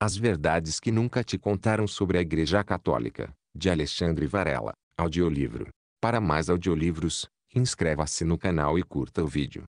As Verdades que Nunca Te Contaram sobre a Igreja Católica, de Alexandre Varela, audiolivro. Para mais audiolivros, inscreva-se no canal e curta o vídeo.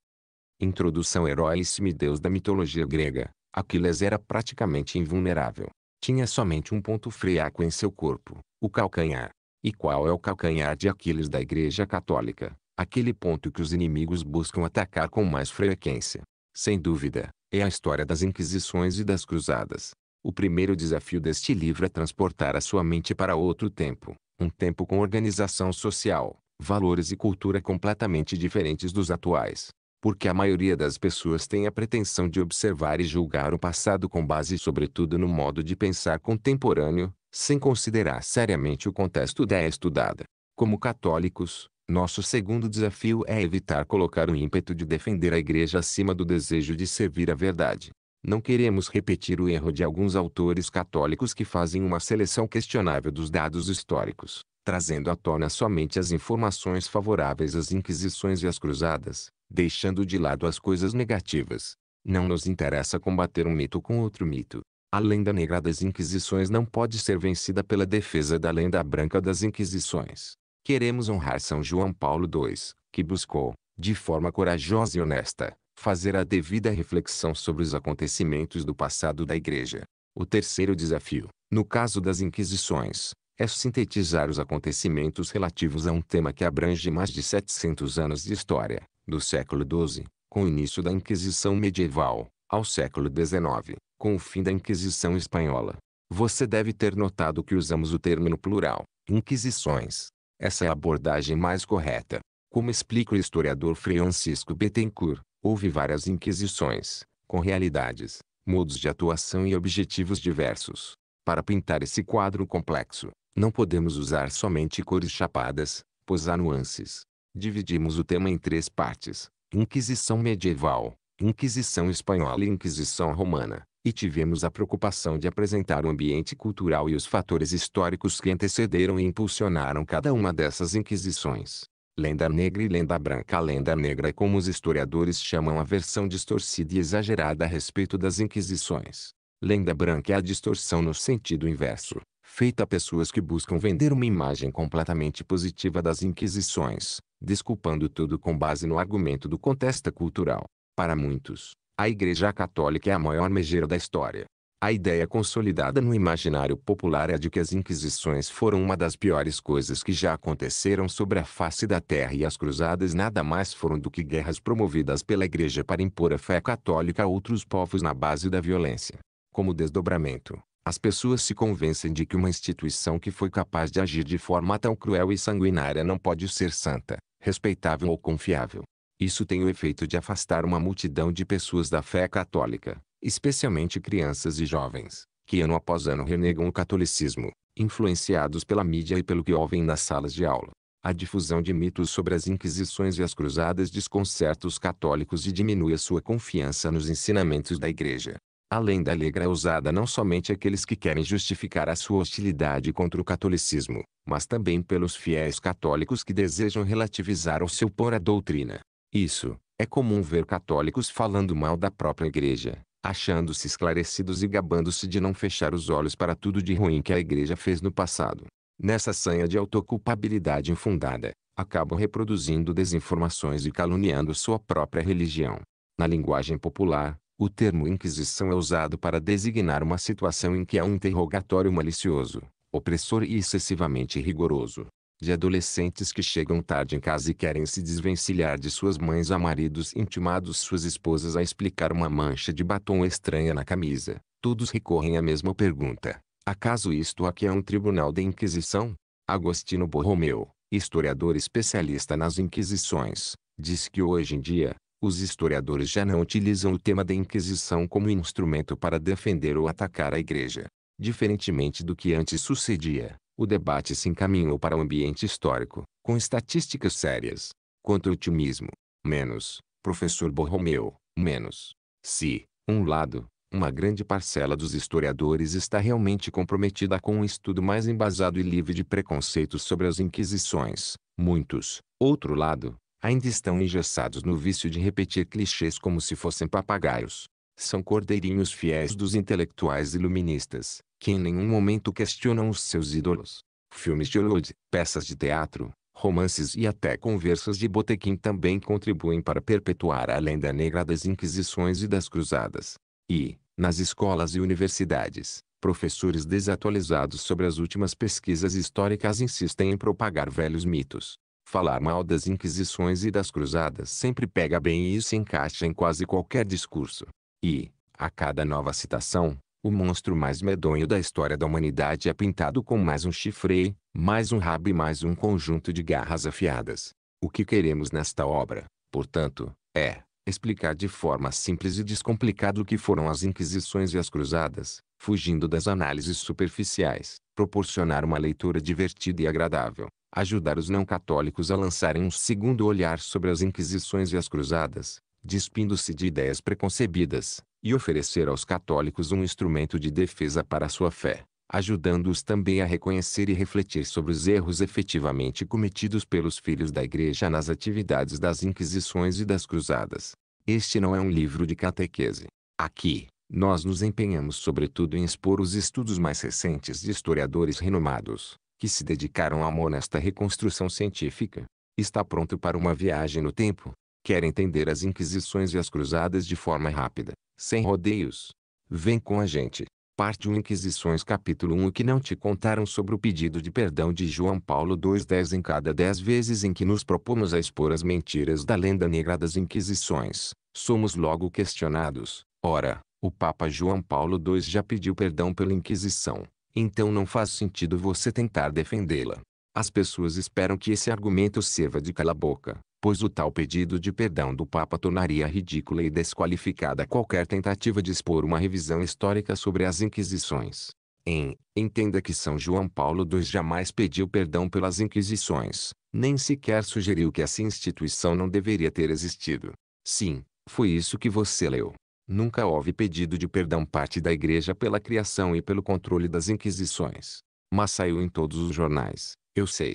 Introdução Herói e semideus da mitologia grega, Aquiles era praticamente invulnerável. Tinha somente um ponto fraco em seu corpo, o calcanhar. E qual é o calcanhar de Aquiles da Igreja Católica? Aquele ponto que os inimigos buscam atacar com mais frequência. Sem dúvida, é a história das Inquisições e das Cruzadas. O primeiro desafio deste livro é transportar a sua mente para outro tempo, um tempo com organização social, valores e cultura completamente diferentes dos atuais. Porque a maioria das pessoas tem a pretensão de observar e julgar o passado com base sobretudo no modo de pensar contemporâneo, sem considerar seriamente o contexto da estudada. Como católicos, nosso segundo desafio é evitar colocar o ímpeto de defender a igreja acima do desejo de servir a verdade. Não queremos repetir o erro de alguns autores católicos que fazem uma seleção questionável dos dados históricos, trazendo à tona somente as informações favoráveis às inquisições e às cruzadas, deixando de lado as coisas negativas. Não nos interessa combater um mito com outro mito. A lenda negra das inquisições não pode ser vencida pela defesa da lenda branca das inquisições. Queremos honrar São João Paulo II, que buscou, de forma corajosa e honesta, fazer a devida reflexão sobre os acontecimentos do passado da Igreja. O terceiro desafio, no caso das Inquisições, é sintetizar os acontecimentos relativos a um tema que abrange mais de 700 anos de história, do século XII, com o início da Inquisição medieval, ao século XIX, com o fim da Inquisição espanhola. Você deve ter notado que usamos o termo no plural, Inquisições. Essa é a abordagem mais correta. Como explica o historiador Francisco Bettencourt, Houve várias inquisições, com realidades, modos de atuação e objetivos diversos. Para pintar esse quadro complexo, não podemos usar somente cores chapadas, pois há nuances. Dividimos o tema em três partes: Inquisição Medieval, Inquisição Espanhola e Inquisição Romana, e tivemos a preocupação de apresentar o ambiente cultural e os fatores históricos que antecederam e impulsionaram cada uma dessas inquisições lenda negra e lenda branca. A lenda negra é como os historiadores chamam a versão distorcida e exagerada a respeito das inquisições. Lenda branca é a distorção no sentido inverso, feita a pessoas que buscam vender uma imagem completamente positiva das inquisições, desculpando tudo com base no argumento do contexto cultural. Para muitos, a Igreja Católica é a maior megeira da história. A ideia consolidada no imaginário popular é de que as inquisições foram uma das piores coisas que já aconteceram sobre a face da terra e as cruzadas nada mais foram do que guerras promovidas pela igreja para impor a fé católica a outros povos na base da violência. Como desdobramento, as pessoas se convencem de que uma instituição que foi capaz de agir de forma tão cruel e sanguinária não pode ser santa, respeitável ou confiável. Isso tem o efeito de afastar uma multidão de pessoas da fé católica especialmente crianças e jovens, que ano após ano renegam o catolicismo, influenciados pela mídia e pelo que ouvem nas salas de aula. A difusão de mitos sobre as inquisições e as cruzadas desconcerta os católicos e diminui a sua confiança nos ensinamentos da Igreja. Além da legra é usada não somente aqueles que querem justificar a sua hostilidade contra o catolicismo, mas também pelos fiéis católicos que desejam relativizar ou se opor à doutrina. Isso, é comum ver católicos falando mal da própria igreja, achando-se esclarecidos e gabando-se de não fechar os olhos para tudo de ruim que a igreja fez no passado. Nessa sanha de autoculpabilidade infundada, acabam reproduzindo desinformações e caluniando sua própria religião. Na linguagem popular, o termo Inquisição é usado para designar uma situação em que há um interrogatório malicioso, opressor e excessivamente rigoroso, de adolescentes que chegam tarde em casa e querem se desvencilhar de suas mães, a maridos intimados suas esposas a explicar uma mancha de batom estranha na camisa. Todos recorrem à mesma pergunta: acaso isto aqui é um tribunal de inquisição? Agostino Borromeu, historiador especialista nas inquisições, diz que hoje em dia, os historiadores já não utilizam o tema da Inquisição como instrumento para defender ou atacar a Igreja. Diferentemente do que antes sucedia, o debate se encaminhou para o ambiente histórico, com estatísticas sérias. Quanto ao otimismo, menos, professor Borromeu, menos. Se, um lado, uma grande parcela dos historiadores está realmente comprometida com um estudo mais embasado e livre de preconceitos sobre as inquisições, muitos, outro lado, ainda estão engessados no vício de repetir clichês como se fossem papagaios. São cordeirinhos fiéis dos intelectuais iluministas, que em nenhum momento questionam os seus ídolos. Filmes de Hollywood, peças de teatro, romances e até conversas de botequim também contribuem para perpetuar a lenda negra das inquisições e das cruzadas. E, nas escolas e universidades, professores desatualizados sobre as últimas pesquisas históricas insistem em propagar velhos mitos. Falar mal das inquisições e das cruzadas sempre pega bem e se encaixa em quase qualquer discurso. E, a cada nova citação, o monstro mais medonho da história da humanidade é pintado com mais um chifre, mais um rabo e mais um conjunto de garras afiadas. O que queremos nesta obra, portanto, é explicar de forma simples e descomplicada o que foram as inquisições e as cruzadas, fugindo das análises superficiais, proporcionar uma leitura divertida e agradável, ajudar os não católicos a lançarem um segundo olhar sobre as inquisições e as cruzadas, despindo-se de ideias preconcebidas, e oferecer aos católicos um instrumento de defesa para sua fé, ajudando-os também a reconhecer e refletir sobre os erros efetivamente cometidos pelos filhos da Igreja nas atividades das inquisições e das cruzadas. Este não é um livro de catequese. Aqui, nós nos empenhamos sobretudo em expor os estudos mais recentes de historiadores renomados, que se dedicaram à honesta reconstrução científica. Está pronto para uma viagem no tempo? Quer entender as inquisições e as cruzadas de forma rápida? sem rodeios. Vem com a gente. Parte 1 Inquisições Capítulo 1 O que não te contaram sobre o pedido de perdão de João Paulo II 2.10 Em cada 10 vezes em que nos propomos a expor as mentiras da lenda negra das Inquisições, somos logo questionados. Ora, o Papa João Paulo II já pediu perdão pela Inquisição, então não faz sentido você tentar defendê-la. As pessoas esperam que esse argumento sirva de cala-boca, pois o tal pedido de perdão do Papa tornaria ridícula e desqualificada qualquer tentativa de expor uma revisão histórica sobre as Inquisições. Em Entenda que São João Paulo II jamais pediu perdão pelas Inquisições, nem sequer sugeriu que essa instituição não deveria ter existido. Sim, foi isso que você leu. Nunca houve pedido de perdão parte da Igreja pela criação e pelo controle das Inquisições. Mas saiu em todos os jornais, eu sei.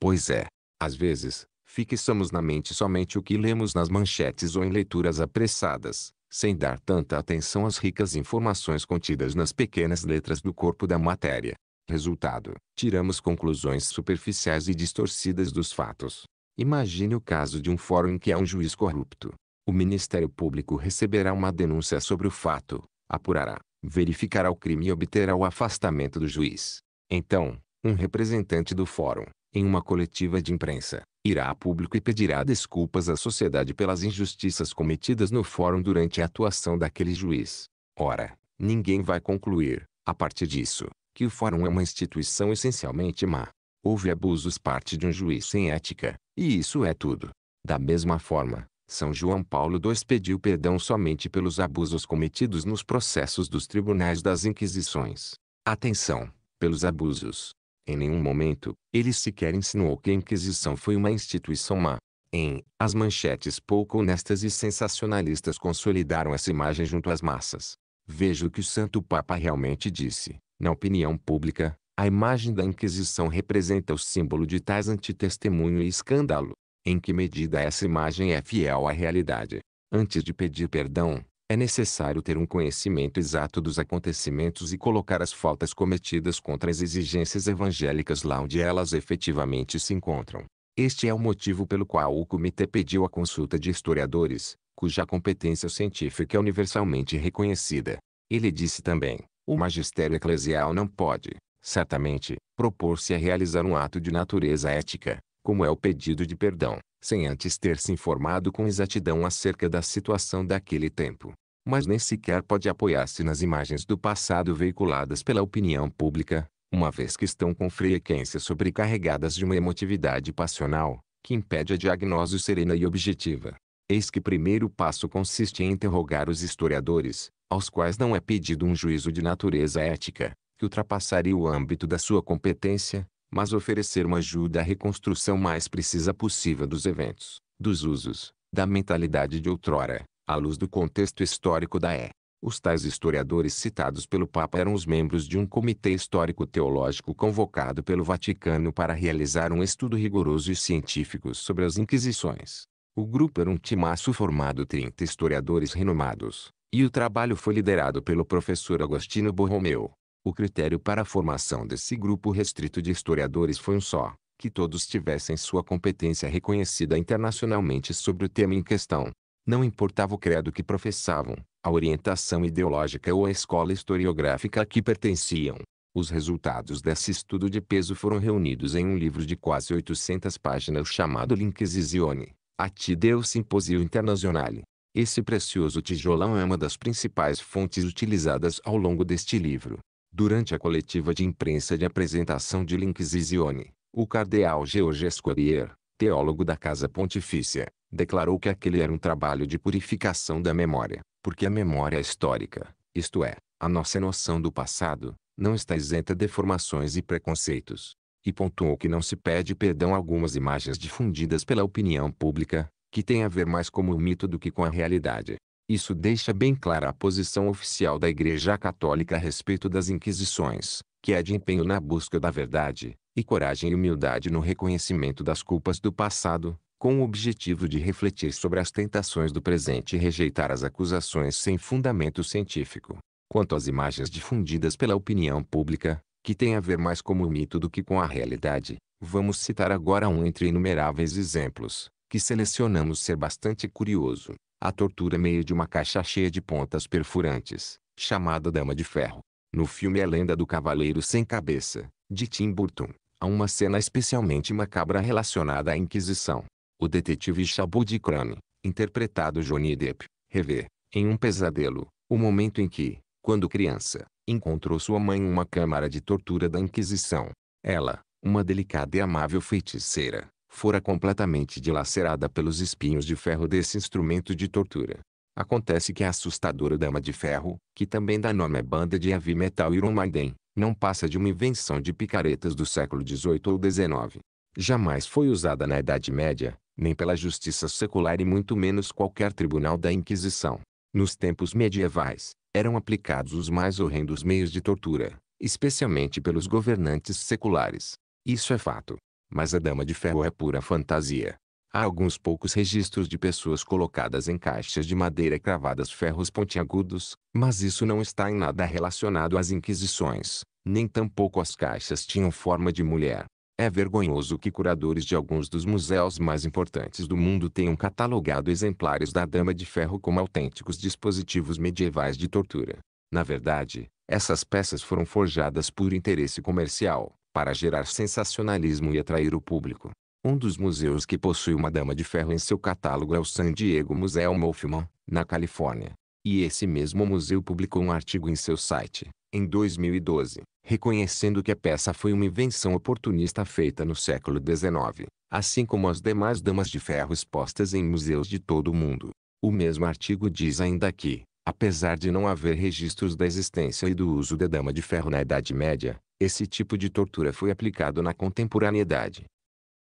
Pois é, às vezes, fixamos na mente somente o que lemos nas manchetes ou em leituras apressadas, sem dar tanta atenção às ricas informações contidas nas pequenas letras do corpo da matéria. Resultado: tiramos conclusões superficiais e distorcidas dos fatos. Imagine o caso de um fórum em que há um juiz corrupto. O Ministério Público receberá uma denúncia sobre o fato, apurará, verificará o crime e obterá o afastamento do juiz. Então, um representante do fórum, em uma coletiva de imprensa, irá a público e pedirá desculpas à sociedade pelas injustiças cometidas no fórum durante a atuação daquele juiz. Ora, ninguém vai concluir, a partir disso, que o fórum é uma instituição essencialmente má. Houve abusos parte de um juiz sem ética, e isso é tudo. Da mesma forma, São João Paulo II pediu perdão somente pelos abusos cometidos nos processos dos tribunais das Inquisições. Atenção! Pelos abusos, em nenhum momento, ele sequer insinuou que a Inquisição foi uma instituição má. Em As manchetes pouco honestas e sensacionalistas consolidaram essa imagem junto às massas. Veja o que o Santo Papa realmente disse. Na opinião pública, a imagem da Inquisição representa o símbolo de tais antitestemunho e escândalo. Em que medida essa imagem é fiel à realidade? Antes de pedir perdão, é necessário ter um conhecimento exato dos acontecimentos e colocar as faltas cometidas contra as exigências evangélicas lá onde elas efetivamente se encontram. Este é o motivo pelo qual o comitê pediu a consulta de historiadores, cuja competência científica é universalmente reconhecida. Ele disse também: o magistério eclesial não pode, certamente, propor-se a realizar um ato de natureza ética, como é o pedido de perdão, sem antes ter se informado com exatidão acerca da situação daquele tempo. Mas nem sequer pode apoiar-se nas imagens do passado veiculadas pela opinião pública, uma vez que estão com frequência sobrecarregadas de uma emotividade passional, que impede a diagnose serena e objetiva. Eis que o primeiro passo consiste em interrogar os historiadores, aos quais não é pedido um juízo de natureza ética, que ultrapassaria o âmbito da sua competência, mas oferecer uma ajuda à reconstrução mais precisa possível dos eventos, dos usos, da mentalidade de outrora, à luz do contexto histórico da E. É. Os tais historiadores citados pelo Papa eram os membros de um comitê histórico teológico convocado pelo Vaticano para realizar um estudo rigoroso e científico sobre as Inquisições. O grupo era um timaço formado 30 historiadores renomados, e o trabalho foi liderado pelo professor Agostino Borromeu, o critério para a formação desse grupo restrito de historiadores foi um só, que todos tivessem sua competência reconhecida internacionalmente sobre o tema em questão. Não importava o credo que professavam, a orientação ideológica ou a escola historiográfica a que pertenciam. Os resultados desse estudo de peso foram reunidos em um livro de quase 800 páginas chamado L'Inquisizione, Atideu Simposio Internazionale. Esse precioso tijolão é uma das principais fontes utilizadas ao longo deste livro. Durante a coletiva de imprensa de apresentação de L’inquisizione, o cardeal Georges Corrier, teólogo da Casa Pontifícia, declarou que aquele era um trabalho de purificação da memória, porque a memória é histórica, isto é, a nossa noção do passado, não está isenta de deformações e preconceitos. E pontuou que não se pede perdão a algumas imagens difundidas pela opinião pública, que têm a ver mais com o mito do que com a realidade, isso deixa bem clara a posição oficial da Igreja Católica a respeito das Inquisições, que é de empenho na busca da verdade, e coragem e humildade no reconhecimento das culpas do passado, com o objetivo de refletir sobre as tentações do presente e rejeitar as acusações sem fundamento científico. Quanto às imagens difundidas pela opinião pública, que tem a ver mais com o mito do que com a realidade, vamos citar agora um entre inumeráveis exemplos, que selecionamos ser bastante curioso a tortura é meio de uma caixa cheia de pontas perfurantes, chamada Dama de Ferro. No filme A Lenda do Cavaleiro Sem Cabeça, de Tim Burton, há uma cena especialmente macabra relacionada à Inquisição. O detetive Chabud Crane, interpretado Johnny Depp, revê, em um pesadelo, o momento em que, quando criança, encontrou sua mãe em uma câmara de tortura da Inquisição. Ela, uma delicada e amável feiticeira, fora completamente dilacerada pelos espinhos de ferro desse instrumento de tortura. Acontece que a assustadora Dama de Ferro, que também dá nome à banda de heavy metal Iron Maiden, não passa de uma invenção de picaretas do século XVIII ou XIX. Jamais foi usada na Idade Média, nem pela justiça secular e muito menos qualquer tribunal da Inquisição. Nos tempos medievais, eram aplicados os mais horrendos meios de tortura, especialmente pelos governantes seculares. Isso é fato. Mas a Dama de Ferro é pura fantasia. Há alguns poucos registros de pessoas colocadas em caixas de madeira cravadas ferros pontiagudos, mas isso não está em nada relacionado às inquisições, nem tampouco as caixas tinham forma de mulher. É vergonhoso que curadores de alguns dos museus mais importantes do mundo tenham catalogado exemplares da Dama de Ferro como autênticos dispositivos medievais de tortura. Na verdade, essas peças foram forjadas por interesse comercial para gerar sensacionalismo e atrair o público. Um dos museus que possui uma dama de ferro em seu catálogo é o San Diego Museum Moffman, na Califórnia. E esse mesmo museu publicou um artigo em seu site, em 2012, reconhecendo que a peça foi uma invenção oportunista feita no século XIX, assim como as demais damas de ferro expostas em museus de todo o mundo. O mesmo artigo diz ainda que, apesar de não haver registros da existência e do uso da dama de ferro na Idade Média, esse tipo de tortura foi aplicado na contemporaneidade.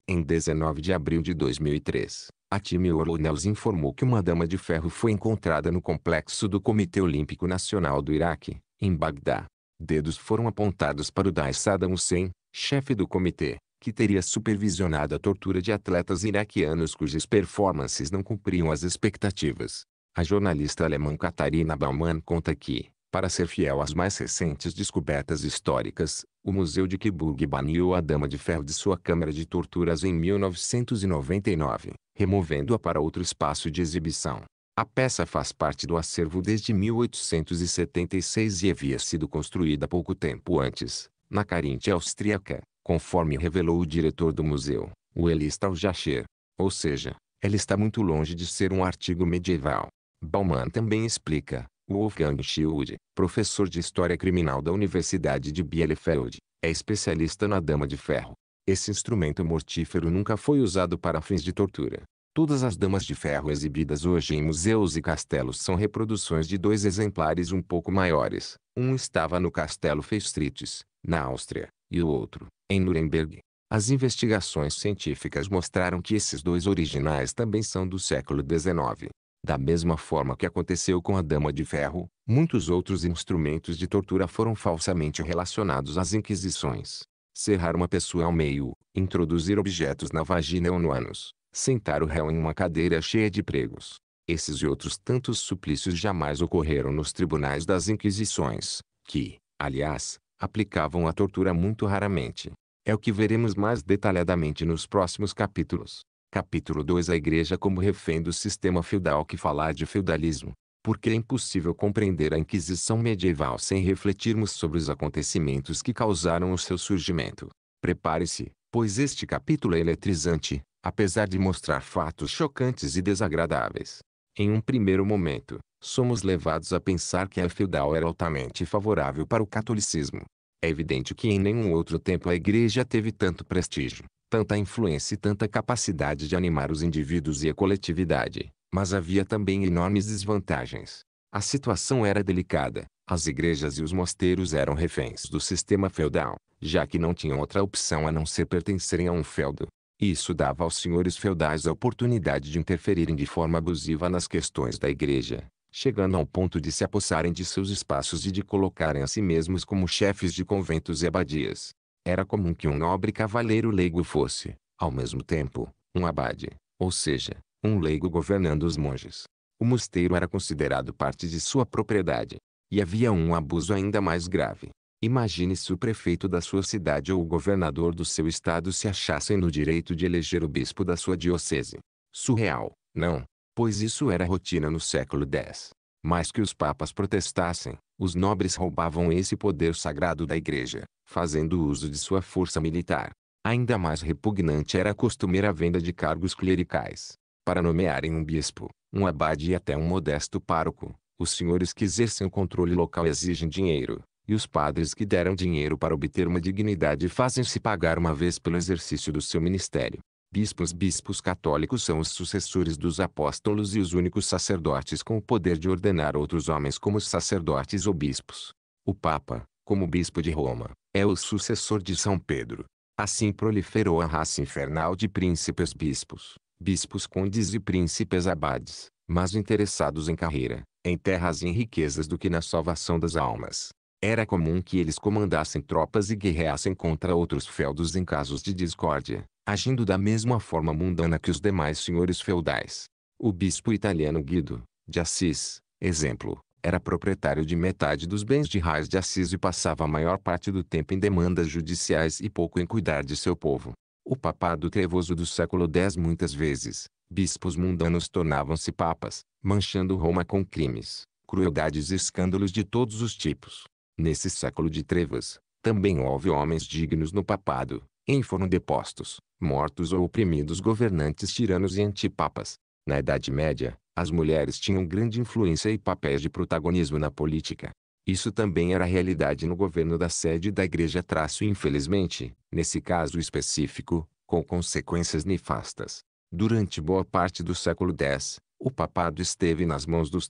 Em 19 de abril de 2003, a time Orlonews informou que uma dama de ferro foi encontrada no complexo do Comitê Olímpico Nacional do Iraque, em Bagdá. Dedos foram apontados para o Daesh Saddam Hussein, chefe do comitê, que teria supervisionado a tortura de atletas iraquianos cujas performances não cumpriam as expectativas. A jornalista alemã Katharina Baumann conta que, para ser fiel às mais recentes descobertas históricas, o Museu de Kiburg baniu a Dama de Ferro de sua Câmara de Torturas em 1999, removendo-a para outro espaço de exibição. A peça faz parte do acervo desde 1876 e havia sido construída pouco tempo antes, na Caríntia austríaca, conforme revelou o diretor do museu, o Elista Aljacher. Ou seja, ela está muito longe de ser um artigo medieval. Bauman também explica, Wolfgang Schild, professor de História Criminal da Universidade de Bielefeld, é especialista na dama de ferro. Esse instrumento mortífero nunca foi usado para fins de tortura. Todas as damas de ferro exibidas hoje em museus e castelos são reproduções de dois exemplares um pouco maiores. Um estava no castelo Feistritz, na Áustria, e o outro, em Nuremberg. As investigações científicas mostraram que esses dois originais também são do século XIX. Da mesma forma que aconteceu com a Dama de Ferro, muitos outros instrumentos de tortura foram falsamente relacionados às inquisições. Serrar uma pessoa ao meio, introduzir objetos na vagina ou no ânus, sentar o réu em uma cadeira cheia de pregos. Esses e outros tantos suplícios jamais ocorreram nos tribunais das inquisições, que, aliás, aplicavam a tortura muito raramente. É o que veremos mais detalhadamente nos próximos capítulos. Capítulo 2 A Igreja como refém do sistema feudal que falar de feudalismo, porque é impossível compreender a Inquisição medieval sem refletirmos sobre os acontecimentos que causaram o seu surgimento. Prepare-se, pois este capítulo é eletrizante, apesar de mostrar fatos chocantes e desagradáveis. Em um primeiro momento, somos levados a pensar que a feudal era altamente favorável para o catolicismo. É evidente que em nenhum outro tempo a igreja teve tanto prestígio tanta influência e tanta capacidade de animar os indivíduos e a coletividade, mas havia também enormes desvantagens. A situação era delicada, as igrejas e os mosteiros eram reféns do sistema feudal, já que não tinham outra opção a não ser pertencerem a um feudo. Isso dava aos senhores feudais a oportunidade de interferirem de forma abusiva nas questões da igreja, chegando ao ponto de se apossarem de seus espaços e de colocarem a si mesmos como chefes de conventos e abadias. Era comum que um nobre cavaleiro leigo fosse, ao mesmo tempo, um abade, ou seja, um leigo governando os monges. O mosteiro era considerado parte de sua propriedade. E havia um abuso ainda mais grave. Imagine se o prefeito da sua cidade ou o governador do seu estado se achassem no direito de eleger o bispo da sua diocese. Surreal, não? Pois isso era rotina no século X. Mais que os papas protestassem, os nobres roubavam esse poder sagrado da igreja, fazendo uso de sua força militar. Ainda mais repugnante era a costumeira venda de cargos clericais. Para nomearem um bispo, um abade e até um modesto pároco, os senhores que exercem o controle local exigem dinheiro, e os padres que deram dinheiro para obter uma dignidade fazem-se pagar uma vez pelo exercício do seu ministério. Bispos bispos católicos são os sucessores dos apóstolos e os únicos sacerdotes com o poder de ordenar outros homens como sacerdotes ou bispos. O Papa, como bispo de Roma, é o sucessor de São Pedro. Assim proliferou a raça infernal de príncipes bispos, bispos condes e príncipes abades, mais interessados em carreira, em terras e em riquezas do que na salvação das almas. Era comum que eles comandassem tropas e guerreassem contra outros feudos em casos de discórdia, agindo da mesma forma mundana que os demais senhores feudais. O bispo italiano Guido, de Assis, exemplo, era proprietário de metade dos bens de Reis de Assis e passava a maior parte do tempo em demandas judiciais e pouco em cuidar de seu povo. O papado trevoso do século X muitas vezes, bispos mundanos tornavam-se papas, manchando Roma com crimes, crueldades e escândalos de todos os tipos. Nesse século de trevas, também houve homens dignos no papado, em foram depostos, mortos ou oprimidos governantes tiranos e antipapas. Na Idade Média, as mulheres tinham grande influência e papéis de protagonismo na política. Isso também era realidade no governo da sede da igreja traço infelizmente, nesse caso específico, com consequências nefastas. Durante boa parte do século X, o papado esteve nas mãos dos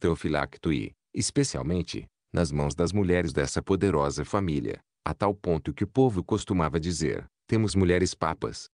e, especialmente, nas mãos das mulheres dessa poderosa família, a tal ponto que o povo costumava dizer: temos mulheres papas.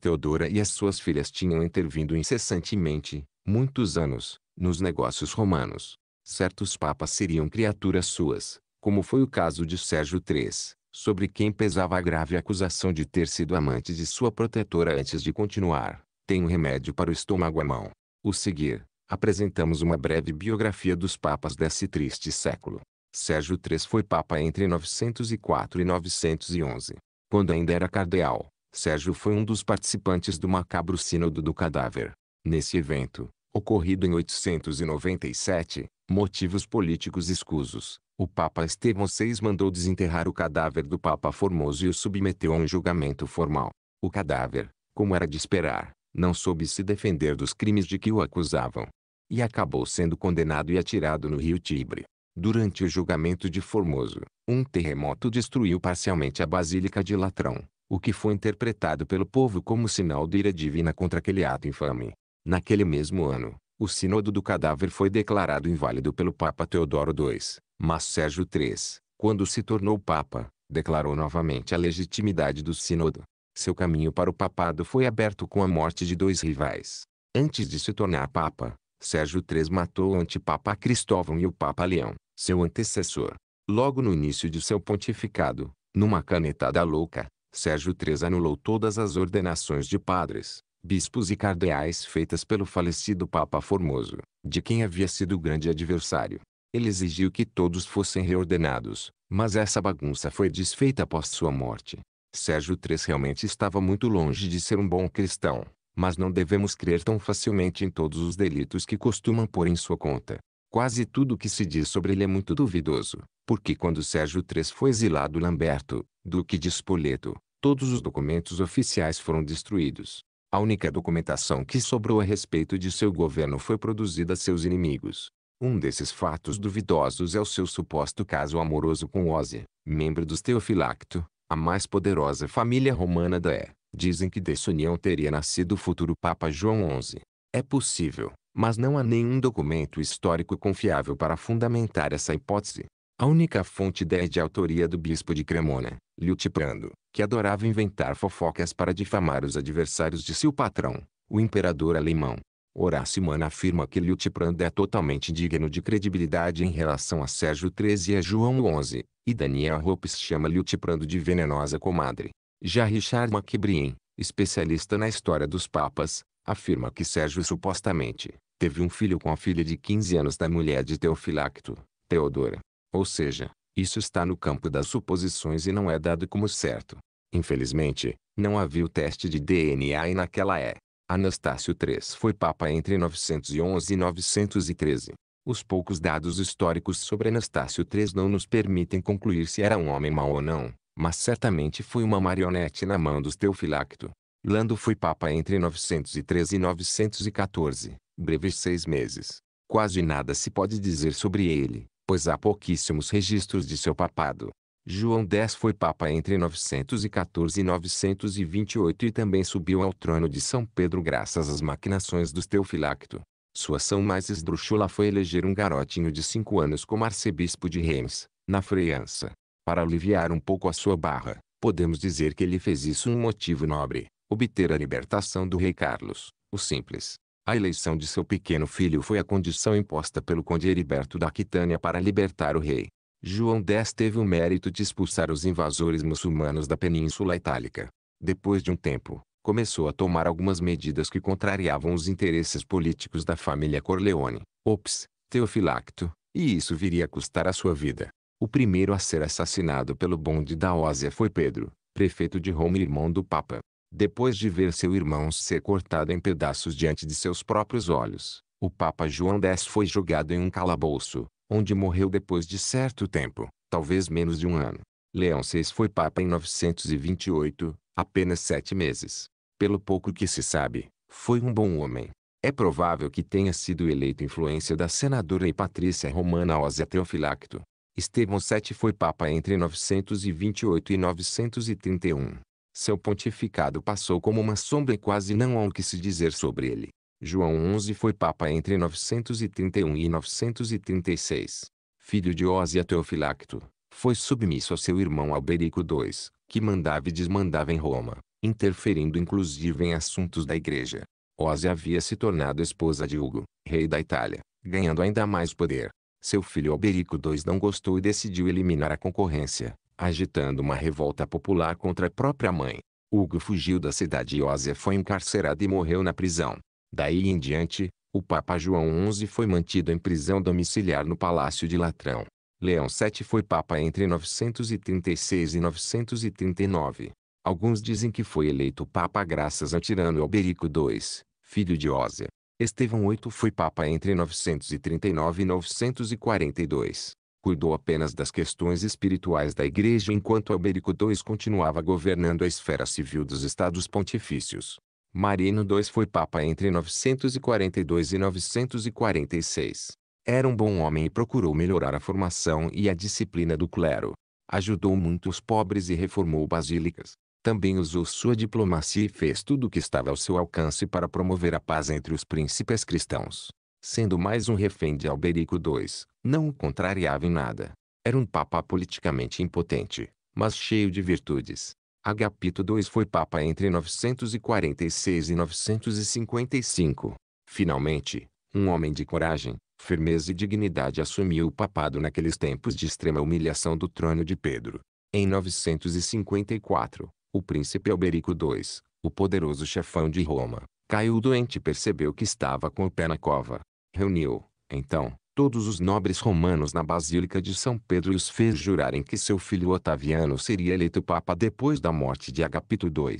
Teodora e as suas filhas tinham intervindo incessantemente, muitos anos, nos negócios romanos. Certos papas seriam criaturas suas, como foi o caso de Sérgio III, sobre quem pesava a grave acusação de ter sido amante de sua protetora antes de continuar. Tem um remédio para o estômago à mão. O seguir, apresentamos uma breve biografia dos papas desse triste século. Sérgio III foi papa entre 904 e 911. Quando ainda era cardeal, Sérgio foi um dos participantes do macabro Sínodo do Cadáver. Nesse evento, ocorrido em 897, motivos políticos escusos, o Papa Estevão VI mandou desenterrar o cadáver do Papa Formoso e o submeteu a um julgamento formal. O cadáver, como era de esperar, não soube se defender dos crimes de que o acusavam. E acabou sendo condenado e atirado no rio Tibre. Durante o julgamento de Formoso, um terremoto destruiu parcialmente a Basílica de Latrão, o que foi interpretado pelo povo como sinal de ira divina contra aquele ato infame. Naquele mesmo ano, o Sínodo do Cadáver foi declarado inválido pelo Papa Teodoro II, mas Sérgio III, quando se tornou Papa, declarou novamente a legitimidade do Sínodo. Seu caminho para o papado foi aberto com a morte de dois rivais. Antes de se tornar Papa, Sérgio III matou o antipapa Cristóvão e o Papa Leão seu antecessor. Logo no início de seu pontificado, numa canetada louca, Sérgio III anulou todas as ordenações de padres, bispos e cardeais feitas pelo falecido Papa Formoso, de quem havia sido grande adversário. Ele exigiu que todos fossem reordenados, mas essa bagunça foi desfeita após sua morte. Sérgio III realmente estava muito longe de ser um bom cristão, mas não devemos crer tão facilmente em todos os delitos que costumam pôr em sua conta. Quase tudo o que se diz sobre ele é muito duvidoso, porque quando Sérgio III foi exilado Lamberto, duque de Spoleto, todos os documentos oficiais foram destruídos. A única documentação que sobrou a respeito de seu governo foi produzida a seus inimigos. Um desses fatos duvidosos é o seu suposto caso amoroso com Ose, membro dos Teofilacto, a mais poderosa família romana da E. Dizem que dessa união teria nascido o futuro Papa João XI. É possível, mas não há nenhum documento histórico confiável para fundamentar essa hipótese. A única fonte é de autoria do bispo de Cremona, Liutprando, que adorava inventar fofocas para difamar os adversários de seu patrão, o imperador alemão. Horácio Mana afirma que Liutprando é totalmente digno de credibilidade em relação a Sérgio XIII e a João XI, e Daniel Ropes chama Liutprando de venenosa comadre. Já Richard Macbrien, especialista na história dos papas, afirma que Sérgio supostamente teve um filho com a filha de 15 anos da mulher de Teofilacto, Teodora. Ou seja, isso está no campo das suposições e não é dado como certo. Infelizmente, não havia o teste de DNA e naquela é. Anastácio III foi papa entre 911 e 913. Os poucos dados históricos sobre Anastácio III não nos permitem concluir se era um homem mau ou não, mas certamente foi uma marionete na mão dos Teofilacto, Lando foi papa entre 913 e 914, breves seis meses. Quase nada se pode dizer sobre ele, pois há pouquíssimos registros de seu papado. João X foi papa entre 914 e 928 e também subiu ao trono de São Pedro graças às maquinações do Teofilacto. Sua ação mais esdrúxula foi eleger um garotinho de cinco anos como arcebispo de Reims, na França. Para aliviar um pouco a sua barra, podemos dizer que ele fez isso um motivo nobre obter a libertação do rei Carlos, o simples. A eleição de seu pequeno filho foi a condição imposta pelo conde Heriberto da Aquitânia para libertar o rei. João X teve o mérito de expulsar os invasores muçulmanos da Península Itálica. Depois de um tempo, começou a tomar algumas medidas que contrariavam os interesses políticos da família Corleone, Ops, Teofilacto, e isso viria a custar a sua vida. O primeiro a ser assassinado pelo bonde da Ósia foi Pedro, prefeito de Roma e irmão do Papa depois de ver seu irmão ser cortado em pedaços diante de seus próprios olhos, o Papa João X foi jogado em um calabouço, onde morreu depois de certo tempo, talvez menos de um ano. Leão VI foi Papa em 928, apenas sete meses. Pelo pouco que se sabe, foi um bom homem. É provável que tenha sido eleito influência da senadora e patrícia romana Ósia Teofilacto. Estevão VII foi Papa entre 928 e 931. Seu pontificado passou como uma sombra e quase não há o que se dizer sobre ele. João XI foi papa entre 931 e 936. Filho de Ósia Teofilacto, foi submisso a seu irmão Alberico II, que mandava e desmandava em Roma, interferindo inclusive em assuntos da igreja. Ósia havia se tornado esposa de Hugo, rei da Itália, ganhando ainda mais poder. Seu filho Alberico II não gostou e decidiu eliminar a concorrência, agitando uma revolta popular contra a própria mãe. Hugo fugiu da cidade e Ósia foi encarcerado e morreu na prisão. Daí em diante, o Papa João XI foi mantido em prisão domiciliar no Palácio de Latrão. Leão VII foi Papa entre 936 e 939. Alguns dizem que foi eleito Papa graças a Tirano Alberico II, filho de Ósia. Estevão VIII foi Papa entre 939 e 942 cuidou apenas das questões espirituais da Igreja enquanto Alberico II continuava governando a esfera civil dos Estados Pontifícios. Marino II foi Papa entre 942 e 946. Era um bom homem e procurou melhorar a formação e a disciplina do clero. Ajudou muitos pobres e reformou basílicas. Também usou sua diplomacia e fez tudo o que estava ao seu alcance para promover a paz entre os príncipes cristãos sendo mais um refém de Alberico II, não o contrariava em nada. Era um papa politicamente impotente, mas cheio de virtudes. Agapito II foi papa entre 946 e 955. Finalmente, um homem de coragem, firmeza e dignidade assumiu o papado naqueles tempos de extrema humilhação do trono de Pedro. Em 954, o príncipe Alberico II, o poderoso chefão de Roma, caiu doente e percebeu que estava com o pé na cova. Reuniu, então, todos os nobres romanos na Basílica de São Pedro e os fez jurarem que seu filho Otaviano seria eleito papa depois da morte de Agapito II.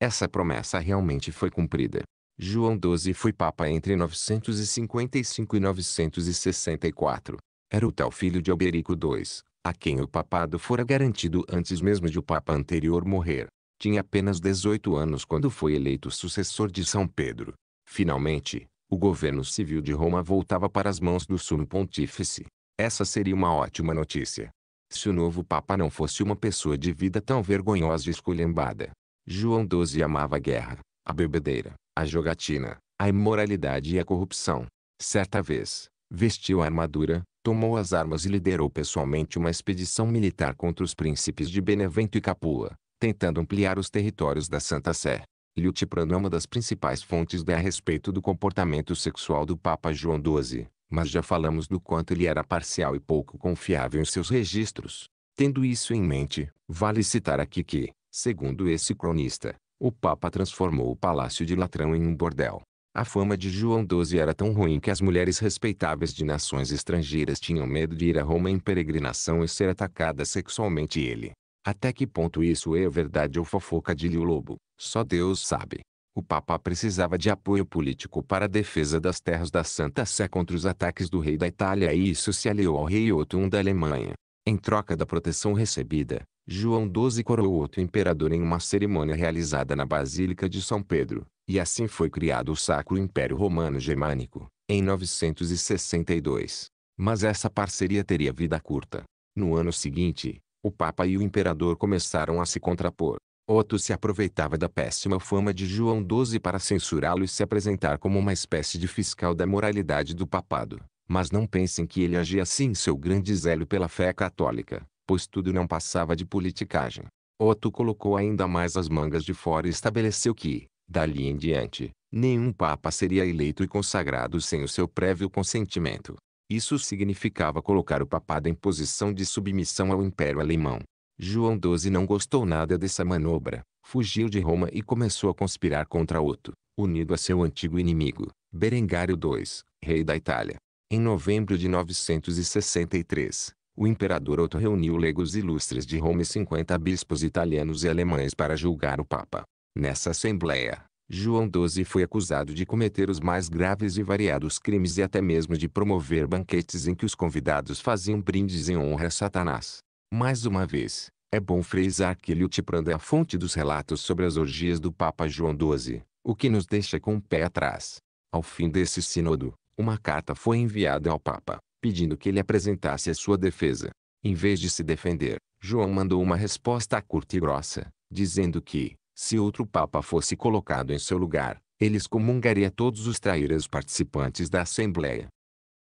Essa promessa realmente foi cumprida. João XII foi papa entre 955 e 964. Era o tal filho de Alberico II, a quem o papado fora garantido antes mesmo de o papa anterior morrer. Tinha apenas 18 anos quando foi eleito sucessor de São Pedro. Finalmente, o governo civil de Roma voltava para as mãos do sumo pontífice. Essa seria uma ótima notícia. Se o novo papa não fosse uma pessoa de vida tão vergonhosa e esculhambada. João XII amava a guerra, a bebedeira, a jogatina, a imoralidade e a corrupção. Certa vez, vestiu a armadura, tomou as armas e liderou pessoalmente uma expedição militar contra os príncipes de Benevento e Capua, tentando ampliar os territórios da Santa Sé. Liutprano é uma das principais fontes da a respeito do comportamento sexual do Papa João XII, mas já falamos do quanto ele era parcial e pouco confiável em seus registros. Tendo isso em mente, vale citar aqui que, segundo esse cronista, o Papa transformou o Palácio de Latrão em um bordel. A fama de João XII era tão ruim que as mulheres respeitáveis de nações estrangeiras tinham medo de ir a Roma em peregrinação e ser atacadas sexualmente ele. Até que ponto isso é verdade ou fofoca de Lio Lobo, só Deus sabe. O Papa precisava de apoio político para a defesa das terras da Santa Sé contra os ataques do rei da Itália e isso se aliou ao rei Otto da Alemanha. Em troca da proteção recebida, João XII coroou Otto imperador em uma cerimônia realizada na Basílica de São Pedro, e assim foi criado o Sacro Império Romano Germânico, em 962. Mas essa parceria teria vida curta. No ano seguinte, o Papa e o imperador começaram a se contrapor. Otto se aproveitava da péssima fama de João XII para censurá-lo e se apresentar como uma espécie de fiscal da moralidade do papado. Mas não pensem que ele agia assim em seu grande zelo pela fé católica, pois tudo não passava de politicagem. Otto colocou ainda mais as mangas de fora e estabeleceu que, dali em diante, nenhum papa seria eleito e consagrado sem o seu prévio consentimento. Isso significava colocar o papado em posição de submissão ao Império Alemão, João XII não gostou nada dessa manobra, fugiu de Roma e começou a conspirar contra Otto, unido a seu antigo inimigo, Berengário II, rei da Itália. Em novembro de 963, o imperador Otto reuniu legos ilustres de Roma e 50 bispos italianos e alemães para julgar o Papa. Nessa assembleia, João XII foi acusado de cometer os mais graves e variados crimes e até mesmo de promover banquetes em que os convidados faziam brindes em honra a Satanás. Mais uma vez, é bom frisar que Liutprand é a fonte dos relatos sobre as orgias do Papa João XII, o que nos deixa com o pé atrás. Ao fim desse sínodo, uma carta foi enviada ao Papa, pedindo que ele apresentasse a sua defesa. Em vez de se defender, João mandou uma resposta curta e grossa, dizendo que, se outro Papa fosse colocado em seu lugar, ele excomungaria todos os traíras participantes da Assembleia.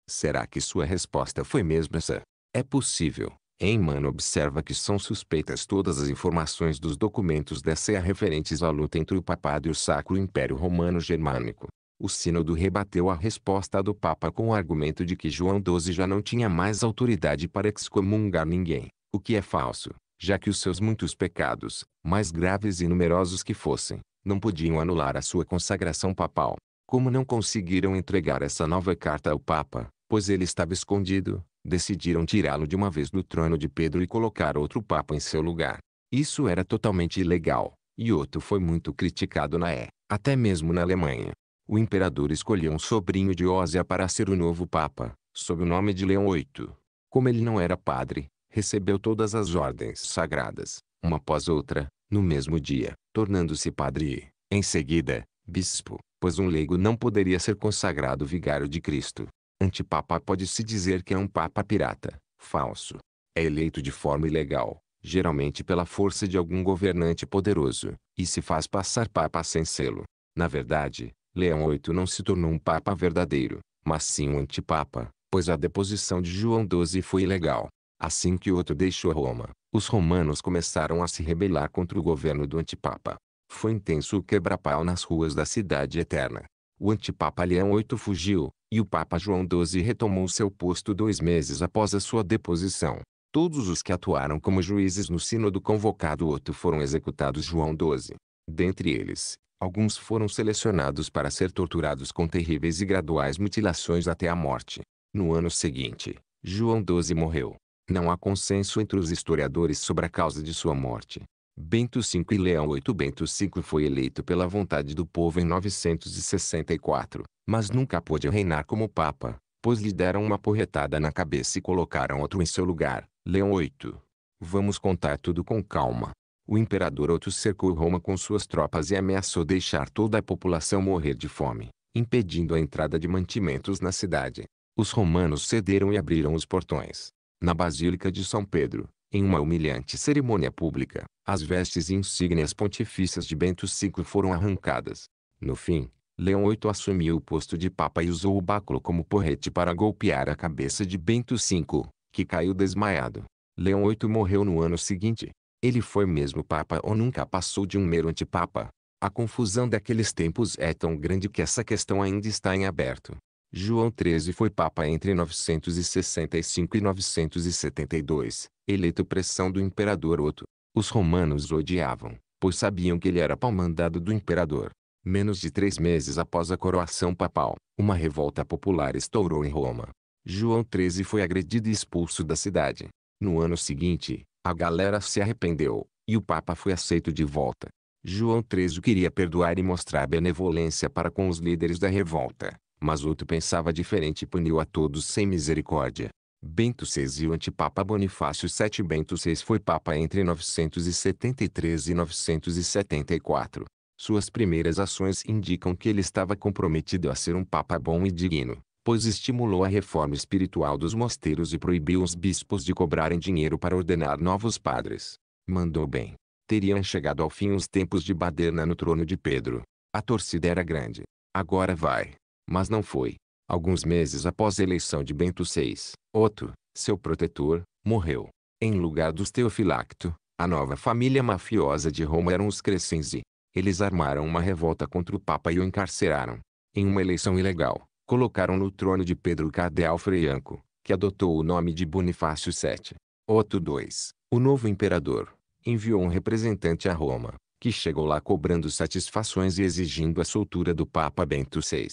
Será que sua resposta foi mesmo essa? É possível, Heyman observa que são suspeitas todas as informações dos documentos da CEA referentes à luta entre o papado e o Sacro Império Romano Germânico. O sínodo rebateu a resposta do Papa com o argumento de que João XII já não tinha mais autoridade para excomungar ninguém, o que é falso, já que os seus muitos pecados, mais graves e numerosos que fossem, não podiam anular a sua consagração papal. Como não conseguiram entregar essa nova carta ao Papa, pois ele estava escondido, decidiram tirá-lo de uma vez do trono de Pedro e colocar outro papa em seu lugar. Isso era totalmente ilegal, e Otto foi muito criticado na E, até mesmo na Alemanha. O imperador escolheu um sobrinho de Ósia para ser o novo papa, sob o nome de Leão VIII. Como ele não era padre, recebeu todas as ordens sagradas, uma após outra, no mesmo dia, tornando-se padre e, em seguida, bispo, pois um leigo não poderia ser consagrado vigário de Cristo. Antipapa pode-se dizer que é um papa pirata, falso. É eleito de forma ilegal, geralmente pela força de algum governante poderoso, e se faz passar papa sem selo. Na verdade, Leão VIII não se tornou um papa verdadeiro, mas sim um antipapa, pois a deposição de João XII foi ilegal. Assim que outro deixou Roma, os romanos começaram a se rebelar contra o governo do antipapa. Foi intenso o quebra-pau nas ruas da cidade eterna. O antipapa Leão VIII fugiu, e o Papa João XII retomou seu posto dois meses após a sua deposição. Todos os que atuaram como juízes no sínodo convocado outro foram executados João XII. Dentre eles, alguns foram selecionados para ser torturados com terríveis e graduais mutilações até a morte. No ano seguinte, João XII morreu. Não há consenso entre os historiadores sobre a causa de sua morte. Bento V e Leão VIII Bento V foi eleito pela vontade do povo em 964, mas nunca pôde reinar como papa, pois lhe deram uma porretada na cabeça e colocaram outro em seu lugar, Leão VIII. Vamos contar tudo com calma. O imperador Otto cercou Roma com suas tropas e ameaçou deixar toda a população morrer de fome, impedindo a entrada de mantimentos na cidade. Os romanos cederam e abriram os portões. Na Basílica de São Pedro, em uma humilhante cerimônia pública, as vestes e insígnias pontifícias de Bento V foram arrancadas. No fim, Leão VIII assumiu o posto de papa e usou o báculo como porrete para golpear a cabeça de Bento V, que caiu desmaiado. Leão VIII morreu no ano seguinte. Ele foi mesmo papa ou nunca passou de um mero antipapa. A confusão daqueles tempos é tão grande que essa questão ainda está em aberto. João XIII foi papa entre 965 e 972, eleito pressão do imperador Otto. Os romanos o odiavam, pois sabiam que ele era palmandado do imperador. Menos de três meses após a coroação papal, uma revolta popular estourou em Roma. João XIII foi agredido e expulso da cidade. No ano seguinte, a galera se arrependeu, e o Papa foi aceito de volta. João XIII queria perdoar e mostrar benevolência para com os líderes da revolta, mas outro pensava diferente e puniu a todos sem misericórdia. Bento VI e o antipapa Bonifácio VII Bento VI foi papa entre 973 e 974. Suas primeiras ações indicam que ele estava comprometido a ser um papa bom e digno, pois estimulou a reforma espiritual dos mosteiros e proibiu os bispos de cobrarem dinheiro para ordenar novos padres. Mandou bem. Teriam chegado ao fim os tempos de baderna no trono de Pedro. A torcida era grande. Agora vai mas não foi. Alguns meses após a eleição de Bento VI, Otto, seu protetor, morreu. Em lugar dos Teofilacto, a nova família mafiosa de Roma eram os Crescenzi. Eles armaram uma revolta contra o Papa e o encarceraram. Em uma eleição ilegal, colocaram no trono de Pedro cardeal Freianco, que adotou o nome de Bonifácio VII. Otto II, o novo imperador, enviou um representante a Roma, que chegou lá cobrando satisfações e exigindo a soltura do Papa Bento VI.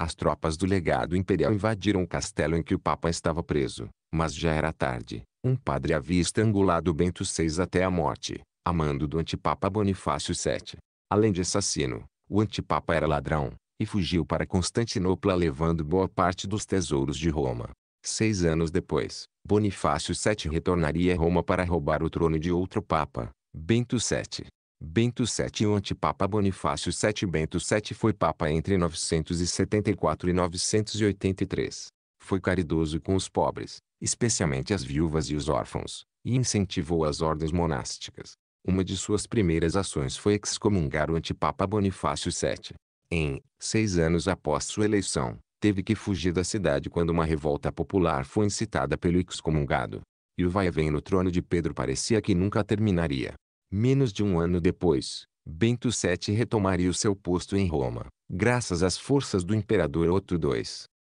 As tropas do legado imperial invadiram o castelo em que o Papa estava preso, mas já era tarde. Um padre havia estrangulado Bento VI até a morte, amando do antipapa Bonifácio VII. Além de assassino, o antipapa era ladrão, e fugiu para Constantinopla levando boa parte dos tesouros de Roma. Seis anos depois, Bonifácio VII retornaria a Roma para roubar o trono de outro papa, Bento VII. Bento VII o antipapa Bonifácio VII Bento VII foi papa entre 974 e 983. Foi caridoso com os pobres, especialmente as viúvas e os órfãos, e incentivou as ordens monásticas. Uma de suas primeiras ações foi excomungar o antipapa Bonifácio VII. Em seis anos após sua eleição, teve que fugir da cidade quando uma revolta popular foi incitada pelo excomungado. E o vai-vem no trono de Pedro parecia que nunca terminaria. Menos de um ano depois, Bento VII retomaria o seu posto em Roma, graças às forças do imperador Otto II.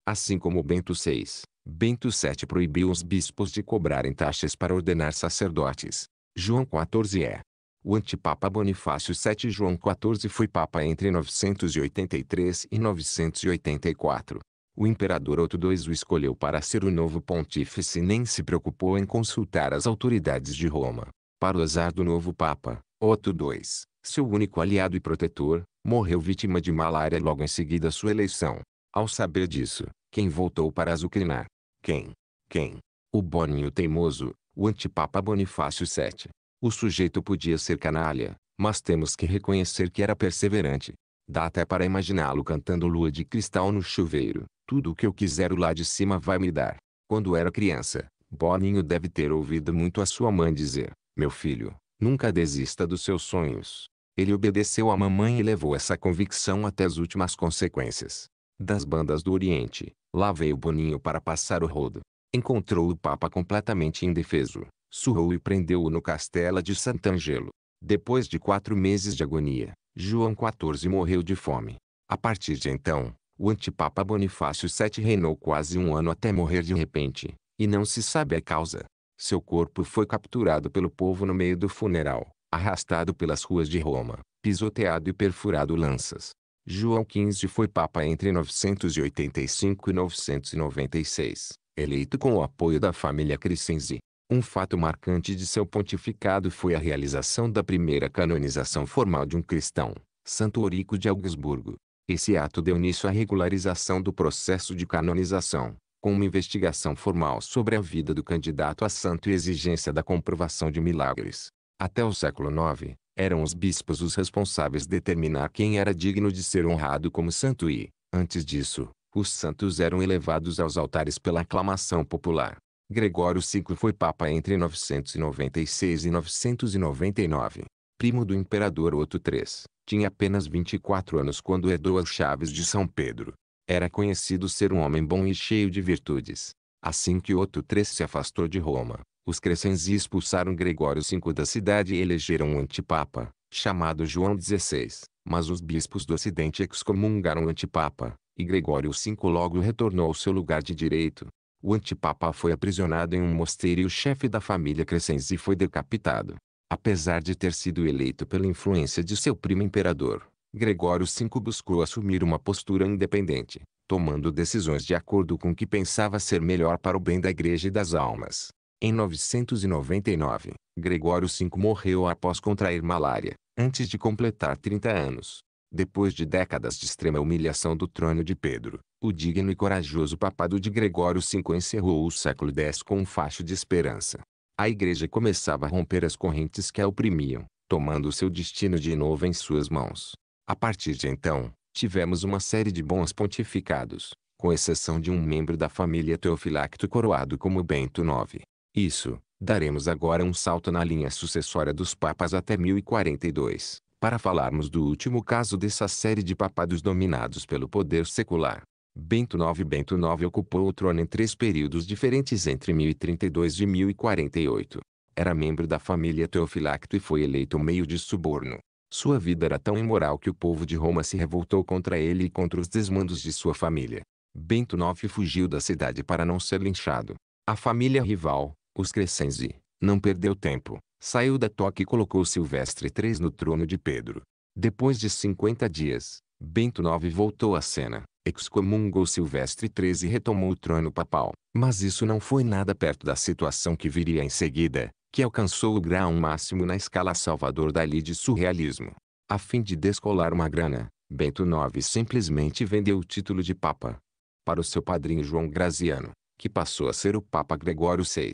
Assim como Bento VI, Bento VII proibiu os bispos de cobrarem taxas para ordenar sacerdotes. João XIV é. O antipapa Bonifácio VII João XIV foi papa entre 983 e 984. O imperador Otto II o escolheu para ser o novo pontífice e nem se preocupou em consultar as autoridades de Roma para o azar do novo Papa, Otto II, seu único aliado e protetor, morreu vítima de malária logo em seguida à sua eleição. Ao saber disso, quem voltou para azucrinar? Quem? Quem? O Boninho teimoso, o antipapa Bonifácio VII. O sujeito podia ser canalha, mas temos que reconhecer que era perseverante. Dá até para imaginá-lo cantando lua de cristal no chuveiro. Tudo o que eu quiser lá de cima vai me dar. Quando era criança, Boninho deve ter ouvido muito a sua mãe dizer. Meu filho, nunca desista dos seus sonhos. Ele obedeceu à mamãe e levou essa convicção até as últimas consequências. Das bandas do Oriente, lá veio Boninho para passar o rodo. Encontrou o Papa completamente indefeso, surrou e prendeu-o no castelo de Sant'Angelo. Depois de quatro meses de agonia, João XIV morreu de fome. A partir de então, o antipapa Bonifácio VII reinou quase um ano até morrer de repente, e não se sabe a causa. Seu corpo foi capturado pelo povo no meio do funeral, arrastado pelas ruas de Roma, pisoteado e perfurado lanças. João XV foi papa entre 985 e 996, eleito com o apoio da família Crescenzi. Um fato marcante de seu pontificado foi a realização da primeira canonização formal de um cristão, Santo Orico de Augsburgo. Esse ato deu início à regularização do processo de canonização, com uma investigação formal sobre a vida do candidato a santo e exigência da comprovação de milagres. Até o século IX, eram os bispos os responsáveis de determinar quem era digno de ser honrado como santo e, antes disso, os santos eram elevados aos altares pela aclamação popular. Gregório V foi papa entre 996 e 999. Primo do imperador Otto III, tinha apenas 24 anos quando herdou as chaves de São Pedro. Era conhecido ser um homem bom e cheio de virtudes. Assim que Otto III se afastou de Roma, os crescenses expulsaram Gregório V da cidade e elegeram um antipapa, chamado João XVI, mas os bispos do ocidente excomungaram o antipapa, e Gregório V logo retornou ao seu lugar de direito. O antipapa foi aprisionado em um mosteiro e o chefe da família Crescenzi foi decapitado. Apesar de ter sido eleito pela influência de seu primo imperador, Gregório V buscou assumir uma postura independente, tomando decisões de acordo com o que pensava ser melhor para o bem da igreja e das almas. Em 999, Gregório V morreu após contrair malária, antes de completar 30 anos. Depois de décadas de extrema humilhação do trono de Pedro, o digno e corajoso papado de Gregório V encerrou o século X com um facho de esperança. A igreja começava a romper as correntes que a oprimiam, tomando seu destino de novo em suas mãos. A partir de então, tivemos uma série de bons pontificados, com exceção de um membro da família Teofilacto coroado como Bento IX. Isso, daremos agora um salto na linha sucessória dos papas até 1042, para falarmos do último caso dessa série de papados dominados pelo poder secular. Bento IX Bento IX ocupou o trono em três períodos diferentes entre 1032 e 1048. Era membro da família Teofilacto e foi eleito meio de suborno. Sua vida era tão imoral que o povo de Roma se revoltou contra ele e contra os desmandos de sua família. Bento IX fugiu da cidade para não ser linchado. A família rival, os Crescenzi, não perdeu tempo. Saiu da toca e colocou Silvestre III no trono de Pedro. Depois de 50 dias, Bento IX voltou à cena, excomungou Silvestre III e retomou o trono papal. Mas isso não foi nada perto da situação que viria em seguida que alcançou o grau máximo na escala Salvador Dali de surrealismo. A fim de descolar uma grana, Bento IX simplesmente vendeu o título de Papa para o seu padrinho João Graziano, que passou a ser o Papa Gregório VI.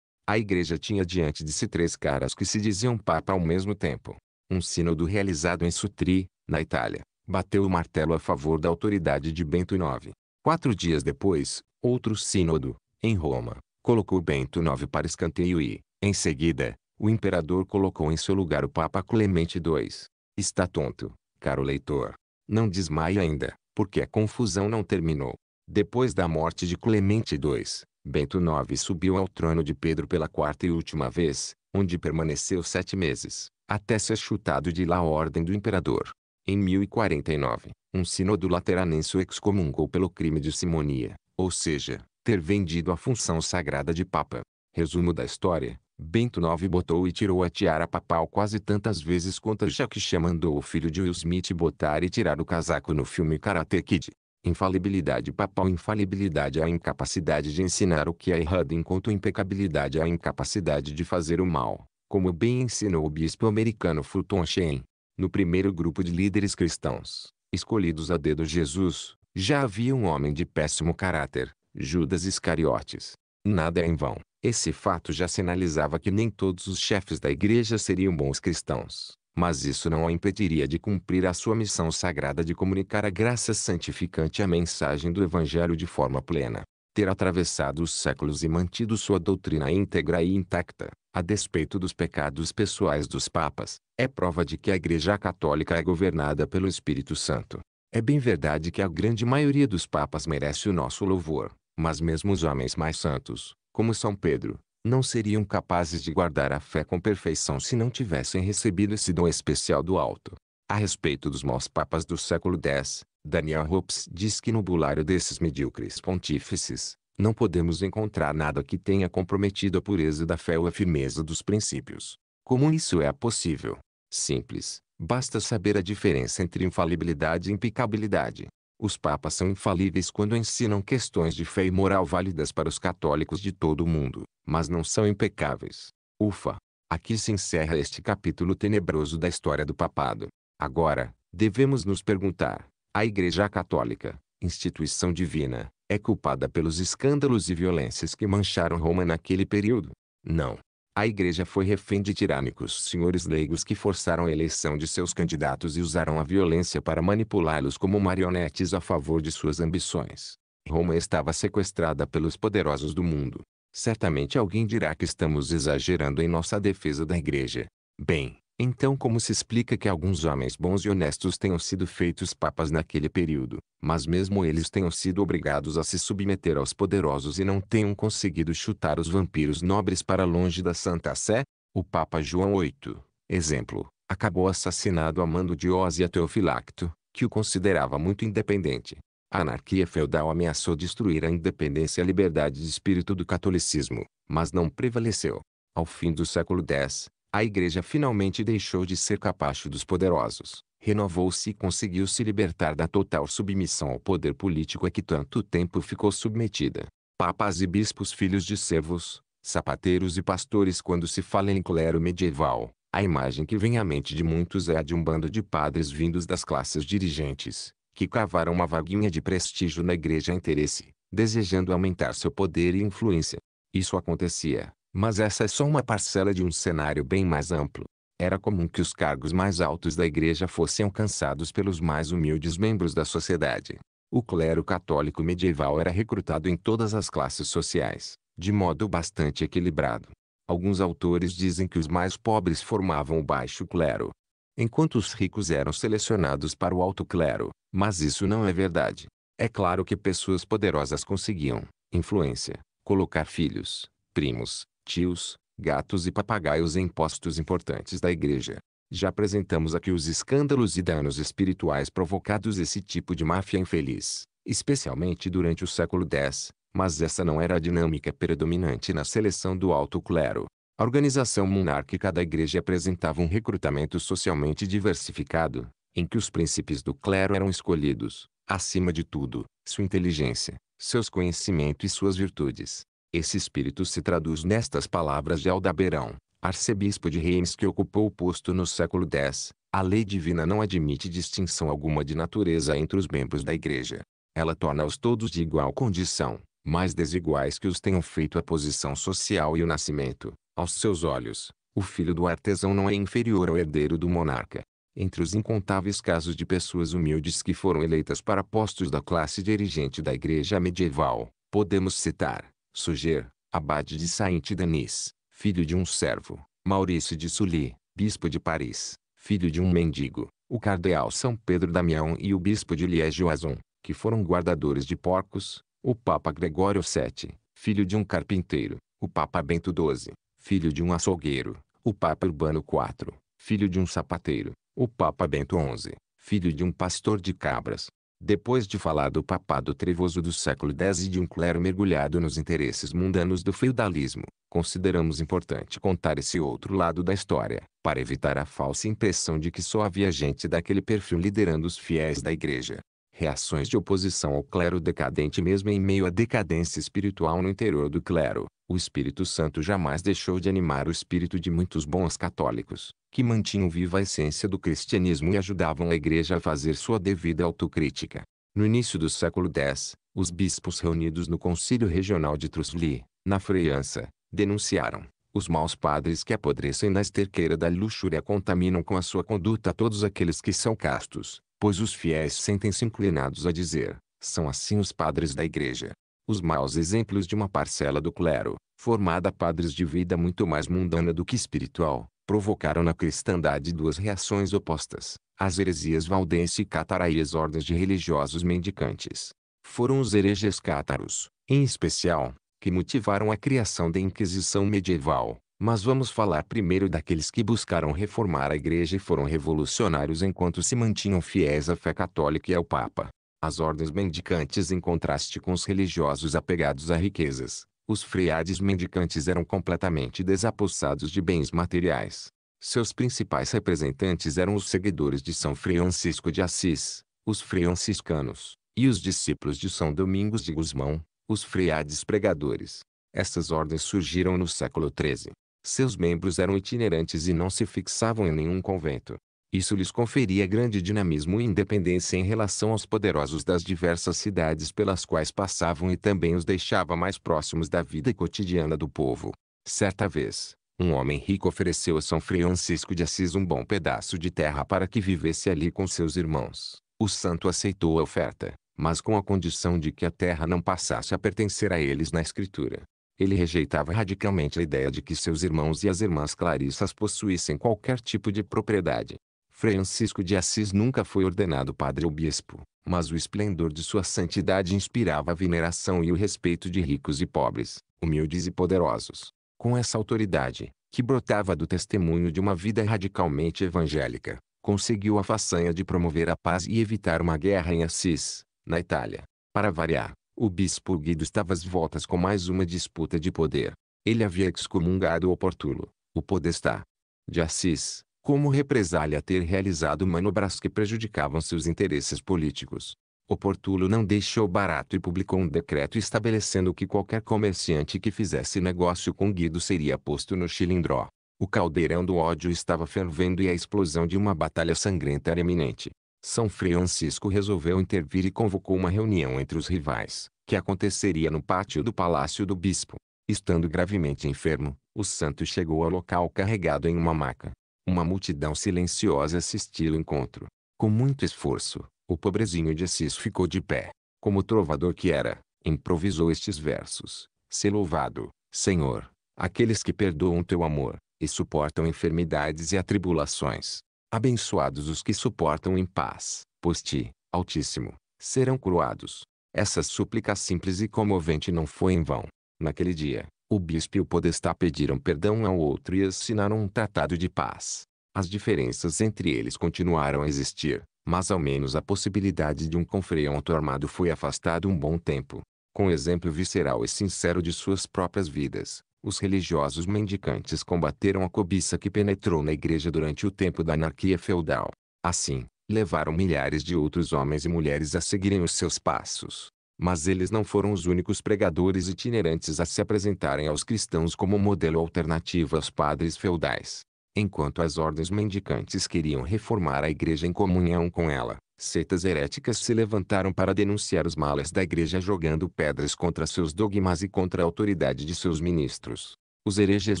A igreja tinha diante de si três caras que se diziam Papa ao mesmo tempo. Um sínodo realizado em Sutri, na Itália, bateu o martelo a favor da autoridade de Bento IX. Quatro dias depois, outro sínodo, em Roma, colocou Bento IX para escanteio e, em seguida, o imperador colocou em seu lugar o Papa Clemente II. Está tonto, caro leitor. Não desmaie ainda, porque a confusão não terminou. Depois da morte de Clemente II, Bento IX subiu ao trono de Pedro pela quarta e última vez, onde permaneceu sete meses, até ser chutado de lá a ordem do imperador. Em 1049, um sínodo lateranense o excomungou pelo crime de simonia, ou seja, ter vendido a função sagrada de papa. Resumo da história: Bento IX botou e tirou a tiara papal quase tantas vezes quanto Jack mandou o filho de Will Smith botar e tirar o casaco no filme Karate Kid. Infalibilidade papal Infalibilidade é a incapacidade de ensinar o que é errado enquanto impecabilidade é a incapacidade de fazer o mal, como bem ensinou o bispo americano Fulton Sheen. No primeiro grupo de líderes cristãos, escolhidos a dedo Jesus, já havia um homem de péssimo caráter, Judas Iscariotes. Nada é em vão. Esse fato já sinalizava que nem todos os chefes da igreja seriam bons cristãos, mas isso não a impediria de cumprir a sua missão sagrada de comunicar a graça santificante e a mensagem do Evangelho de forma plena. Ter atravessado os séculos e mantido sua doutrina íntegra e intacta, a despeito dos pecados pessoais dos papas, é prova de que a Igreja Católica é governada pelo Espírito Santo. É bem verdade que a grande maioria dos papas merece o nosso louvor, mas mesmo os homens mais santos, como São Pedro, não seriam capazes de guardar a fé com perfeição se não tivessem recebido esse dom especial do alto. A respeito dos maus papas do século X, Daniel Hopes diz que no bulário desses medíocres pontífices, não podemos encontrar nada que tenha comprometido a pureza da fé ou a firmeza dos princípios. Como isso é possível? Simples, basta saber a diferença entre infalibilidade e impecabilidade. Os papas são infalíveis quando ensinam questões de fé e moral válidas para os católicos de todo o mundo, mas não são impecáveis. Ufa! Aqui se encerra este capítulo tenebroso da história do papado. Agora, devemos nos perguntar: a Igreja Católica, instituição divina, é culpada pelos escândalos e violências que mancharam Roma naquele período? Não a igreja foi refém de tirânicos senhores leigos que forçaram a eleição de seus candidatos e usaram a violência para manipulá-los como marionetes a favor de suas ambições. Roma estava sequestrada pelos poderosos do mundo. Certamente alguém dirá que estamos exagerando em nossa defesa da igreja. Bem, então, como se explica que alguns homens bons e honestos tenham sido feitos papas naquele período, mas mesmo eles tenham sido obrigados a se submeter aos poderosos e não tenham conseguido chutar os vampiros nobres para longe da Santa Sé? O Papa João VIII, exemplo, acabou assassinado a mando de Ósia Teofilacto, que o considerava muito independente. A anarquia feudal ameaçou destruir a independência e a liberdade de espírito do catolicismo, mas não prevaleceu. Ao fim do século X, a igreja finalmente deixou de ser capacho dos poderosos, renovou-se e conseguiu se libertar da total submissão ao poder político a que tanto tempo ficou submetida. Papas e bispos filhos de servos, sapateiros e pastores quando se fala em clero medieval, a imagem que vem à mente de muitos é a de um bando de padres vindos das classes dirigentes, que cavaram uma vaguinha de prestígio na igreja a interesse, desejando aumentar seu poder e influência. Isso acontecia, mas essa é só uma parcela de um cenário bem mais amplo. Era comum que os cargos mais altos da igreja fossem alcançados pelos mais humildes membros da sociedade. O clero católico medieval era recrutado em todas as classes sociais, de modo bastante equilibrado. Alguns autores dizem que os mais pobres formavam o baixo clero, enquanto os ricos eram selecionados para o alto clero, mas isso não é verdade. É claro que pessoas poderosas conseguiam influência, colocar filhos, primos, tios, gatos e papagaios em postos importantes da igreja. Já apresentamos aqui os escândalos e danos espirituais provocados esse tipo de máfia infeliz, especialmente durante o século X, mas essa não era a dinâmica predominante na seleção do alto clero. A organização monárquica da igreja apresentava um recrutamento socialmente diversificado, em que os príncipes do clero eram escolhidos, acima de tudo, sua inteligência, seus conhecimentos e suas virtudes. Esse espírito se traduz nestas palavras de Aldaberão, arcebispo de Reims que ocupou o posto no século X. A lei divina não admite distinção alguma de natureza entre os membros da igreja. Ela torna-os todos de igual condição, mais desiguais que os tenham feito a posição social e o nascimento. Aos seus olhos, o filho do artesão não é inferior ao herdeiro do monarca. Entre os incontáveis casos de pessoas humildes que foram eleitas para postos da classe dirigente da igreja medieval, podemos citar Suger, abade de Saint-Denis, filho de um servo, Maurício de Sully, bispo de Paris, filho de um mendigo, o cardeal São Pedro Damião e o bispo de Liège Oazon, que foram guardadores de porcos, o papa Gregório VII, filho de um carpinteiro, o papa Bento XII, filho de um açougueiro, o papa Urbano IV, filho de um sapateiro, o papa Bento XI, filho de um pastor de cabras, depois de falar do papado trevoso do século X e de um clero mergulhado nos interesses mundanos do feudalismo, consideramos importante contar esse outro lado da história, para evitar a falsa impressão de que só havia gente daquele perfil liderando os fiéis da igreja. Reações de oposição ao clero decadente mesmo em meio à decadência espiritual no interior do clero, o Espírito Santo jamais deixou de animar o espírito de muitos bons católicos, que mantinham viva a essência do cristianismo e ajudavam a Igreja a fazer sua devida autocrítica. No início do século X, os bispos reunidos no Concílio Regional de Trusli, na França, denunciaram os maus padres que apodrecem na esterqueira da luxúria contaminam com a sua conduta todos aqueles que são castos, pois os fiéis sentem-se inclinados a dizer, são assim os padres da igreja os maus exemplos de uma parcela do clero, formada padres de vida muito mais mundana do que espiritual, provocaram na cristandade duas reações opostas. As heresias valdense e catara e as ordens de religiosos mendicantes. Foram os hereges cátaros, em especial, que motivaram a criação da Inquisição medieval. Mas vamos falar primeiro daqueles que buscaram reformar a igreja e foram revolucionários enquanto se mantinham fiéis à fé católica e ao Papa. As ordens mendicantes em contraste com os religiosos apegados a riquezas, os freades mendicantes eram completamente desapossados de bens materiais. Seus principais representantes eram os seguidores de São Francisco de Assis, os franciscanos, e os discípulos de São Domingos de Guzmão, os freades pregadores. Essas ordens surgiram no século XIII. Seus membros eram itinerantes e não se fixavam em nenhum convento. Isso lhes conferia grande dinamismo e independência em relação aos poderosos das diversas cidades pelas quais passavam e também os deixava mais próximos da vida cotidiana do povo. Certa vez, um homem rico ofereceu a São Francisco de Assis um bom pedaço de terra para que vivesse ali com seus irmãos. O santo aceitou a oferta, mas com a condição de que a terra não passasse a pertencer a eles na escritura. Ele rejeitava radicalmente a ideia de que seus irmãos e as irmãs Clarissas possuíssem qualquer tipo de propriedade. Francisco de Assis nunca foi ordenado padre ou bispo, mas o esplendor de sua santidade inspirava a veneração e o respeito de ricos e pobres, humildes e poderosos. Com essa autoridade, que brotava do testemunho de uma vida radicalmente evangélica, conseguiu a façanha de promover a paz e evitar uma guerra em Assis, na Itália. Para variar, o bispo Guido estava às voltas com mais uma disputa de poder. Ele havia excomungado o Portulo, o podestá de Assis, como represália ter realizado manobras que prejudicavam seus interesses políticos. Portulo não deixou barato e publicou um decreto estabelecendo que qualquer comerciante que fizesse negócio com Guido seria posto no chilindró. O caldeirão do ódio estava fervendo e a explosão de uma batalha sangrenta era iminente. São Francisco resolveu intervir e convocou uma reunião entre os rivais, que aconteceria no pátio do Palácio do Bispo. Estando gravemente enfermo, o santo chegou ao local carregado em uma maca. Uma multidão silenciosa assistiu o encontro. Com muito esforço, o pobrezinho de Assis ficou de pé. Como trovador que era, improvisou estes versos. Se louvado, Senhor, aqueles que perdoam teu amor, e suportam enfermidades e atribulações. Abençoados os que suportam em paz, pois ti, Altíssimo, serão coroados. Essa súplica simples e comovente não foi em vão. Naquele dia, o bispo e o podestá pediram perdão ao outro e assinaram um tratado de paz. As diferenças entre eles continuaram a existir, mas ao menos a possibilidade de um confronto armado foi afastada um bom tempo. Com exemplo visceral e sincero de suas próprias vidas, os religiosos mendicantes combateram a cobiça que penetrou na igreja durante o tempo da anarquia feudal. Assim, levaram milhares de outros homens e mulheres a seguirem os seus passos. Mas eles não foram os únicos pregadores itinerantes a se apresentarem aos cristãos como modelo alternativo aos padres feudais. Enquanto as ordens mendicantes queriam reformar a igreja em comunhão com ela, seitas heréticas se levantaram para denunciar os males da igreja jogando pedras contra seus dogmas e contra a autoridade de seus ministros. Os hereges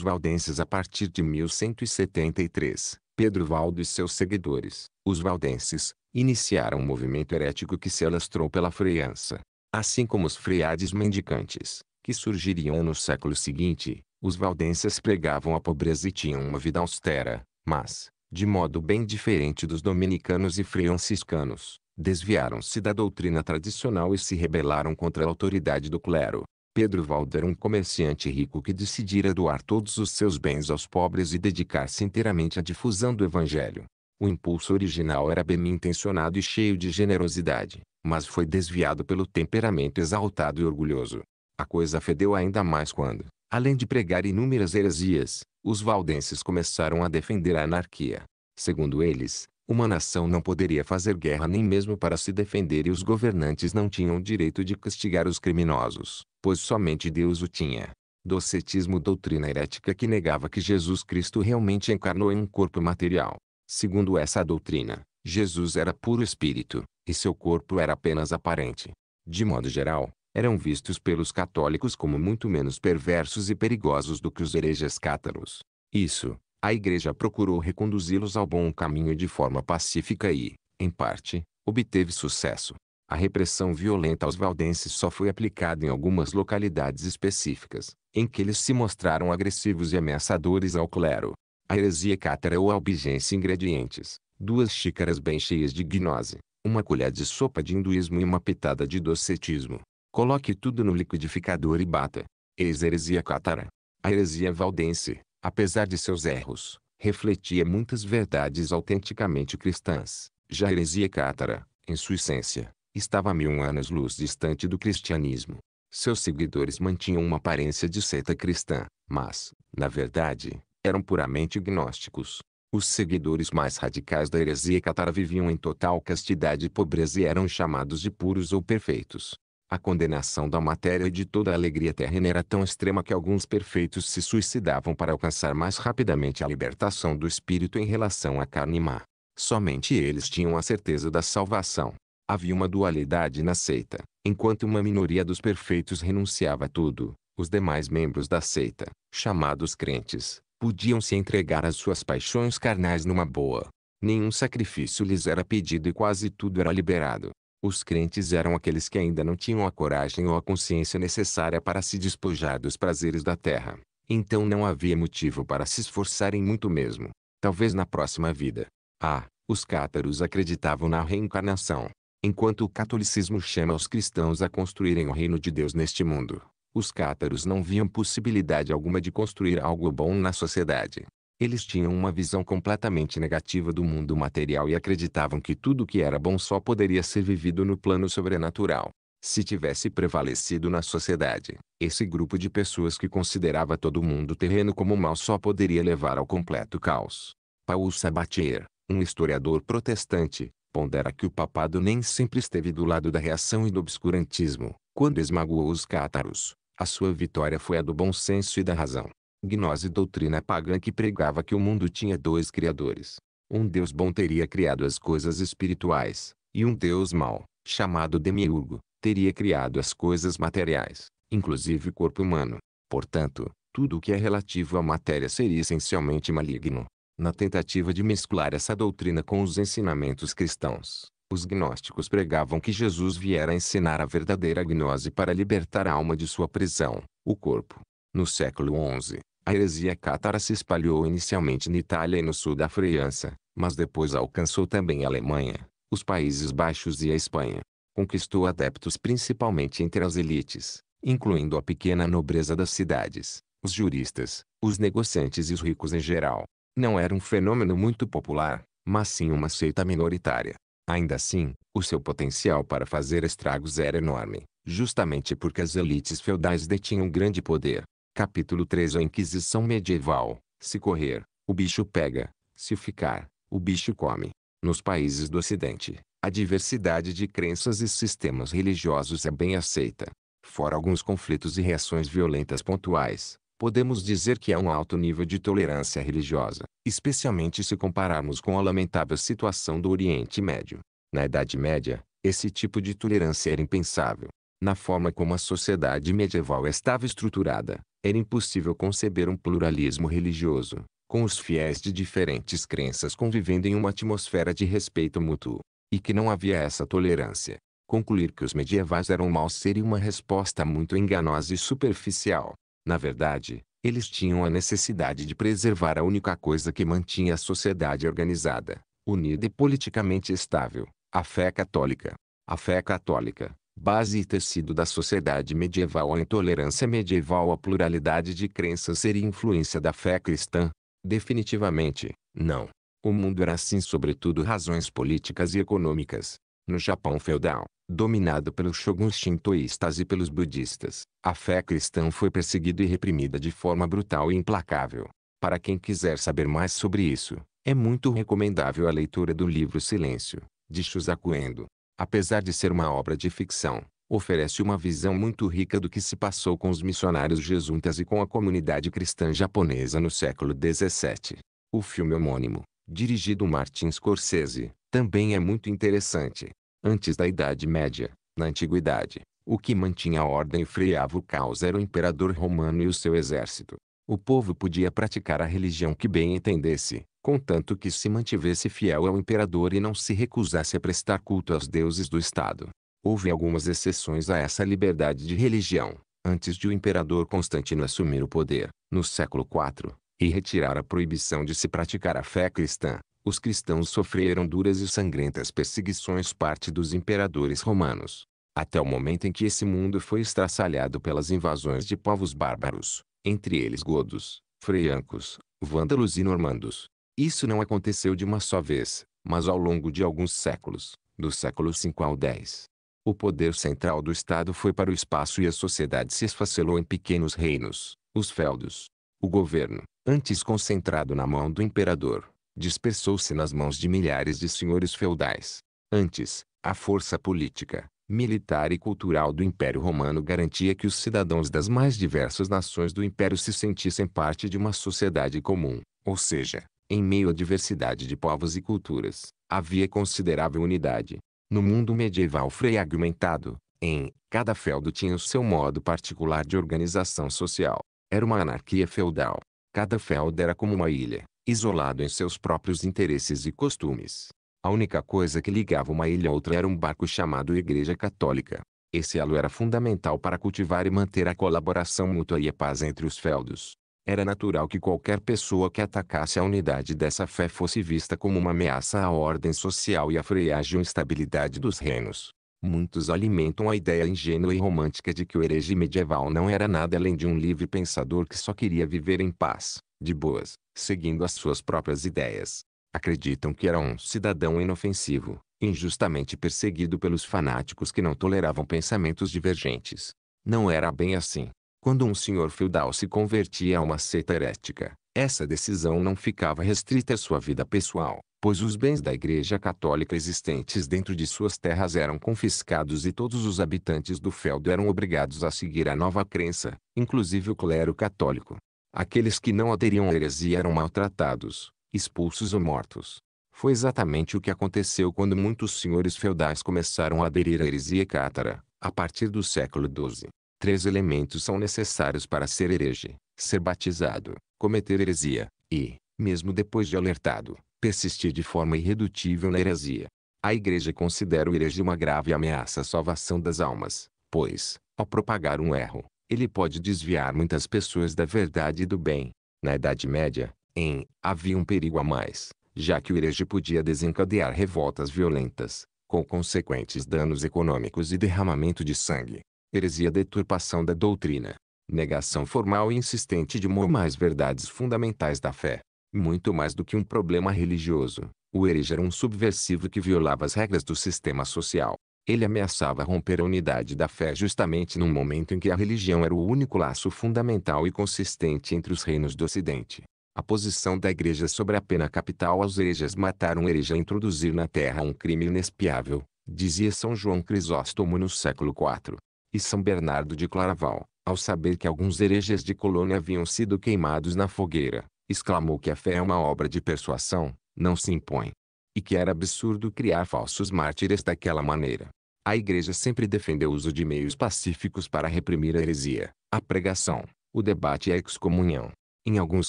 valdenses a partir de 1173, Pedro Valdo e seus seguidores, os valdenses, iniciaram um movimento herético que se alastrou pela França, Assim como os freades mendicantes, que surgiriam no século seguinte, os valdenses pregavam a pobreza e tinham uma vida austera, mas, de modo bem diferente dos dominicanos e franciscanos, desviaram-se da doutrina tradicional e se rebelaram contra a autoridade do clero. Pedro Valder um comerciante rico que decidira doar todos os seus bens aos pobres e dedicar-se inteiramente à difusão do evangelho. O impulso original era bem intencionado e cheio de generosidade, mas foi desviado pelo temperamento exaltado e orgulhoso. A coisa fedeu ainda mais quando, além de pregar inúmeras heresias, os valdenses começaram a defender a anarquia. Segundo eles, uma nação não poderia fazer guerra nem mesmo para se defender e os governantes não tinham o direito de castigar os criminosos, pois somente Deus o tinha. Docetismo doutrina herética que negava que Jesus Cristo realmente encarnou em um corpo material. Segundo essa doutrina, Jesus era puro espírito, e seu corpo era apenas aparente. De modo geral, eram vistos pelos católicos como muito menos perversos e perigosos do que os hereges cátaros. Isso, a Igreja procurou reconduzi-los ao bom caminho de forma pacífica e, em parte, obteve sucesso. A repressão violenta aos valdenses só foi aplicada em algumas localidades específicas, em que eles se mostraram agressivos e ameaçadores ao clero a heresia cátara ou albigense ingredientes, duas xícaras bem cheias de gnose, uma colher de sopa de hinduísmo e uma pitada de docetismo. Coloque tudo no liquidificador e bata. Eis a heresia cátara. A heresia valdense, apesar de seus erros, refletia muitas verdades autenticamente cristãs. Já a heresia cátara, em sua essência, estava a mil anos-luz distante do cristianismo. Seus seguidores mantinham uma aparência de seita cristã, mas, na verdade, eram puramente gnósticos. Os seguidores mais radicais da heresia catara viviam em total castidade e pobreza e eram chamados de puros ou perfeitos. A condenação da matéria e de toda a alegria terrena era tão extrema que alguns perfeitos se suicidavam para alcançar mais rapidamente a libertação do espírito em relação à carne má. Somente eles tinham a certeza da salvação. Havia uma dualidade na seita. Enquanto uma minoria dos perfeitos renunciava a tudo, os demais membros da seita, chamados crentes, podiam se entregar às suas paixões carnais numa boa. Nenhum sacrifício lhes era pedido e quase tudo era liberado. Os crentes eram aqueles que ainda não tinham a coragem ou a consciência necessária para se despojar dos prazeres da terra. Então não havia motivo para se esforçarem muito mesmo. Talvez na próxima vida. Ah, os cátaros acreditavam na reencarnação. Enquanto o catolicismo chama os cristãos a construírem o reino de Deus neste mundo, os cátaros não viam possibilidade alguma de construir algo bom na sociedade. Eles tinham uma visão completamente negativa do mundo material e acreditavam que tudo que era bom só poderia ser vivido no plano sobrenatural. Se tivesse prevalecido na sociedade, esse grupo de pessoas que considerava todo mundo terreno como mal só poderia levar ao completo caos. Paul Sabatier, um historiador protestante, pondera que o papado nem sempre esteve do lado da reação e do obscurantismo, quando esmagou os cátaros, a sua vitória foi a do bom senso e da razão. Gnose doutrina pagã que pregava que o mundo tinha dois criadores. Um Deus bom teria criado as coisas espirituais, e um Deus mau, chamado Demiurgo, teria criado as coisas materiais, inclusive o corpo humano. Portanto, tudo o que é relativo à matéria seria essencialmente maligno. Na tentativa de mesclar essa doutrina com os ensinamentos cristãos, os gnósticos pregavam que Jesus viera ensinar a verdadeira gnose para libertar a alma de sua prisão, o corpo. No século XI, a heresia cátara se espalhou inicialmente na Itália e no sul da França, mas depois alcançou também a Alemanha, os Países Baixos e a Espanha. Conquistou adeptos principalmente entre as elites, incluindo a pequena nobreza das cidades, os juristas, os negociantes e os ricos em geral. Não era um fenômeno muito popular, mas sim uma seita minoritária. Ainda assim, o seu potencial para fazer estragos era enorme, justamente porque as elites feudais detinham grande poder. Capítulo 3 A Inquisição Medieval Se correr, o bicho pega. Se ficar, o bicho come. Nos países do Ocidente, a diversidade de crenças e sistemas religiosos é bem aceita. Fora alguns conflitos e reações violentas pontuais, podemos dizer que há é um alto nível de tolerância religiosa, especialmente se compararmos com a lamentável situação do Oriente Médio. Na Idade Média, esse tipo de tolerância era impensável. Na forma como a sociedade medieval estava estruturada, era impossível conceber um pluralismo religioso, com os fiéis de diferentes crenças convivendo em uma atmosfera de respeito mútuo, e que não havia essa tolerância. Concluir que os medievais eram um mal seria uma resposta muito enganosa e superficial. Na verdade, eles tinham a necessidade de preservar a única coisa que mantinha a sociedade organizada, unida e politicamente estável, a fé católica. A fé católica, base e tecido da sociedade medieval a intolerância medieval à pluralidade de crenças seria influência da fé cristã? Definitivamente, não. O mundo era assim sobretudo razões políticas e econômicas. No Japão feudal, dominado pelos shoguns shintoístas e pelos budistas, a fé cristã foi perseguida e reprimida de forma brutal e implacável. Para quem quiser saber mais sobre isso, é muito recomendável a leitura do livro Silêncio, de Shusaku Endo. Apesar de ser uma obra de ficção, oferece uma visão muito rica do que se passou com os missionários jesuítas e com a comunidade cristã japonesa no século XVII. O filme homônimo, dirigido Martin Scorsese, também é muito interessante. Antes da Idade Média, na Antiguidade, o que mantinha a ordem e freava o caos era o imperador romano e o seu exército. O povo podia praticar a religião que bem entendesse, contanto que se mantivesse fiel ao imperador e não se recusasse a prestar culto aos deuses do Estado. Houve algumas exceções a essa liberdade de religião, antes de o imperador Constantino assumir o poder, no século IV, e retirar a proibição de se praticar a fé cristã os cristãos sofreram duras e sangrentas perseguições parte dos imperadores romanos. Até o momento em que esse mundo foi estraçalhado pelas invasões de povos bárbaros, entre eles godos, freiancos, vândalos e normandos. Isso não aconteceu de uma só vez, mas ao longo de alguns séculos, do século V ao X. O poder central do Estado foi para o espaço e a sociedade se esfacelou em pequenos reinos, os feudos. O governo, antes concentrado na mão do imperador, dispersou-se nas mãos de milhares de senhores feudais. Antes, a força política, militar e cultural do Império Romano garantia que os cidadãos das mais diversas nações do Império se sentissem parte de uma sociedade comum, ou seja, em meio à diversidade de povos e culturas, havia considerável unidade. No mundo medieval fragmentado, em cada feudo tinha o seu modo particular de organização social. Era uma anarquia feudal. Cada feudo era como uma ilha, isolado em seus próprios interesses e costumes. A única coisa que ligava uma ilha a outra era um barco chamado Igreja Católica. Esse elo era fundamental para cultivar e manter a colaboração mútua e a paz entre os feudos. Era natural que qualquer pessoa que atacasse a unidade dessa fé fosse vista como uma ameaça à ordem social e à freiagem ou instabilidade dos reinos. Muitos alimentam a ideia ingênua e romântica de que o herege medieval não era nada além de um livre pensador que só queria viver em paz de boas, seguindo as suas próprias ideias. Acreditam que era um cidadão inofensivo, injustamente perseguido pelos fanáticos que não toleravam pensamentos divergentes. Não era bem assim. Quando um senhor feudal se convertia a uma seita herética, essa decisão não ficava restrita à sua vida pessoal, pois os bens da Igreja Católica existentes dentro de suas terras eram confiscados e todos os habitantes do feudo eram obrigados a seguir a nova crença, inclusive o clero católico. Aqueles que não aderiam à heresia eram maltratados, expulsos ou mortos. Foi exatamente o que aconteceu quando muitos senhores feudais começaram a aderir à heresia cátara, a partir do século XII. Três elementos são necessários para ser herege, ser batizado, cometer heresia, e, mesmo depois de alertado, persistir de forma irredutível na heresia. A igreja considera o herege uma grave ameaça à salvação das almas, pois, ao propagar um erro, ele pode desviar muitas pessoas da verdade e do bem. Na Idade Média, em, havia um perigo a mais, já que o herege podia desencadear revoltas violentas, com consequentes danos econômicos e derramamento de sangue. Heresia deturpação da doutrina. Negação formal e insistente de uma ou mais verdades fundamentais da fé. Muito mais do que um problema religioso, o herege era um subversivo que violava as regras do sistema social. Ele ameaçava romper a unidade da fé justamente num momento em que a religião era o único laço fundamental e consistente entre os reinos do Ocidente. A posição da Igreja sobre a pena capital aos hereges matar um herege e introduzir na terra um crime inexpiável, dizia São João Crisóstomo no século IV. E São Bernardo de Claraval, ao saber que alguns hereges de Colônia haviam sido queimados na fogueira, exclamou que a fé é uma obra de persuasão, não se impõe. E que era absurdo criar falsos mártires daquela maneira. A Igreja sempre defendeu o uso de meios pacíficos para reprimir a heresia, a pregação, o debate e a excomunhão. Em alguns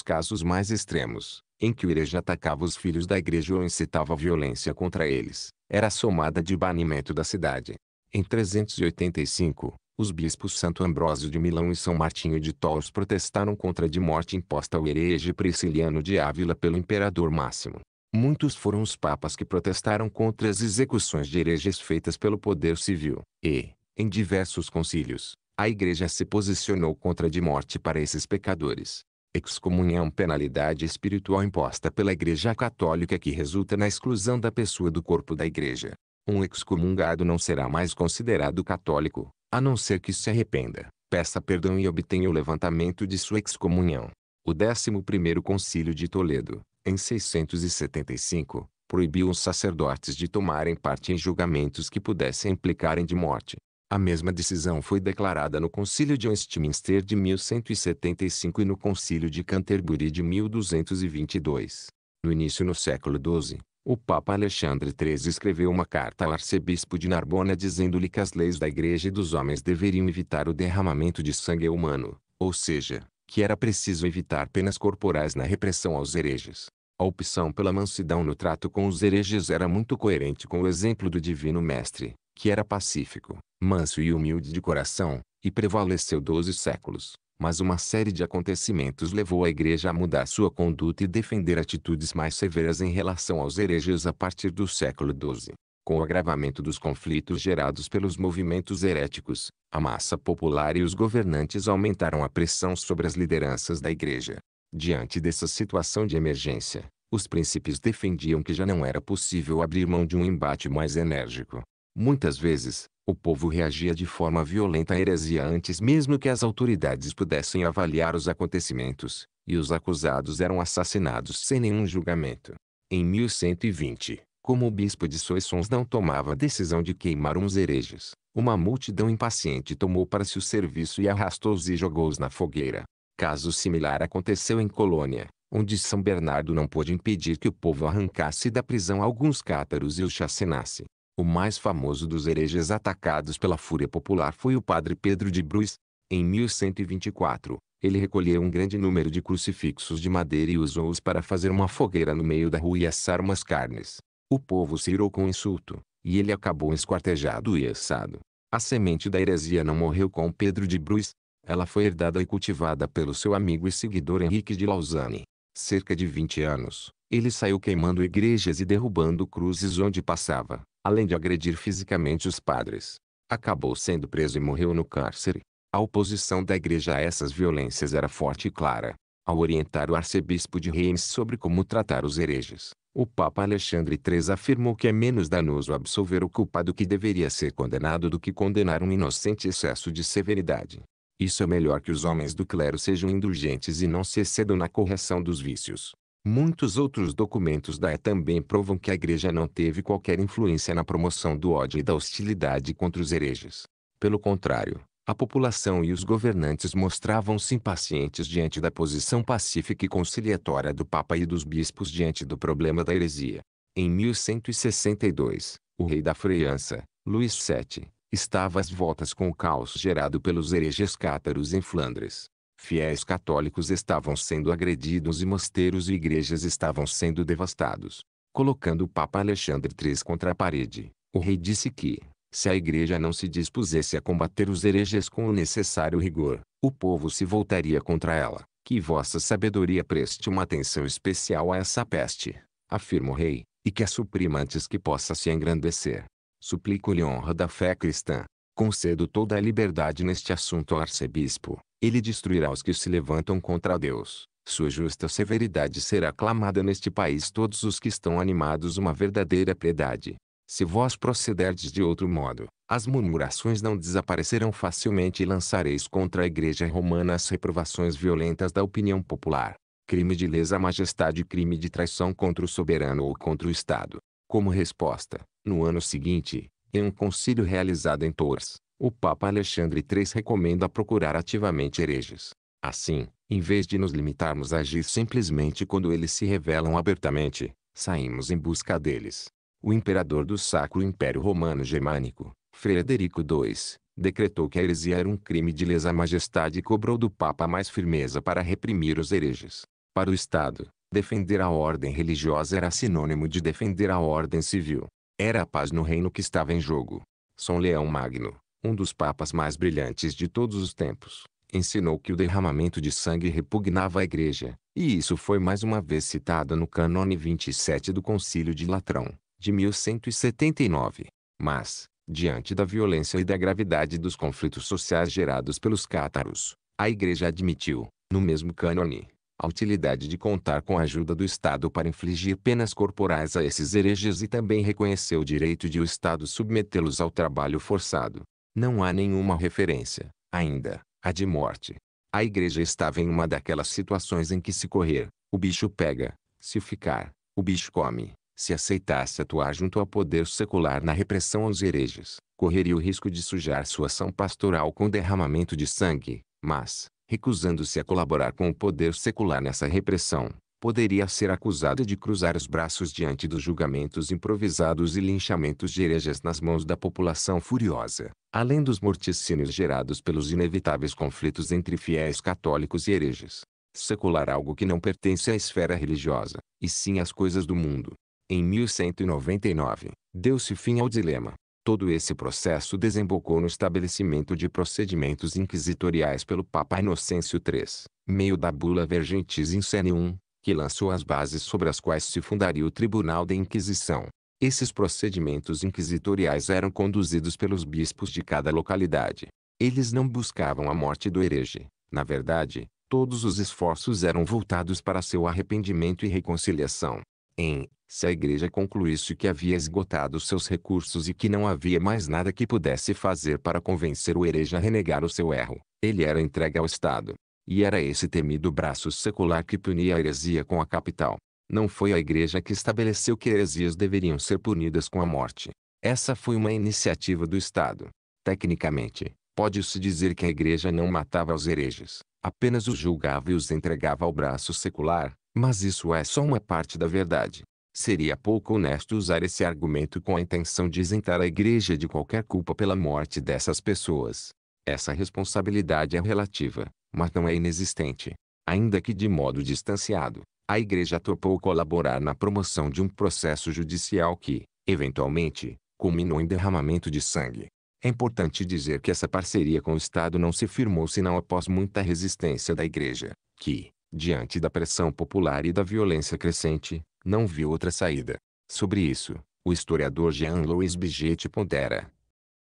casos mais extremos, em que o herege atacava os filhos da igreja ou incitava violência contra eles, era somada de banimento da cidade. Em 385, os bispos Santo Ambrósio de Milão e São Martinho de Tours protestaram contra a de morte imposta ao herege Prisciliano de Ávila pelo imperador Máximo. Muitos foram os papas que protestaram contra as execuções de hereges feitas pelo poder civil, e, em diversos concílios, a Igreja se posicionou contra a de morte para esses pecadores. Excomunhão penalidade espiritual imposta pela Igreja Católica que resulta na exclusão da pessoa do corpo da Igreja. Um excomungado não será mais considerado católico, a não ser que se arrependa, peça perdão e obtenha o levantamento de sua excomunhão. O 11º Concílio de Toledo, em 675, proibiu os sacerdotes de tomarem parte em julgamentos que pudessem implicarem de morte. A mesma decisão foi declarada no Concílio de Westminster de 1175 e no Concílio de Canterbury de 1222. No início do século XII, o Papa Alexandre III escreveu uma carta ao arcebispo de Narbona dizendo-lhe que as leis da Igreja e dos homens deveriam evitar o derramamento de sangue humano, ou seja, que era preciso evitar penas corporais na repressão aos hereges. A opção pela mansidão no trato com os hereges era muito coerente com o exemplo do divino mestre, que era pacífico, manso e humilde de coração, e prevaleceu doze séculos. Mas uma série de acontecimentos levou a igreja a mudar sua conduta e defender atitudes mais severas em relação aos hereges a partir do século XII. Com o agravamento dos conflitos gerados pelos movimentos heréticos, a massa popular e os governantes aumentaram a pressão sobre as lideranças da igreja. Diante dessa situação de emergência, os príncipes defendiam que já não era possível abrir mão de um embate mais enérgico. Muitas vezes, o povo reagia de forma violenta à heresia antes mesmo que as autoridades pudessem avaliar os acontecimentos, e os acusados eram assassinados sem nenhum julgamento. Em 1120, como o bispo de Soissons não tomava a decisão de queimar uns hereges, uma multidão impaciente tomou para si o serviço e arrastou-os e jogou-os na fogueira. Caso similar aconteceu em Colônia, onde São Bernardo não pôde impedir que o povo arrancasse da prisão alguns cátaros e os chacinasse. O mais famoso dos hereges atacados pela fúria popular foi o padre Pedro de Bruis. Em 1124, ele recolheu um grande número de crucifixos de madeira e usou-os para fazer uma fogueira no meio da rua e assar umas carnes. O povo se irou com insulto, e ele acabou esquartejado e assado. A semente da heresia não morreu com Pedro de Bruis. Ela foi herdada e cultivada pelo seu amigo e seguidor Henrique de Lausanne. Cerca de 20 anos, ele saiu queimando igrejas e derrubando cruzes onde passava, além de agredir fisicamente os padres. Acabou sendo preso e morreu no cárcere. A oposição da igreja a essas violências era forte e clara. Ao orientar o arcebispo de Reims sobre como tratar os hereges, o Papa Alexandre III afirmou que é menos danoso absolver o culpado que deveria ser condenado do que condenar um inocente excesso de severidade. Isso é melhor que os homens do clero sejam indulgentes e não se excedam na correção dos vícios. Muitos outros documentos da E também provam que a Igreja não teve qualquer influência na promoção do ódio e da hostilidade contra os hereges. Pelo contrário, a população e os governantes mostravam-se impacientes diante da posição pacífica e conciliatória do Papa e dos bispos diante do problema da heresia. Em 1162, o rei da França, Luís VII, estava às voltas com o caos gerado pelos hereges cátaros em Flandres. Fiéis católicos estavam sendo agredidos e mosteiros e igrejas estavam sendo devastados. Colocando o Papa Alexandre III contra a parede, o rei disse que, se a igreja não se dispusesse a combater os hereges com o necessário rigor, o povo se voltaria contra ela. Que vossa sabedoria preste uma atenção especial a essa peste, afirma o rei, e que a suprima antes que possa se engrandecer. Suplico-lhe honra da fé cristã. Concedo toda a liberdade neste assunto ao arcebispo. Ele destruirá os que se levantam contra Deus. Sua justa severidade será aclamada neste país todos os que estão animados uma verdadeira piedade. Se vós procederdes de outro modo, as murmurações não desaparecerão facilmente e lançareis contra a Igreja Romana as reprovações violentas da opinião popular. Crime de lesa majestade e crime de traição contra o soberano ou contra o Estado. Como resposta, no ano seguinte, em um concílio realizado em Tours, o Papa Alexandre III recomenda procurar ativamente hereges. Assim, em vez de nos limitarmos a agir simplesmente quando eles se revelam abertamente, saímos em busca deles o imperador do Sacro Império Romano Germânico, Frederico II, decretou que a heresia era um crime de lesa majestade e cobrou do Papa mais firmeza para reprimir os hereges. Para o Estado, defender a ordem religiosa era sinônimo de defender a ordem civil. Era a paz no reino que estava em jogo. São Leão Magno, um dos papas mais brilhantes de todos os tempos, ensinou que o derramamento de sangue repugnava a igreja, e isso foi mais uma vez citado no Cânone 27 do Concílio de Latrão, de 1179. Mas, diante da violência e da gravidade dos conflitos sociais gerados pelos cátaros, a Igreja admitiu, no mesmo cânone, a utilidade de contar com a ajuda do Estado para infligir penas corporais a esses hereges e também reconheceu o direito de o Estado submetê-los ao trabalho forçado. Não há nenhuma referência, ainda, a de morte. A igreja estava em uma daquelas situações em que se correr, o bicho pega, se ficar, o bicho come se aceitasse atuar junto ao poder secular na repressão aos hereges, correria o risco de sujar sua ação pastoral com derramamento de sangue, mas, recusando-se a colaborar com o poder secular nessa repressão, poderia ser acusada de cruzar os braços diante dos julgamentos improvisados e linchamentos de hereges nas mãos da população furiosa, além dos morticínios gerados pelos inevitáveis conflitos entre fiéis católicos e hereges. Secular é algo que não pertence à esfera religiosa, e sim às coisas do mundo, em 1199, deu-se fim ao dilema. Todo esse processo desembocou no estabelecimento de procedimentos inquisitoriais pelo Papa Inocêncio III, meio da Bula Vergentis Insenium, que lançou as bases sobre as quais se fundaria o Tribunal da Inquisição. Esses procedimentos inquisitoriais eram conduzidos pelos bispos de cada localidade. Eles não buscavam a morte do herege. Na verdade, todos os esforços eram voltados para seu arrependimento e reconciliação em se a igreja concluísse que havia esgotado seus recursos e que não havia mais nada que pudesse fazer para convencer o herege a renegar o seu erro, ele era entregue ao Estado. E era esse temido braço secular que punia a heresia com a capital. Não foi a igreja que estabeleceu que heresias deveriam ser punidas com a morte. Essa foi uma iniciativa do Estado. Tecnicamente, pode-se dizer que a igreja não matava os hereges, apenas os julgava e os entregava ao braço secular, mas isso é só uma parte da verdade. Seria pouco honesto usar esse argumento com a intenção de isentar a igreja de qualquer culpa pela morte dessas pessoas. Essa responsabilidade é relativa, mas não é inexistente. Ainda que de modo distanciado, a igreja topou colaborar na promoção de um processo judicial que, eventualmente, culminou em derramamento de sangue. É importante dizer que essa parceria com o Estado não se firmou senão após muita resistência da igreja, que, diante da pressão popular e da violência crescente, não viu outra saída. Sobre isso, o historiador Jean-Louis Biget pondera.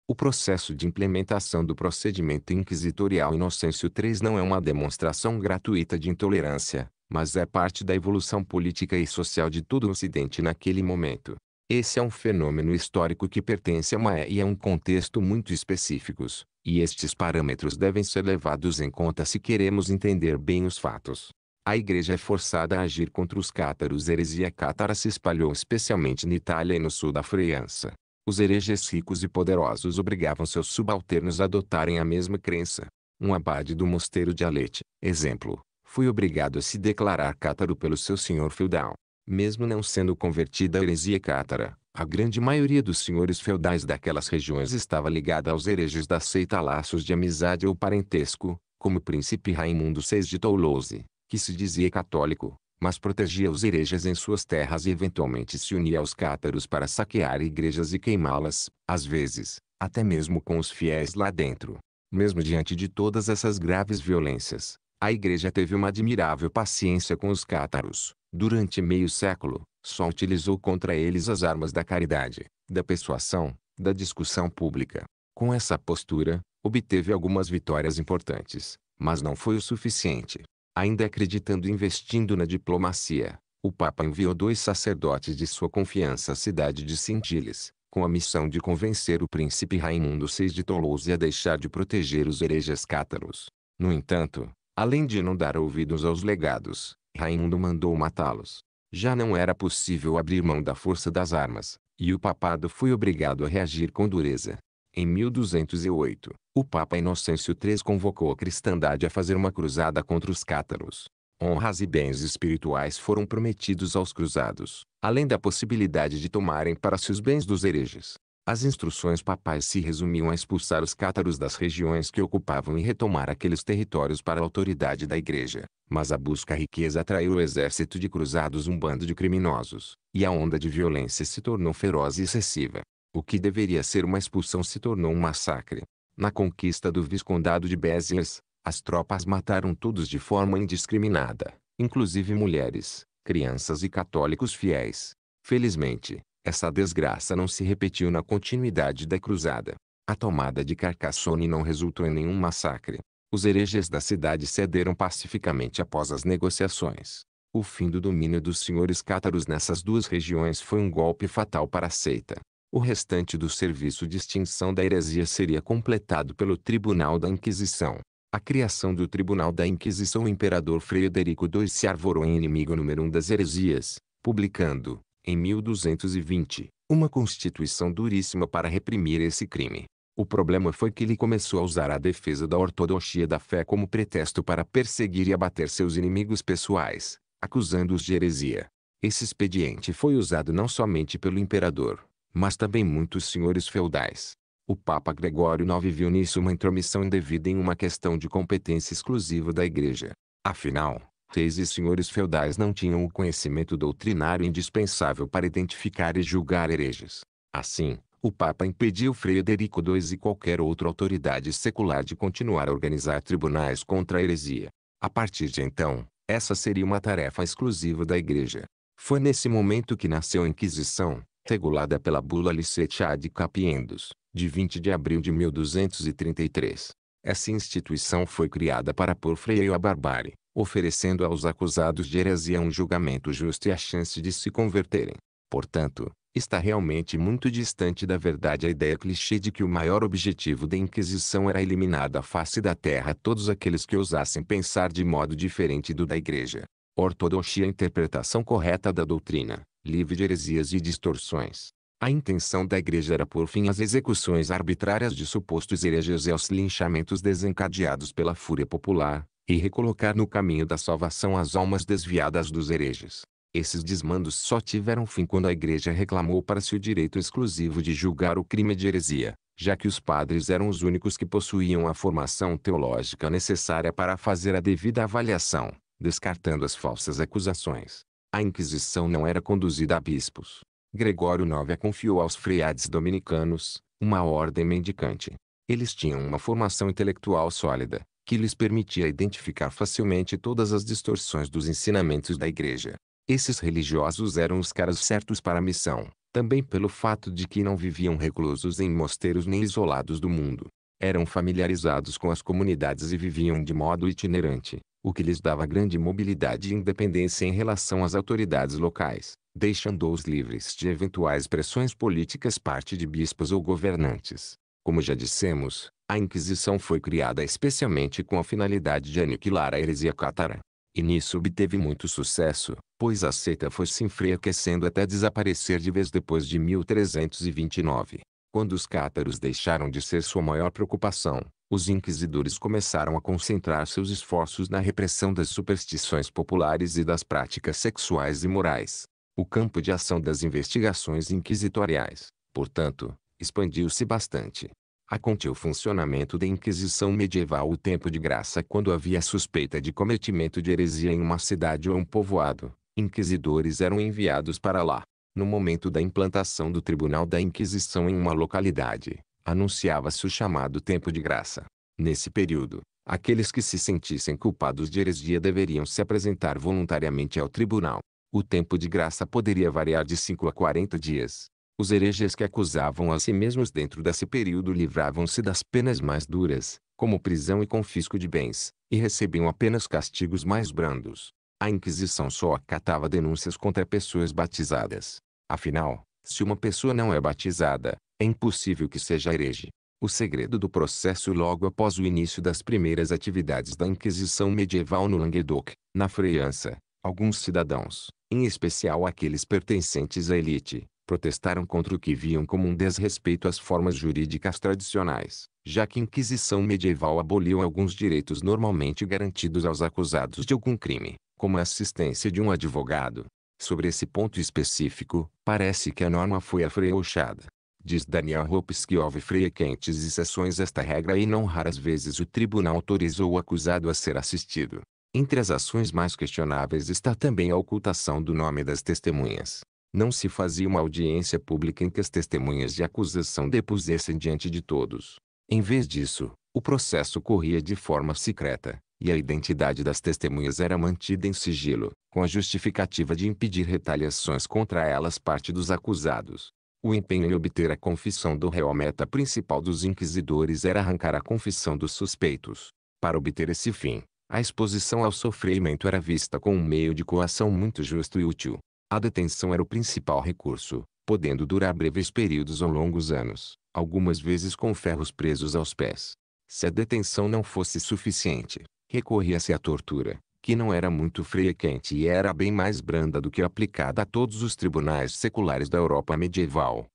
O processo de implementação do procedimento inquisitorial Inocêncio III não é uma demonstração gratuita de intolerância, mas é parte da evolução política e social de todo o Ocidente naquele momento. Esse é um fenômeno histórico que pertence a uma e a é um contexto muito específicos, e estes parâmetros devem ser levados em conta se queremos entender bem os fatos. A igreja é forçada a agir contra os cátaros heresia cátara se espalhou especialmente na Itália e no sul da França. Os hereges ricos e poderosos obrigavam seus subalternos a adotarem a mesma crença. Um abade do mosteiro de Alete, exemplo, foi obrigado a se declarar cátaro pelo seu senhor feudal. Mesmo não sendo convertida a heresia cátara, a grande maioria dos senhores feudais daquelas regiões estava ligada aos hereges da seita laços de amizade ou parentesco, como o príncipe Raimundo VI de Toulouse, que se dizia católico, mas protegia os hereges em suas terras e eventualmente se unia aos cátaros para saquear igrejas e queimá-las, às vezes, até mesmo com os fiéis lá dentro. Mesmo diante de todas essas graves violências, a igreja teve uma admirável paciência com os cátaros. Durante meio século, só utilizou contra eles as armas da caridade, da persuasão, da discussão pública. Com essa postura, obteve algumas vitórias importantes, mas não foi o suficiente. Ainda acreditando e investindo na diplomacia, o Papa enviou dois sacerdotes de sua confiança à cidade de Sintiles, com a missão de convencer o príncipe Raimundo VI de Toulouse a deixar de proteger os hereges cátaros. No entanto, além de não dar ouvidos aos legados, Raimundo mandou matá-los já não era possível abrir mão da força das armas, e o papado foi obrigado a reagir com dureza. Em 1208, o Papa Inocêncio III convocou a cristandade a fazer uma cruzada contra os cátaros. Honras e bens espirituais foram prometidos aos cruzados, além da possibilidade de tomarem para si os bens dos hereges. As instruções papais se resumiam a expulsar os cátaros das regiões que ocupavam e retomar aqueles territórios para a autoridade da igreja. Mas a busca à riqueza atraiu o exército de cruzados um bando de criminosos, e a onda de violência se tornou feroz e excessiva. O que deveria ser uma expulsão se tornou um massacre. Na conquista do Viscondado de Béziers, as tropas mataram todos de forma indiscriminada, inclusive mulheres, crianças e católicos fiéis. Felizmente, essa desgraça não se repetiu na continuidade da cruzada. A tomada de Carcassone não resultou em nenhum massacre. Os hereges da cidade cederam pacificamente após as negociações. O fim do domínio dos senhores cátaros nessas duas regiões foi um golpe fatal para a seita. O restante do serviço de extinção da heresia seria completado pelo Tribunal da Inquisição. A criação do Tribunal da Inquisição o imperador Frederico II se arvorou em inimigo número um das heresias, publicando, em 1220, uma constituição duríssima para reprimir esse crime. O problema foi que ele começou a usar a defesa da ortodoxia da fé como pretexto para perseguir e abater seus inimigos pessoais, acusando-os de heresia. Esse expediente foi usado não somente pelo imperador, mas também muitos senhores feudais. O Papa Gregório IX viu nisso uma intromissão indevida em uma questão de competência exclusiva da Igreja. Afinal, Reis e senhores feudais não tinham o conhecimento doutrinário indispensável para identificar e julgar hereges. Assim, o Papa impediu Frederico II e qualquer outra autoridade secular de continuar a organizar tribunais contra a heresia. A partir de então, essa seria uma tarefa exclusiva da Igreja. Foi nesse momento que nasceu a Inquisição, regulada pela Bula Licet de Capiendos, de 20 de abril de 1233. Essa instituição foi criada para pôr freio à barbárie, oferecendo aos acusados de heresia um julgamento justo e a chance de se converterem. Portanto, está realmente muito distante da verdade a ideia clichê de que o maior objetivo da Inquisição era eliminar da face da terra todos aqueles que ousassem pensar de modo diferente do da Igreja. Ortodoxia é interpretação correta da doutrina, livre de heresias e distorções. A intenção da igreja era por fim as execuções arbitrárias de supostos hereges e aos linchamentos desencadeados pela fúria popular, e recolocar no caminho da salvação as almas desviadas dos hereges. Esses desmandos só tiveram fim quando a igreja reclamou para si o direito exclusivo de julgar o crime de heresia, já que os padres eram os únicos que possuíam a formação teológica necessária para fazer a devida avaliação, descartando as falsas acusações. A Inquisição não era conduzida a bispos. Gregório IX a confiou aos freiades dominicanos, uma ordem mendicante. Eles tinham uma formação intelectual sólida, que lhes permitia identificar facilmente todas as distorções dos ensinamentos da igreja. Esses religiosos eram os caras certos para a missão, também pelo fato de que não viviam reclusos em mosteiros nem isolados do mundo. Eram familiarizados com as comunidades e viviam de modo itinerante, o que lhes dava grande mobilidade e independência em relação às autoridades locais, deixando-os livres de eventuais pressões políticas parte de bispos ou governantes. Como já dissemos, a Inquisição foi criada especialmente com a finalidade de aniquilar a heresia cátara. E nisso obteve muito sucesso, pois a seita foi se enfraquecendo até desaparecer de vez depois de 1329. Quando os cátaros deixaram de ser sua maior preocupação, os inquisidores começaram a concentrar seus esforços na repressão das superstições populares e das práticas sexuais e morais. O campo de ação das investigações inquisitoriais, portanto, expandiu-se bastante. Aconte o funcionamento da Inquisição medieval o tempo de graça quando havia suspeita de cometimento de heresia em uma cidade ou um povoado. Inquisidores eram enviados para lá. No momento da implantação do Tribunal da Inquisição em uma localidade, anunciava-se o chamado tempo de graça. Nesse período, aqueles que se sentissem culpados de heresia deveriam se apresentar voluntariamente ao tribunal. O tempo de graça poderia variar de 5 a 40 dias, os hereges que acusavam a si mesmos dentro desse período livravam-se das penas mais duras, como prisão e confisco de bens, e recebiam apenas castigos mais brandos. A Inquisição só acatava denúncias contra pessoas batizadas. Afinal, se uma pessoa não é batizada, é impossível que seja herege. O segredo do processo logo após o início das primeiras atividades da Inquisição medieval no Languedoc, na França, alguns cidadãos, em especial aqueles pertencentes à elite, protestaram contra o que viam como um desrespeito às formas jurídicas tradicionais, já que a Inquisição medieval aboliu alguns direitos normalmente garantidos aos acusados de algum crime, como a assistência de um advogado. Sobre esse ponto específico, parece que a norma foi afrouxada. Diz Daniel Hopes que houve frequentes exceções a esta regra e não raras vezes o tribunal autorizou o acusado a ser assistido. Entre as ações mais questionáveis está também a ocultação do nome das testemunhas, não se fazia uma audiência pública em que as testemunhas de acusação depusessem diante de todos. Em vez disso, o processo corria de forma secreta, e a identidade das testemunhas era mantida em sigilo, com a justificativa de impedir retaliações contra elas parte dos acusados. O empenho em obter a confissão do réu, a meta principal dos inquisidores era arrancar a confissão dos suspeitos. Para obter esse fim, a exposição ao sofrimento era vista como um meio de coação muito justo e útil. A detenção era o principal recurso, podendo durar breves períodos ou longos anos, algumas vezes com ferros presos aos pés. Se a detenção não fosse suficiente, recorria-se à tortura, que não era muito frequente e era bem mais branda do que aplicada a todos os tribunais seculares da Europa medieval.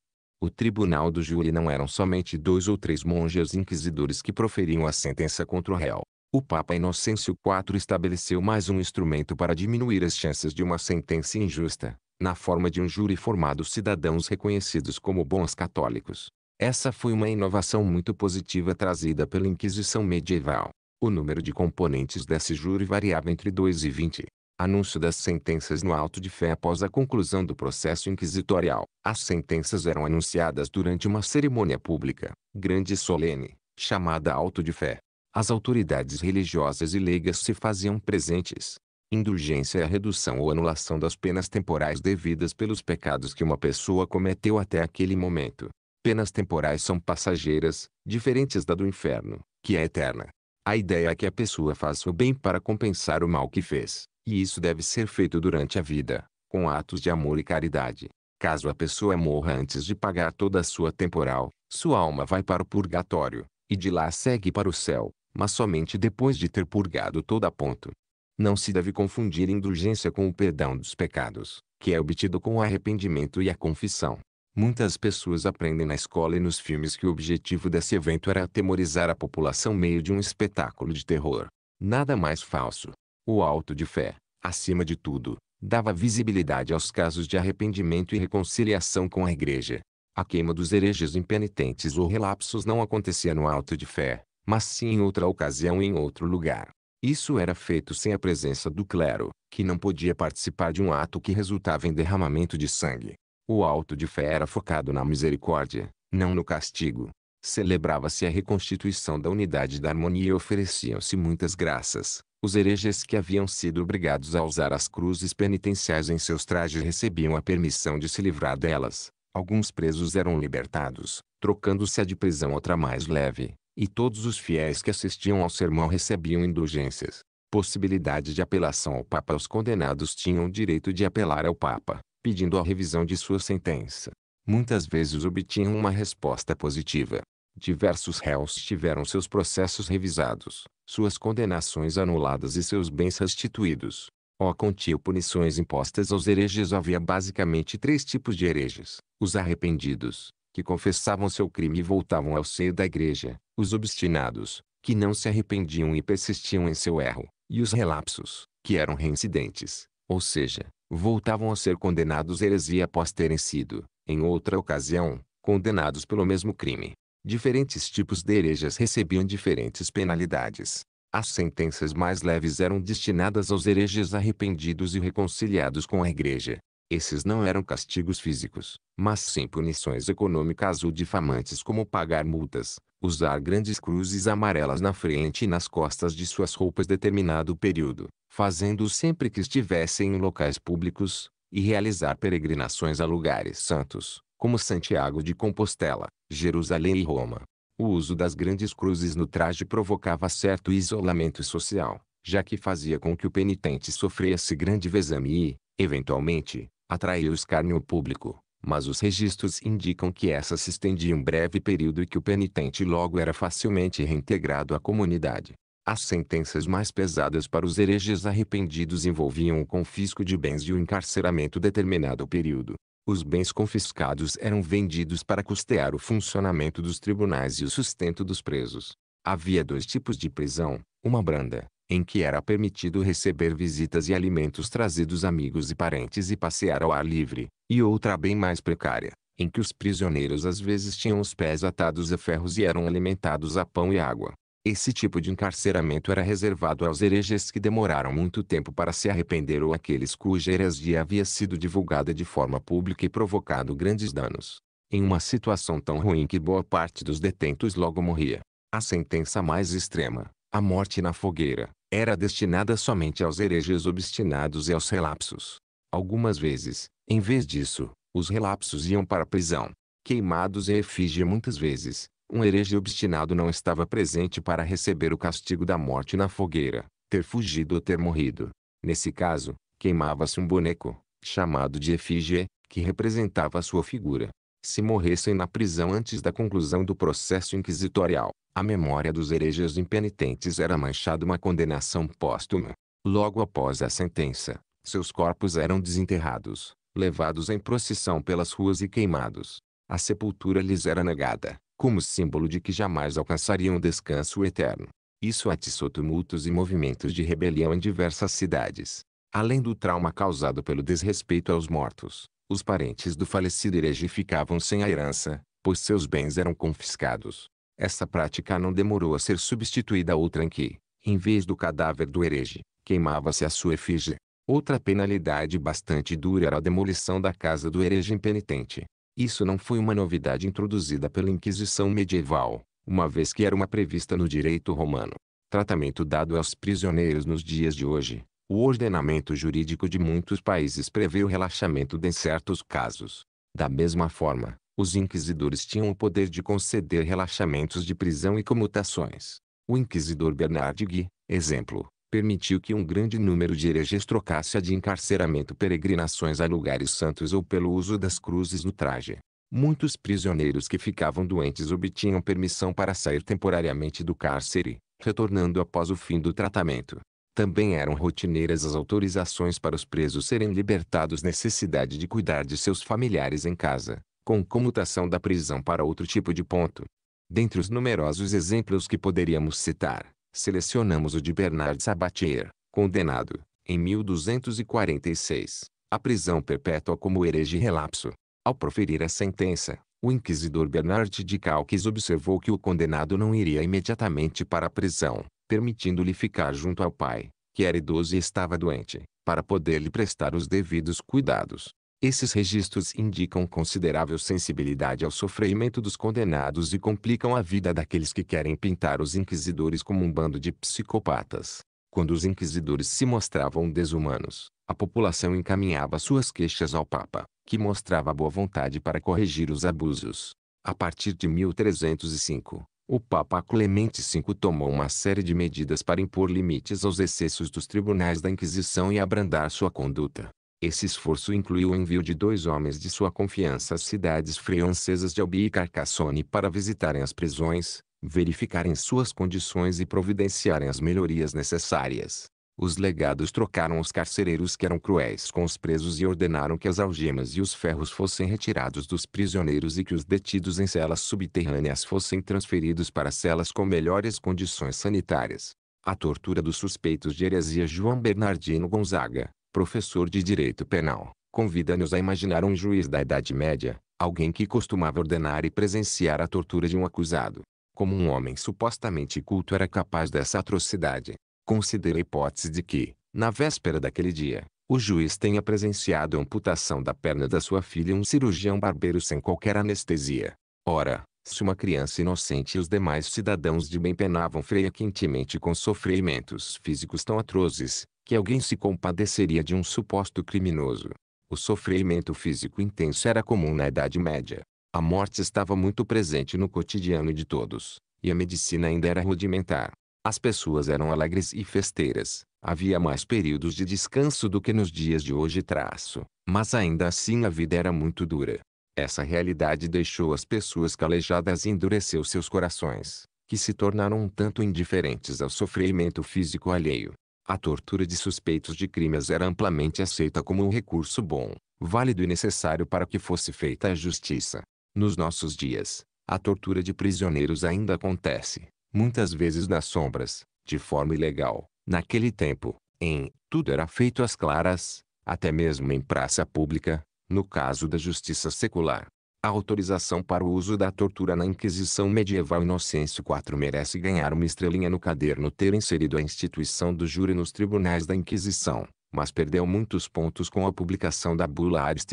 O tribunal do júri não eram somente dois ou três monges inquisidores que proferiam a sentença contra o réu. O Papa Inocêncio IV estabeleceu mais um instrumento para diminuir as chances de uma sentença injusta, na forma de um júri formado cidadãos reconhecidos como bons católicos. Essa foi uma inovação muito positiva trazida pela Inquisição medieval. O número de componentes desse júri variava entre 2 e 20. Anúncio das sentenças no alto de fé após a conclusão do processo inquisitorial. As sentenças eram anunciadas durante uma cerimônia pública, grande e solene, chamada auto de fé as autoridades religiosas e leigas se faziam presentes. Indulgência é a redução ou anulação das penas temporais devidas pelos pecados que uma pessoa cometeu até aquele momento. Penas temporais são passageiras, diferentes da do inferno, que é eterna. A ideia é que a pessoa faça o bem para compensar o mal que fez, e isso deve ser feito durante a vida, com atos de amor e caridade. Caso a pessoa morra antes de pagar toda a sua temporal, sua alma vai para o purgatório, e de lá segue para o céu, mas somente depois de ter purgado toda ponto. Não se deve confundir indulgência com o perdão dos pecados, que é obtido com o arrependimento e a confissão. Muitas pessoas aprendem na escola e nos filmes que o objetivo desse evento era atemorizar a população meio de um espetáculo de terror. Nada mais falso. O alto de fé, acima de tudo, dava visibilidade aos casos de arrependimento e reconciliação com a igreja. A queima dos hereges impenitentes ou relapsos não acontecia no alto de fé, mas sim em outra ocasião e em outro lugar. Isso era feito sem a presença do clero, que não podia participar de um ato que resultava em derramamento de sangue. O alto de fé era focado na misericórdia, não no castigo. Celebrava-se a reconstituição da unidade e da harmonia e ofereciam-se muitas graças. Os hereges que haviam sido obrigados a usar as cruzes penitenciais em seus trajes recebiam a permissão de se livrar delas. Alguns presos eram libertados, trocando-se a de prisão outra mais leve, e todos os fiéis que assistiam ao sermão recebiam indulgências. Possibilidade de apelação ao Papa. Os condenados tinham o direito de apelar ao Papa, pedindo a revisão de sua sentença. Muitas vezes obtinham uma resposta positiva. Diversos réus tiveram seus processos revisados, suas condenações anuladas e seus bens restituídos. O contio punições impostas aos hereges havia basicamente três tipos de hereges: os arrependidos, que confessavam seu crime e voltavam ao seio da igreja, os obstinados, que não se arrependiam e persistiam em seu erro, e os relapsos, que eram reincidentes, ou seja, voltavam a ser condenados heresia após terem sido, em outra ocasião, condenados pelo mesmo crime. Diferentes tipos de herejas recebiam diferentes penalidades. As sentenças mais leves eram destinadas aos hereges arrependidos e reconciliados com a igreja, esses não eram castigos físicos, mas sim punições econômicas ou difamantes como pagar multas, usar grandes cruzes amarelas na frente e nas costas de suas roupas determinado período, fazendo sempre que estivessem em locais públicos, e realizar peregrinações a lugares santos, como Santiago de Compostela, Jerusalém e Roma. O uso das grandes cruzes no traje provocava certo isolamento social, já que fazia com que o penitente sofresse grande vexame e, eventualmente, atraiu escárnio público, mas os registros indicam que essa se estendia um breve período e que o penitente logo era facilmente reintegrado à comunidade. As sentenças mais pesadas para os hereges arrependidos envolviam o confisco de bens e o encarceramento determinado período. Os bens confiscados eram vendidos para custear o funcionamento dos tribunais e o sustento dos presos. Havia dois tipos de prisão, uma branda, em que era permitido receber visitas e alimentos trazidos amigos e parentes e passear ao ar livre, e outra bem mais precária, em que os prisioneiros às vezes tinham os pés atados a ferros e eram alimentados a pão e água. Esse tipo de encarceramento era reservado aos hereges que demoraram muito tempo para se arrepender ou aqueles cuja heresia havia sido divulgada de forma pública e provocado grandes danos. Em uma situação tão ruim que boa parte dos detentos logo morria. A sentença mais extrema, a morte na fogueira, era destinada somente aos hereges obstinados e aos relapsos. Algumas vezes, em vez disso, os relapsos iam para a prisão, queimados em efígie muitas vezes. Um herege obstinado não estava presente para receber o castigo da morte na fogueira, ter fugido ou ter morrido. Nesse caso, queimava-se um boneco, chamado de efígie, que representava sua figura se morressem na prisão antes da conclusão do processo inquisitorial, a memória dos hereges impenitentes era manchada uma condenação póstuma. Logo após a sentença, seus corpos eram desenterrados, levados em procissão pelas ruas e queimados. A sepultura lhes era negada, como símbolo de que jamais alcançariam descanso eterno. Isso atiçou tumultos e movimentos de rebelião em diversas cidades. Além do trauma causado pelo desrespeito aos mortos, os parentes do falecido herege ficavam sem a herança, pois seus bens eram confiscados. Essa prática não demorou a ser substituída a outra em que, em vez do cadáver do herege, queimava-se a sua efígie. Outra penalidade bastante dura era a demolição da casa do herege impenitente. Isso não foi uma novidade introduzida pela Inquisição medieval, uma vez que era uma prevista no direito romano. Tratamento dado aos prisioneiros nos dias de hoje, o ordenamento jurídico de muitos países prevê o relaxamento de certos casos. Da mesma forma, os inquisidores tinham o poder de conceder relaxamentos de prisão e comutações. O inquisidor Bernard Gui, exemplo, permitiu que um grande número de hereges trocasse a de encarceramento peregrinações a lugares santos ou pelo uso das cruzes no traje. Muitos prisioneiros que ficavam doentes obtinham permissão para sair temporariamente do cárcere, retornando após o fim do tratamento. Também eram rotineiras as autorizações para os presos serem libertados necessidade de cuidar de seus familiares em casa, com comutação da prisão para outro tipo de ponto. Dentre os numerosos exemplos que poderíamos citar, selecionamos o de Bernard Sabatier, condenado, em 1246, à prisão perpétua como herege relapso. Ao proferir a sentença, o inquisidor Bernard de Calques observou que o condenado não iria imediatamente para a prisão, permitindo-lhe ficar junto ao pai, que era idoso e estava doente, para poder lhe prestar os devidos cuidados. Esses registros indicam considerável sensibilidade ao sofrimento dos condenados e complicam a vida daqueles que querem pintar os inquisidores como um bando de psicopatas. Quando os inquisidores se mostravam desumanos, a população encaminhava suas queixas ao Papa, que mostrava boa vontade para corrigir os abusos. A partir de 1305, o Papa Clemente V tomou uma série de medidas para impor limites aos excessos dos tribunais da Inquisição e abrandar sua conduta. Esse esforço incluiu o envio de dois homens de sua confiança às cidades francesas de Albi e Carcassonne para visitarem as prisões, verificarem suas condições e providenciarem as melhorias necessárias. Os legados trocaram os carcereiros que eram cruéis com os presos e ordenaram que as algemas e os ferros fossem retirados dos prisioneiros e que os detidos em celas subterrâneas fossem transferidos para celas com melhores condições sanitárias. A tortura dos suspeitos de heresia João Bernardino Gonzaga, professor de Direito Penal, convida-nos a imaginar um juiz da Idade Média, alguém que costumava ordenar e presenciar a tortura de um acusado. Como um homem supostamente culto era capaz dessa atrocidade, Considere a hipótese de que, na véspera daquele dia, o juiz tenha presenciado a amputação da perna da sua filha um cirurgião barbeiro sem qualquer anestesia. Ora, se uma criança inocente e os demais cidadãos de bem penavam frequentemente com sofrimentos físicos tão atrozes, que alguém se compadeceria de um suposto criminoso. O sofrimento físico intenso era comum na Idade Média. A morte estava muito presente no cotidiano de todos, e a medicina ainda era rudimentar. As pessoas eram alegres e festeiras. Havia mais períodos de descanso do que nos dias de hoje traço, mas ainda assim a vida era muito dura. Essa realidade deixou as pessoas calejadas e endureceu seus corações, que se tornaram um tanto indiferentes ao sofrimento físico alheio. A tortura de suspeitos de crimes era amplamente aceita como um recurso bom, válido e necessário para que fosse feita a justiça. Nos nossos dias, a tortura de prisioneiros ainda acontece, muitas vezes nas sombras, de forma ilegal. Naquele tempo, em tudo era feito às claras, até mesmo em praça pública, no caso da justiça secular. A autorização para o uso da tortura na Inquisição medieval Inocêncio IV merece ganhar uma estrelinha no caderno ter inserido a instituição do júri nos tribunais da Inquisição, mas perdeu muitos pontos com a publicação da Bula Aris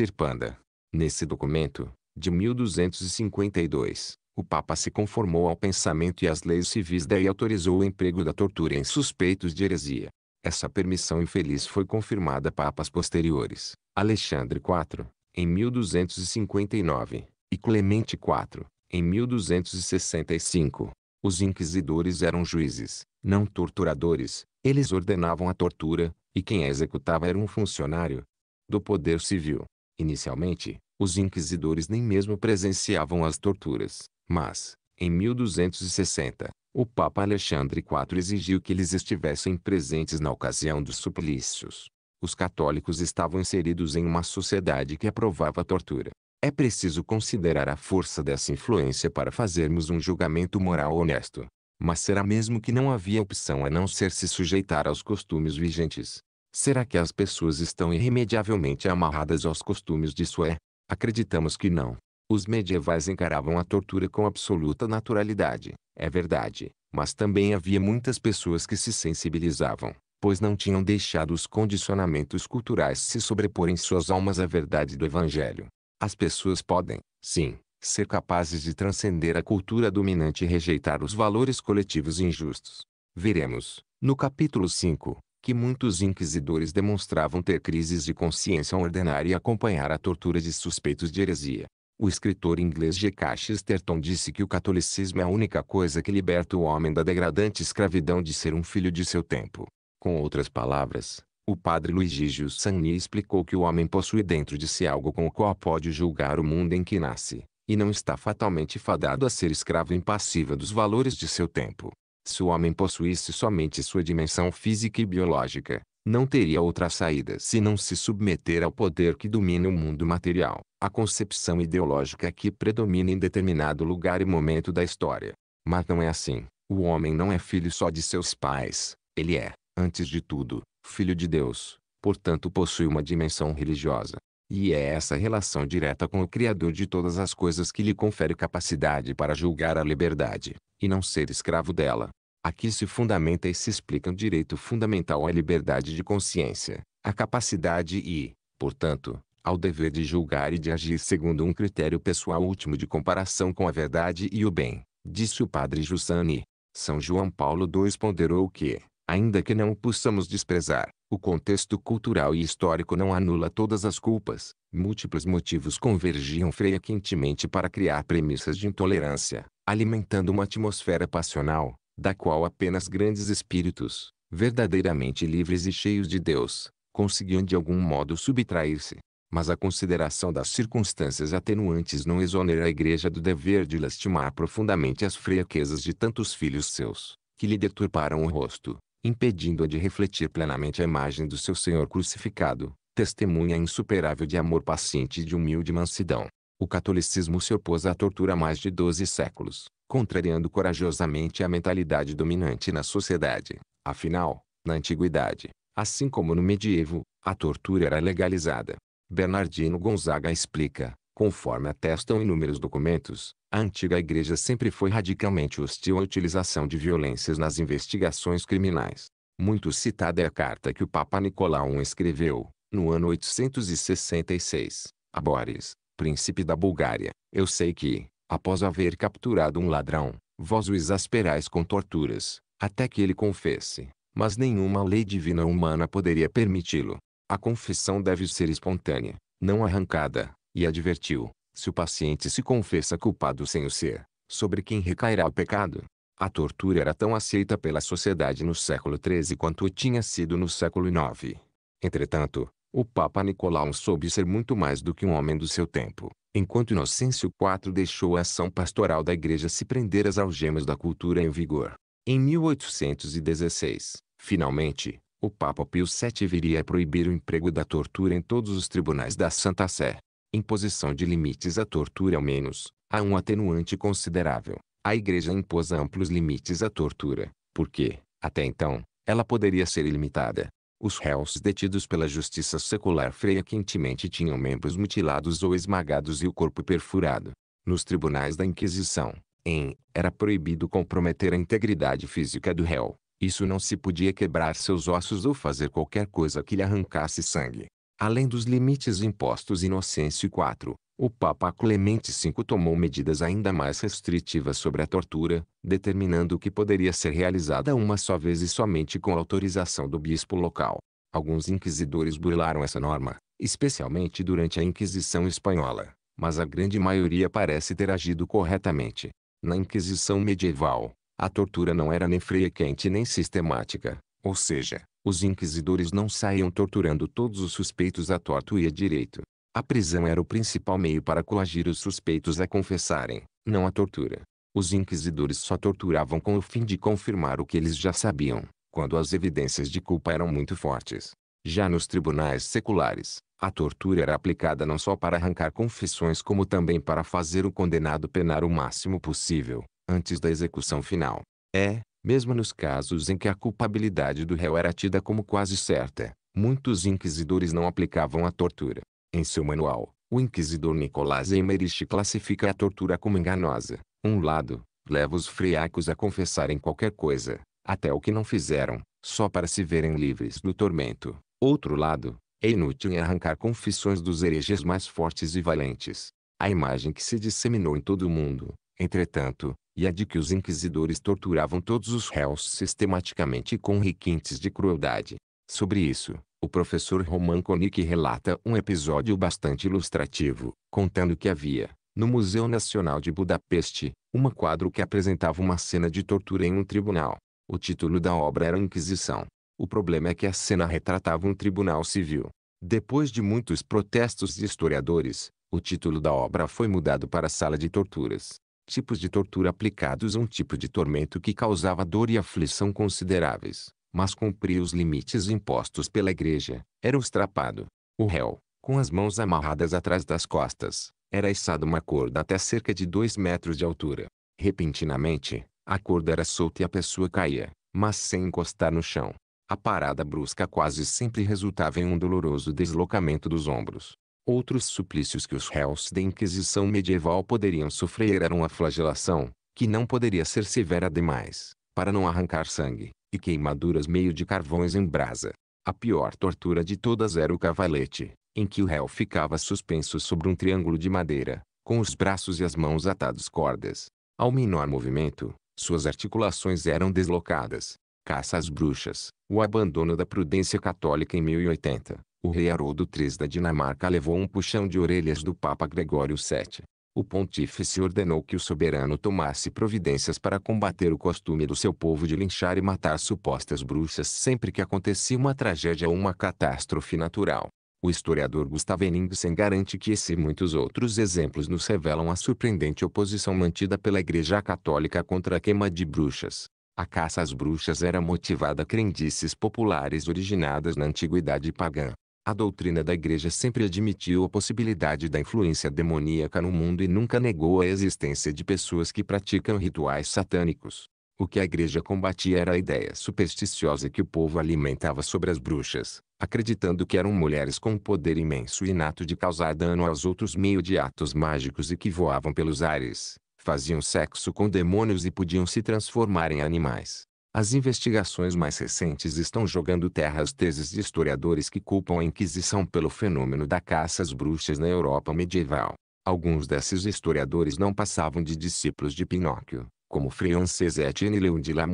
Nesse documento, de 1252, o Papa se conformou ao pensamento e às leis civis daí autorizou o emprego da tortura em suspeitos de heresia. Essa permissão infeliz foi confirmada papas posteriores, Alexandre IV, em 1259, e Clemente IV, em 1265. Os inquisidores eram juízes, não torturadores, eles ordenavam a tortura, e quem a executava era um funcionário do poder civil. Inicialmente, os inquisidores nem mesmo presenciavam as torturas. Mas, em 1260, o Papa Alexandre IV exigiu que eles estivessem presentes na ocasião dos suplícios. Os católicos estavam inseridos em uma sociedade que aprovava a tortura. É preciso considerar a força dessa influência para fazermos um julgamento moral honesto. Mas será mesmo que não havia opção a não ser se sujeitar aos costumes vigentes? Será que as pessoas estão irremediavelmente amarradas aos costumes de sua? É? Acreditamos que não. Os medievais encaravam a tortura com absoluta naturalidade, é verdade, mas também havia muitas pessoas que se sensibilizavam, pois não tinham deixado os condicionamentos culturais se sobrepor em suas almas à verdade do Evangelho. As pessoas podem, sim, ser capazes de transcender a cultura dominante e rejeitar os valores coletivos injustos. Veremos, no capítulo 5, que muitos inquisidores demonstravam ter crises de consciência ao ordenar e acompanhar a tortura de suspeitos de heresia. O escritor inglês G. K. Chesterton disse que o catolicismo é a única coisa que liberta o homem da degradante escravidão de ser um filho de seu tempo. Com outras palavras, o padre Luigi Giussani explicou que o homem possui dentro de si algo com o qual pode julgar o mundo em que nasce, e não está fatalmente fadado a ser escravo impassível dos valores de seu tempo. Se o homem possuísse somente sua dimensão física e biológica, não teria outra saída se não se submeter ao poder que domina o mundo material, a concepção ideológica que predomina em determinado lugar e momento da história. Mas não é assim. O homem não é filho só de seus pais, ele é, antes de tudo, filho de Deus, portanto possui uma dimensão religiosa. E é essa relação direta com o Criador de todas as coisas que lhe confere capacidade para julgar a liberdade, e não ser escravo dela. Aqui se fundamenta e se explica o direito fundamental à liberdade de consciência, à capacidade e, portanto, ao dever de julgar e de agir segundo um critério pessoal último de comparação com a verdade e o bem, disse o padre Jussani. São João Paulo II ponderou que, ainda que não possamos desprezar, o contexto cultural e histórico não anula todas as culpas. Múltiplos motivos convergiam frequentemente para criar premissas de intolerância, alimentando uma atmosfera passional, da qual apenas grandes espíritos, verdadeiramente livres e cheios de Deus, conseguiam de algum modo subtrair-se. Mas a consideração das circunstâncias atenuantes não exonera a igreja do dever de lastimar profundamente as fraquezas de tantos filhos seus, que lhe deturparam o rosto, impedindo-a de refletir plenamente a imagem do seu Senhor crucificado, testemunha insuperável de amor paciente e de humilde mansidão. O catolicismo se opôs à tortura há mais de doze séculos, contrariando corajosamente a mentalidade dominante na sociedade. Afinal, na antiguidade, assim como no medievo, a tortura era legalizada. Bernardino Gonzaga explica, conforme atestam inúmeros documentos, a antiga igreja sempre foi radicalmente hostil à utilização de violências nas investigações criminais. Muito citada é a carta que o Papa Nicolau I escreveu, no ano 866, a Boris, príncipe da Bulgária. Eu sei que, Após haver capturado um ladrão, vós o exasperais com torturas, até que ele confesse, mas nenhuma lei divina ou humana poderia permiti-lo. A confissão deve ser espontânea, não arrancada, e advertiu, se o paciente se confessa culpado sem o ser, sobre quem recairá o pecado. A tortura era tão aceita pela sociedade no século XIII quanto tinha sido no século IX. Entretanto, o Papa Nicolau soube ser muito mais do que um homem do seu tempo, enquanto Inocêncio IV deixou a ação pastoral da igreja se prender às algemas da cultura em vigor. Em 1816, finalmente, o Papa Pio VII viria a proibir o emprego da tortura em todos os tribunais da Santa Sé. Imposição de limites à tortura ao menos, há um atenuante considerável. A Igreja impôs amplos limites à tortura, porque, até então, ela poderia ser ilimitada. Os réus detidos pela justiça secular frequentemente tinham membros mutilados ou esmagados e o corpo perfurado. Nos tribunais da Inquisição, em, era proibido comprometer a integridade física do réu. Isso não se podia quebrar seus ossos ou fazer qualquer coisa que lhe arrancasse sangue. Além dos limites impostos em Inocêncio IV, o Papa Clemente V tomou medidas ainda mais restritivas sobre a tortura, determinando que poderia ser realizada uma só vez e somente com autorização do bispo local. Alguns inquisidores burlaram essa norma, especialmente durante a Inquisição Espanhola, mas a grande maioria parece ter agido corretamente. Na Inquisição medieval, a tortura não era nem frequente quente nem sistemática, ou seja, os inquisidores não saíam torturando todos os suspeitos à torto e a direito. A prisão era o principal meio para coagir os suspeitos a confessarem, não a tortura. Os inquisidores só torturavam com o fim de confirmar o que eles já sabiam, quando as evidências de culpa eram muito fortes. Já nos tribunais seculares, a tortura era aplicada não só para arrancar confissões como também para fazer o condenado penar o máximo possível, antes da execução final. É, mesmo nos casos em que a culpabilidade do réu era tida como quase certa, muitos inquisidores não aplicavam a tortura. Em seu manual, o inquisidor Nicolás Emmerich classifica a tortura como enganosa. Um lado, leva os friacos a confessarem qualquer coisa, até o que não fizeram, só para se verem livres do tormento. Outro lado, é inútil em arrancar confissões dos hereges mais fortes e valentes. A imagem que se disseminou em todo o mundo, entretanto, e a de que os inquisidores torturavam todos os réus sistematicamente e com requintes de crueldade. Sobre isso, o professor Roman Konik relata um episódio bastante ilustrativo, contando que havia, no Museu Nacional de Budapeste, uma quadro que apresentava uma cena de tortura em um tribunal. O título da obra era Inquisição. O problema é que a cena retratava um tribunal civil. Depois de muitos protestos de historiadores, o título da obra foi mudado para Sala de Torturas. Tipos de tortura aplicados a um tipo de tormento que causava dor e aflição consideráveis mas cumpria os limites impostos pela igreja, era estrapado. O réu, com as mãos amarradas atrás das costas, era içado uma corda até cerca de dois metros de altura. Repentinamente, a corda era solta e a pessoa caía, mas sem encostar no chão. A parada brusca quase sempre resultava em um doloroso deslocamento dos ombros. Outros suplícios que os réus da Inquisição medieval poderiam sofrer eram a flagelação, que não poderia ser severa demais, para não arrancar sangue, e queimaduras meio de carvões em brasa. A pior tortura de todas era o cavalete, em que o réu ficava suspenso sobre um triângulo de madeira, com os braços e as mãos atados cordas. Ao menor movimento, suas articulações eram deslocadas. Caça às bruxas, o abandono da prudência católica em 1080. O rei Haroldo III da Dinamarca levou um puxão de orelhas do Papa Gregório VII, o pontífice ordenou que o soberano tomasse providências para combater o costume do seu povo de linchar e matar supostas bruxas sempre que acontecia uma tragédia ou uma catástrofe natural. O historiador Gustav Henningsen garante que esse e muitos outros exemplos nos revelam a surpreendente oposição mantida pela Igreja Católica contra a queima de bruxas. A caça às bruxas era motivada a crendices populares originadas na antiguidade pagã, a doutrina da Igreja sempre admitiu a possibilidade da influência demoníaca no mundo e nunca negou a existência de pessoas que praticam rituais satânicos. O que a Igreja combatia era a ideia supersticiosa que o povo alimentava sobre as bruxas, acreditando que eram mulheres com um poder imenso e inato de causar dano aos outros meio de atos mágicos e que voavam pelos ares, faziam sexo com demônios e podiam se transformar em animais. As investigações mais recentes estão jogando terra às teses de historiadores que culpam a Inquisição pelo fenômeno da caça às bruxas na Europa medieval. Alguns desses historiadores não passavam de discípulos de Pinóquio, como Frances Etienne Leon de La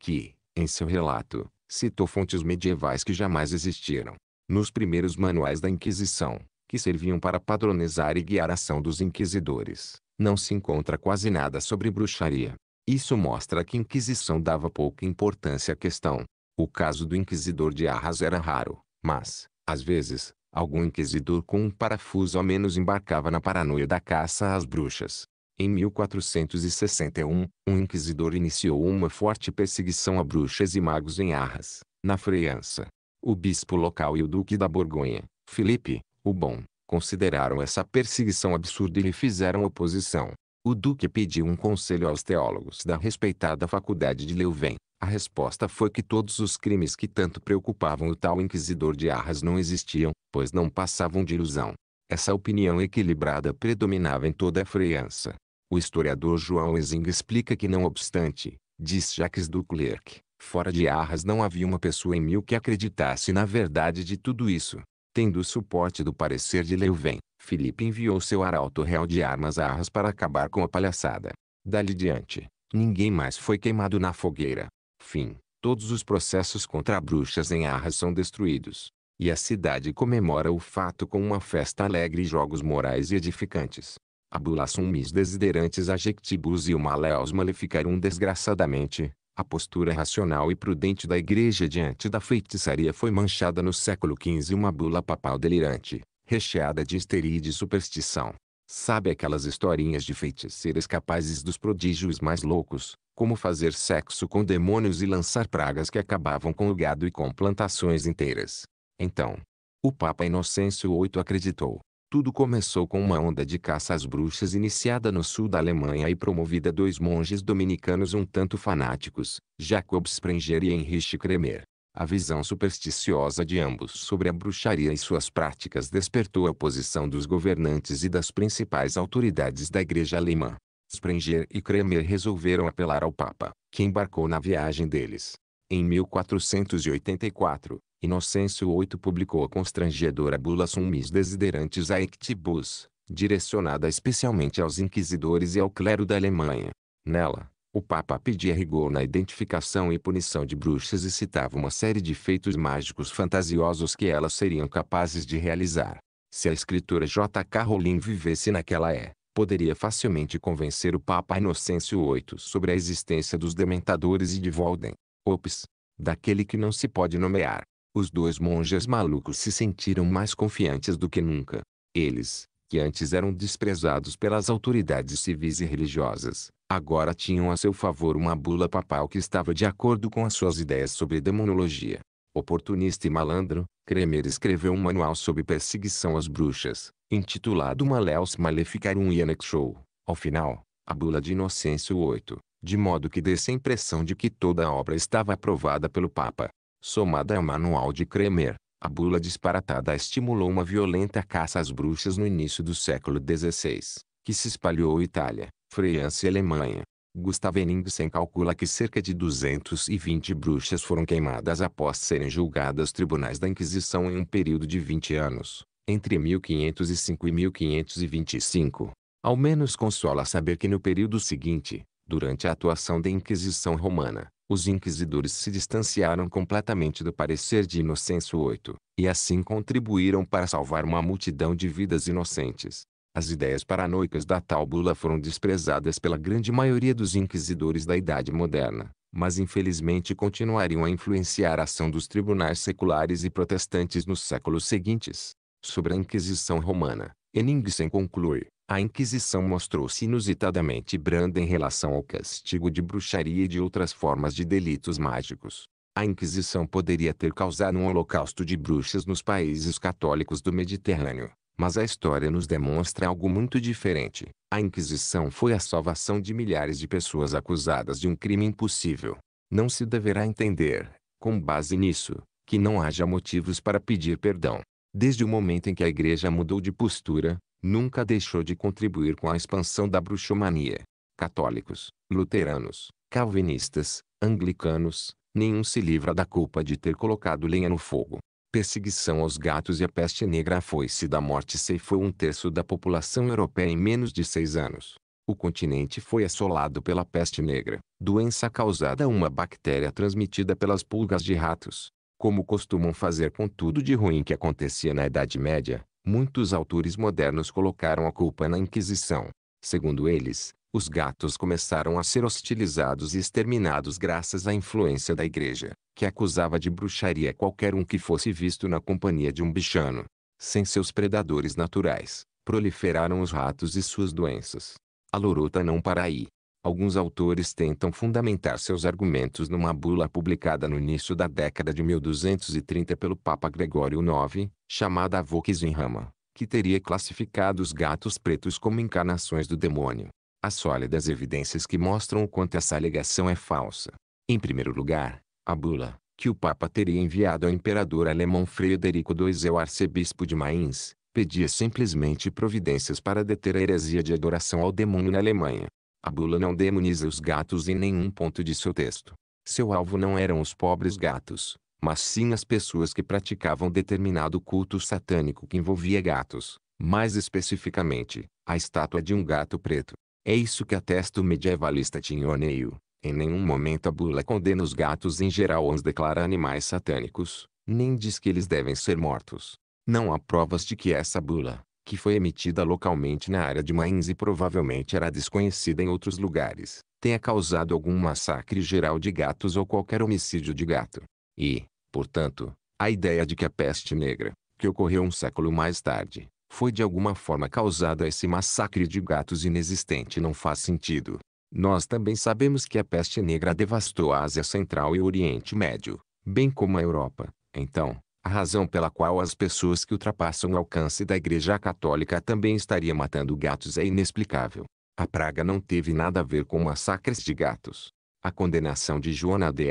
que, em seu relato, citou fontes medievais que jamais existiram. Nos primeiros manuais da Inquisição, que serviam para padronizar e guiar a ação dos inquisidores, não se encontra quase nada sobre bruxaria. Isso mostra que a Inquisição dava pouca importância à questão. O caso do inquisidor de Arras era raro, mas, às vezes, algum inquisidor com um parafuso a menos embarcava na paranoia da caça às bruxas. Em 1461, um inquisidor iniciou uma forte perseguição a bruxas e magos em Arras, na França. O bispo local e o duque da Borgonha, Felipe, o Bom, consideraram essa perseguição absurda e lhe fizeram oposição. O duque pediu um conselho aos teólogos da respeitada faculdade de Leuven. A resposta foi que todos os crimes que tanto preocupavam o tal inquisidor de Arras não existiam, pois não passavam de ilusão. Essa opinião equilibrada predominava em toda a França. O historiador João Ezing explica que não obstante, diz Jacques Duclerc, fora de Arras não havia uma pessoa em mil que acreditasse na verdade de tudo isso. Tendo o suporte do parecer de Leuven, Filipe enviou seu arauto real de armas a Arras para acabar com a palhaçada. Dali diante, ninguém mais foi queimado na fogueira. Fim. Todos os processos contra bruxas em Arras são destruídos. E a cidade comemora o fato com uma festa alegre e jogos morais e edificantes. Abula mis desiderantes ajectibus e o maleus maleficarum desgraçadamente. A postura racional e prudente da igreja diante da feitiçaria foi manchada no século XV uma bula papal delirante, recheada de histeria e superstição. Sabe aquelas historinhas de feiticeiras capazes dos prodígios mais loucos, como fazer sexo com demônios e lançar pragas que acabavam com o gado e com plantações inteiras. Então, o Papa Inocêncio VIII acreditou. Tudo começou com uma onda de caça às bruxas iniciada no sul da Alemanha e promovida dois monges dominicanos um tanto fanáticos, Jacob Sprenger e Heinrich Kremer. A visão supersticiosa de ambos sobre a bruxaria e suas práticas despertou a oposição dos governantes e das principais autoridades da igreja alemã. Sprenger e Kremer resolveram apelar ao Papa, que embarcou na viagem deles. Em 1484, Inocêncio VIII publicou a constrangedora bula Summis Desiderantes Aectibus, direcionada especialmente aos inquisidores e ao clero da Alemanha. Nela, o Papa pedia rigor na identificação e punição de bruxas e citava uma série de feitos mágicos fantasiosos que elas seriam capazes de realizar. Se a escritora J.K. Rowling vivesse naquela é, poderia facilmente convencer o Papa Inocêncio VIII sobre a existência dos Dementadores e de Volden. Ops! Daquele que não se pode nomear. Os dois monges malucos se sentiram mais confiantes do que nunca. Eles, que antes eram desprezados pelas autoridades civis e religiosas, agora tinham a seu favor uma bula papal que estava de acordo com as suas ideias sobre demonologia. Oportunista e malandro, Kremer escreveu um manual sobre perseguição às bruxas, intitulado Maleus Maleficarum e Show. ao final, a bula de Inocêncio VIII, de modo que desse a impressão de que toda a obra estava aprovada pelo Papa. Somada ao manual de Kremer, a bula disparatada estimulou uma violenta caça às bruxas no início do século XVI, que se espalhou à Itália, França e Alemanha. Gustav Henningsen calcula que cerca de 220 bruxas foram queimadas após serem julgadas tribunais da Inquisição em um período de 20 anos, entre 1505 e 1525. Ao menos consola saber que no período seguinte, durante a atuação da Inquisição Romana, os inquisidores se distanciaram completamente do parecer de Inocêncio VIII, e assim contribuíram para salvar uma multidão de vidas inocentes. As ideias paranoicas da tal bula foram desprezadas pela grande maioria dos inquisidores da Idade Moderna, mas infelizmente continuariam a influenciar a ação dos tribunais seculares e protestantes nos séculos seguintes. Sobre a Inquisição Romana, Eningsen conclui, a Inquisição mostrou-se inusitadamente branda em relação ao castigo de bruxaria e de outras formas de delitos mágicos. A Inquisição poderia ter causado um holocausto de bruxas nos países católicos do Mediterrâneo, mas a história nos demonstra algo muito diferente. A Inquisição foi a salvação de milhares de pessoas acusadas de um crime impossível. Não se deverá entender, com base nisso, que não haja motivos para pedir perdão. Desde o momento em que a igreja mudou de postura, nunca deixou de contribuir com a expansão da bruxomania. Católicos, luteranos, calvinistas, anglicanos, nenhum se livra da culpa de ter colocado lenha no fogo perseguição aos gatos e a peste negra foi-se da morte foi um terço da população europeia em menos de seis anos. O continente foi assolado pela peste negra, doença causada a uma bactéria transmitida pelas pulgas de ratos. Como costumam fazer com tudo de ruim que acontecia na Idade Média, muitos autores modernos colocaram a culpa na Inquisição. Segundo eles, os gatos começaram a ser hostilizados e exterminados graças à influência da igreja, que acusava de bruxaria qualquer um que fosse visto na companhia de um bichano. Sem seus predadores naturais, proliferaram os ratos e suas doenças. A lorota não para aí. Alguns autores tentam fundamentar seus argumentos numa bula publicada no início da década de 1230 pelo Papa Gregório IX, chamada Vox in Rama, que teria classificado os gatos pretos como encarnações do demônio. Há sólidas evidências que mostram o quanto essa alegação é falsa. Em primeiro lugar, a bula, que o Papa teria enviado ao imperador alemão Frederico II ao arcebispo de Mainz, pedia simplesmente providências para deter a heresia de adoração ao demônio na Alemanha. A bula não demoniza os gatos em nenhum ponto de seu texto. Seu alvo não eram os pobres gatos, mas sim as pessoas que praticavam determinado culto satânico que envolvia gatos, mais especificamente, a estátua de um gato preto. É isso que atesta o medievalista Tinhoneio. Em nenhum momento a bula condena os gatos em geral ou os declara animais satânicos, nem diz que eles devem ser mortos. Não há provas de que essa bula, que foi emitida localmente na área de Mainz e provavelmente era desconhecida em outros lugares, tenha causado algum massacre geral de gatos ou qualquer homicídio de gato. E, portanto, a ideia de que a peste negra, que ocorreu um século mais tarde, foi de alguma forma causada esse massacre de gatos inexistente não faz sentido. Nós também sabemos que a peste negra devastou a Ásia Central e o Oriente Médio, bem como a Europa. Então, a razão pela qual as pessoas que ultrapassam o alcance da Igreja Católica também estariam matando gatos é inexplicável. A praga não teve nada a ver com massacres de gatos. A condenação de Joana de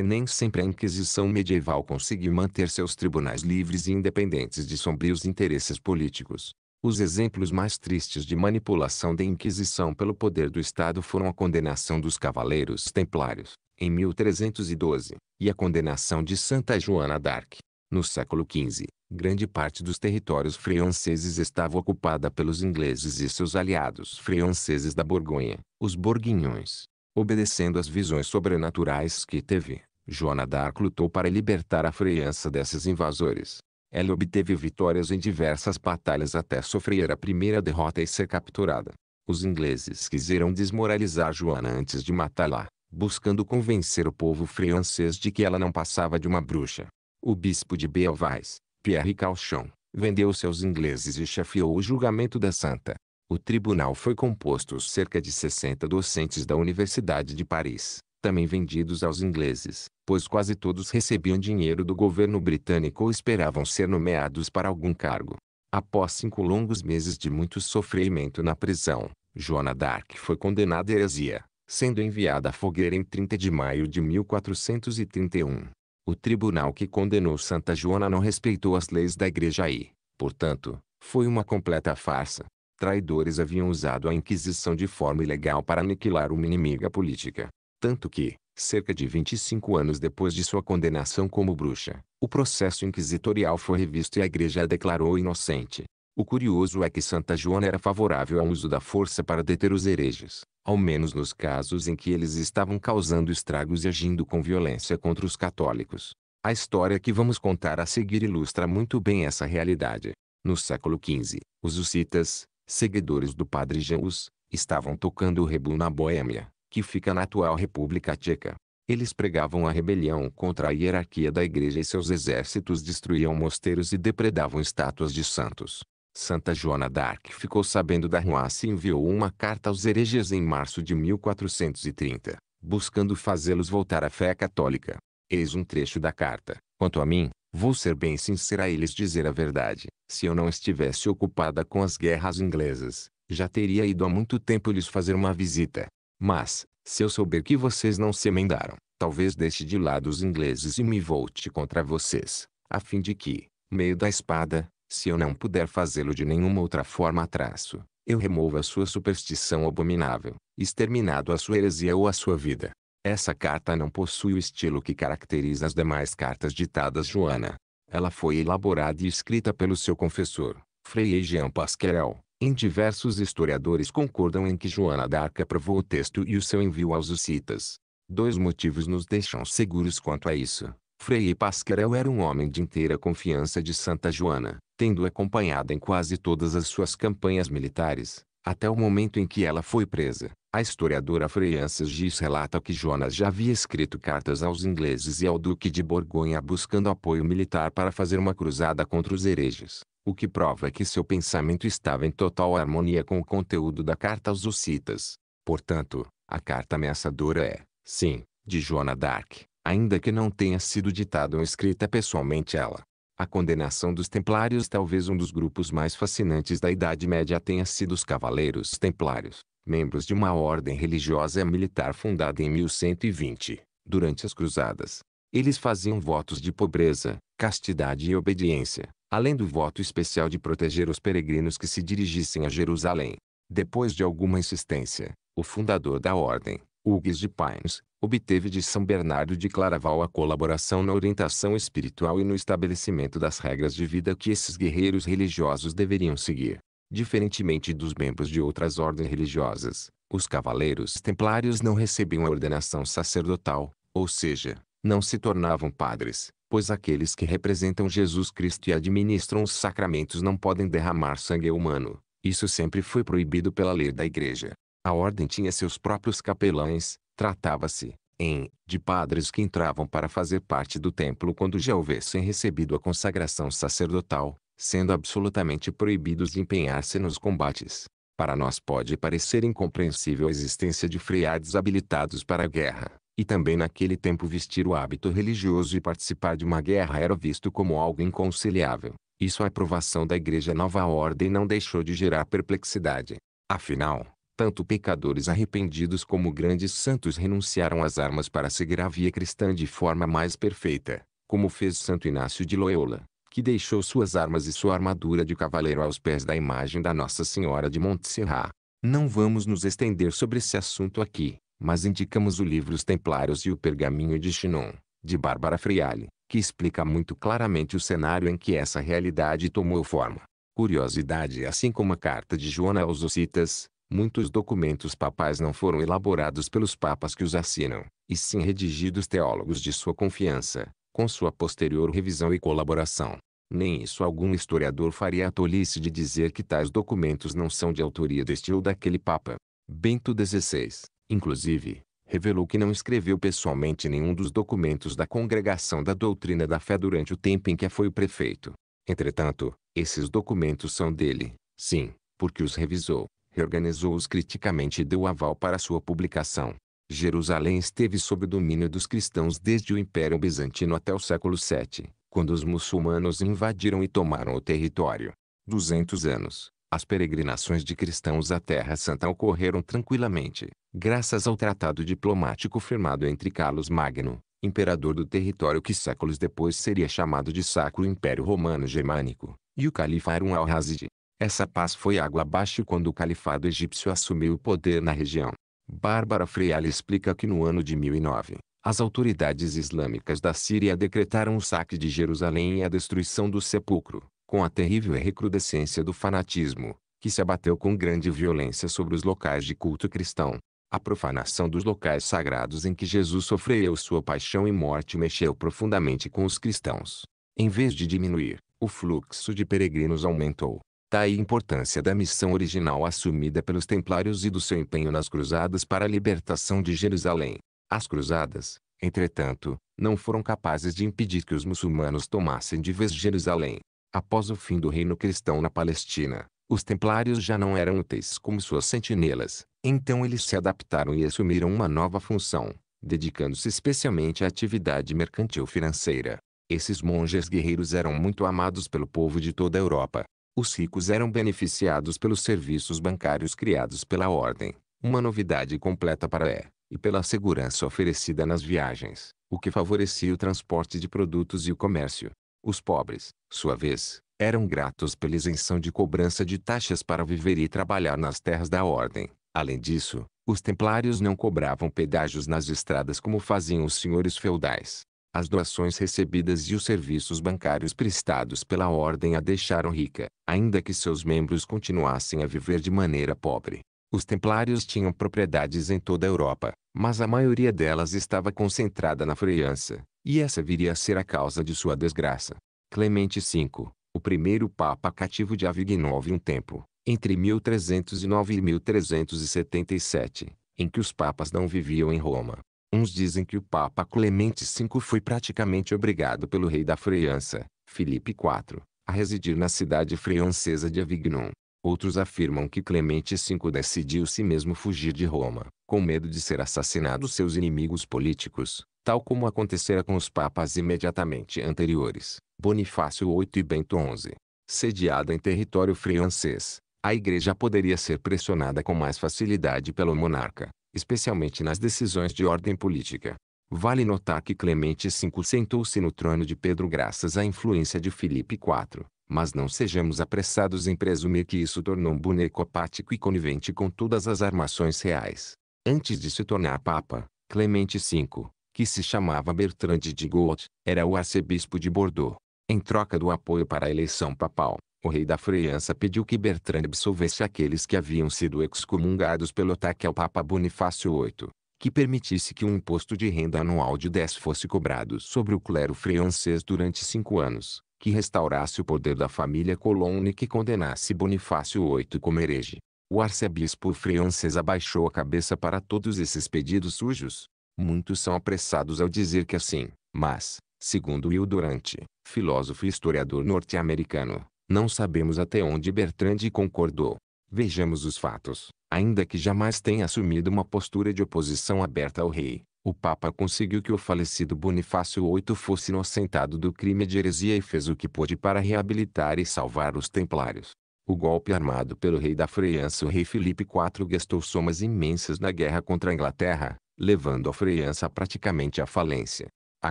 nem sempre a Inquisição medieval conseguiu manter seus tribunais livres e independentes de sombrios interesses políticos. Os exemplos mais tristes de manipulação da Inquisição pelo poder do Estado foram a condenação dos Cavaleiros Templários, em 1312, e a condenação de Santa Joana d'Arc. No século XV, grande parte dos territórios franceses estava ocupada pelos ingleses e seus aliados franceses da Borgonha, os Borguinhões obedecendo às visões sobrenaturais que teve, Joana d'Arc lutou para libertar a freança desses invasores. Ela obteve vitórias em diversas batalhas até sofrer a primeira derrota e ser capturada. Os ingleses quiseram desmoralizar Joana antes de matá-la, buscando convencer o povo francês de que ela não passava de uma bruxa. O bispo de Beauvais, Pierre Cauchon, vendeu-se aos ingleses e chefiou o julgamento da santa. O tribunal foi composto por cerca de 60 docentes da Universidade de Paris, também vendidos aos ingleses, pois quase todos recebiam dinheiro do governo britânico ou esperavam ser nomeados para algum cargo. Após cinco longos meses de muito sofrimento na prisão, Joana d'Arc foi condenada à heresia, sendo enviada à fogueira em 30 de maio de 1431. O tribunal que condenou Santa Joana não respeitou as leis da igreja e, portanto, foi uma completa farsa traidores haviam usado a Inquisição de forma ilegal para aniquilar uma inimiga política. Tanto que, cerca de 25 anos depois de sua condenação como bruxa, o processo inquisitorial foi revisto e a igreja a declarou inocente. O curioso é que Santa Joana era favorável ao uso da força para deter os hereges, ao menos nos casos em que eles estavam causando estragos e agindo com violência contra os católicos. A história que vamos contar a seguir ilustra muito bem essa realidade. No século XV, os hussitas, seguidores do padre Jesus, estavam tocando o rebu na Boêmia, que fica na atual República Tcheca. Eles pregavam a rebelião contra a hierarquia da igreja e seus exércitos destruíam mosteiros e depredavam estátuas de santos. Santa Joana d'Arc ficou sabendo da ruaça e enviou uma carta aos hereges em março de 1430, buscando fazê-los voltar à fé católica. Eis um trecho da carta. Quanto a mim, Vou ser bem sincera e lhes dizer a verdade. Se eu não estivesse ocupada com as guerras inglesas, já teria ido há muito tempo lhes fazer uma visita. Mas, se eu souber que vocês não se emendaram, talvez deixe de lado os ingleses e me volte contra vocês, a fim de que, meio da espada, se eu não puder fazê-lo de nenhuma outra forma traço, eu remova a sua superstição abominável, exterminado a sua heresia ou a sua vida. Essa carta não possui o estilo que caracteriza as demais cartas ditadas Joana. Ela foi elaborada e escrita pelo seu confessor, Frei Jean Pasquerel. Em diversos historiadores concordam em que Joana d'Arca aprovou o texto e o seu envio aos hussitas. Dois motivos nos deixam seguros quanto a isso. Frei Pasquerel era um homem de inteira confiança de Santa Joana, tendo acompanhada em quase todas as suas campanhas militares, até o momento em que ela foi presa. A historiadora Frances Gis relata que Jonas já havia escrito cartas aos ingleses e ao duque de Borgonha buscando apoio militar para fazer uma cruzada contra os hereges, o que prova que seu pensamento estava em total harmonia com o conteúdo da carta aos hussitas. Portanto, a carta ameaçadora é, sim, de Joana d'Arc, ainda que não tenha sido ditada ou escrita pessoalmente ela. A condenação dos templários talvez um dos grupos mais fascinantes da Idade Média tenha sido os cavaleiros templários membros de uma ordem religiosa e militar fundada em 1120, durante as Cruzadas. Eles faziam votos de pobreza, castidade e obediência, além do voto especial de proteger os peregrinos que se dirigissem a Jerusalém. Depois de alguma insistência, o fundador da ordem, Hugues de Pines, obteve de São Bernardo de Claraval a colaboração na orientação espiritual e no estabelecimento das regras de vida que esses guerreiros religiosos deveriam seguir. Diferentemente dos membros de outras ordens religiosas, os cavaleiros templários não recebiam a ordenação sacerdotal, ou seja, não se tornavam padres, pois aqueles que representam Jesus Cristo e administram os sacramentos não podem derramar sangue humano. Isso sempre foi proibido pela lei da igreja. A ordem tinha seus próprios capelães, tratava-se, em, de padres que entravam para fazer parte do templo quando já houvessem recebido a consagração sacerdotal, sendo absolutamente de empenhar se nos combates. Para nós pode parecer incompreensível a existência de freades habilitados para a guerra, e também naquele tempo vestir o hábito religioso e participar de uma guerra era visto como algo inconciliável. Isso a aprovação da Igreja Nova Ordem não deixou de gerar perplexidade. Afinal, tanto pecadores arrependidos como grandes santos renunciaram às armas para seguir a via cristã de forma mais perfeita, como fez Santo Inácio de Loyola que deixou suas armas e sua armadura de cavaleiro aos pés da imagem da Nossa Senhora de Montserrat. Não vamos nos estender sobre esse assunto aqui, mas indicamos o livro Os Templários e o Pergaminho de Chinon, de Bárbara Friale, que explica muito claramente o cenário em que essa realidade tomou forma. Curiosidade assim como a carta de Joana aos Ocitas, muitos documentos papais não foram elaborados pelos papas que os assinam, e sim redigidos teólogos de sua confiança, com sua posterior revisão e colaboração. Nem isso algum historiador faria a tolice de dizer que tais documentos não são de autoria deste ou daquele Papa. Bento XVI, inclusive, revelou que não escreveu pessoalmente nenhum dos documentos da Congregação da Doutrina da Fé durante o tempo em que foi o prefeito. Entretanto, esses documentos são dele, sim, porque os revisou, reorganizou-os criticamente e deu aval para sua publicação. Jerusalém esteve sob o domínio dos cristãos desde o Império Bizantino até o século VII, quando os muçulmanos invadiram e tomaram o território. 200 anos, as peregrinações de cristãos à Terra Santa ocorreram tranquilamente, graças ao tratado diplomático firmado entre Carlos Magno, imperador do território que séculos depois seria chamado de Sacro Império Romano Germânico, e o Califa Harun al-Razid. Essa paz foi água abaixo quando o califado egípcio assumiu o poder na região. Bárbara Freire explica que no ano de 1009, as autoridades islâmicas da Síria decretaram o saque de Jerusalém e a destruição do sepulcro, com a terrível recrudescência do fanatismo, que se abateu com grande violência sobre os locais de culto cristão. A profanação dos locais sagrados em que Jesus sofreu sua paixão e morte mexeu profundamente com os cristãos. Em vez de diminuir, o fluxo de peregrinos aumentou. Daí a importância da missão original assumida pelos templários e do seu empenho nas cruzadas para a libertação de Jerusalém. As cruzadas, entretanto, não foram capazes de impedir que os muçulmanos tomassem de vez Jerusalém. Após o fim do reino cristão na Palestina, os templários já não eram úteis como suas sentinelas, então eles se adaptaram e assumiram uma nova função, dedicando-se especialmente à atividade mercantil financeira. Esses monges guerreiros eram muito amados pelo povo de toda a Europa, os ricos eram beneficiados pelos serviços bancários criados pela ordem, uma novidade completa para é, e pela segurança oferecida nas viagens, o que favorecia o transporte de produtos e o comércio. Os pobres, sua vez, eram gratos pela isenção de cobrança de taxas para viver e trabalhar nas terras da ordem. Além disso, os templários não cobravam pedágios nas estradas como faziam os senhores feudais as doações recebidas e os serviços bancários prestados pela ordem a deixaram rica, ainda que seus membros continuassem a viver de maneira pobre. Os templários tinham propriedades em toda a Europa, mas a maioria delas estava concentrada na França, e essa viria a ser a causa de sua desgraça. Clemente V, o primeiro papa cativo de Avignon um tempo, entre 1309 e 1377, em que os papas não viviam em Roma, Uns dizem que o Papa Clemente V foi praticamente obrigado pelo rei da França, Filipe IV, a residir na cidade francesa de Avignon. Outros afirmam que Clemente V decidiu-se mesmo fugir de Roma, com medo de ser assassinado seus inimigos políticos, tal como acontecera com os papas imediatamente anteriores, Bonifácio VIII e Bento XI. Sediada em território francês, a igreja poderia ser pressionada com mais facilidade pelo monarca, especialmente nas decisões de ordem política. Vale notar que Clemente V sentou-se no trono de Pedro graças à influência de Filipe IV, mas não sejamos apressados em presumir que isso tornou um boneco apático e conivente com todas as armações reais. Antes de se tornar papa, Clemente V, que se chamava Bertrand de Gault, era o arcebispo de Bordeaux. Em troca do apoio para a eleição papal, o rei da França pediu que Bertrand absolvesse aqueles que haviam sido excomungados pelo ataque ao Papa Bonifácio VIII, que permitisse que um imposto de renda anual de 10 fosse cobrado sobre o clero francês durante cinco anos, que restaurasse o poder da família Colonne e que condenasse Bonifácio VIII como herege. O arcebispo francês abaixou a cabeça para todos esses pedidos sujos. Muitos são apressados ao dizer que assim, mas, segundo Will Durant, filósofo e historiador norte-americano, não sabemos até onde Bertrand concordou. Vejamos os fatos. Ainda que jamais tenha assumido uma postura de oposição aberta ao rei, o Papa conseguiu que o falecido Bonifácio VIII fosse inocentado do crime de heresia e fez o que pôde para reabilitar e salvar os templários. O golpe armado pelo rei da França, o rei Filipe IV, gastou somas imensas na guerra contra a Inglaterra, levando a França praticamente à falência. A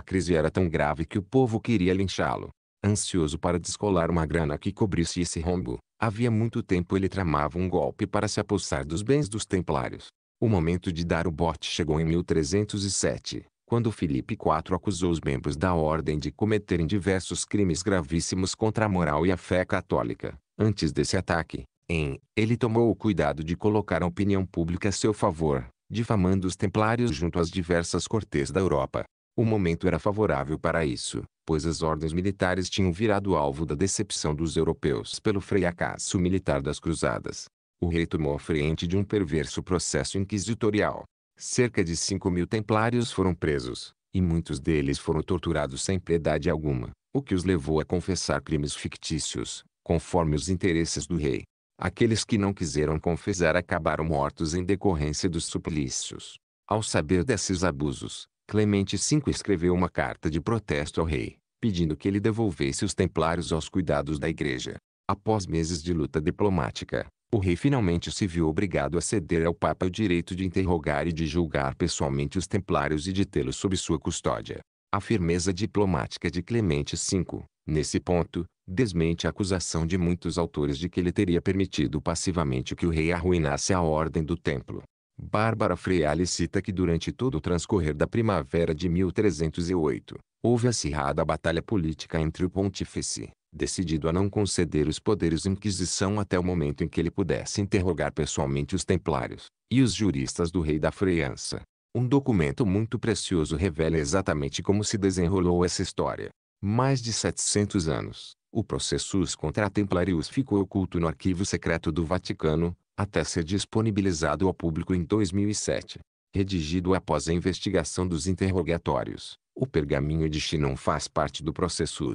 crise era tão grave que o povo queria linchá-lo ansioso para descolar uma grana que cobrisse esse rombo. Havia muito tempo ele tramava um golpe para se apossar dos bens dos templários. O momento de dar o bote chegou em 1307, quando Felipe IV acusou os membros da ordem de cometerem diversos crimes gravíssimos contra a moral e a fé católica. Antes desse ataque, em, ele tomou o cuidado de colocar a opinião pública a seu favor, difamando os templários junto às diversas cortes da Europa. O momento era favorável para isso, pois as ordens militares tinham virado alvo da decepção dos europeus pelo fracasso militar das cruzadas. O rei tomou a frente de um perverso processo inquisitorial. Cerca de 5 mil templários foram presos, e muitos deles foram torturados sem piedade alguma, o que os levou a confessar crimes fictícios, conforme os interesses do rei. Aqueles que não quiseram confessar acabaram mortos em decorrência dos suplícios. Ao saber desses abusos, Clemente V escreveu uma carta de protesto ao rei, pedindo que ele devolvesse os templários aos cuidados da igreja. Após meses de luta diplomática, o rei finalmente se viu obrigado a ceder ao Papa o direito de interrogar e de julgar pessoalmente os templários e de tê-los sob sua custódia. A firmeza diplomática de Clemente V, nesse ponto, desmente a acusação de muitos autores de que ele teria permitido passivamente que o rei arruinasse a ordem do templo. Bárbara Freire cita que durante todo o transcorrer da primavera de 1308, houve acirrada batalha política entre o pontífice, decidido a não conceder os poderes à Inquisição até o momento em que ele pudesse interrogar pessoalmente os templários, e os juristas do rei da França. Um documento muito precioso revela exatamente como se desenrolou essa história. Mais de 700 anos, o processus contra Templarius ficou oculto no arquivo secreto do Vaticano, até ser disponibilizado ao público em 2007. Redigido após a investigação dos interrogatórios, o pergaminho de Chinon faz parte do processo.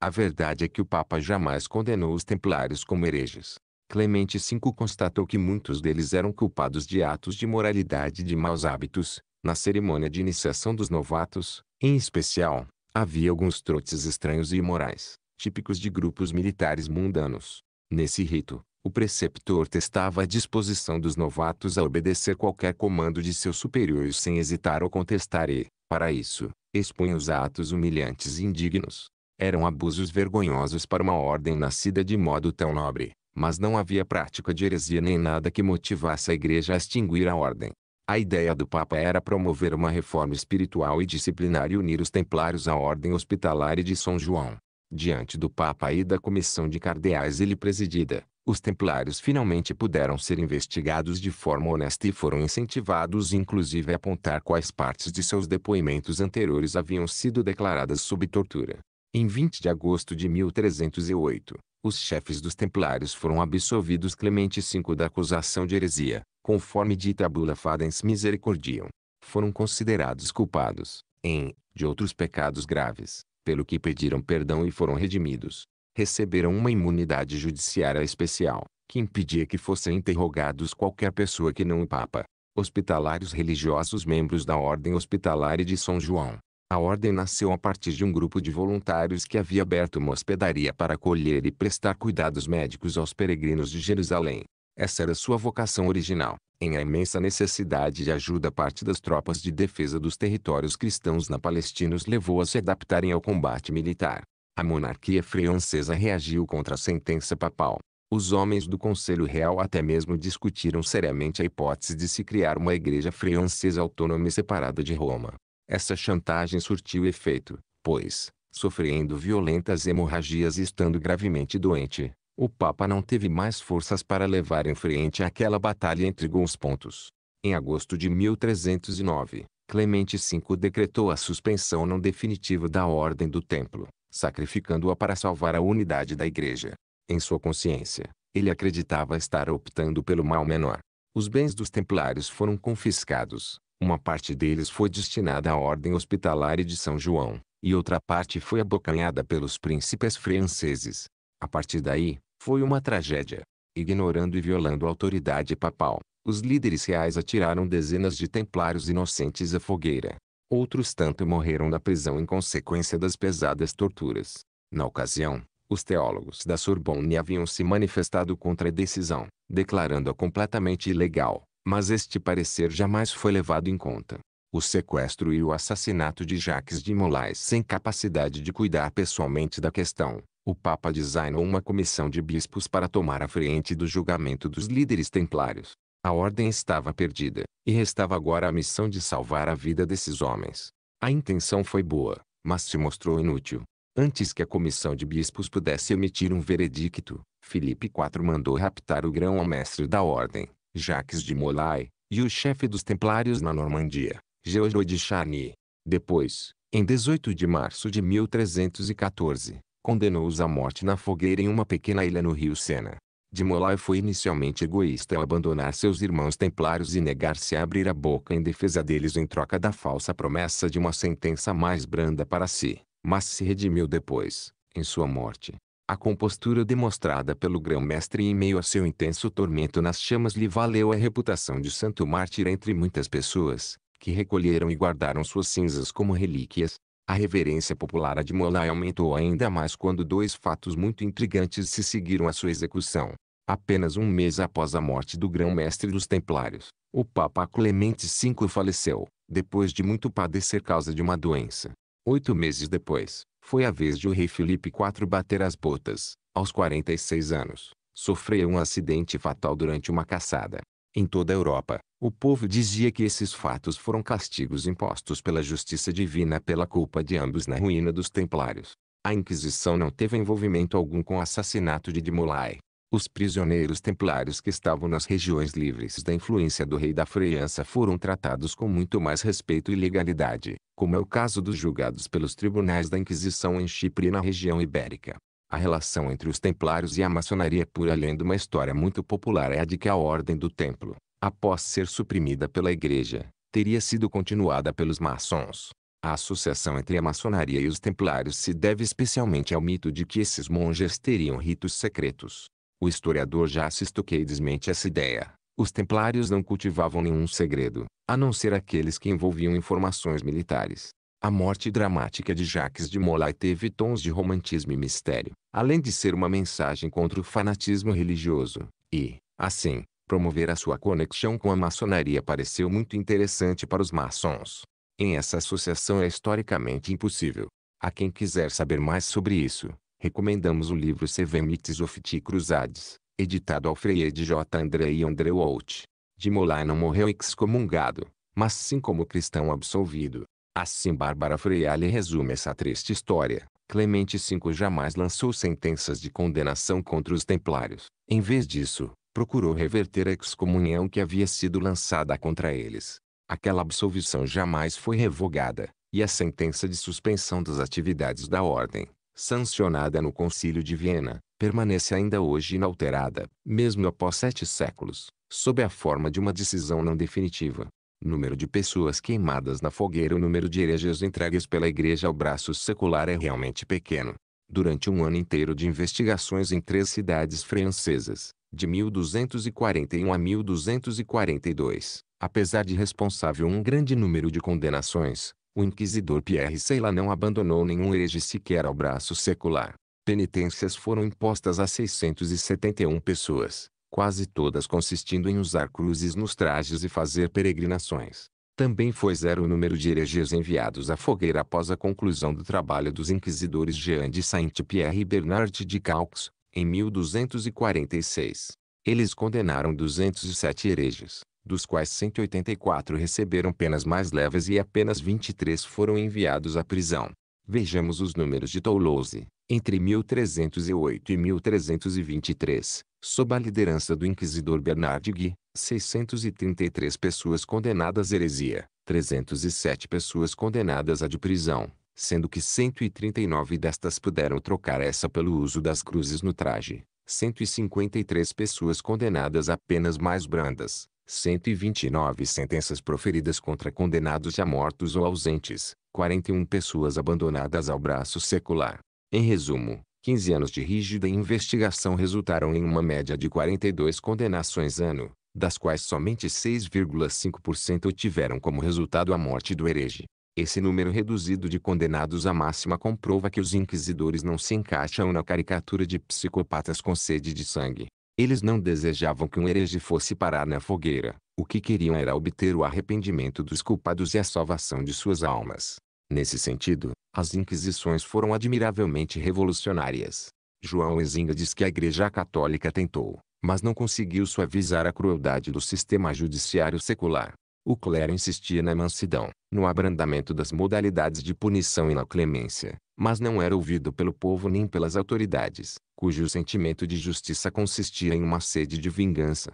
A verdade é que o Papa jamais condenou os templários como hereges. Clemente V constatou que muitos deles eram culpados de atos de moralidade e de maus hábitos. Na cerimônia de iniciação dos novatos, em especial, havia alguns trotes estranhos e imorais, típicos de grupos militares mundanos. Nesse rito, o preceptor testava a disposição dos novatos a obedecer qualquer comando de seus superiores sem hesitar ou contestar e, para isso, expunha os atos humilhantes e indignos. Eram abusos vergonhosos para uma ordem nascida de modo tão nobre, mas não havia prática de heresia nem nada que motivasse a igreja a extinguir a ordem. A ideia do Papa era promover uma reforma espiritual e disciplinar e unir os templários à ordem hospitalar e de São João. Diante do Papa e da comissão de cardeais ele presidida, os templários finalmente puderam ser investigados de forma honesta e foram incentivados inclusive a apontar quais partes de seus depoimentos anteriores haviam sido declaradas sob tortura. Em 20 de agosto de 1308, os chefes dos templários foram absolvidos Clemente V da acusação de heresia, conforme dita a bula Fadens Misericordiam. Foram considerados culpados, em, de outros pecados graves, pelo que pediram perdão e foram redimidos receberam uma imunidade judiciária especial, que impedia que fossem interrogados qualquer pessoa que não o Papa. Hospitalários religiosos membros da Ordem Hospitalária de São João. A ordem nasceu a partir de um grupo de voluntários que havia aberto uma hospedaria para acolher e prestar cuidados médicos aos peregrinos de Jerusalém. Essa era sua vocação original, em a imensa necessidade de ajuda parte das tropas de defesa dos territórios cristãos na Palestina os levou a se adaptarem ao combate militar. A monarquia francesa reagiu contra a sentença papal. Os homens do Conselho Real até mesmo discutiram seriamente a hipótese de se criar uma igreja francesa autônoma e separada de Roma. Essa chantagem surtiu efeito, pois, sofrendo violentas hemorragias e estando gravemente doente, o Papa não teve mais forças para levar em frente aquela batalha entre os pontos. Em agosto de 1309, Clemente V decretou a suspensão não definitiva da Ordem do Templo sacrificando-a para salvar a unidade da igreja. Em sua consciência, ele acreditava estar optando pelo mal menor. Os bens dos templários foram confiscados, uma parte deles foi destinada à Ordem Hospitalar de São João, e outra parte foi abocanhada pelos príncipes franceses. A partir daí, foi uma tragédia. Ignorando e violando a autoridade papal, os líderes reais atiraram dezenas de templários inocentes à fogueira, Outros tanto morreram na prisão em consequência das pesadas torturas. Na ocasião, os teólogos da Sorbonne haviam se manifestado contra a decisão, declarando-a completamente ilegal, mas este parecer jamais foi levado em conta. O sequestro e o assassinato de Jacques de Molais sem capacidade de cuidar pessoalmente da questão, o Papa designou uma comissão de bispos para tomar a frente do julgamento dos líderes templários. A ordem estava perdida, e restava agora a missão de salvar a vida desses homens. A intenção foi boa, mas se mostrou inútil. Antes que a comissão de bispos pudesse emitir um veredicto, Felipe IV mandou raptar o grão-mestre da ordem, Jacques de Molay, e o chefe dos templários na Normandia, Georges de Charny. Depois, em 18 de março de 1314, condenou-os à morte na fogueira em uma pequena ilha no rio Sena. De Molay foi inicialmente egoísta ao abandonar seus irmãos templários e negar-se a abrir a boca em defesa deles em troca da falsa promessa de uma sentença mais branda para si, mas se redimiu depois, em sua morte. A compostura demonstrada pelo grão-mestre em meio a seu intenso tormento nas chamas lhe valeu a reputação de santo mártir entre muitas pessoas, que recolheram e guardaram suas cinzas como relíquias, a reverência popular a de Molay aumentou ainda mais quando dois fatos muito intrigantes se seguiram à sua execução. Apenas um mês após a morte do grão-mestre dos templários, o Papa Clemente V faleceu, depois de muito padecer causa de uma doença. Oito meses depois, foi a vez de o rei Filipe IV bater as botas. Aos 46 anos, sofreu um acidente fatal durante uma caçada. Em toda a Europa, o povo dizia que esses fatos foram castigos impostos pela justiça divina pela culpa de ambos na ruína dos templários. A Inquisição não teve envolvimento algum com o assassinato de Dimulai. Os prisioneiros templários que estavam nas regiões livres da influência do rei da França foram tratados com muito mais respeito e legalidade, como é o caso dos julgados pelos tribunais da Inquisição em Chipre e na região ibérica. A relação entre os templários e a maçonaria é por além de uma história muito popular é a de que a Ordem do Templo, após ser suprimida pela Igreja, teria sido continuada pelos maçons. A associação entre a maçonaria e os templários se deve especialmente ao mito de que esses monges teriam ritos secretos. O historiador Jacis Tocquey desmente essa ideia. Os templários não cultivavam nenhum segredo, a não ser aqueles que envolviam informações militares. A morte dramática de Jacques de Molay teve tons de romantismo e mistério, além de ser uma mensagem contra o fanatismo religioso, e, assim, Promover a sua conexão com a maçonaria pareceu muito interessante para os maçons. Em essa associação é historicamente impossível. A quem quiser saber mais sobre isso, recomendamos o livro Seven of the Crusades, editado ao Freire J. André e André Walt. De Molay não morreu excomungado, mas sim como cristão absolvido. Assim Bárbara Freire resume essa triste história. Clemente V jamais lançou sentenças de condenação contra os templários. Em vez disso, procurou reverter a excomunhão que havia sido lançada contra eles. Aquela absolvição jamais foi revogada, e a sentença de suspensão das atividades da ordem, sancionada no Concílio de Viena, permanece ainda hoje inalterada, mesmo após sete séculos, sob a forma de uma decisão não definitiva. Número de pessoas queimadas na fogueira O número de hereges entregues pela Igreja ao braço secular é realmente pequeno. Durante um ano inteiro de investigações em três cidades francesas, de 1241 a 1242. Apesar de responsável um grande número de condenações, o inquisidor Pierre Seyla não abandonou nenhum herege sequer ao braço secular. Penitências foram impostas a 671 pessoas, quase todas consistindo em usar cruzes nos trajes e fazer peregrinações. Também foi zero o número de hereges enviados à fogueira após a conclusão do trabalho dos inquisidores Jean de Saint-Pierre e Bernard de Calx. Em 1246, eles condenaram 207 hereges, dos quais 184 receberam penas mais leves e apenas 23 foram enviados à prisão. Vejamos os números de Toulouse. Entre 1308 e 1323, sob a liderança do inquisidor Bernard Gui, 633 pessoas condenadas à heresia, 307 pessoas condenadas à de prisão, sendo que 139 destas puderam trocar essa pelo uso das cruzes no traje, 153 pessoas condenadas a penas mais brandas, 129 sentenças proferidas contra condenados já mortos ou ausentes, 41 pessoas abandonadas ao braço secular. Em resumo, 15 anos de rígida investigação resultaram em uma média de 42 condenações ano, das quais somente 6,5% tiveram como resultado a morte do herege. Esse número reduzido de condenados à máxima comprova que os inquisidores não se encaixam na caricatura de psicopatas com sede de sangue. Eles não desejavam que um herege fosse parar na fogueira. O que queriam era obter o arrependimento dos culpados e a salvação de suas almas. Nesse sentido, as inquisições foram admiravelmente revolucionárias. João Ezinga diz que a Igreja Católica tentou, mas não conseguiu suavizar a crueldade do sistema judiciário secular. O clero insistia na mansidão, no abrandamento das modalidades de punição e na clemência, mas não era ouvido pelo povo nem pelas autoridades, cujo sentimento de justiça consistia em uma sede de vingança.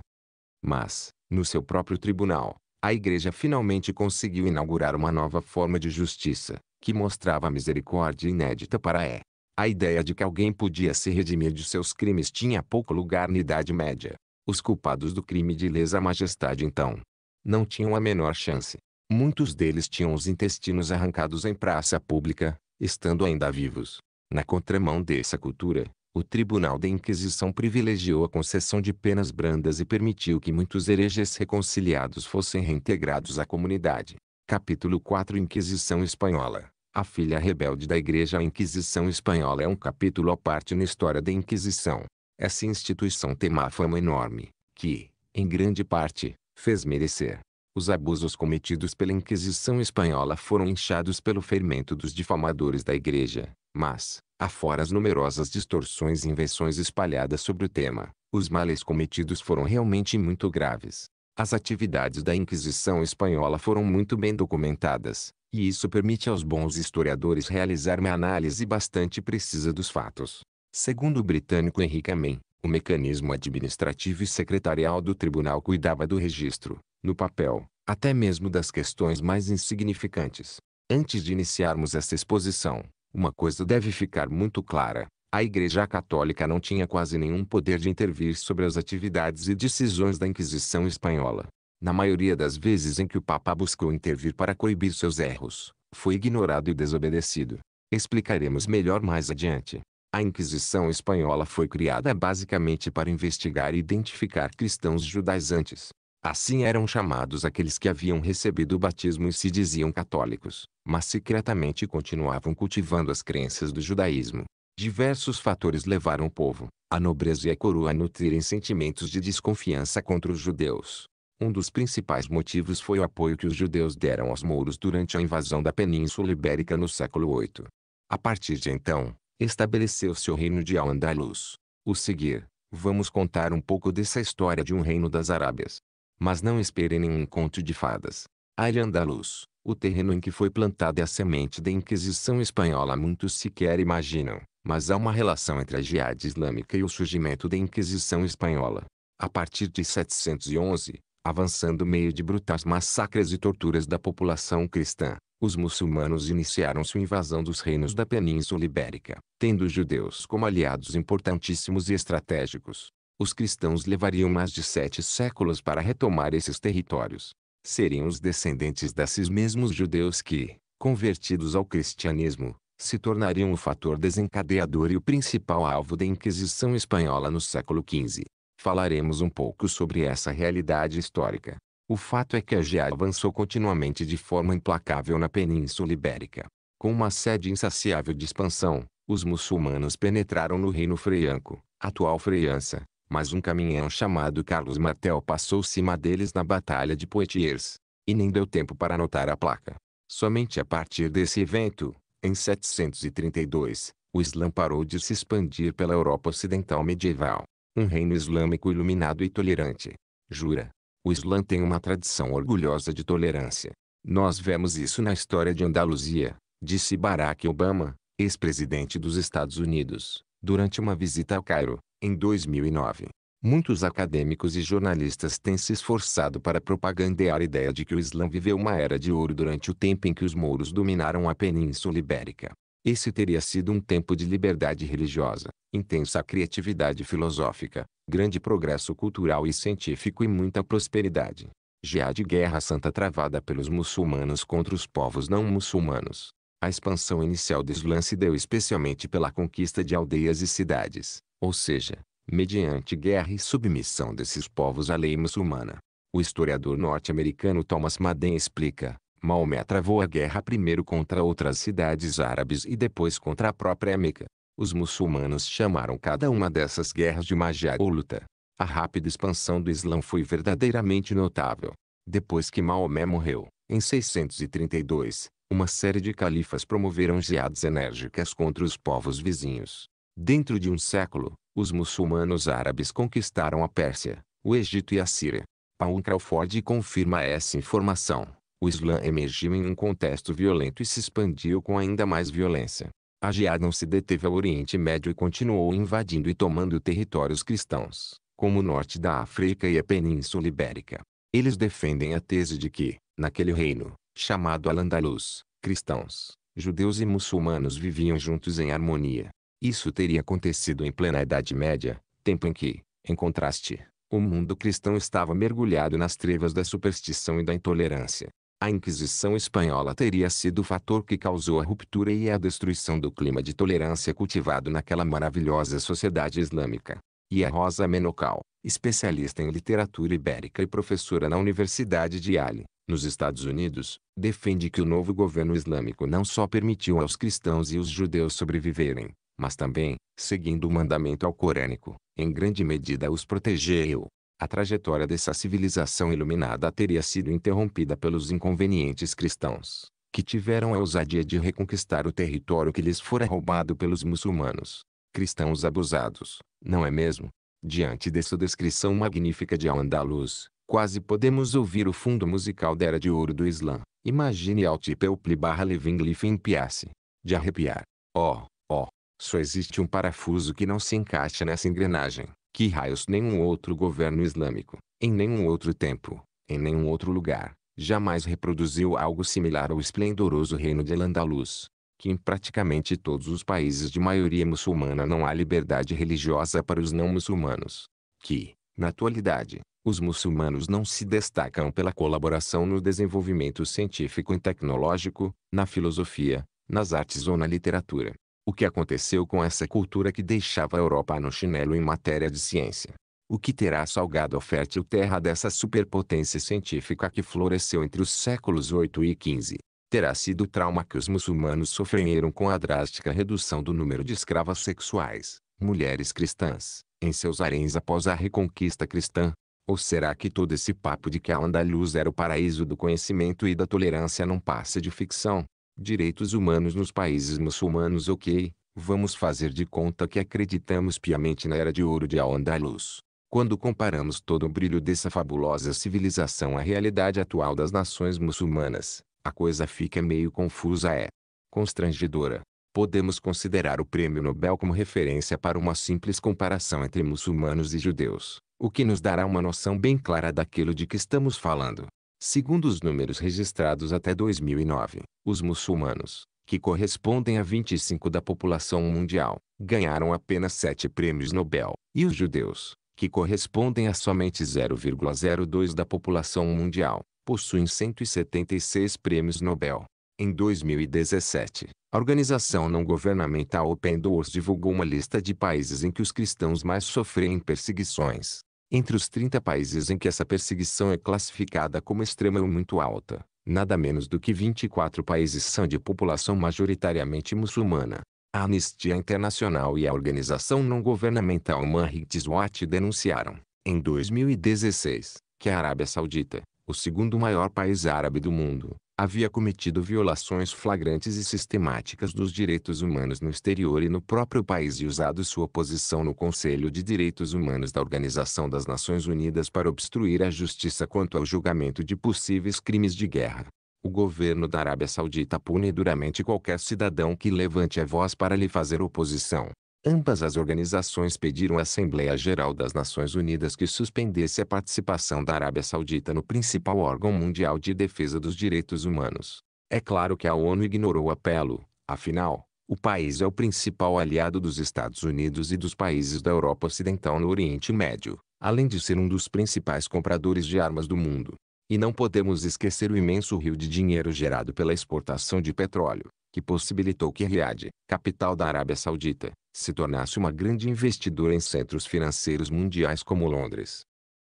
Mas, no seu próprio tribunal, a Igreja finalmente conseguiu inaugurar uma nova forma de justiça, que mostrava misericórdia inédita para é. A ideia de que alguém podia se redimir de seus crimes tinha pouco lugar na Idade Média. Os culpados do crime de lesa majestade então não tinham a menor chance. Muitos deles tinham os intestinos arrancados em praça pública, estando ainda vivos. Na contramão dessa cultura, o Tribunal da Inquisição privilegiou a concessão de penas brandas e permitiu que muitos hereges reconciliados fossem reintegrados à comunidade. Capítulo 4 Inquisição Espanhola A filha rebelde da Igreja A Inquisição Espanhola é um capítulo à parte na história da Inquisição. Essa instituição tem uma fama enorme, que, em grande parte, fez merecer. Os abusos cometidos pela Inquisição espanhola foram inchados pelo fermento dos difamadores da Igreja, mas, afora as numerosas distorções e invenções espalhadas sobre o tema, os males cometidos foram realmente muito graves. As atividades da Inquisição espanhola foram muito bem documentadas, e isso permite aos bons historiadores realizar uma análise bastante precisa dos fatos. Segundo o britânico Henrique Amen, o mecanismo administrativo e secretarial do tribunal cuidava do registro, no papel, até mesmo das questões mais insignificantes. Antes de iniciarmos esta exposição, uma coisa deve ficar muito clara. A Igreja Católica não tinha quase nenhum poder de intervir sobre as atividades e decisões da Inquisição Espanhola. Na maioria das vezes em que o Papa buscou intervir para coibir seus erros, foi ignorado e desobedecido. Explicaremos melhor mais adiante. A Inquisição espanhola foi criada basicamente para investigar e identificar cristãos judaizantes. Assim eram chamados aqueles que haviam recebido o batismo e se diziam católicos, mas secretamente continuavam cultivando as crenças do judaísmo. Diversos fatores levaram o povo, a nobreza e a coroa a nutrirem sentimentos de desconfiança contra os judeus. Um dos principais motivos foi o apoio que os judeus deram aos mouros durante a invasão da Península Ibérica no século VIII. A partir de então, Estabeleceu seu reino de Al-Andalus. O seguir, vamos contar um pouco dessa história de um reino das Arábias. Mas não esperem nenhum conto de fadas. Al-Andalus, o terreno em que foi plantada a semente da Inquisição Espanhola muitos sequer imaginam, mas há uma relação entre a Jihad Islâmica e o surgimento da Inquisição Espanhola. A partir de 711, avançando meio de brutais massacres e torturas da população cristã, os muçulmanos iniciaram sua invasão dos reinos da Península Ibérica, tendo os judeus como aliados importantíssimos e estratégicos. Os cristãos levariam mais de sete séculos para retomar esses territórios. Seriam os descendentes desses mesmos judeus que, convertidos ao cristianismo, se tornariam o fator desencadeador e o principal alvo da Inquisição Espanhola no século XV. Falaremos um pouco sobre essa realidade histórica, o fato é que a Gea avançou continuamente de forma implacável na Península Ibérica. Com uma sede insaciável de expansão, os muçulmanos penetraram no reino freianco, atual França, mas um caminhão chamado Carlos Martel passou cima deles na Batalha de Poitiers, e nem deu tempo para anotar a placa. Somente a partir desse evento, em 732, o Islã parou de se expandir pela Europa Ocidental medieval. Um reino islâmico iluminado e tolerante. Jura, o Islã tem uma tradição orgulhosa de tolerância. Nós vemos isso na história de Andaluzia, disse Barack Obama, ex-presidente dos Estados Unidos, durante uma visita ao Cairo, em 2009. Muitos acadêmicos e jornalistas têm se esforçado para propagandear a ideia de que o Islã viveu uma era de ouro durante o tempo em que os mouros dominaram a Península Ibérica. Esse teria sido um tempo de liberdade religiosa, intensa criatividade filosófica, grande progresso cultural e científico e muita prosperidade. Já de guerra santa travada pelos muçulmanos contra os povos não muçulmanos. A expansão inicial do Islã se deu especialmente pela conquista de aldeias e cidades, ou seja, mediante guerra e submissão desses povos à lei muçulmana. O historiador norte-americano Thomas Madden explica, Maomé travou a guerra primeiro contra outras cidades árabes e depois contra a própria Meca. Os muçulmanos chamaram cada uma dessas guerras de magia ou luta. A rápida expansão do Islã foi verdadeiramente notável. Depois que Maomé morreu, em 632, uma série de califas promoveram geadas enérgicas contra os povos vizinhos. Dentro de um século, os muçulmanos árabes conquistaram a Pérsia, o Egito e a Síria. Paul Crawford confirma essa informação. O Islã emergiu em um contexto violento e se expandiu com ainda mais violência. A jihad não se deteve ao Oriente Médio e continuou invadindo e tomando territórios cristãos, como o norte da África e a Península Ibérica. Eles defendem a tese de que, naquele reino, chamado Al-Andalus, cristãos, judeus e muçulmanos viviam juntos em harmonia. Isso teria acontecido em plena Idade Média, tempo em que, em contraste, o mundo cristão estava mergulhado nas trevas da superstição e da intolerância. A Inquisição espanhola teria sido o fator que causou a ruptura e a destruição do clima de tolerância cultivado naquela maravilhosa sociedade islâmica. E a Rosa Menocal, especialista em literatura ibérica e professora na Universidade de Yale, nos Estados Unidos, defende que o novo governo islâmico não só permitiu aos cristãos e os judeus sobreviverem, mas também, seguindo o mandamento alcorânico, em grande medida os protegeu a trajetória dessa civilização iluminada teria sido interrompida pelos inconvenientes cristãos, que tiveram a ousadia de reconquistar o território que lhes fora roubado pelos muçulmanos. Cristãos abusados, não é mesmo? Diante dessa descrição magnífica de Al-Andalus, quase podemos ouvir o fundo musical da Era de Ouro do Islã. Imagine Altipelpli barra Levingliff em Piace. De arrepiar. Ó, oh, ó, oh, só existe um parafuso que não se encaixa nessa engrenagem que raios nenhum outro governo islâmico, em nenhum outro tempo, em nenhum outro lugar, jamais reproduziu algo similar ao esplendoroso reino de Al-Andalus, que em praticamente todos os países de maioria muçulmana não há liberdade religiosa para os não-muçulmanos, que, na atualidade, os muçulmanos não se destacam pela colaboração no desenvolvimento científico e tecnológico, na filosofia, nas artes ou na literatura. O que aconteceu com essa cultura que deixava a Europa no chinelo em matéria de ciência? O que terá salgado a fértil terra dessa superpotência científica que floresceu entre os séculos 8 e 15? Terá sido o trauma que os muçulmanos sofreram com a drástica redução do número de escravas sexuais, mulheres cristãs, em seus haréns após a reconquista cristã? Ou será que todo esse papo de que a Andaluz era o paraíso do conhecimento e da tolerância não passa de ficção? direitos humanos nos países muçulmanos ok, vamos fazer de conta que acreditamos piamente na era de ouro de Al-Andalus. Quando comparamos todo o brilho dessa fabulosa civilização à realidade atual das nações muçulmanas, a coisa fica meio confusa é constrangedora. Podemos considerar o prêmio Nobel como referência para uma simples comparação entre muçulmanos e judeus, o que nos dará uma noção bem clara daquilo de que estamos falando. Segundo os números registrados até 2009, os muçulmanos, que correspondem a 25 da população mundial, ganharam apenas 7 prêmios Nobel, e os judeus, que correspondem a somente 0,02 da população mundial, possuem 176 prêmios Nobel. Em 2017, a organização não governamental Open Doors divulgou uma lista de países em que os cristãos mais sofrem perseguições. Entre os 30 países em que essa perseguição é classificada como extrema ou muito alta, nada menos do que 24 países são de população majoritariamente muçulmana. A Anistia Internacional e a organização não governamental Human Watch denunciaram, em 2016, que a Arábia Saudita, o segundo maior país árabe do mundo, havia cometido violações flagrantes e sistemáticas dos direitos humanos no exterior e no próprio país e usado sua posição no Conselho de Direitos Humanos da Organização das Nações Unidas para obstruir a justiça quanto ao julgamento de possíveis crimes de guerra. O governo da Arábia Saudita pune duramente qualquer cidadão que levante a voz para lhe fazer oposição. Ambas as organizações pediram à Assembleia Geral das Nações Unidas que suspendesse a participação da Arábia Saudita no principal órgão mundial de defesa dos direitos humanos. É claro que a ONU ignorou o apelo, afinal, o país é o principal aliado dos Estados Unidos e dos países da Europa Ocidental no Oriente Médio, além de ser um dos principais compradores de armas do mundo. E não podemos esquecer o imenso rio de dinheiro gerado pela exportação de petróleo, que possibilitou que Riad, capital da Arábia Saudita, se tornasse uma grande investidora em centros financeiros mundiais como Londres.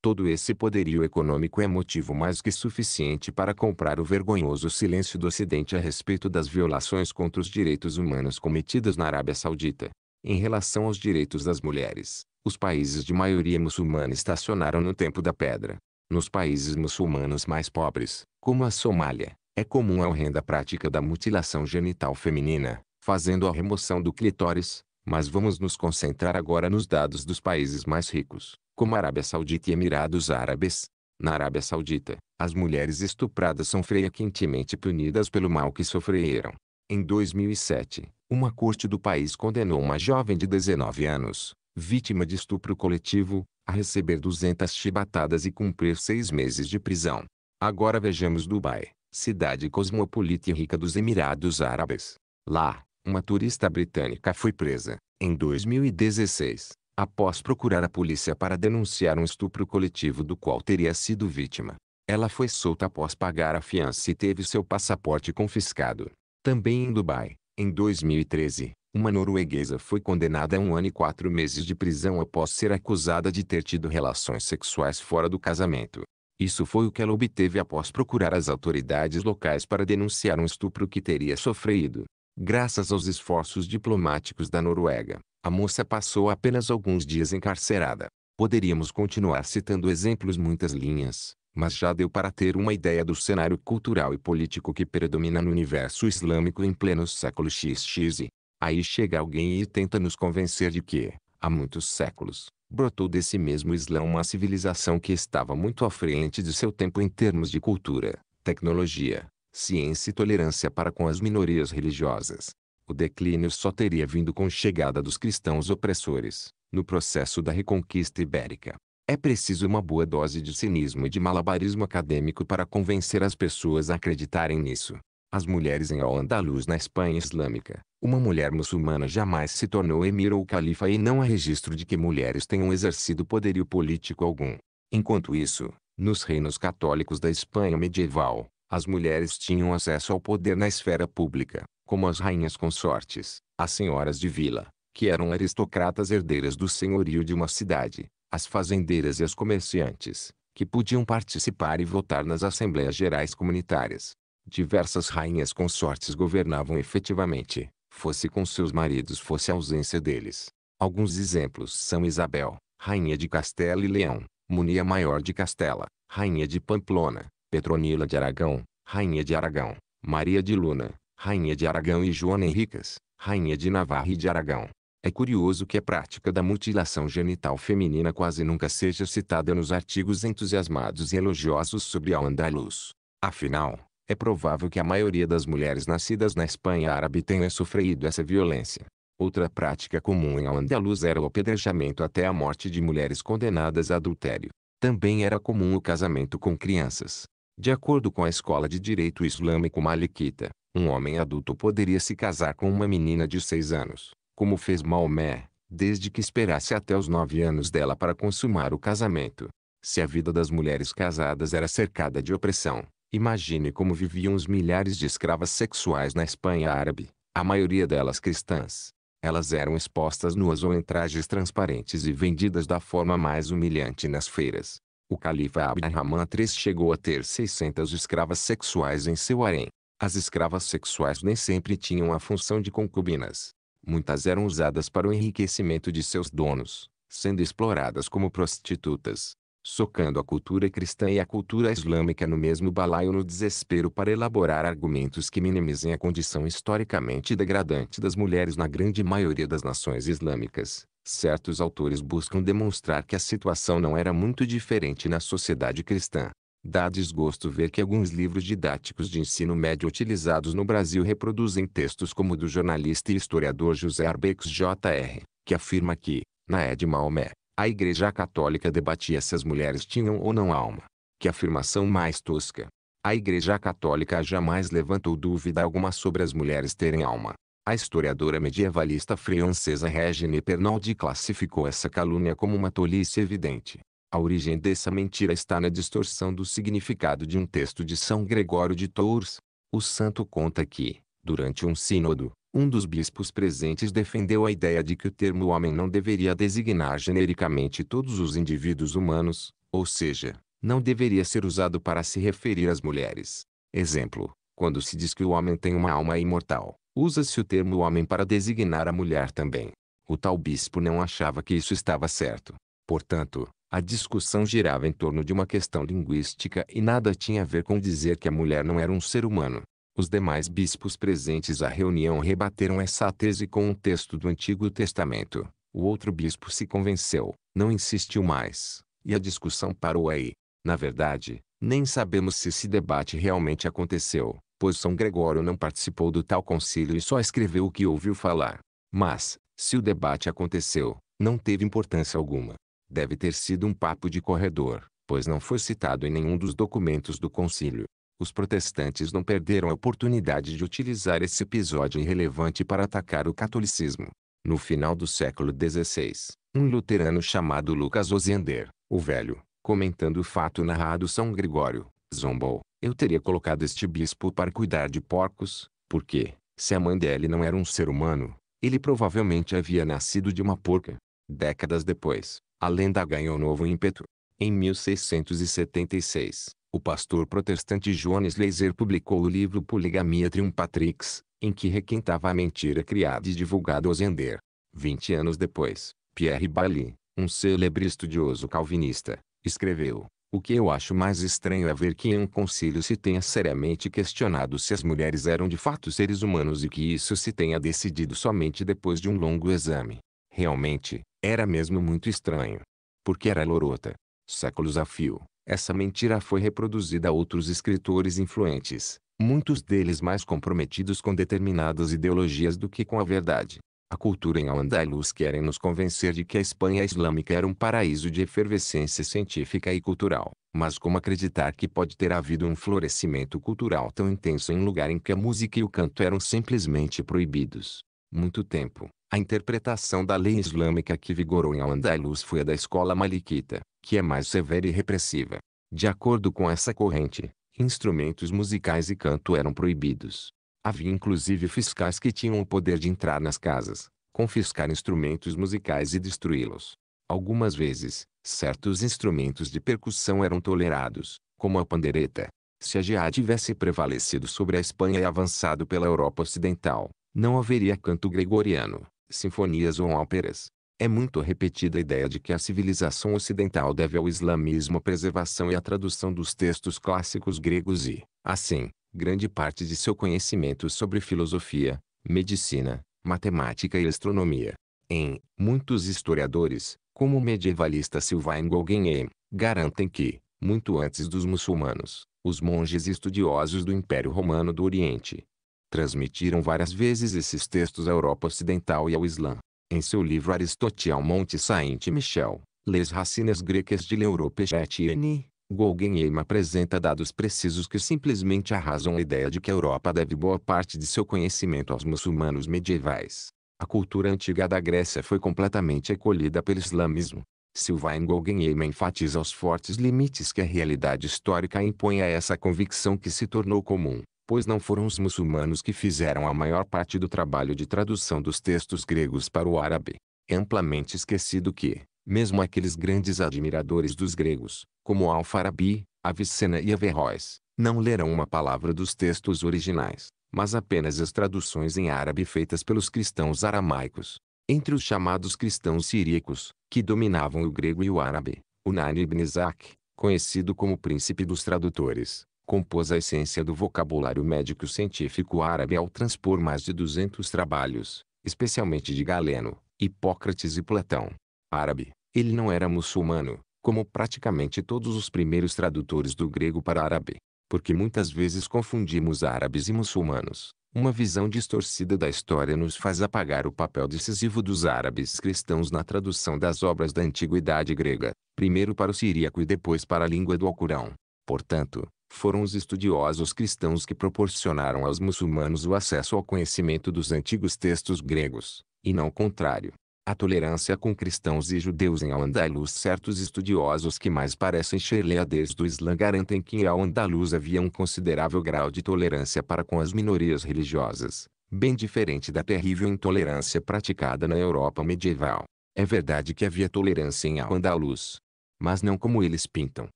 Todo esse poderio econômico é motivo mais que suficiente para comprar o vergonhoso silêncio do Ocidente a respeito das violações contra os direitos humanos cometidas na Arábia Saudita. Em relação aos direitos das mulheres, os países de maioria muçulmana estacionaram no tempo da pedra. Nos países muçulmanos mais pobres, como a Somália, é comum a horrenda prática da mutilação genital feminina, fazendo a remoção do clitóris, mas vamos nos concentrar agora nos dados dos países mais ricos, como Arábia Saudita e Emirados Árabes. Na Arábia Saudita, as mulheres estupradas são frequentemente punidas pelo mal que sofreram. Em 2007, uma corte do país condenou uma jovem de 19 anos, vítima de estupro coletivo, a receber 200 chibatadas e cumprir seis meses de prisão. Agora vejamos Dubai cidade cosmopolita e rica dos Emirados Árabes. Lá, uma turista britânica foi presa, em 2016, após procurar a polícia para denunciar um estupro coletivo do qual teria sido vítima. Ela foi solta após pagar a fiança e teve seu passaporte confiscado. Também em Dubai, em 2013, uma norueguesa foi condenada a um ano e quatro meses de prisão após ser acusada de ter tido relações sexuais fora do casamento. Isso foi o que ela obteve após procurar as autoridades locais para denunciar um estupro que teria sofrido. Graças aos esforços diplomáticos da Noruega, a moça passou apenas alguns dias encarcerada. Poderíamos continuar citando exemplos muitas linhas, mas já deu para ter uma ideia do cenário cultural e político que predomina no universo islâmico em pleno século XX. Aí chega alguém e tenta nos convencer de que, há muitos séculos, brotou desse mesmo Islã uma civilização que estava muito à frente de seu tempo em termos de cultura, tecnologia, ciência e tolerância para com as minorias religiosas. O declínio só teria vindo com a chegada dos cristãos opressores, no processo da reconquista ibérica. É preciso uma boa dose de cinismo e de malabarismo acadêmico para convencer as pessoas a acreditarem nisso. As mulheres em Al-Andalus na Espanha Islâmica. Uma mulher muçulmana jamais se tornou emir ou califa e não há registro de que mulheres tenham exercido poderio político algum. Enquanto isso, nos reinos católicos da Espanha medieval, as mulheres tinham acesso ao poder na esfera pública, como as rainhas consortes, as senhoras de vila, que eram aristocratas herdeiras do senhorio de uma cidade, as fazendeiras e as comerciantes, que podiam participar e votar nas assembleias gerais comunitárias. Diversas rainhas consortes governavam efetivamente, fosse com seus maridos fosse a ausência deles. Alguns exemplos são Isabel, rainha de Castela e Leão, Munia Maior de Castela, rainha de Pamplona, Petronila de Aragão, rainha de Aragão, Maria de Luna, rainha de Aragão e Joana Henricas, rainha de Navarra e de Aragão. É curioso que a prática da mutilação genital feminina quase nunca seja citada nos artigos entusiasmados e elogiosos sobre a Andaluz. Afinal, é provável que a maioria das mulheres nascidas na Espanha árabe tenha sofrido essa violência. Outra prática comum em andaluz era o apedrejamento até a morte de mulheres condenadas a adultério. Também era comum o casamento com crianças. De acordo com a Escola de Direito Islâmico Malikita, um homem adulto poderia se casar com uma menina de 6 anos, como fez Maomé, desde que esperasse até os 9 anos dela para consumar o casamento. Se a vida das mulheres casadas era cercada de opressão, Imagine como viviam os milhares de escravas sexuais na Espanha árabe, a maioria delas cristãs. Elas eram expostas nuas ou em trajes transparentes e vendidas da forma mais humilhante nas feiras. O califa Abderrahman III chegou a ter 600 escravas sexuais em seu harém. As escravas sexuais nem sempre tinham a função de concubinas. Muitas eram usadas para o enriquecimento de seus donos, sendo exploradas como prostitutas socando a cultura cristã e a cultura islâmica no mesmo balaio no desespero para elaborar argumentos que minimizem a condição historicamente degradante das mulheres na grande maioria das nações islâmicas. Certos autores buscam demonstrar que a situação não era muito diferente na sociedade cristã. Dá desgosto ver que alguns livros didáticos de ensino médio utilizados no Brasil reproduzem textos como o do jornalista e historiador José Arbex Jr., que afirma que, na Ed Maomé, a Igreja Católica debatia se as mulheres tinham ou não alma. Que afirmação mais tosca! A Igreja Católica jamais levantou dúvida alguma sobre as mulheres terem alma. A historiadora medievalista francesa Regine Pernaldi classificou essa calúnia como uma tolice evidente. A origem dessa mentira está na distorção do significado de um texto de São Gregório de Tours. O santo conta que, durante um sínodo, um dos bispos presentes defendeu a ideia de que o termo homem não deveria designar genericamente todos os indivíduos humanos, ou seja, não deveria ser usado para se referir às mulheres. Exemplo: quando se diz que o homem tem uma alma imortal, usa-se o termo homem para designar a mulher também. O tal bispo não achava que isso estava certo. Portanto, a discussão girava em torno de uma questão linguística e nada tinha a ver com dizer que a mulher não era um ser humano. Os demais bispos presentes à reunião rebateram essa tese com um texto do Antigo Testamento. O outro bispo se convenceu, não insistiu mais, e a discussão parou aí. Na verdade, nem sabemos se esse debate realmente aconteceu, pois São Gregório não participou do tal concílio e só escreveu o que ouviu falar. Mas, se o debate aconteceu, não teve importância alguma. Deve ter sido um papo de corredor, pois não foi citado em nenhum dos documentos do concílio os protestantes não perderam a oportunidade de utilizar esse episódio irrelevante para atacar o catolicismo. No final do século XVI, um luterano chamado Lucas Osiander, o Velho, comentando o fato narrado São Gregório, zombou, eu teria colocado este bispo para cuidar de porcos, porque, se a mãe dele não era um ser humano, ele provavelmente havia nascido de uma porca. Décadas depois, a lenda ganhou novo ímpeto. Em 1676, o pastor protestante Jones Leiser publicou o livro Poligamia Patrix, em que requintava a mentira criada e divulgada ao Zender. Vinte anos depois, Pierre Bailly, um célebre estudioso calvinista, escreveu, o que eu acho mais estranho é ver que em um concílio se tenha seriamente questionado se as mulheres eram de fato seres humanos e que isso se tenha decidido somente depois de um longo exame. Realmente, era mesmo muito estranho. Porque era lorota. Séculos a fio. Essa mentira foi reproduzida a outros escritores influentes, muitos deles mais comprometidos com determinadas ideologias do que com a verdade. A cultura em Al-Andalus querem nos convencer de que a Espanha islâmica era um paraíso de efervescência científica e cultural. Mas como acreditar que pode ter havido um florescimento cultural tão intenso em um lugar em que a música e o canto eram simplesmente proibidos? Muito tempo, a interpretação da lei islâmica que vigorou em Al-Andalus foi a da escola maliquita que é mais severa e repressiva. De acordo com essa corrente, instrumentos musicais e canto eram proibidos. Havia inclusive fiscais que tinham o poder de entrar nas casas, confiscar instrumentos musicais e destruí-los. Algumas vezes, certos instrumentos de percussão eram tolerados, como a pandereta. Se a jihad tivesse prevalecido sobre a Espanha e avançado pela Europa Ocidental, não haveria canto gregoriano, sinfonias ou óperas. É muito repetida a ideia de que a civilização ocidental deve ao islamismo a preservação e a tradução dos textos clássicos gregos e, assim, grande parte de seu conhecimento sobre filosofia, medicina, matemática e astronomia. Em muitos historiadores, como o medievalista Sylvain Gauguin, garantem que, muito antes dos muçulmanos, os monges estudiosos do Império Romano do Oriente transmitiram várias vezes esses textos à Europa Ocidental e ao Islã. Em seu livro Aristotel Monte Saint-Michel, Les Racines Greques de l'Europe Chrétienne, Guggenheim apresenta dados precisos que simplesmente arrasam a ideia de que a Europa deve boa parte de seu conhecimento aos muçulmanos medievais. A cultura antiga da Grécia foi completamente acolhida pelo islamismo. Sylvain Guggenheim enfatiza os fortes limites que a realidade histórica impõe a essa convicção que se tornou comum pois não foram os muçulmanos que fizeram a maior parte do trabalho de tradução dos textos gregos para o árabe. É amplamente esquecido que, mesmo aqueles grandes admiradores dos gregos, como Alfarabi, Avicena e Averroes, não leram uma palavra dos textos originais, mas apenas as traduções em árabe feitas pelos cristãos aramaicos. Entre os chamados cristãos siríacos, que dominavam o grego e o árabe, Unani ibn Isaac, conhecido como príncipe dos tradutores, compôs a essência do vocabulário médico-científico árabe ao transpor mais de 200 trabalhos, especialmente de Galeno, Hipócrates e Platão. Árabe, ele não era muçulmano, como praticamente todos os primeiros tradutores do grego para árabe, porque muitas vezes confundimos árabes e muçulmanos. Uma visão distorcida da história nos faz apagar o papel decisivo dos árabes cristãos na tradução das obras da antiguidade grega, primeiro para o siríaco e depois para a língua do Alcorão. Portanto, foram os estudiosos cristãos que proporcionaram aos muçulmanos o acesso ao conhecimento dos antigos textos gregos, e não o contrário. A tolerância com cristãos e judeus em Al-Andalus Certos estudiosos que mais parecem xerleades do Islã garantem que em Al-Andalus havia um considerável grau de tolerância para com as minorias religiosas, bem diferente da terrível intolerância praticada na Europa medieval. É verdade que havia tolerância em Al-Andalus, mas não como eles pintam.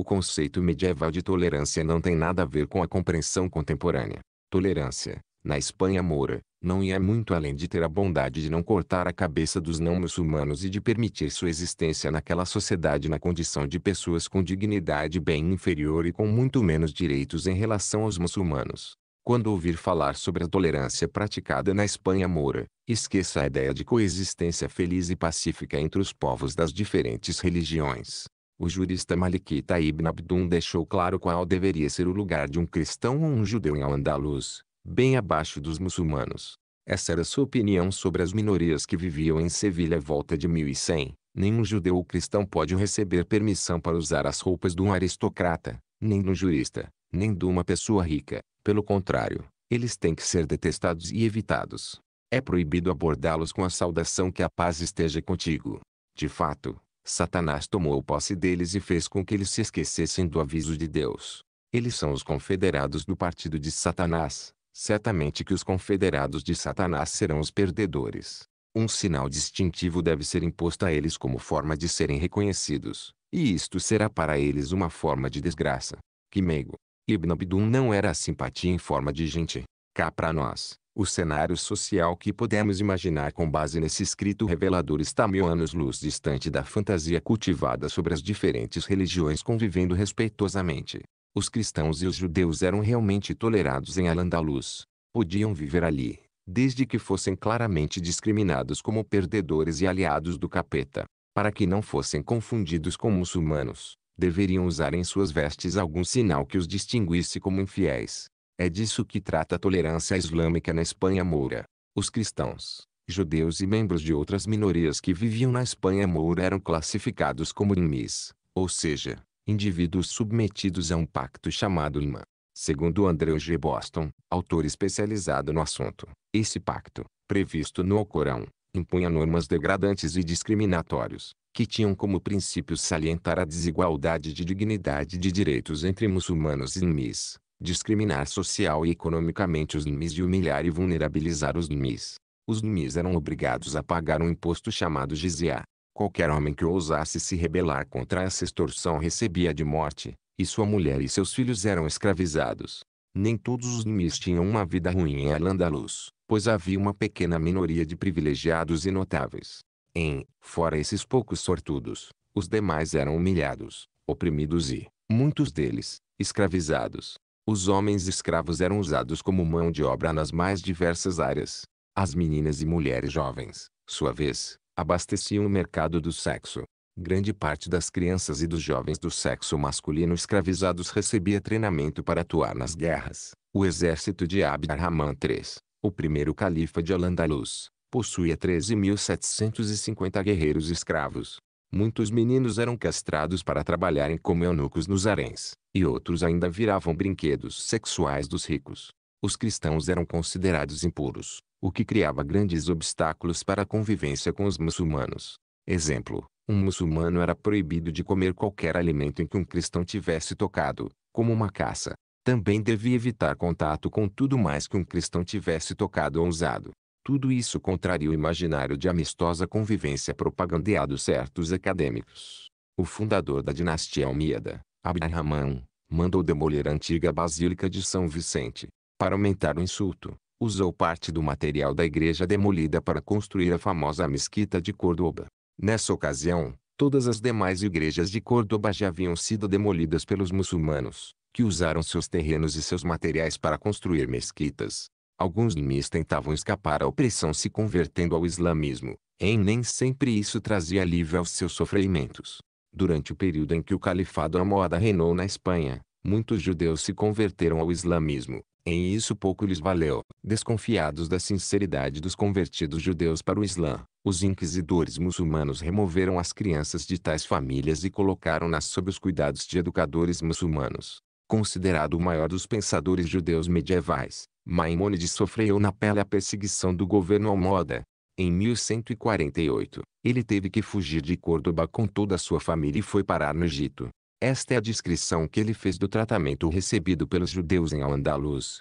O conceito medieval de tolerância não tem nada a ver com a compreensão contemporânea. Tolerância, na Espanha Moura, não ia muito além de ter a bondade de não cortar a cabeça dos não-muçulmanos e de permitir sua existência naquela sociedade na condição de pessoas com dignidade bem inferior e com muito menos direitos em relação aos muçulmanos. Quando ouvir falar sobre a tolerância praticada na Espanha Moura, esqueça a ideia de coexistência feliz e pacífica entre os povos das diferentes religiões. O jurista Malikita Ibn Abdun deixou claro qual deveria ser o lugar de um cristão ou um judeu em Al-Andalus, bem abaixo dos muçulmanos. Essa era sua opinião sobre as minorias que viviam em Sevilha à volta de 1100. Nenhum judeu ou cristão pode receber permissão para usar as roupas de um aristocrata, nem de um jurista, nem de uma pessoa rica. Pelo contrário, eles têm que ser detestados e evitados. É proibido abordá-los com a saudação que a paz esteja contigo. De fato, Satanás tomou posse deles e fez com que eles se esquecessem do aviso de Deus. Eles são os confederados do partido de Satanás. Certamente que os confederados de Satanás serão os perdedores. Um sinal distintivo deve ser imposto a eles como forma de serem reconhecidos, e isto será para eles uma forma de desgraça. Que meigo! Ibn Abdun não era a simpatia em forma de gente. Cá para nós, o cenário social que podemos imaginar com base nesse escrito revelador está mil anos-luz distante da fantasia cultivada sobre as diferentes religiões convivendo respeitosamente. Os cristãos e os judeus eram realmente tolerados em Al-Andalus. Podiam viver ali, desde que fossem claramente discriminados como perdedores e aliados do capeta. Para que não fossem confundidos com muçulmanos, deveriam usar em suas vestes algum sinal que os distinguisse como infiéis. É disso que trata a tolerância islâmica na Espanha moura. Os cristãos, judeus e membros de outras minorias que viviam na Espanha moura eram classificados como imis, ou seja, indivíduos submetidos a um pacto chamado imã. Segundo André G. Boston, autor especializado no assunto, esse pacto, previsto no Alcorão, impunha normas degradantes e discriminatórios, que tinham como princípio salientar a desigualdade de dignidade e de direitos entre muçulmanos e imis, discriminar social e economicamente os NMIs e humilhar e vulnerabilizar os NMIs. Os NMIs eram obrigados a pagar um imposto chamado jizya. Qualquer homem que ousasse se rebelar contra essa extorsão recebia de morte, e sua mulher e seus filhos eram escravizados. Nem todos os NMIs tinham uma vida ruim em Al-Andalus, pois havia uma pequena minoria de privilegiados e notáveis. Em, fora esses poucos sortudos, os demais eram humilhados, oprimidos e, muitos deles, escravizados. Os homens escravos eram usados como mão de obra nas mais diversas áreas. As meninas e mulheres jovens, sua vez, abasteciam o mercado do sexo. Grande parte das crianças e dos jovens do sexo masculino escravizados recebia treinamento para atuar nas guerras. O exército de Abd Rahman III, o primeiro califa de Al-Andalus, possuía 13.750 guerreiros escravos. Muitos meninos eram castrados para trabalharem como eunucos nos haréns, e outros ainda viravam brinquedos sexuais dos ricos. Os cristãos eram considerados impuros, o que criava grandes obstáculos para a convivência com os muçulmanos. Exemplo: um muçulmano era proibido de comer qualquer alimento em que um cristão tivesse tocado, como uma caça. Também devia evitar contato com tudo mais que um cristão tivesse tocado ou usado. Tudo isso contraria o imaginário de amistosa convivência propagandeado certos acadêmicos. O fundador da dinastia Almíada, Abd Rahman, mandou demolir a antiga Basílica de São Vicente. Para aumentar o insulto, usou parte do material da igreja demolida para construir a famosa Mesquita de Córdoba. Nessa ocasião, todas as demais igrejas de Córdoba já haviam sido demolidas pelos muçulmanos, que usaram seus terrenos e seus materiais para construir mesquitas. Alguns nimis tentavam escapar à opressão se convertendo ao islamismo, em nem sempre isso trazia alívio aos seus sofrimentos. Durante o período em que o califado almohada reinou na Espanha, muitos judeus se converteram ao islamismo, em isso pouco lhes valeu. Desconfiados da sinceridade dos convertidos judeus para o Islã, os inquisidores muçulmanos removeram as crianças de tais famílias e colocaram-nas sob os cuidados de educadores muçulmanos. Considerado o maior dos pensadores judeus medievais, Maimônides sofreu na pele a perseguição do governo almohada, em 1148, ele teve que fugir de Córdoba com toda a sua família e foi parar no Egito. Esta é a descrição que ele fez do tratamento recebido pelos judeus em Al-Andalus.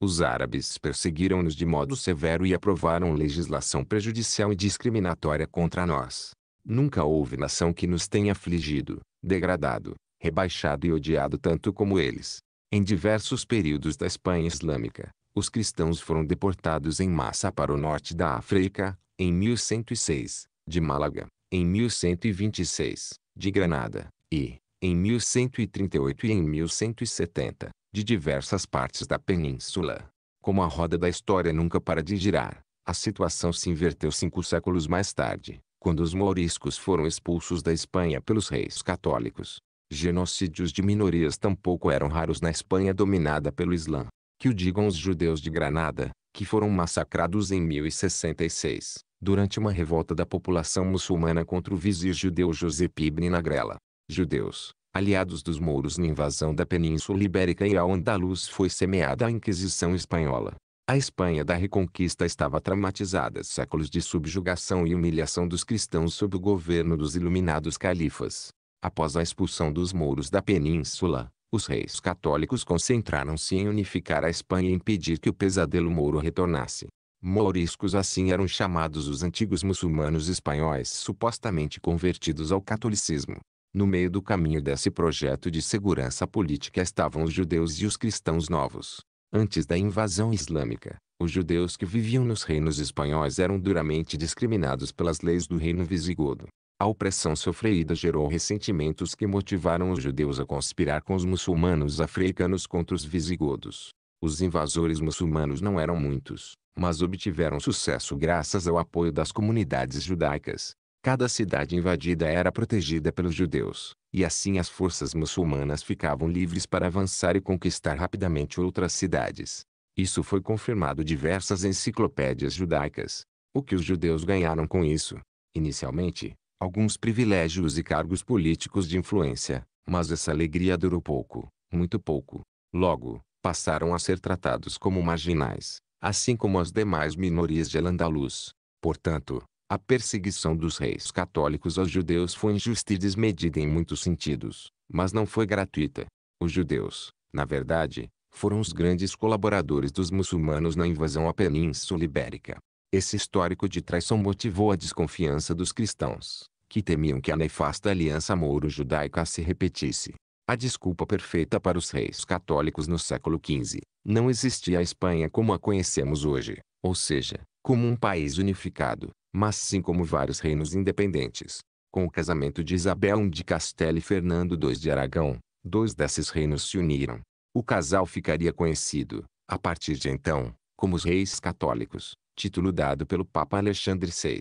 Os árabes perseguiram-nos de modo severo e aprovaram legislação prejudicial e discriminatória contra nós. Nunca houve nação que nos tenha afligido, degradado, rebaixado e odiado tanto como eles. Em diversos períodos da Espanha islâmica, os cristãos foram deportados em massa para o norte da África, em 1106, de Málaga, em 1126, de Granada, e, em 1138 e em 1170, de diversas partes da península. Como a roda da história nunca para de girar, a situação se inverteu cinco séculos mais tarde, quando os mouriscos foram expulsos da Espanha pelos reis católicos. Genocídios de minorias tampouco eram raros na Espanha dominada pelo Islã que o digam os judeus de Granada, que foram massacrados em 1066, durante uma revolta da população muçulmana contra o vizir judeu Josep Ibn Nagrela. Judeus, aliados dos mouros na invasão da Península Ibérica e ao Andaluz foi semeada a Inquisição Espanhola. A Espanha da Reconquista estava traumatizada séculos de subjugação e humilhação dos cristãos sob o governo dos iluminados califas. Após a expulsão dos mouros da península, os reis católicos concentraram-se em unificar a Espanha e impedir que o pesadelo mouro retornasse. Mouriscos assim eram chamados os antigos muçulmanos espanhóis supostamente convertidos ao catolicismo. No meio do caminho desse projeto de segurança política estavam os judeus e os cristãos novos. Antes da invasão islâmica, os judeus que viviam nos reinos espanhóis eram duramente discriminados pelas leis do reino visigodo. A opressão sofrida gerou ressentimentos que motivaram os judeus a conspirar com os muçulmanos africanos contra os visigodos. Os invasores muçulmanos não eram muitos, mas obtiveram sucesso graças ao apoio das comunidades judaicas. Cada cidade invadida era protegida pelos judeus, e assim as forças muçulmanas ficavam livres para avançar e conquistar rapidamente outras cidades. Isso foi confirmado diversas enciclopédias judaicas. O que os judeus ganharam com isso? Inicialmente, alguns privilégios e cargos políticos de influência, mas essa alegria durou pouco, muito pouco. Logo, passaram a ser tratados como marginais, assim como as demais minorias de Al-Andalus. Portanto, a perseguição dos reis católicos aos judeus foi injusta e desmedida em muitos sentidos, mas não foi gratuita. Os judeus, na verdade, foram os grandes colaboradores dos muçulmanos na invasão à Península Ibérica. Esse histórico de traição motivou a desconfiança dos cristãos, que temiam que a nefasta aliança mouro-judaica se repetisse. A desculpa perfeita para os reis católicos no século XV, não existia a Espanha como a conhecemos hoje, ou seja, como um país unificado, mas sim como vários reinos independentes. Com o casamento de Isabel I de Castela e Fernando II de Aragão, dois desses reinos se uniram. O casal ficaria conhecido, a partir de então, como os reis católicos, título dado pelo Papa Alexandre VI.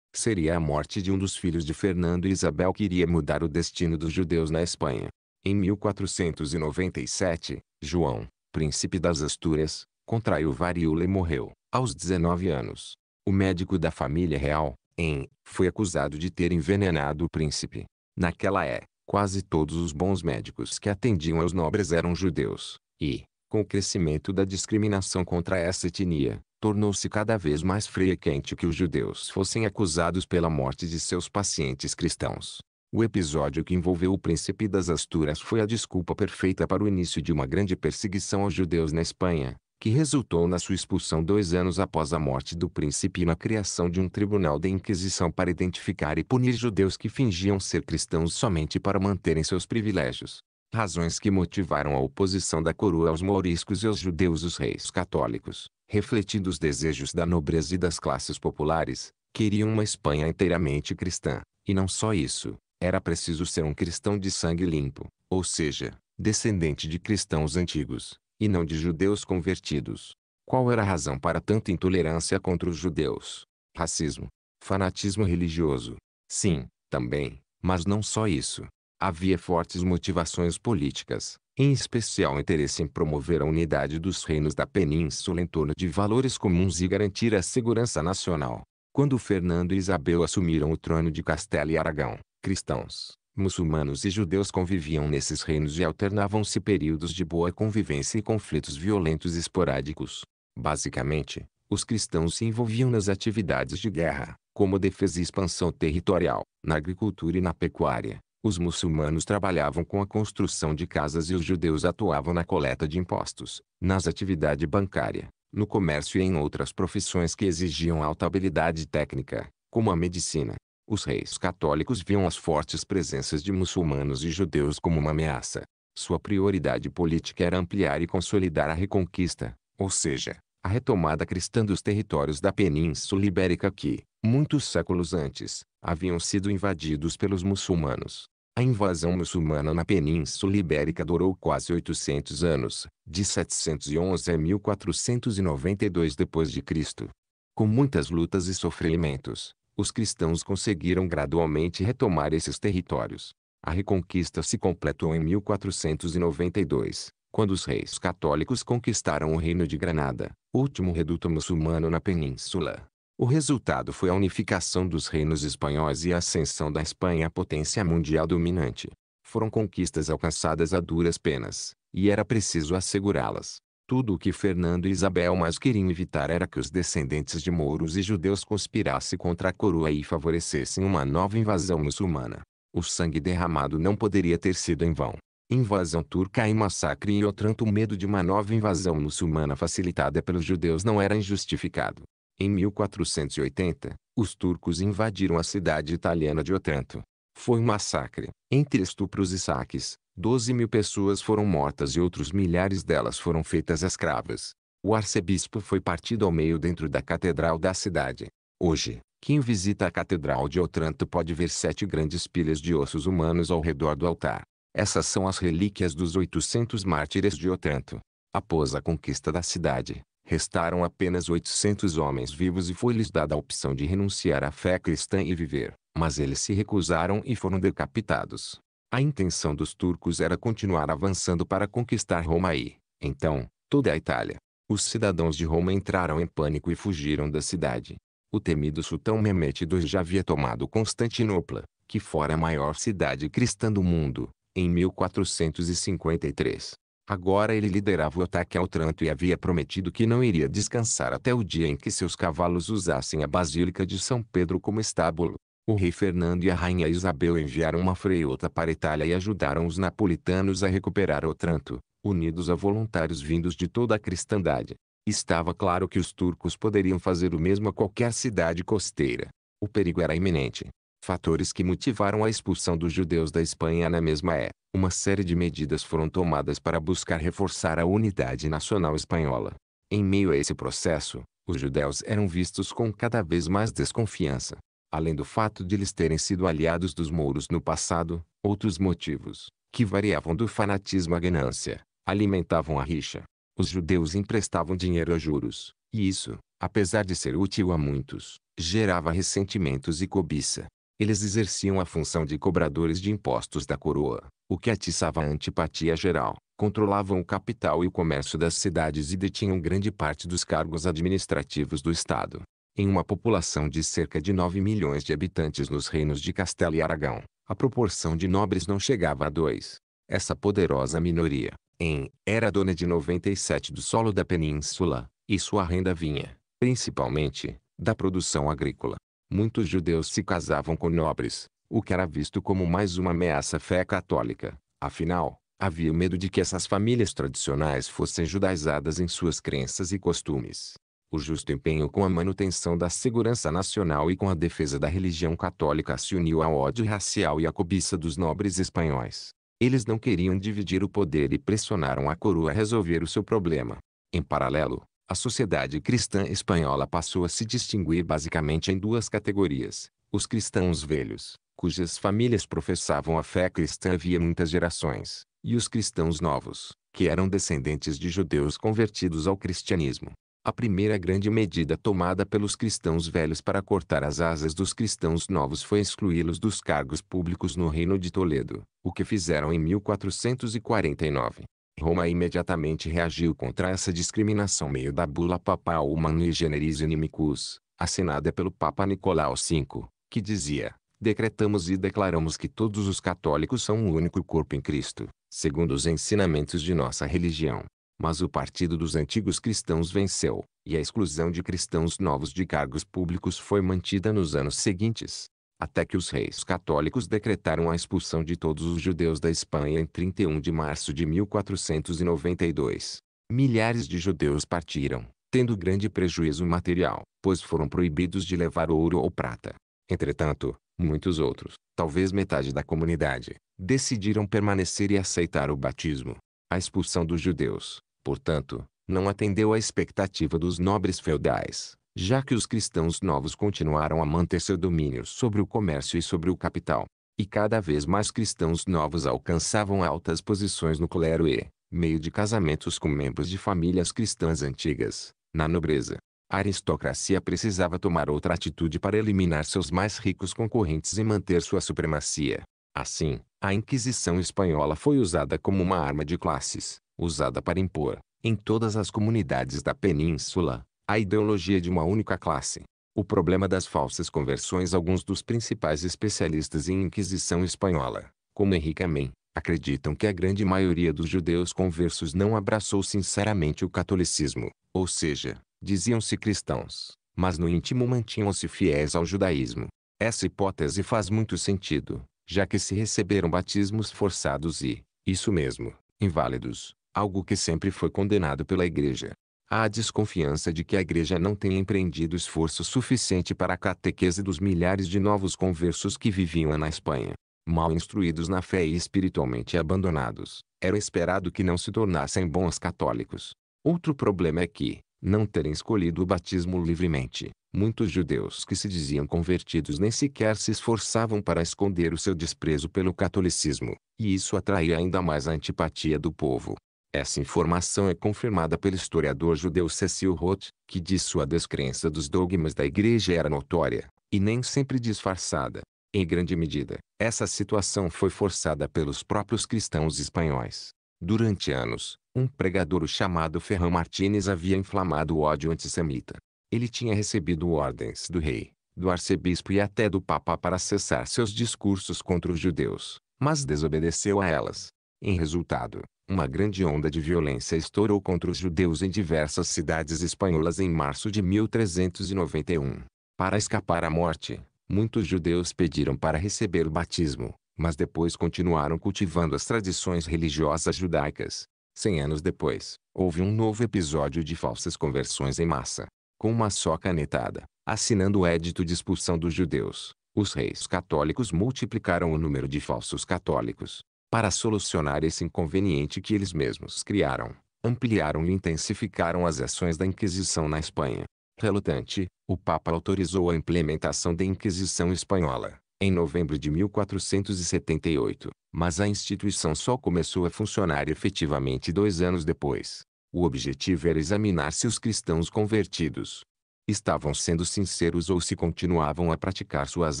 Seria a morte de um dos filhos de Fernando e Isabel que iria mudar o destino dos judeus na Espanha. Em 1497, João, príncipe das Astúrias, contraiu varíola e morreu, aos 19 anos. O médico da família real, em, foi acusado de ter envenenado o príncipe. Naquela é, quase todos os bons médicos que atendiam aos nobres eram judeus, e, com o crescimento da discriminação contra essa etnia, tornou-se cada vez mais frequente que os judeus fossem acusados pela morte de seus pacientes cristãos. O episódio que envolveu o príncipe das Asturas foi a desculpa perfeita para o início de uma grande perseguição aos judeus na Espanha, que resultou na sua expulsão dois anos após a morte do príncipe e na criação de um tribunal de inquisição para identificar e punir judeus que fingiam ser cristãos somente para manterem seus privilégios. Razões que motivaram a oposição da coroa aos mouriscos e aos judeus os reis católicos refletindo os desejos da nobreza e das classes populares, queriam uma Espanha inteiramente cristã. E não só isso, era preciso ser um cristão de sangue limpo, ou seja, descendente de cristãos antigos, e não de judeus convertidos. Qual era a razão para tanta intolerância contra os judeus? Racismo. Fanatismo religioso. Sim, também, mas não só isso. Havia fortes motivações políticas, em especial interesse em promover a unidade dos reinos da península em torno de valores comuns e garantir a segurança nacional. Quando Fernando e Isabel assumiram o trono de Castela e Aragão, cristãos, muçulmanos e judeus conviviam nesses reinos e alternavam-se períodos de boa convivência e conflitos violentos esporádicos. Basicamente, os cristãos se envolviam nas atividades de guerra, como defesa e expansão territorial, na agricultura e na pecuária, os muçulmanos trabalhavam com a construção de casas e os judeus atuavam na coleta de impostos, nas atividades bancárias, no comércio e em outras profissões que exigiam alta habilidade técnica, como a medicina. Os reis católicos viam as fortes presenças de muçulmanos e judeus como uma ameaça. Sua prioridade política era ampliar e consolidar a reconquista, ou seja, a retomada cristã dos territórios da Península Ibérica que, muitos séculos antes, haviam sido invadidos pelos muçulmanos. A invasão muçulmana na Península Ibérica durou quase 800 anos, de 711 a 1492 d.C. Com muitas lutas e sofrimentos, os cristãos conseguiram gradualmente retomar esses territórios. A reconquista se completou em 1492, quando os reis católicos conquistaram o Reino de Granada, último reduto muçulmano na península. O resultado foi a unificação dos reinos espanhóis e a ascensão da Espanha à potência mundial dominante. Foram conquistas alcançadas a duras penas, e era preciso assegurá-las. Tudo o que Fernando e Isabel mais queriam evitar era que os descendentes de mouros e judeus conspirassem contra a coroa e favorecessem uma nova invasão muçulmana. O sangue derramado não poderia ter sido em vão. Invasão turca e massacre e o medo de uma nova invasão muçulmana facilitada pelos judeus não era injustificado. Em 1480, os turcos invadiram a cidade italiana de Otranto. Foi um massacre. Entre estupros e saques, 12 mil pessoas foram mortas e outros milhares delas foram feitas escravas. O arcebispo foi partido ao meio dentro da catedral da cidade. Hoje, quem visita a catedral de Otranto pode ver sete grandes pilhas de ossos humanos ao redor do altar. Essas são as relíquias dos 800 mártires de Otranto. Após a conquista da cidade, restaram apenas 800 homens vivos e foi-lhes dada a opção de renunciar à fé cristã e viver, mas eles se recusaram e foram decapitados. A intenção dos turcos era continuar avançando para conquistar Roma e, então, toda a Itália. Os cidadãos de Roma entraram em pânico e fugiram da cidade. O temido sultão Mehmet II já havia tomado Constantinopla, que fora a maior cidade cristã do mundo, em 1453. Agora ele liderava o ataque ao tranto e havia prometido que não iria descansar até o dia em que seus cavalos usassem a Basílica de São Pedro como estábulo. O rei Fernando e a rainha Isabel enviaram uma freota para a Itália e ajudaram os napolitanos a recuperar o tranto, unidos a voluntários vindos de toda a cristandade. Estava claro que os turcos poderiam fazer o mesmo a qualquer cidade costeira. O perigo era iminente. Fatores que motivaram a expulsão dos judeus da Espanha na mesma é, uma série de medidas foram tomadas para buscar reforçar a unidade nacional espanhola. Em meio a esse processo, os judeus eram vistos com cada vez mais desconfiança. Além do fato de eles terem sido aliados dos mouros no passado, outros motivos, que variavam do fanatismo à ganância, alimentavam a rixa. Os judeus emprestavam dinheiro a juros, e isso, apesar de ser útil a muitos, gerava ressentimentos e cobiça. Eles exerciam a função de cobradores de impostos da coroa, o que atiçava a antipatia geral, controlavam o capital e o comércio das cidades e detinham grande parte dos cargos administrativos do Estado. Em uma população de cerca de 9 milhões de habitantes nos reinos de Castela e Aragão, a proporção de nobres não chegava a dois. Essa poderosa minoria, em, era dona de 97% do solo da península, e sua renda vinha, principalmente, da produção agrícola muitos judeus se casavam com nobres, o que era visto como mais uma ameaça à fé católica. Afinal, havia medo de que essas famílias tradicionais fossem judaizadas em suas crenças e costumes. O justo empenho com a manutenção da segurança nacional e com a defesa da religião católica se uniu ao ódio racial e à cobiça dos nobres espanhóis. Eles não queriam dividir o poder e pressionaram a coroa a resolver o seu problema. Em paralelo, a sociedade cristã espanhola passou a se distinguir basicamente em duas categorias: os cristãos velhos, cujas famílias professavam a fé cristã havia muitas gerações, e os cristãos novos, que eram descendentes de judeus convertidos ao cristianismo. A primeira grande medida tomada pelos cristãos velhos para cortar as asas dos cristãos novos foi excluí-los dos cargos públicos no Reino de Toledo, o que fizeram em 1449. Roma imediatamente reagiu contra essa discriminação meio da bula papal e Generis Inimicus, assinada pelo Papa Nicolau V, que dizia, decretamos e declaramos que todos os católicos são um único corpo em Cristo, segundo os ensinamentos de nossa religião. Mas o partido dos antigos cristãos venceu, e a exclusão de cristãos novos de cargos públicos foi mantida nos anos seguintes, até que os reis católicos decretaram a expulsão de todos os judeus da Espanha em 31 de março de 1492. Milhares de judeus partiram, tendo grande prejuízo material, pois foram proibidos de levar ouro ou prata. Entretanto, muitos outros, talvez metade da comunidade, decidiram permanecer e aceitar o batismo. A expulsão dos judeus, portanto, não atendeu à expectativa dos nobres feudais, já que os cristãos novos continuaram a manter seu domínio sobre o comércio e sobre o capital. E cada vez mais cristãos novos alcançavam altas posições no clero e, meio de casamentos com membros de famílias cristãs antigas, na nobreza. A aristocracia precisava tomar outra atitude para eliminar seus mais ricos concorrentes e manter sua supremacia. Assim, a Inquisição espanhola foi usada como uma arma de classes, usada para impor, em todas as comunidades da península, a ideologia de uma única classe. O problema das falsas conversões Alguns dos principais especialistas em Inquisição espanhola, como Henrique Amém, acreditam que a grande maioria dos judeus conversos não abraçou sinceramente o catolicismo, ou seja, diziam-se cristãos, mas no íntimo mantinham-se fiéis ao judaísmo. Essa hipótese faz muito sentido, já que se receberam batismos forçados e, isso mesmo, inválidos, algo que sempre foi condenado pela Igreja. Há a desconfiança de que a igreja não tenha empreendido esforço suficiente para a catequese dos milhares de novos conversos que viviam na Espanha. Mal instruídos na fé e espiritualmente abandonados, era esperado que não se tornassem bons católicos. Outro problema é que, não terem escolhido o batismo livremente, muitos judeus que se diziam convertidos nem sequer se esforçavam para esconder o seu desprezo pelo catolicismo, e isso atraía ainda mais a antipatia do povo. Essa informação é confirmada pelo historiador judeu Cecil Roth, que diz sua descrença dos dogmas da igreja era notória, e nem sempre disfarçada. Em grande medida, essa situação foi forçada pelos próprios cristãos espanhóis. Durante anos, um pregador chamado Ferran Martínez havia inflamado o ódio antissemita. Ele tinha recebido ordens do rei, do arcebispo e até do papa para cessar seus discursos contra os judeus, mas desobedeceu a elas. Em resultado, uma grande onda de violência estourou contra os judeus em diversas cidades espanholas em março de 1391. Para escapar à morte, muitos judeus pediram para receber o batismo, mas depois continuaram cultivando as tradições religiosas judaicas. Cem anos depois, houve um novo episódio de falsas conversões em massa. Com uma só canetada, assinando o édito de expulsão dos judeus, os reis católicos multiplicaram o número de falsos católicos, para solucionar esse inconveniente que eles mesmos criaram, ampliaram e intensificaram as ações da Inquisição na Espanha. Relutante, o Papa autorizou a implementação da Inquisição Espanhola, em novembro de 1478, mas a instituição só começou a funcionar efetivamente dois anos depois. O objetivo era examinar se os cristãos convertidos estavam sendo sinceros ou se continuavam a praticar suas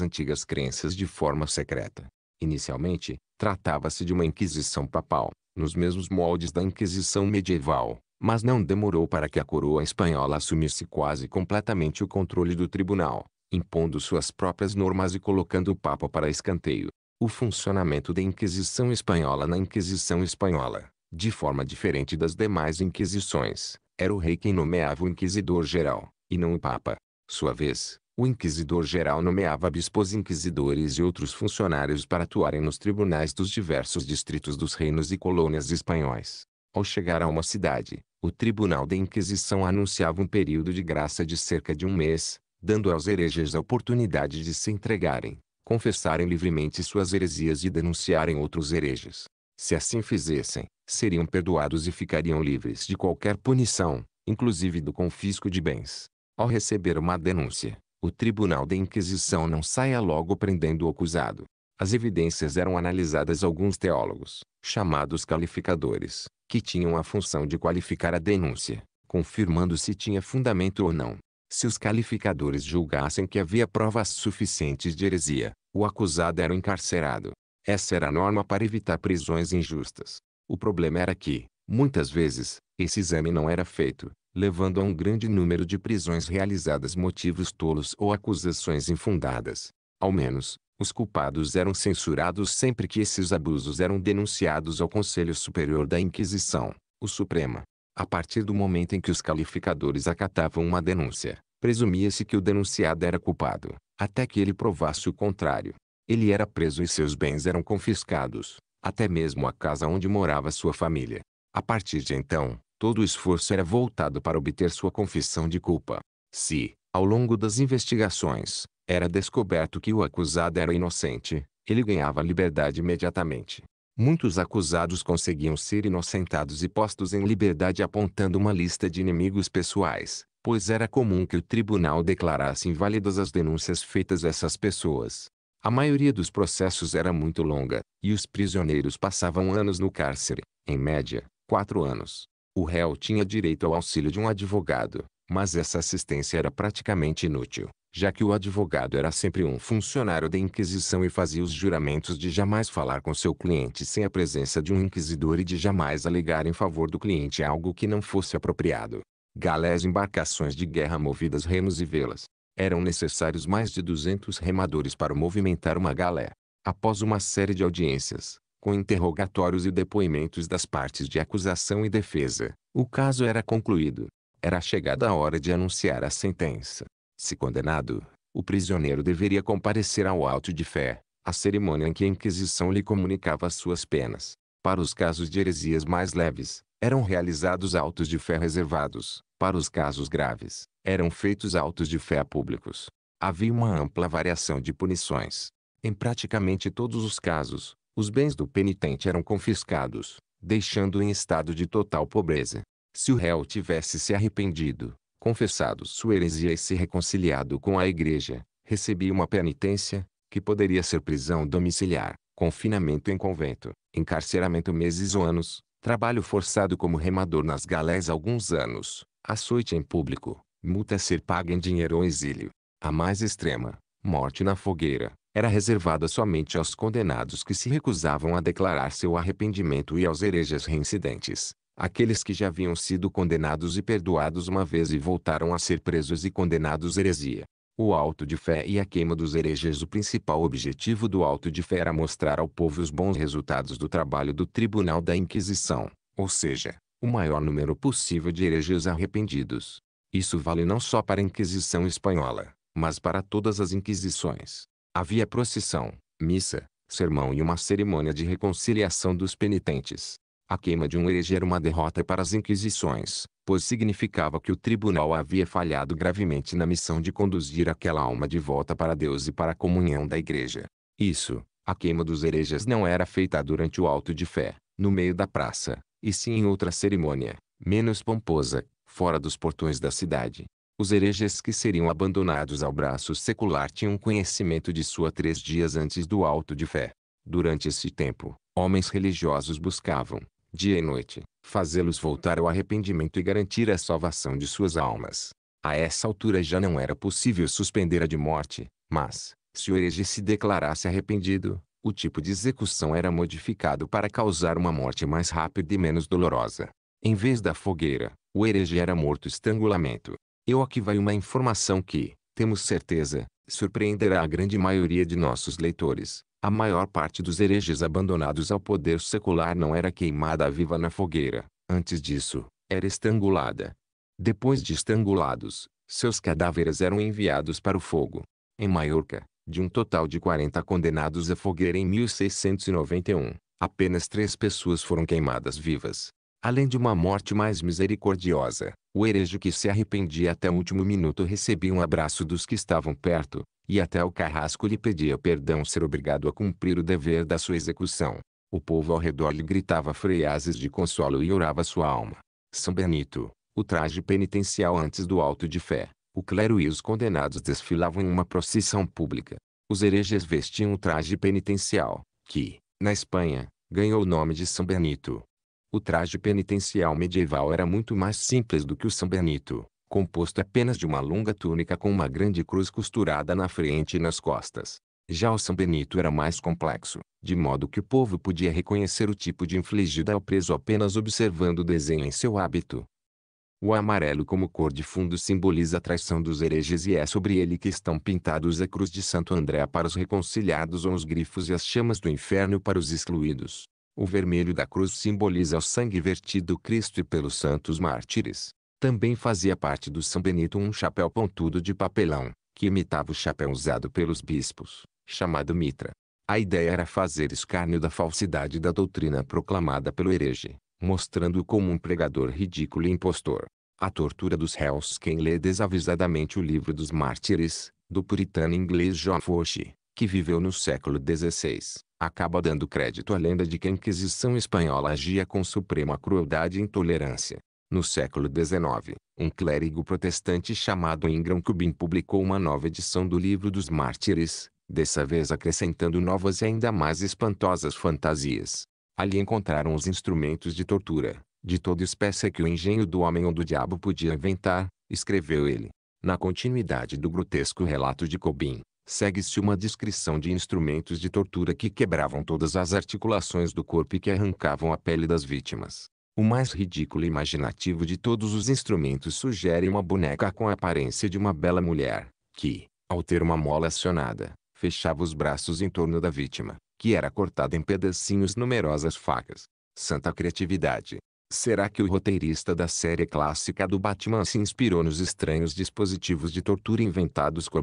antigas crenças de forma secreta. Inicialmente, tratava-se de uma inquisição papal, nos mesmos moldes da inquisição medieval, mas não demorou para que a coroa espanhola assumisse quase completamente o controle do tribunal, impondo suas próprias normas e colocando o Papa para escanteio. O funcionamento da Inquisição espanhola na Inquisição espanhola, de forma diferente das demais inquisições, era o rei quem nomeava o inquisidor geral, e não o Papa. Sua vez, o inquisidor-geral nomeava bispos inquisidores e outros funcionários para atuarem nos tribunais dos diversos distritos dos reinos e colônias espanhóis. Ao chegar a uma cidade, o Tribunal da Inquisição anunciava um período de graça de cerca de um mês, dando aos hereges a oportunidade de se entregarem, confessarem livremente suas heresias e denunciarem outros hereges. Se assim fizessem, seriam perdoados e ficariam livres de qualquer punição, inclusive do confisco de bens. Ao receber uma denúncia, o Tribunal da Inquisição não saia logo prendendo o acusado. As evidências eram analisadas alguns teólogos, chamados qualificadores, que tinham a função de qualificar a denúncia, confirmando se tinha fundamento ou não. Se os qualificadores julgassem que havia provas suficientes de heresia, o acusado era encarcerado. Essa era a norma para evitar prisões injustas. O problema era que, muitas vezes, esse exame não era feito, levando a um grande número de prisões realizadas motivos tolos ou acusações infundadas. Ao menos, os culpados eram censurados sempre que esses abusos eram denunciados ao Conselho Superior da Inquisição, o Suprema. A partir do momento em que os calificadores acatavam uma denúncia, presumia-se que o denunciado era culpado, até que ele provasse o contrário. Ele era preso e seus bens eram confiscados, até mesmo a casa onde morava sua família. A partir de então, todo o esforço era voltado para obter sua confissão de culpa. Se, ao longo das investigações, era descoberto que o acusado era inocente, ele ganhava liberdade imediatamente. Muitos acusados conseguiam ser inocentados e postos em liberdade apontando uma lista de inimigos pessoais, pois era comum que o tribunal declarasse inválidas as denúncias feitas a essas pessoas. A maioria dos processos era muito longa, e os prisioneiros passavam anos no cárcere, em média, quatro anos. O réu tinha direito ao auxílio de um advogado, mas essa assistência era praticamente inútil, já que o advogado era sempre um funcionário da Inquisição e fazia os juramentos de jamais falar com seu cliente sem a presença de um inquisidor e de jamais alegar em favor do cliente algo que não fosse apropriado. Galés embarcações de guerra movidas remos e velas. Eram necessários mais de 200 remadores para movimentar uma galé. Após uma série de audiências, com interrogatórios e depoimentos das partes de acusação e defesa, o caso era concluído. Era chegada a hora de anunciar a sentença. Se condenado, o prisioneiro deveria comparecer ao auto de fé, a cerimônia em que a Inquisição lhe comunicava as suas penas. Para os casos de heresias mais leves, eram realizados autos de fé reservados. Para os casos graves, eram feitos autos de fé públicos. Havia uma ampla variação de punições. Em praticamente todos os casos, os bens do penitente eram confiscados, deixando-o em estado de total pobreza. Se o réu tivesse se arrependido, confessado sua heresia e se reconciliado com a igreja, recebia uma penitência, que poderia ser prisão domiciliar, confinamento em convento, encarceramento meses ou anos, trabalho forçado como remador nas galés alguns anos, açoite em público, multa a ser paga em dinheiro ou exílio. A mais extrema, morte na fogueira, era reservada somente aos condenados que se recusavam a declarar seu arrependimento e aos hereges reincidentes, aqueles que já haviam sido condenados e perdoados uma vez e voltaram a ser presos e condenados heresia. O auto de fé e a queima dos hereges O principal objetivo do auto de fé era mostrar ao povo os bons resultados do trabalho do Tribunal da Inquisição, ou seja, o maior número possível de hereges arrependidos. Isso vale não só para a Inquisição espanhola, mas para todas as inquisições. Havia procissão, missa, sermão e uma cerimônia de reconciliação dos penitentes. A queima de um herege era uma derrota para as inquisições, pois significava que o tribunal havia falhado gravemente na missão de conduzir aquela alma de volta para Deus e para a comunhão da igreja. Isso, a queima dos hereges não era feita durante o alto de fé, no meio da praça, e sim em outra cerimônia, menos pomposa, fora dos portões da cidade. Os hereges que seriam abandonados ao braço secular tinham conhecimento de sua três dias antes do alto de fé. Durante esse tempo, homens religiosos buscavam, dia e noite, fazê-los voltar ao arrependimento e garantir a salvação de suas almas. A essa altura já não era possível suspender a de morte, mas, se o herege se declarasse arrependido, o tipo de execução era modificado para causar uma morte mais rápida e menos dolorosa. Em vez da fogueira, o herege era morto estrangulamento. Eu aqui vai uma informação que, temos certeza, surpreenderá a grande maioria de nossos leitores. A maior parte dos hereges abandonados ao poder secular não era queimada viva na fogueira. Antes disso, era estrangulada. Depois de estrangulados, seus cadáveres eram enviados para o fogo. Em Maiorca, de um total de 40 condenados à fogueira em 1691, apenas três pessoas foram queimadas vivas. Além de uma morte mais misericordiosa, o herege que se arrependia até o último minuto recebia um abraço dos que estavam perto, e até o carrasco lhe pedia perdão ser obrigado a cumprir o dever da sua execução. O povo ao redor lhe gritava freases de consolo e orava sua alma. São Benito, o traje penitencial antes do alto de fé, o clero e os condenados desfilavam em uma procissão pública. Os hereges vestiam o traje penitencial, que, na Espanha, ganhou o nome de São Benito, o traje penitencial medieval era muito mais simples do que o São Benito, composto apenas de uma longa túnica com uma grande cruz costurada na frente e nas costas. Já o São Benito era mais complexo, de modo que o povo podia reconhecer o tipo de infligida ao preso apenas observando o desenho em seu hábito. O amarelo como cor de fundo simboliza a traição dos hereges e é sobre ele que estão pintados a cruz de Santo André para os reconciliados ou os grifos e as chamas do inferno para os excluídos. O vermelho da cruz simboliza o sangue vertido Cristo e pelos santos mártires. Também fazia parte do São Benito um chapéu pontudo de papelão, que imitava o chapéu usado pelos bispos, chamado mitra. A ideia era fazer escárnio da falsidade da doutrina proclamada pelo herege, mostrando-o como um pregador ridículo e impostor. A tortura dos réus quem lê desavisadamente o livro dos mártires, do puritano inglês John Foch, que viveu no século XVI, acaba dando crédito à lenda de que a Inquisição espanhola agia com suprema crueldade e intolerância. No século XIX, um clérigo protestante chamado Ingram Cubin publicou uma nova edição do Livro dos Mártires, dessa vez acrescentando novas e ainda mais espantosas fantasias. Ali encontraram os instrumentos de tortura, de toda espécie que o engenho do homem ou do diabo podia inventar, escreveu ele. Na continuidade do grotesco relato de Cobin segue-se uma descrição de instrumentos de tortura que quebravam todas as articulações do corpo e que arrancavam a pele das vítimas. O mais ridículo e imaginativo de todos os instrumentos sugere uma boneca com a aparência de uma bela mulher, que, ao ter uma mola acionada, fechava os braços em torno da vítima, que era cortada em pedacinhos numerosas facas. Santa criatividade! Será que o roteirista da série clássica do Batman se inspirou nos estranhos dispositivos de tortura inventados por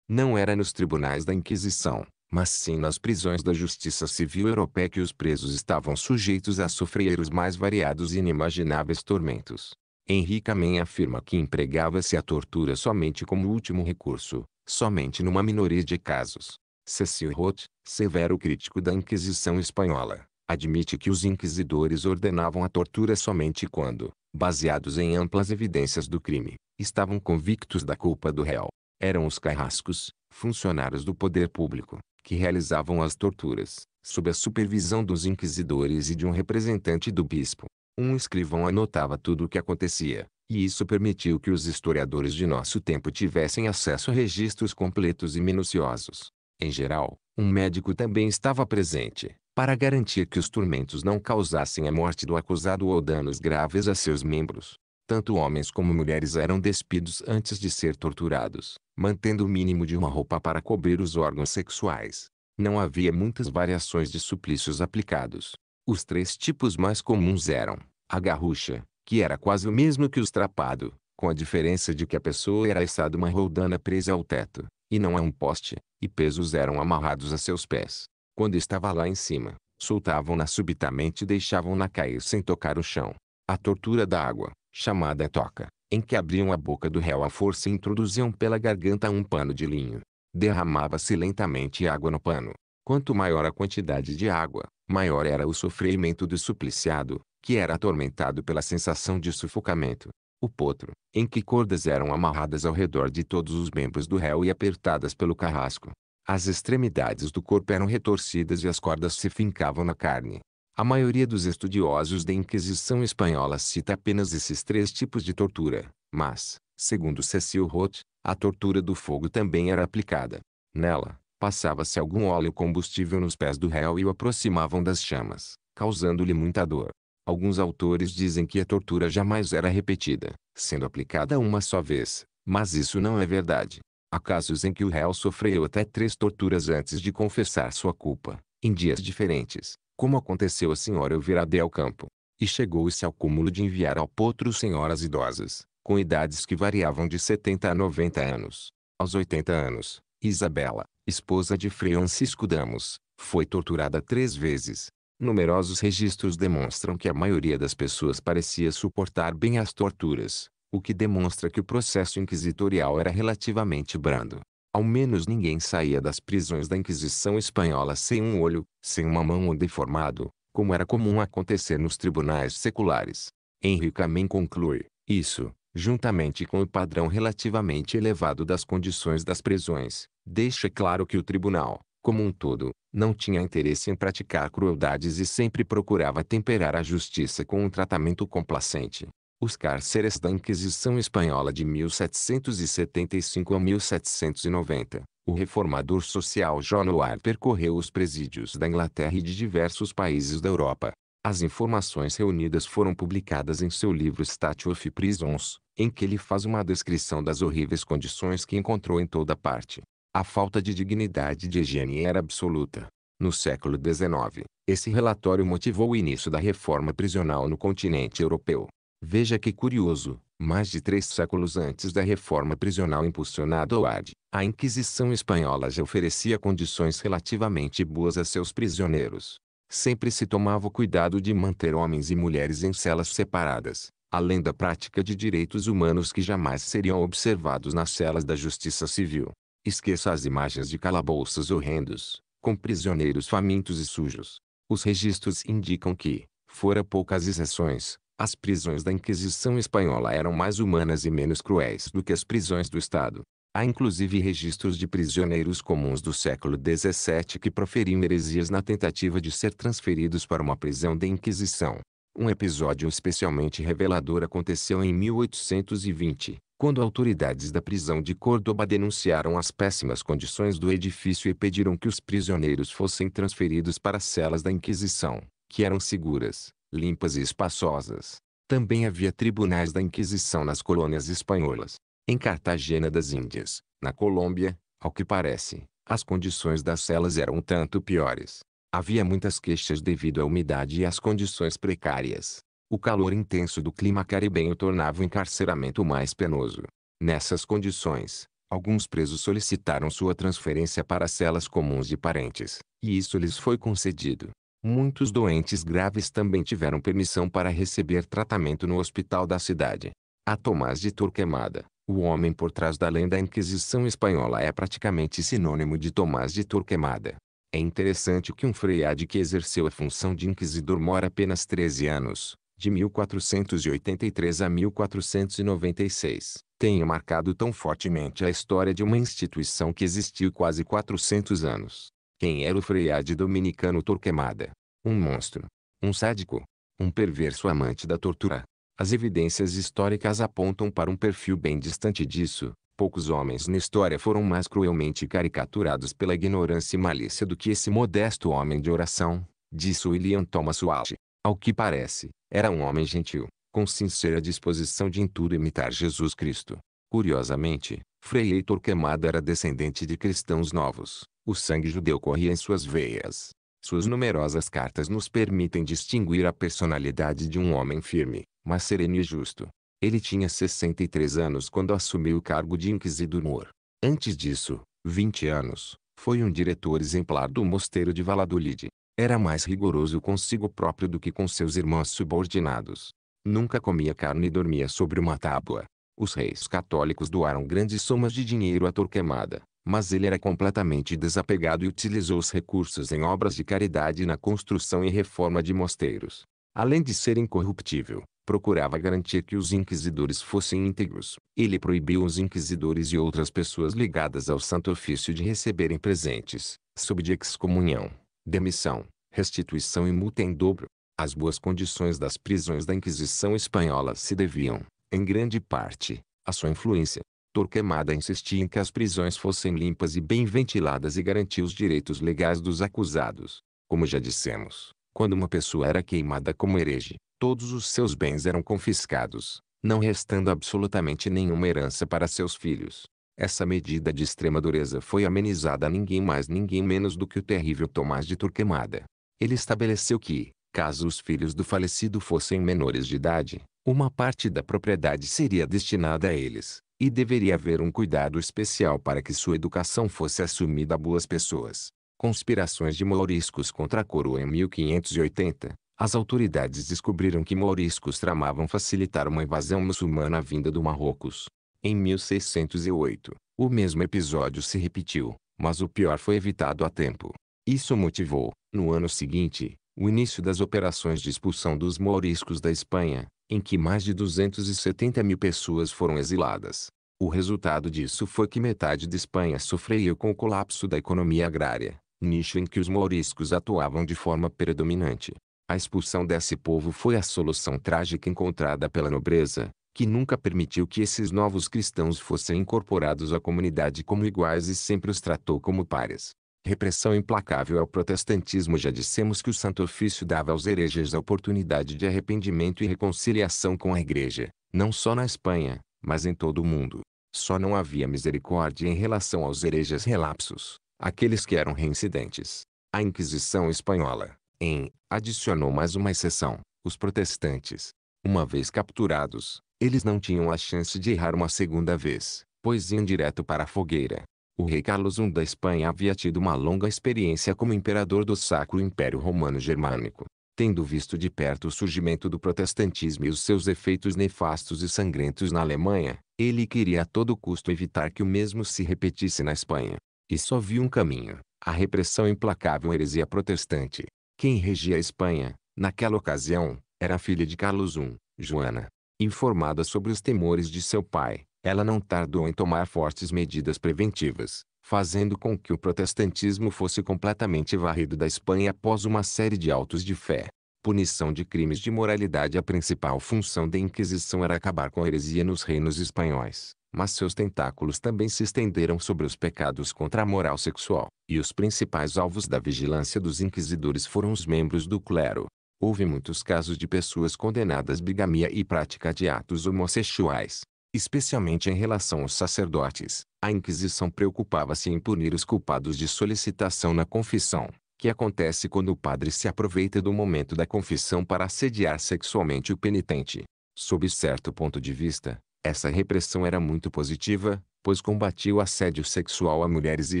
não era nos tribunais da Inquisição, mas sim nas prisões da justiça civil europeia que os presos estavam sujeitos a sofrer os mais variados e inimagináveis tormentos. Henrique Amém afirma que empregava-se a tortura somente como último recurso, somente numa minoria de casos. Cecil Roth, severo crítico da Inquisição Espanhola, admite que os inquisidores ordenavam a tortura somente quando, baseados em amplas evidências do crime, estavam convictos da culpa do réu. Eram os carrascos, funcionários do poder público, que realizavam as torturas, sob a supervisão dos inquisidores e de um representante do bispo. Um escrivão anotava tudo o que acontecia, e isso permitiu que os historiadores de nosso tempo tivessem acesso a registros completos e minuciosos. Em geral, um médico também estava presente, para garantir que os tormentos não causassem a morte do acusado ou danos graves a seus membros tanto homens como mulheres eram despidos antes de ser torturados, mantendo o mínimo de uma roupa para cobrir os órgãos sexuais. Não havia muitas variações de suplícios aplicados. Os três tipos mais comuns eram a garrucha, que era quase o mesmo que o estrapado, com a diferença de que a pessoa era içada uma roldana presa ao teto, e não a um poste, e pesos eram amarrados a seus pés. Quando estava lá em cima, soltavam-na subitamente e deixavam-na cair sem tocar o chão a tortura da água, chamada toca, em que abriam a boca do réu à força e introduziam pela garganta um pano de linho. Derramava-se lentamente água no pano. Quanto maior a quantidade de água, maior era o sofrimento do supliciado, que era atormentado pela sensação de sufocamento. O potro, em que cordas eram amarradas ao redor de todos os membros do réu e apertadas pelo carrasco. As extremidades do corpo eram retorcidas e as cordas se fincavam na carne. A maioria dos estudiosos da Inquisição Espanhola cita apenas esses três tipos de tortura, mas, segundo Cecil Roth, a tortura do fogo também era aplicada. Nela, passava-se algum óleo combustível nos pés do réu e o aproximavam das chamas, causando-lhe muita dor. Alguns autores dizem que a tortura jamais era repetida, sendo aplicada uma só vez, mas isso não é verdade. Há casos em que o réu sofreu até três torturas antes de confessar sua culpa, em dias diferentes, como aconteceu a senhora de ao campo. E chegou-se ao cúmulo de enviar ao potro senhoras idosas, com idades que variavam de 70 a 90 anos. Aos 80 anos, Isabela, esposa de Francisco Damos, foi torturada três vezes. Numerosos registros demonstram que a maioria das pessoas parecia suportar bem as torturas, o que demonstra que o processo inquisitorial era relativamente brando. Ao menos ninguém saía das prisões da Inquisição espanhola sem um olho, sem uma mão ou deformado, como era comum acontecer nos tribunais seculares. Henri Kamen conclui, isso, juntamente com o padrão relativamente elevado das condições das prisões, deixa claro que o tribunal, como um todo, não tinha interesse em praticar crueldades e sempre procurava temperar a justiça com um tratamento complacente, os cárceres da Inquisição Espanhola de 1775 a 1790, o reformador social John Noir percorreu os presídios da Inglaterra e de diversos países da Europa. As informações reunidas foram publicadas em seu livro State of Prisons, em que ele faz uma descrição das horríveis condições que encontrou em toda parte. A falta de dignidade de higiene era absoluta. No século XIX, esse relatório motivou o início da reforma prisional no continente europeu. Veja que curioso, mais de três séculos antes da reforma prisional impulsionada ao AD, a Inquisição espanhola já oferecia condições relativamente boas a seus prisioneiros. Sempre se tomava o cuidado de manter homens e mulheres em celas separadas, além da prática de direitos humanos que jamais seriam observados nas celas da justiça civil. Esqueça as imagens de calabouços horrendos, com prisioneiros famintos e sujos. Os registros indicam que, fora poucas exceções, as prisões da Inquisição espanhola eram mais humanas e menos cruéis do que as prisões do Estado. Há inclusive registros de prisioneiros comuns do século XVII que proferiam heresias na tentativa de ser transferidos para uma prisão da Inquisição. Um episódio especialmente revelador aconteceu em 1820, quando autoridades da prisão de Córdoba denunciaram as péssimas condições do edifício e pediram que os prisioneiros fossem transferidos para celas da Inquisição, que eram seguras limpas e espaçosas. Também havia tribunais da Inquisição nas colônias espanholas. Em Cartagena das Índias, na Colômbia, ao que parece, as condições das celas eram um tanto piores. Havia muitas queixas devido à umidade e às condições precárias. O calor intenso do clima caribenho tornava o encarceramento mais penoso. Nessas condições, alguns presos solicitaram sua transferência para celas comuns de parentes, e isso lhes foi concedido. Muitos doentes graves também tiveram permissão para receber tratamento no hospital da cidade. A Tomás de Torquemada, o homem por trás da lenda da Inquisição Espanhola é praticamente sinônimo de Tomás de Torquemada. É interessante que um freiade que exerceu a função de inquisidor mora apenas 13 anos, de 1483 a 1496, tenha marcado tão fortemente a história de uma instituição que existiu quase 400 anos. Quem era o freade dominicano Torquemada? Um monstro. Um sádico. Um perverso amante da tortura. As evidências históricas apontam para um perfil bem distante disso. Poucos homens na história foram mais cruelmente caricaturados pela ignorância e malícia do que esse modesto homem de oração, disse William Thomas Walsh. Ao que parece, era um homem gentil, com sincera disposição de em tudo imitar Jesus Cristo. Curiosamente, Frei Heitor Queimada era descendente de cristãos novos, o sangue judeu corria em suas veias. Suas numerosas cartas nos permitem distinguir a personalidade de um homem firme, mas sereno e justo. Ele tinha 63 anos quando assumiu o cargo de inquisidor. Antes disso, 20 anos, foi um diretor exemplar do mosteiro de Valladolid. Era mais rigoroso consigo próprio do que com seus irmãos subordinados. Nunca comia carne e dormia sobre uma tábua. Os reis católicos doaram grandes somas de dinheiro à Torquemada, mas ele era completamente desapegado e utilizou os recursos em obras de caridade na construção e reforma de mosteiros. Além de ser incorruptível, procurava garantir que os inquisidores fossem íntegros. Ele proibiu os inquisidores e outras pessoas ligadas ao Santo Ofício de receberem presentes, sob de excomunhão, demissão, restituição e multa em dobro. As boas condições das prisões da Inquisição espanhola se deviam, em grande parte, à sua influência. Torquemada insistia em que as prisões fossem limpas e bem ventiladas e garantia os direitos legais dos acusados. Como já dissemos, quando uma pessoa era queimada como herege, todos os seus bens eram confiscados, não restando absolutamente nenhuma herança para seus filhos. Essa medida de extrema dureza foi amenizada a ninguém mais ninguém menos do que o terrível Tomás de Turquemada. Ele estabeleceu que, caso os filhos do falecido fossem menores de idade, uma parte da propriedade seria destinada a eles, e deveria haver um cuidado especial para que sua educação fosse assumida boas pessoas. Conspirações de mouriscos contra a coroa em 1580. As autoridades descobriram que mouriscos tramavam facilitar uma invasão muçulmana vinda do Marrocos. Em 1608, o mesmo episódio se repetiu, mas o pior foi evitado a tempo. Isso motivou, no ano seguinte, o início das operações de expulsão dos mouriscos da Espanha, em que mais de 270 mil pessoas foram exiladas. O resultado disso foi que metade da Espanha sofreu com o colapso da economia agrária, nicho em que os mouriscos atuavam de forma predominante. A expulsão desse povo foi a solução trágica encontrada pela nobreza, que nunca permitiu que esses novos cristãos fossem incorporados à comunidade como iguais e sempre os tratou como pares. Repressão implacável ao é protestantismo já dissemos que o Santo Ofício dava aos hereges a oportunidade de arrependimento e reconciliação com a Igreja, não só na Espanha, mas em todo o mundo. Só não havia misericórdia em relação aos hereges relapsos, aqueles que eram reincidentes. A Inquisição Espanhola, em, adicionou mais uma exceção, os protestantes. Uma vez capturados, eles não tinham a chance de errar uma segunda vez, pois iam direto para a fogueira. O rei Carlos I da Espanha havia tido uma longa experiência como imperador do Sacro Império Romano Germânico, tendo visto de perto o surgimento do protestantismo e os seus efeitos nefastos e sangrentos na Alemanha, ele queria a todo custo evitar que o mesmo se repetisse na Espanha. E só viu um caminho, a repressão implacável à heresia protestante. Quem regia a Espanha, naquela ocasião, era a filha de Carlos I, Joana. Informada sobre os temores de seu pai, ela não tardou em tomar fortes medidas preventivas, fazendo com que o protestantismo fosse completamente varrido da Espanha após uma série de autos de fé. Punição de crimes de moralidade A principal função da Inquisição era acabar com a heresia nos reinos espanhóis, mas seus tentáculos também se estenderam sobre os pecados contra a moral sexual, e os principais alvos da vigilância dos inquisidores foram os membros do clero. Houve muitos casos de pessoas condenadas bigamia e prática de atos homossexuais, especialmente em relação aos sacerdotes, a Inquisição preocupava-se em punir os culpados de solicitação na confissão, que acontece quando o padre se aproveita do momento da confissão para assediar sexualmente o penitente. Sob certo ponto de vista, essa repressão era muito positiva, pois combatia o assédio sexual a mulheres e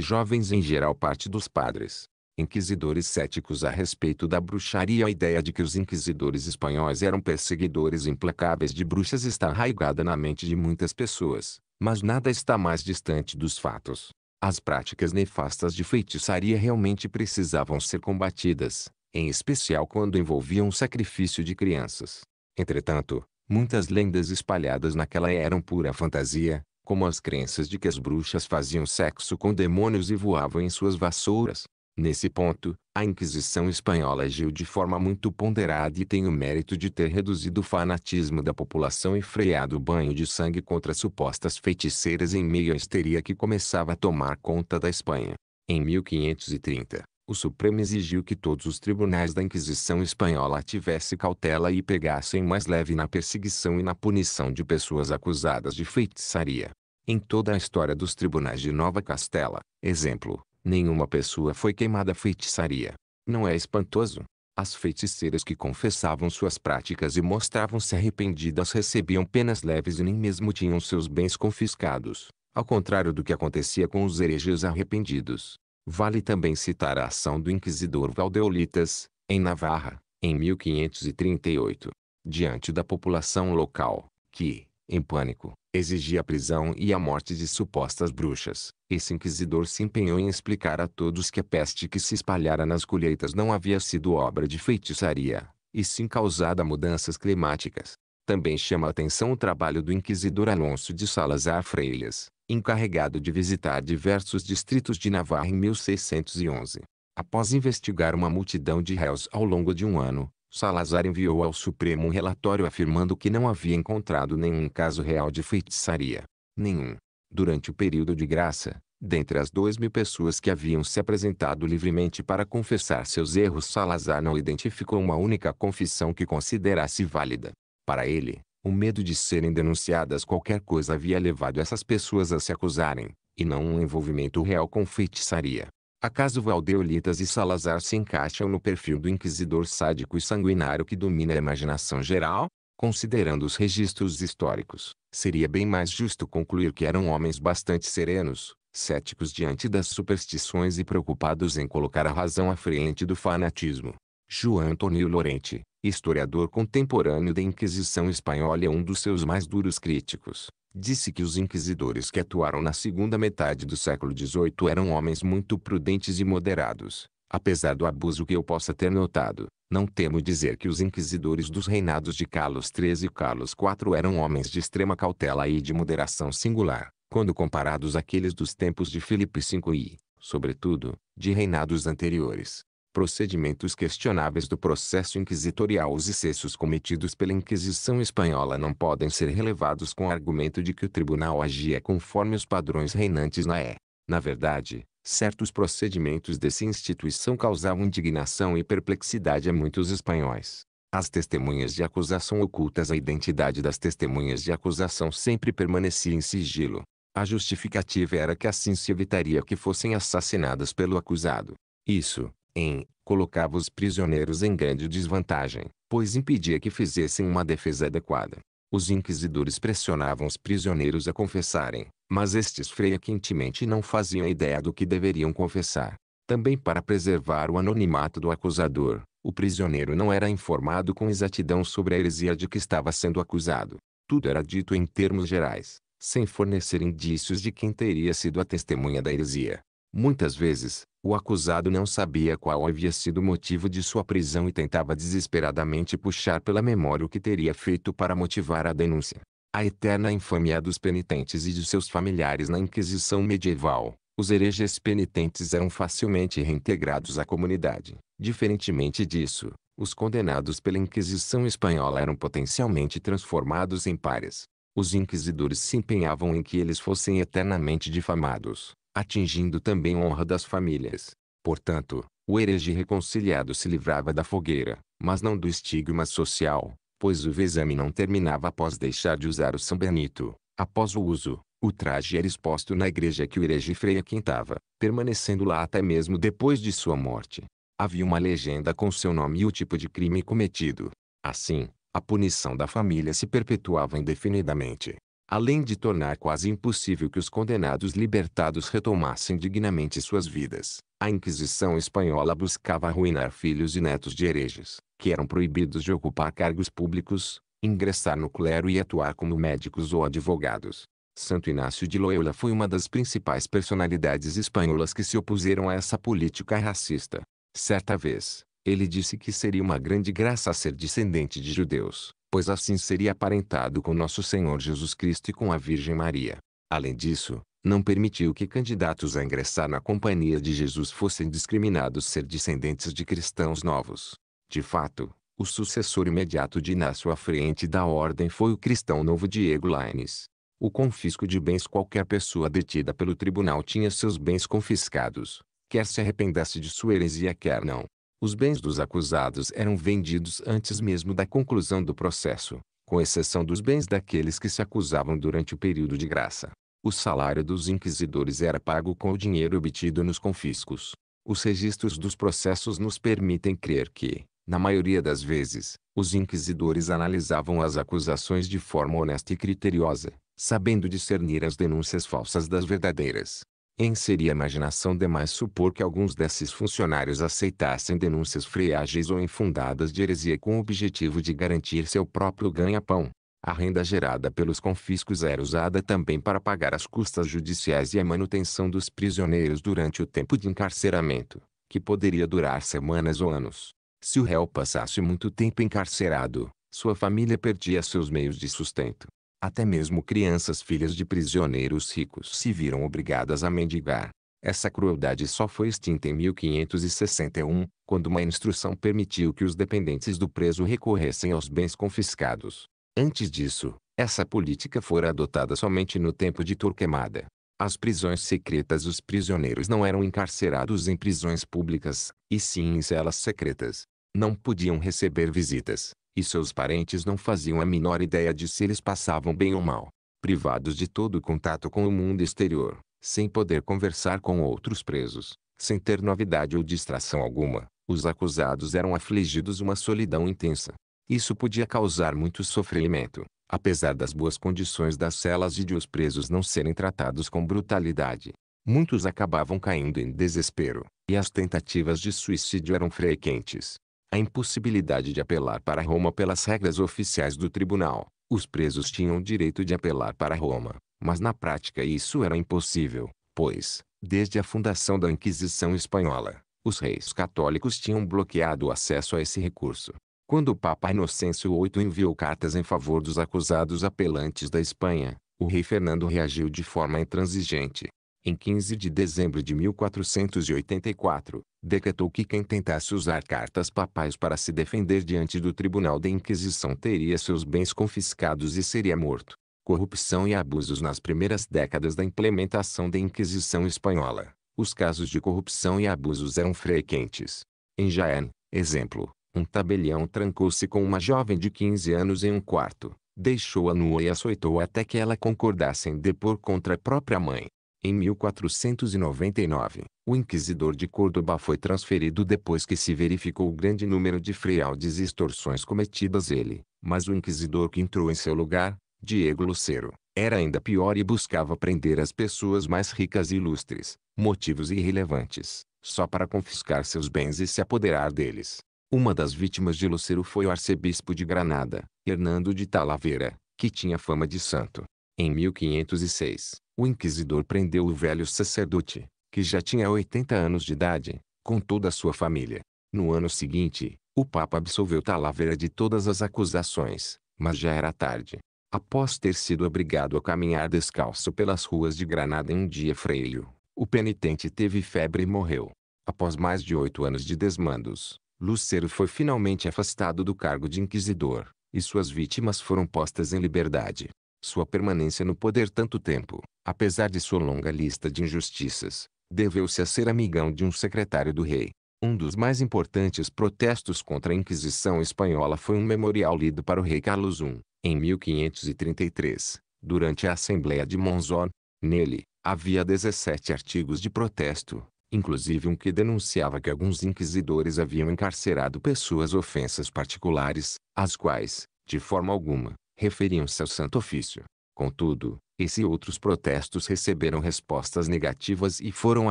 jovens em geral parte dos padres inquisidores céticos a respeito da bruxaria. A ideia de que os inquisidores espanhóis eram perseguidores implacáveis de bruxas está arraigada na mente de muitas pessoas, mas nada está mais distante dos fatos. As práticas nefastas de feitiçaria realmente precisavam ser combatidas, em especial quando envolviam o sacrifício de crianças. Entretanto, muitas lendas espalhadas naquela eram pura fantasia, como as crenças de que as bruxas faziam sexo com demônios e voavam em suas vassouras. Nesse ponto, a Inquisição espanhola agiu de forma muito ponderada e tem o mérito de ter reduzido o fanatismo da população e freado o banho de sangue contra supostas feiticeiras em meio à histeria que começava a tomar conta da Espanha. Em 1530, o Supremo exigiu que todos os tribunais da Inquisição espanhola tivessem cautela e pegassem mais leve na perseguição e na punição de pessoas acusadas de feitiçaria. Em toda a história dos tribunais de Nova Castela, exemplo, Nenhuma pessoa foi queimada à feitiçaria. Não é espantoso? As feiticeiras que confessavam suas práticas e mostravam-se arrependidas recebiam penas leves e nem mesmo tinham seus bens confiscados, ao contrário do que acontecia com os hereges arrependidos. Vale também citar a ação do inquisidor Valdeolitas, em Navarra, em 1538, diante da população local, que, em pânico, exigia a prisão e a morte de supostas bruxas. Esse inquisidor se empenhou em explicar a todos que a peste que se espalhara nas colheitas não havia sido obra de feitiçaria, e sim causada mudanças climáticas. Também chama a atenção o trabalho do inquisidor Alonso de Salazar Freilhas, encarregado de visitar diversos distritos de Navarra em 1611. Após investigar uma multidão de réus ao longo de um ano, Salazar enviou ao Supremo um relatório afirmando que não havia encontrado nenhum caso real de feitiçaria. Nenhum. Durante o período de graça, dentre as 2 mil pessoas que haviam se apresentado livremente para confessar seus erros, Salazar não identificou uma única confissão que considerasse válida. Para ele, o medo de serem denunciadas qualquer coisa havia levado essas pessoas a se acusarem, e não um envolvimento real com feitiçaria. Acaso Valdeolitas e Salazar se encaixam no perfil do inquisidor sádico e sanguinário que domina a imaginação geral? Considerando os registros históricos, seria bem mais justo concluir que eram homens bastante serenos, céticos diante das superstições e preocupados em colocar a razão à frente do fanatismo. João Antônio Lorente, historiador contemporâneo da Inquisição Espanhola é um dos seus mais duros críticos disse que os inquisidores que atuaram na segunda metade do século XVIII eram homens muito prudentes e moderados. Apesar do abuso que eu possa ter notado, não temo dizer que os inquisidores dos reinados de Carlos III e Carlos IV eram homens de extrema cautela e de moderação singular, quando comparados àqueles dos tempos de Filipe V e, sobretudo, de reinados anteriores procedimentos questionáveis do processo inquisitorial. Os excessos cometidos pela Inquisição espanhola não podem ser relevados com o argumento de que o tribunal agia conforme os padrões reinantes na E. É. Na verdade, certos procedimentos dessa instituição causavam indignação e perplexidade a muitos espanhóis. As testemunhas de acusação ocultas, a identidade das testemunhas de acusação sempre permanecia em sigilo. A justificativa era que assim se evitaria que fossem assassinadas pelo acusado. Isso, em colocava os prisioneiros em grande desvantagem, pois impedia que fizessem uma defesa adequada. Os inquisidores pressionavam os prisioneiros a confessarem, mas estes frequentemente quentemente não faziam ideia do que deveriam confessar. Também para preservar o anonimato do acusador, o prisioneiro não era informado com exatidão sobre a heresia de que estava sendo acusado. Tudo era dito em termos gerais, sem fornecer indícios de quem teria sido a testemunha da heresia. Muitas vezes, o acusado não sabia qual havia sido o motivo de sua prisão e tentava desesperadamente puxar pela memória o que teria feito para motivar a denúncia. A eterna infâmia dos penitentes e de seus familiares na Inquisição medieval, os hereges penitentes eram facilmente reintegrados à comunidade. Diferentemente disso, os condenados pela Inquisição espanhola eram potencialmente transformados em pares. Os inquisidores se empenhavam em que eles fossem eternamente difamados, atingindo também a honra das famílias. Portanto, o herege reconciliado se livrava da fogueira, mas não do estigma social, pois o exame não terminava após deixar de usar o São Benito. Após o uso, o traje era exposto na igreja que o herege quentava, permanecendo lá até mesmo depois de sua morte. Havia uma legenda com seu nome e o tipo de crime cometido. Assim, a punição da família se perpetuava indefinidamente além de tornar quase impossível que os condenados libertados retomassem dignamente suas vidas. A Inquisição espanhola buscava arruinar filhos e netos de hereges, que eram proibidos de ocupar cargos públicos, ingressar no clero e atuar como médicos ou advogados. Santo Inácio de Loyola foi uma das principais personalidades espanholas que se opuseram a essa política racista. Certa vez, ele disse que seria uma grande graça ser descendente de judeus, pois assim seria aparentado com nosso Senhor Jesus Cristo e com a Virgem Maria. Além disso, não permitiu que candidatos a ingressar na companhia de Jesus fossem discriminados ser descendentes de cristãos novos. De fato, o sucessor imediato de Inácio à frente da ordem foi o cristão novo Diego Laines. O confisco de bens qualquer pessoa detida pelo tribunal tinha seus bens confiscados, quer se arrependesse de sua heresia quer não os bens dos acusados eram vendidos antes mesmo da conclusão do processo, com exceção dos bens daqueles que se acusavam durante o período de graça. O salário dos inquisidores era pago com o dinheiro obtido nos confiscos. Os registros dos processos nos permitem crer que, na maioria das vezes, os inquisidores analisavam as acusações de forma honesta e criteriosa, sabendo discernir as denúncias falsas das verdadeiras. Em seria imaginação demais supor que alguns desses funcionários aceitassem denúncias freágeis ou infundadas de heresia com o objetivo de garantir seu próprio ganha-pão. A renda gerada pelos confiscos era é usada também para pagar as custas judiciais e a manutenção dos prisioneiros durante o tempo de encarceramento, que poderia durar semanas ou anos. Se o réu passasse muito tempo encarcerado, sua família perdia seus meios de sustento. Até mesmo crianças filhas de prisioneiros ricos se viram obrigadas a mendigar. Essa crueldade só foi extinta em 1561, quando uma instrução permitiu que os dependentes do preso recorressem aos bens confiscados. Antes disso, essa política fora adotada somente no tempo de Torquemada. As prisões secretas Os prisioneiros não eram encarcerados em prisões públicas, e sim em celas secretas. Não podiam receber visitas. E seus parentes não faziam a menor ideia de se eles passavam bem ou mal. Privados de todo o contato com o mundo exterior, sem poder conversar com outros presos, sem ter novidade ou distração alguma, os acusados eram afligidos uma solidão intensa. Isso podia causar muito sofrimento, apesar das boas condições das celas e de os presos não serem tratados com brutalidade. Muitos acabavam caindo em desespero, e as tentativas de suicídio eram frequentes a impossibilidade de apelar para Roma pelas regras oficiais do tribunal. Os presos tinham o direito de apelar para Roma, mas na prática isso era impossível, pois, desde a fundação da Inquisição Espanhola, os reis católicos tinham bloqueado o acesso a esse recurso. Quando o Papa Inocêncio VIII enviou cartas em favor dos acusados apelantes da Espanha, o rei Fernando reagiu de forma intransigente. Em 15 de dezembro de 1484, decretou que quem tentasse usar cartas papais para se defender diante do Tribunal da Inquisição teria seus bens confiscados e seria morto. Corrupção e abusos nas primeiras décadas da implementação da Inquisição espanhola. Os casos de corrupção e abusos eram frequentes. Em Jaén, exemplo, um tabelião trancou-se com uma jovem de 15 anos em um quarto, deixou-a nua e açoitou até que ela concordasse em depor contra a própria mãe. Em 1499, o inquisidor de Córdoba foi transferido depois que se verificou o grande número de fraudes e extorsões cometidas ele, mas o inquisidor que entrou em seu lugar, Diego Lucero, era ainda pior e buscava prender as pessoas mais ricas e ilustres, motivos irrelevantes, só para confiscar seus bens e se apoderar deles. Uma das vítimas de Lucero foi o arcebispo de Granada, Hernando de Talavera, que tinha fama de santo. Em 1506, o inquisidor prendeu o velho sacerdote, que já tinha 80 anos de idade, com toda a sua família. No ano seguinte, o Papa absolveu Talavera de todas as acusações, mas já era tarde. Após ter sido obrigado a caminhar descalço pelas ruas de Granada em um dia freio, o penitente teve febre e morreu. Após mais de oito anos de desmandos, Lucero foi finalmente afastado do cargo de inquisidor, e suas vítimas foram postas em liberdade. Sua permanência no poder tanto tempo, apesar de sua longa lista de injustiças, deveu-se a ser amigão de um secretário do rei. Um dos mais importantes protestos contra a Inquisição espanhola foi um memorial lido para o rei Carlos I, em 1533, durante a Assembleia de Monzón. Nele, havia 17 artigos de protesto, inclusive um que denunciava que alguns inquisidores haviam encarcerado pessoas ofensas particulares, as quais, de forma alguma, referiam-se ao Santo Ofício. Contudo, esse e outros protestos receberam respostas negativas e foram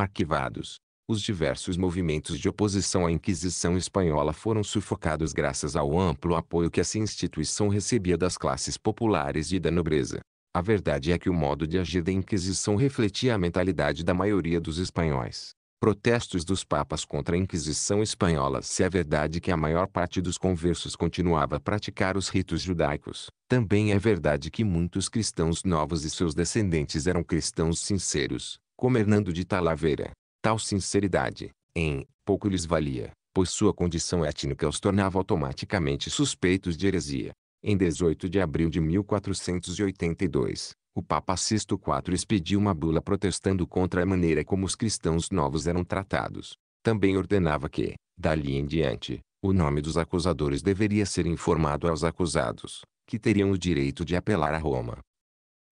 arquivados. Os diversos movimentos de oposição à Inquisição espanhola foram sufocados graças ao amplo apoio que essa instituição recebia das classes populares e da nobreza. A verdade é que o modo de agir da Inquisição refletia a mentalidade da maioria dos espanhóis. Protestos dos papas contra a Inquisição espanhola. Se é verdade que a maior parte dos conversos continuava a praticar os ritos judaicos, também é verdade que muitos cristãos novos e seus descendentes eram cristãos sinceros, como Hernando de Talavera. Tal sinceridade, em, pouco lhes valia, pois sua condição étnica os tornava automaticamente suspeitos de heresia. Em 18 de abril de 1482, o Papa Sisto IV expediu uma bula protestando contra a maneira como os cristãos novos eram tratados. Também ordenava que, dali em diante, o nome dos acusadores deveria ser informado aos acusados, que teriam o direito de apelar a Roma.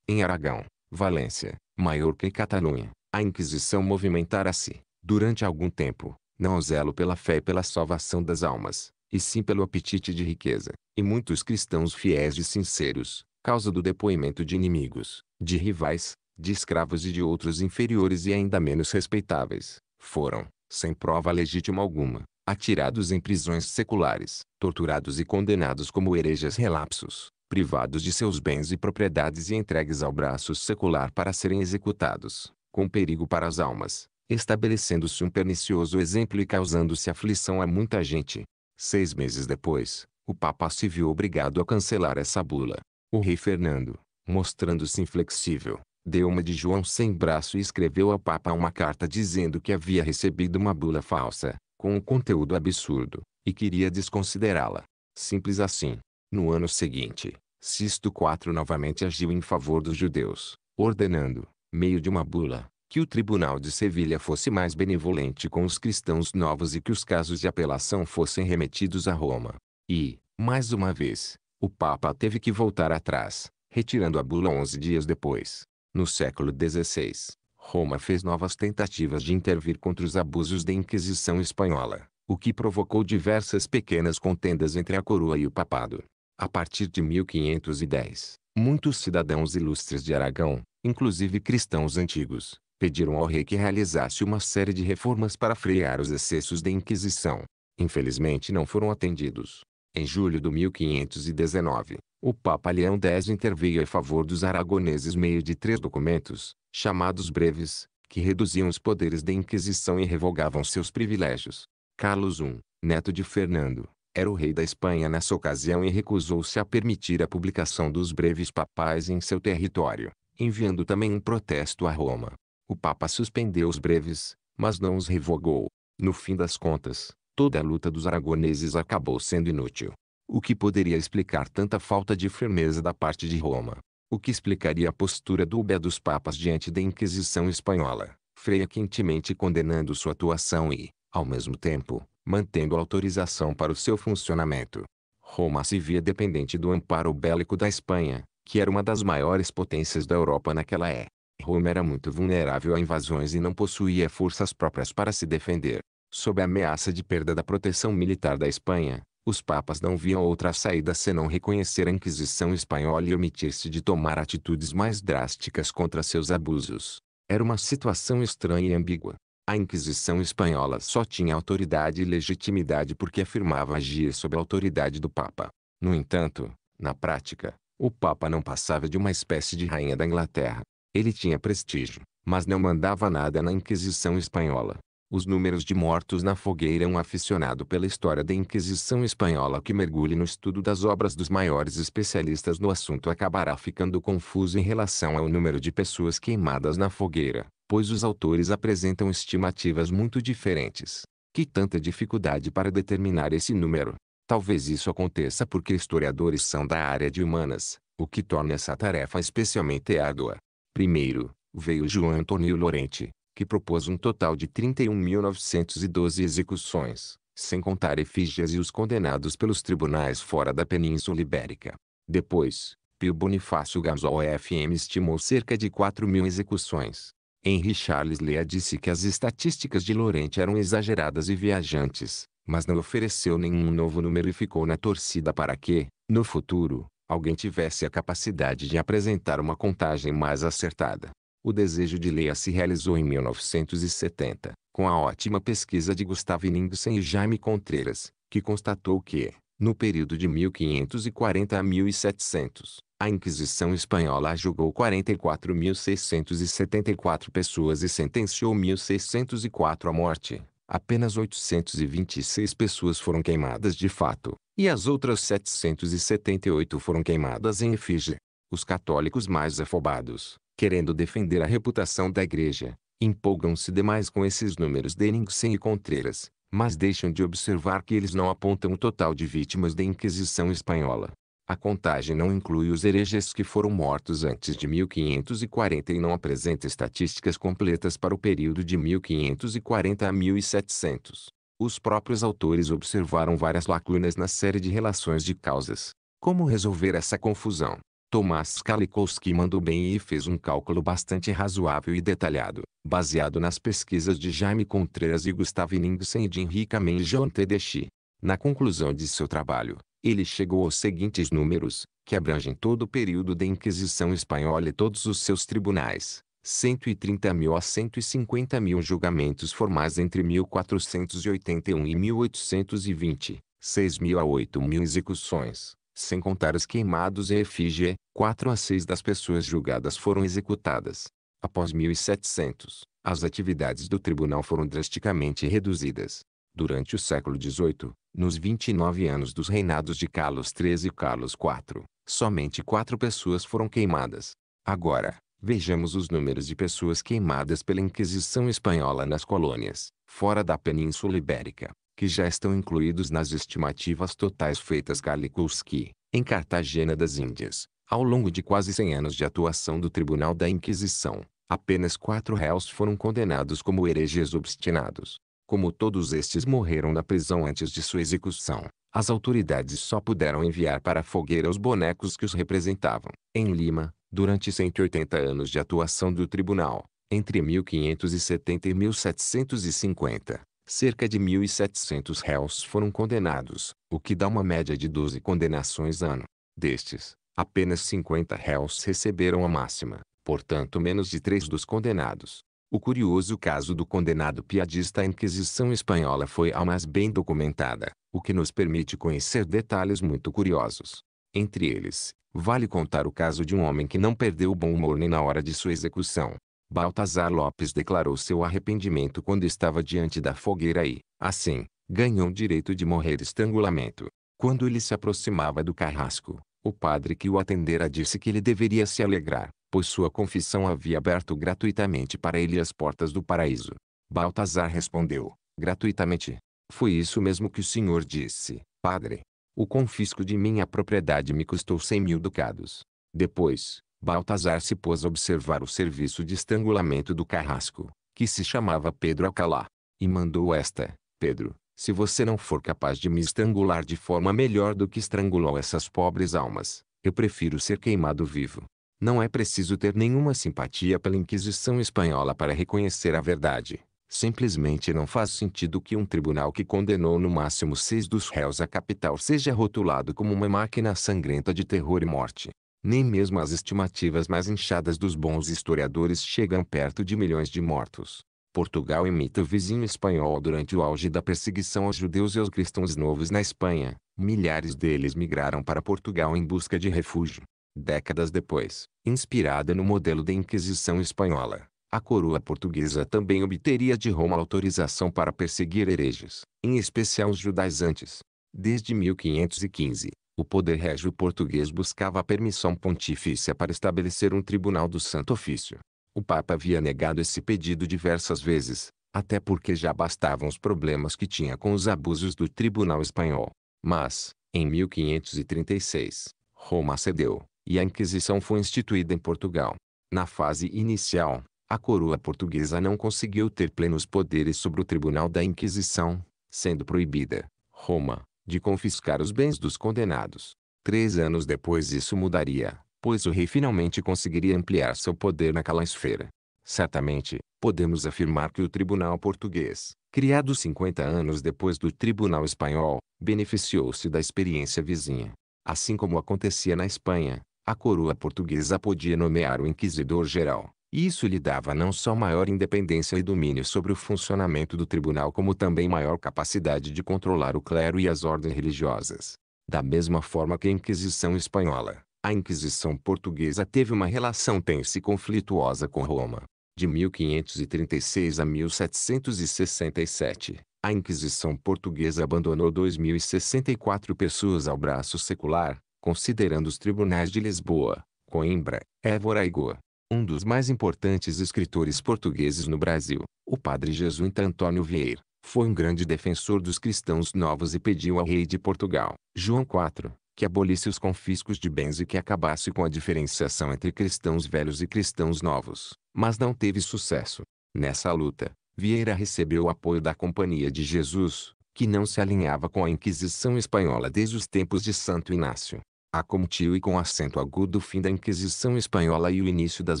Em Aragão, Valência, Maiorca e Catalunha, a Inquisição movimentara-se, durante algum tempo, não ao zelo pela fé e pela salvação das almas, e sim pelo apetite de riqueza, e muitos cristãos fiéis e sinceros, causa do depoimento de inimigos, de rivais, de escravos e de outros inferiores e ainda menos respeitáveis, foram, sem prova legítima alguma, atirados em prisões seculares, torturados e condenados como hereges relapsos, privados de seus bens e propriedades e entregues ao braço secular para serem executados, com perigo para as almas, estabelecendo-se um pernicioso exemplo e causando-se aflição a muita gente. Seis meses depois, o Papa se viu obrigado a cancelar essa bula, o rei Fernando, mostrando-se inflexível, deu uma de João sem braço e escreveu ao Papa uma carta dizendo que havia recebido uma bula falsa, com um conteúdo absurdo, e queria desconsiderá-la. Simples assim. No ano seguinte, Sisto IV novamente agiu em favor dos judeus, ordenando, meio de uma bula, que o Tribunal de Sevilha fosse mais benevolente com os cristãos novos e que os casos de apelação fossem remetidos a Roma. E, mais uma vez, o Papa teve que voltar atrás, retirando a bula 11 dias depois. No século XVI, Roma fez novas tentativas de intervir contra os abusos da Inquisição espanhola, o que provocou diversas pequenas contendas entre a coroa e o papado. A partir de 1510, muitos cidadãos ilustres de Aragão, inclusive cristãos antigos, pediram ao rei que realizasse uma série de reformas para frear os excessos da Inquisição. Infelizmente não foram atendidos. Em julho de 1519, o Papa Leão X interveio a favor dos aragoneses meio de três documentos, chamados breves, que reduziam os poderes da Inquisição e revogavam seus privilégios. Carlos I, neto de Fernando, era o rei da Espanha nessa ocasião e recusou-se a permitir a publicação dos breves papais em seu território, enviando também um protesto a Roma. O Papa suspendeu os breves, mas não os revogou. No fim das contas, toda a luta dos aragoneses acabou sendo inútil. O que poderia explicar tanta falta de firmeza da parte de Roma? O que explicaria a postura dúbia dos papas diante da Inquisição espanhola, freia quentemente condenando sua atuação e, ao mesmo tempo, mantendo autorização para o seu funcionamento. Roma se via dependente do amparo bélico da Espanha, que era uma das maiores potências da Europa naquela época. Roma era muito vulnerável a invasões e não possuía forças próprias para se defender sob a ameaça de perda da proteção militar da Espanha, os papas não viam outra saída senão reconhecer a Inquisição espanhola e omitir-se de tomar atitudes mais drásticas contra seus abusos. Era uma situação estranha e ambígua. A Inquisição espanhola só tinha autoridade e legitimidade porque afirmava agir sob a autoridade do Papa. No entanto, na prática, o Papa não passava de uma espécie de rainha da Inglaterra. Ele tinha prestígio, mas não mandava nada na Inquisição espanhola. Os números de mortos na fogueira é um aficionado pela história da Inquisição Espanhola que mergulhe no estudo das obras dos maiores especialistas no assunto acabará ficando confuso em relação ao número de pessoas queimadas na fogueira, pois os autores apresentam estimativas muito diferentes. Que tanta dificuldade para determinar esse número. Talvez isso aconteça porque historiadores são da área de humanas, o que torna essa tarefa especialmente árdua. Primeiro, veio João Antônio Lorente, que propôs um total de 31.912 execuções, sem contar efígias e os condenados pelos tribunais fora da Península Ibérica. Depois, Pio Bonifácio e FM estimou cerca de 4 mil execuções. Henry Charles Lea disse que as estatísticas de Lorente eram exageradas e viajantes, mas não ofereceu nenhum novo número e ficou na torcida para que, no futuro, alguém tivesse a capacidade de apresentar uma contagem mais acertada o desejo de Leia se realizou em 1970, com a ótima pesquisa de Gustavo Lindsen e Jaime Contreras, que constatou que, no período de 1540 a 1700, a Inquisição Espanhola julgou 44.674 pessoas e sentenciou 1.604 à morte. Apenas 826 pessoas foram queimadas de fato, e as outras 778 foram queimadas em efígie. Os católicos mais afobados, querendo defender a reputação da igreja, empolgam-se demais com esses números de Ningsen e Contreras, mas deixam de observar que eles não apontam o total de vítimas da Inquisição Espanhola. A contagem não inclui os hereges que foram mortos antes de 1540 e não apresenta estatísticas completas para o período de 1540 a 1700. Os próprios autores observaram várias lacunas na série de relações de causas. Como resolver essa confusão? Tomás Kalikowski mandou bem e fez um cálculo bastante razoável e detalhado, baseado nas pesquisas de Jaime Contreras e Gustavo Ningsen e de Henrique Amén e John Tedeschi. Na conclusão de seu trabalho, ele chegou aos seguintes números, que abrangem todo o período da Inquisição Espanhola e todos os seus tribunais. 130 mil a 150 mil julgamentos formais entre 1481 e 1820, 6 mil a 8 mil execuções, sem contar os queimados em efígie, quatro a seis das pessoas julgadas foram executadas. Após 1700, as atividades do tribunal foram drasticamente reduzidas. Durante o século XVIII, nos 29 anos dos reinados de Carlos III e Carlos IV, somente quatro pessoas foram queimadas. Agora, vejamos os números de pessoas queimadas pela Inquisição Espanhola nas colônias, fora da Península Ibérica que já estão incluídos nas estimativas totais feitas Kalikulski, em Cartagena das Índias, ao longo de quase 100 anos de atuação do Tribunal da Inquisição. Apenas quatro réus foram condenados como hereges obstinados. Como todos estes morreram na prisão antes de sua execução, as autoridades só puderam enviar para a fogueira os bonecos que os representavam. Em Lima, durante 180 anos de atuação do tribunal, entre 1570 e 1750, cerca de 1.700 réus foram condenados, o que dá uma média de 12 condenações ano. Destes, apenas 50 réus receberam a máxima, portanto menos de 3 dos condenados. O curioso caso do condenado piadista à Inquisição Espanhola foi a mais bem documentada, o que nos permite conhecer detalhes muito curiosos. Entre eles, vale contar o caso de um homem que não perdeu o bom humor nem na hora de sua execução, Baltazar Lopes declarou seu arrependimento quando estava diante da fogueira e, assim, ganhou o direito de morrer estrangulamento. Quando ele se aproximava do carrasco, o padre que o atendera disse que ele deveria se alegrar, pois sua confissão havia aberto gratuitamente para ele as portas do paraíso. Baltazar respondeu, gratuitamente. Foi isso mesmo que o senhor disse, padre. O confisco de minha propriedade me custou cem mil ducados. Depois, Baltazar se pôs a observar o serviço de estrangulamento do carrasco, que se chamava Pedro Alcalá. E mandou esta, Pedro, se você não for capaz de me estrangular de forma melhor do que estrangulou essas pobres almas, eu prefiro ser queimado vivo. Não é preciso ter nenhuma simpatia pela Inquisição Espanhola para reconhecer a verdade. Simplesmente não faz sentido que um tribunal que condenou no máximo seis dos réus à capital seja rotulado como uma máquina sangrenta de terror e morte. Nem mesmo as estimativas mais inchadas dos bons historiadores chegam perto de milhões de mortos. Portugal imita o vizinho espanhol durante o auge da perseguição aos judeus e aos cristãos novos na Espanha. Milhares deles migraram para Portugal em busca de refúgio. Décadas depois, inspirada no modelo da Inquisição espanhola, a coroa portuguesa também obteria de Roma autorização para perseguir hereges, em especial os judaizantes. Desde 1515, o poder régio português buscava a permissão pontifícia para estabelecer um tribunal do Santo Ofício. O Papa havia negado esse pedido diversas vezes, até porque já bastavam os problemas que tinha com os abusos do tribunal espanhol. Mas, em 1536, Roma cedeu, e a Inquisição foi instituída em Portugal. Na fase inicial, a coroa portuguesa não conseguiu ter plenos poderes sobre o tribunal da Inquisição, sendo proibida, Roma, de confiscar os bens dos condenados. Três anos depois isso mudaria, pois o rei finalmente conseguiria ampliar seu poder naquela esfera. Certamente, podemos afirmar que o tribunal português, criado 50 anos depois do tribunal espanhol, beneficiou-se da experiência vizinha. Assim como acontecia na Espanha, a coroa portuguesa podia nomear o inquisidor-geral, isso lhe dava não só maior independência e domínio sobre o funcionamento do tribunal como também maior capacidade de controlar o clero e as ordens religiosas. Da mesma forma que a Inquisição espanhola, a Inquisição portuguesa teve uma relação tensa e conflituosa com Roma. De 1536 a 1767, a Inquisição portuguesa abandonou 2.064 pessoas ao braço secular, considerando os tribunais de Lisboa, Coimbra, Évora e Goa um dos mais importantes escritores portugueses no Brasil, o padre jesuíta Antônio Vieira, foi um grande defensor dos cristãos novos e pediu ao rei de Portugal, João IV, que abolisse os confiscos de bens e que acabasse com a diferenciação entre cristãos velhos e cristãos novos, mas não teve sucesso. Nessa luta, Vieira recebeu o apoio da Companhia de Jesus, que não se alinhava com a Inquisição Espanhola desde os tempos de Santo Inácio a tio e com acento agudo o fim da Inquisição Espanhola e o início das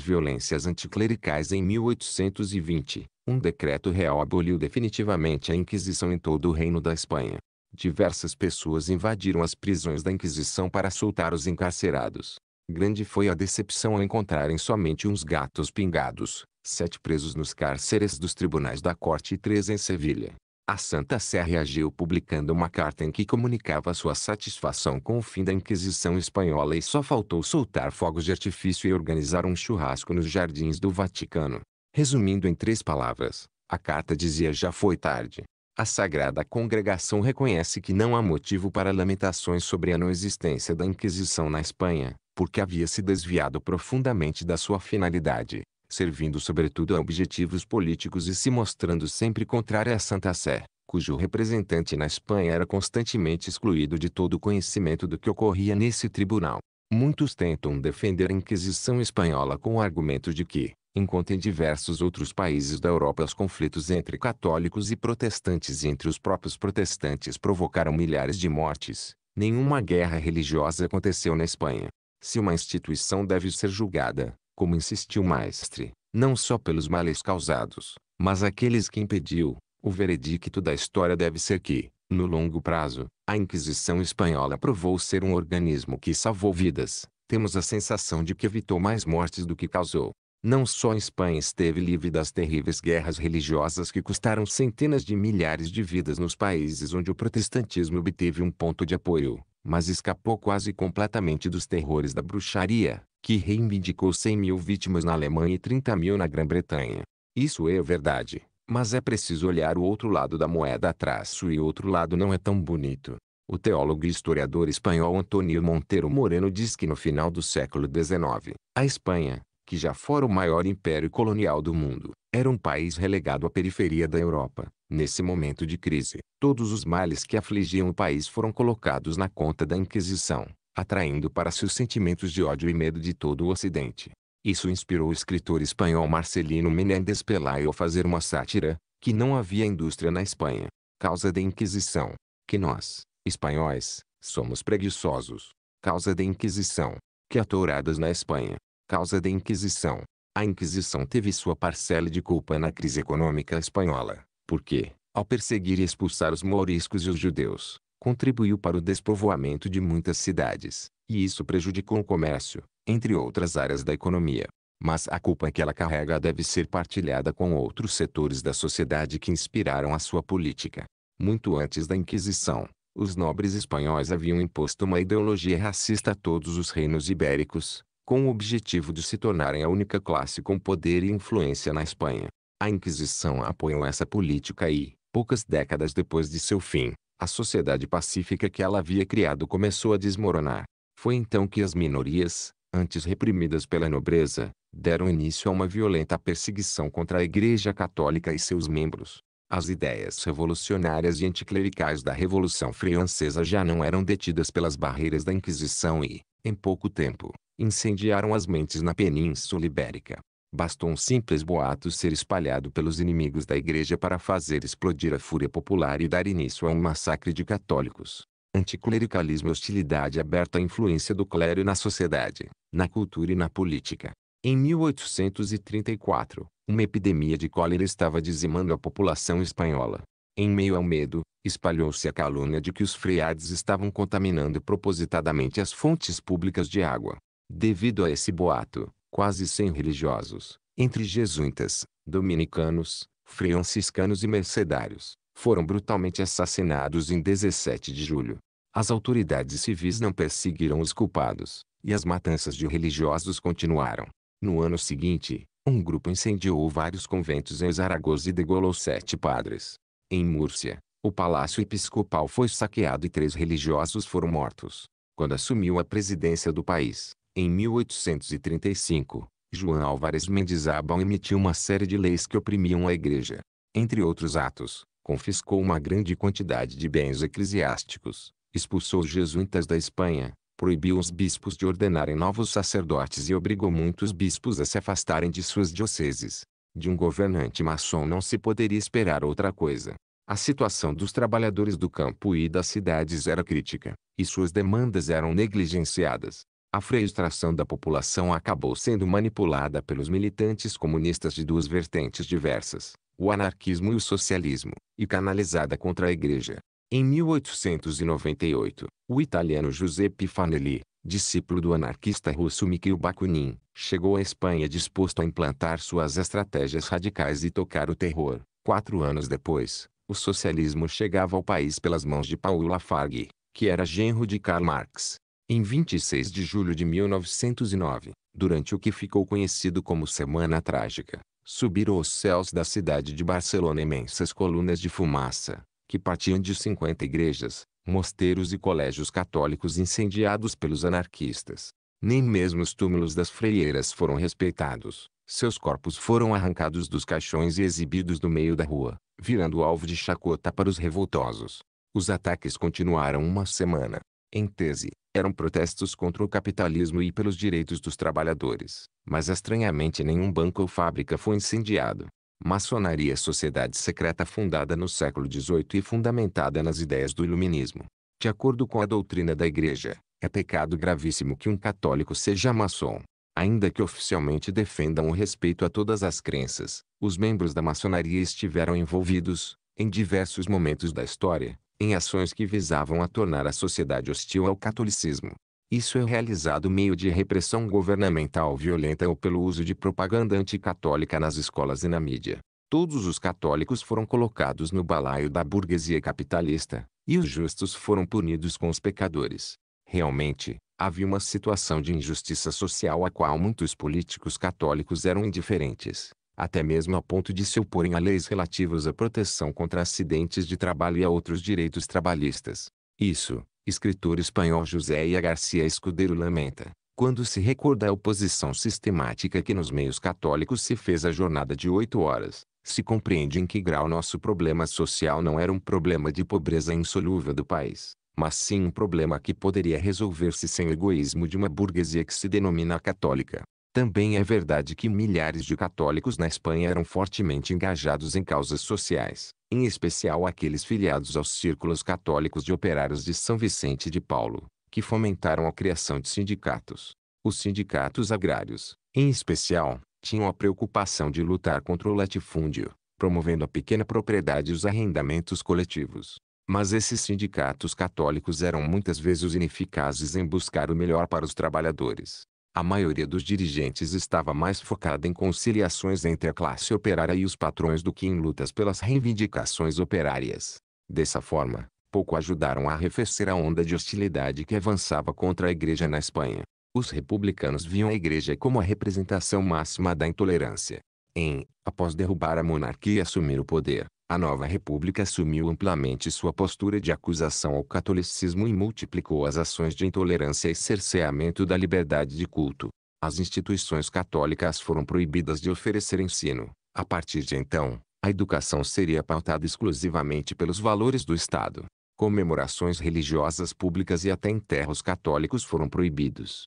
violências anticlericais em 1820, um decreto real aboliu definitivamente a Inquisição em todo o Reino da Espanha. Diversas pessoas invadiram as prisões da Inquisição para soltar os encarcerados. Grande foi a decepção ao encontrarem somente uns gatos pingados, sete presos nos cárceres dos tribunais da corte e três em Sevilha. A Santa Sé reagiu publicando uma carta em que comunicava sua satisfação com o fim da Inquisição Espanhola e só faltou soltar fogos de artifício e organizar um churrasco nos jardins do Vaticano. Resumindo em três palavras, a carta dizia já foi tarde. A Sagrada Congregação reconhece que não há motivo para lamentações sobre a não existência da Inquisição na Espanha, porque havia se desviado profundamente da sua finalidade, servindo sobretudo a objetivos políticos e se mostrando sempre contrária à Santa Sé, cujo representante na Espanha era constantemente excluído de todo conhecimento do que ocorria nesse tribunal. Muitos tentam defender a Inquisição espanhola com o argumento de que, enquanto em diversos outros países da Europa os conflitos entre católicos e protestantes e entre os próprios protestantes provocaram milhares de mortes, nenhuma guerra religiosa aconteceu na Espanha. Se uma instituição deve ser julgada, como insistiu o Maestre, não só pelos males causados, mas aqueles que impediu, o veredicto da história deve ser que, no longo prazo, a Inquisição espanhola provou ser um organismo que salvou vidas. Temos a sensação de que evitou mais mortes do que causou. Não só a Espanha esteve livre das terríveis guerras religiosas que custaram centenas de milhares de vidas nos países onde o protestantismo obteve um ponto de apoio, mas escapou quase completamente dos terrores da bruxaria, que reivindicou 100 mil vítimas na Alemanha e 30 mil na Grã-Bretanha. Isso é verdade, mas é preciso olhar o outro lado da moeda atrás. e outro lado não é tão bonito. O teólogo e historiador espanhol Antônio Monteiro Moreno diz que no final do século XIX, a Espanha, que já fora o maior império colonial do mundo, era um país relegado à periferia da Europa, Nesse momento de crise, todos os males que afligiam o país foram colocados na conta da Inquisição, atraindo para si os sentimentos de ódio e medo de todo o Ocidente. Isso inspirou o escritor espanhol Marcelino Menéndez Pelayo a fazer uma sátira, que não havia indústria na Espanha, causa da Inquisição, que nós, espanhóis, somos preguiçosos, causa da Inquisição, que atouradas na Espanha, causa da Inquisição. A Inquisição teve sua parcela de culpa na crise econômica espanhola porque, ao perseguir e expulsar os mouriscos e os judeus, contribuiu para o despovoamento de muitas cidades, e isso prejudicou o comércio, entre outras áreas da economia. Mas a culpa que ela carrega deve ser partilhada com outros setores da sociedade que inspiraram a sua política. Muito antes da Inquisição, os nobres espanhóis haviam imposto uma ideologia racista a todos os reinos ibéricos, com o objetivo de se tornarem a única classe com poder e influência na Espanha. A Inquisição apoiou essa política e, poucas décadas depois de seu fim, a sociedade pacífica que ela havia criado começou a desmoronar. Foi então que as minorias, antes reprimidas pela nobreza, deram início a uma violenta perseguição contra a Igreja Católica e seus membros. As ideias revolucionárias e anticlericais da Revolução Francesa já não eram detidas pelas barreiras da Inquisição e, em pouco tempo, incendiaram as mentes na Península Ibérica. Bastou um simples boato ser espalhado pelos inimigos da igreja para fazer explodir a fúria popular e dar início a um massacre de católicos. Anticlericalismo e hostilidade aberta à influência do clero na sociedade, na cultura e na política. Em 1834, uma epidemia de cólera estava dizimando a população espanhola. Em meio ao medo, espalhou-se a calúnia de que os freades estavam contaminando propositadamente as fontes públicas de água. Devido a esse boato, quase 100 religiosos, entre jesuítas, dominicanos, franciscanos e mercedários, foram brutalmente assassinados em 17 de julho. As autoridades civis não perseguiram os culpados, e as matanças de religiosos continuaram. No ano seguinte, um grupo incendiou vários conventos em Zaragoza e degolou sete padres. Em Múrcia, o palácio episcopal foi saqueado e três religiosos foram mortos. Quando assumiu a presidência do país, em 1835, João Álvares Mendizábal emitiu uma série de leis que oprimiam a igreja. Entre outros atos, confiscou uma grande quantidade de bens eclesiásticos, expulsou os jesuítas da Espanha, proibiu os bispos de ordenarem novos sacerdotes e obrigou muitos bispos a se afastarem de suas dioceses. De um governante maçom não se poderia esperar outra coisa. A situação dos trabalhadores do campo e das cidades era crítica, e suas demandas eram negligenciadas. A frustração da população acabou sendo manipulada pelos militantes comunistas de duas vertentes diversas, o anarquismo e o socialismo, e canalizada contra a igreja. Em 1898, o italiano Giuseppe Fanelli, discípulo do anarquista russo Mikhail Bakunin, chegou à Espanha disposto a implantar suas estratégias radicais e tocar o terror. Quatro anos depois, o socialismo chegava ao país pelas mãos de Paulo Lafargue, que era genro de Karl Marx. Em 26 de julho de 1909, durante o que ficou conhecido como Semana Trágica, subiram aos céus da cidade de Barcelona imensas colunas de fumaça, que partiam de 50 igrejas, mosteiros e colégios católicos incendiados pelos anarquistas. Nem mesmo os túmulos das freieiras foram respeitados. Seus corpos foram arrancados dos caixões e exibidos no meio da rua, virando alvo de chacota para os revoltosos. Os ataques continuaram uma semana, em tese, eram protestos contra o capitalismo e pelos direitos dos trabalhadores, mas estranhamente nenhum banco ou fábrica foi incendiado. Maçonaria é sociedade secreta fundada no século XVIII e fundamentada nas ideias do iluminismo. De acordo com a doutrina da igreja, é pecado gravíssimo que um católico seja maçom. Ainda que oficialmente defendam o respeito a todas as crenças, os membros da maçonaria estiveram envolvidos, em diversos momentos da história, em ações que visavam a tornar a sociedade hostil ao catolicismo. Isso é realizado meio de repressão governamental violenta ou pelo uso de propaganda anticatólica nas escolas e na mídia. Todos os católicos foram colocados no balaio da burguesia capitalista, e os justos foram punidos com os pecadores. Realmente, havia uma situação de injustiça social a qual muitos políticos católicos eram indiferentes, até mesmo ao ponto de se oporem a leis relativas à proteção contra acidentes de trabalho e a outros direitos trabalhistas. Isso, escritor espanhol José Ia Garcia Escudeiro lamenta, quando se recorda a oposição sistemática que nos meios católicos se fez à jornada de oito horas, se compreende em que grau nosso problema social não era um problema de pobreza insolúvel do país, mas sim um problema que poderia resolver-se sem o egoísmo de uma burguesia que se denomina católica. Também é verdade que milhares de católicos na Espanha eram fortemente engajados em causas sociais, em especial aqueles filiados aos círculos católicos de operários de São Vicente de Paulo, que fomentaram a criação de sindicatos. Os sindicatos agrários, em especial, tinham a preocupação de lutar contra o latifúndio, promovendo a pequena propriedade e os arrendamentos coletivos. Mas esses sindicatos católicos eram muitas vezes ineficazes em buscar o melhor para os trabalhadores a maioria dos dirigentes estava mais focada em conciliações entre a classe operária e os patrões do que em lutas pelas reivindicações operárias. Dessa forma, pouco ajudaram a arrefecer a onda de hostilidade que avançava contra a Igreja na Espanha. Os republicanos viam a Igreja como a representação máxima da intolerância. Em, após derrubar a monarquia e assumir o poder, a nova república assumiu amplamente sua postura de acusação ao catolicismo e multiplicou as ações de intolerância e cerceamento da liberdade de culto. As instituições católicas foram proibidas de oferecer ensino. A partir de então, a educação seria pautada exclusivamente pelos valores do Estado. Comemorações religiosas públicas e até enterros católicos foram proibidos.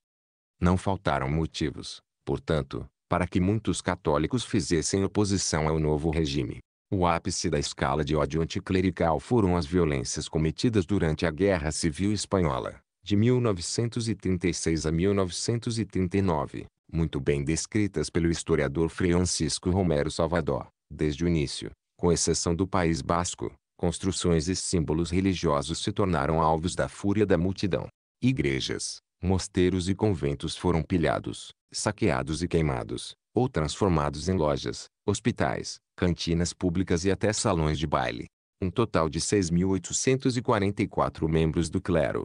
Não faltaram motivos, portanto, para que muitos católicos fizessem oposição ao novo regime. O ápice da escala de ódio anticlerical foram as violências cometidas durante a Guerra Civil Espanhola, de 1936 a 1939, muito bem descritas pelo historiador Francisco Romero Salvador, desde o início, com exceção do País Basco, construções e símbolos religiosos se tornaram alvos da fúria da multidão. Igrejas, mosteiros e conventos foram pilhados, saqueados e queimados, ou transformados em lojas, hospitais, cantinas públicas e até salões de baile. Um total de 6.844 membros do clero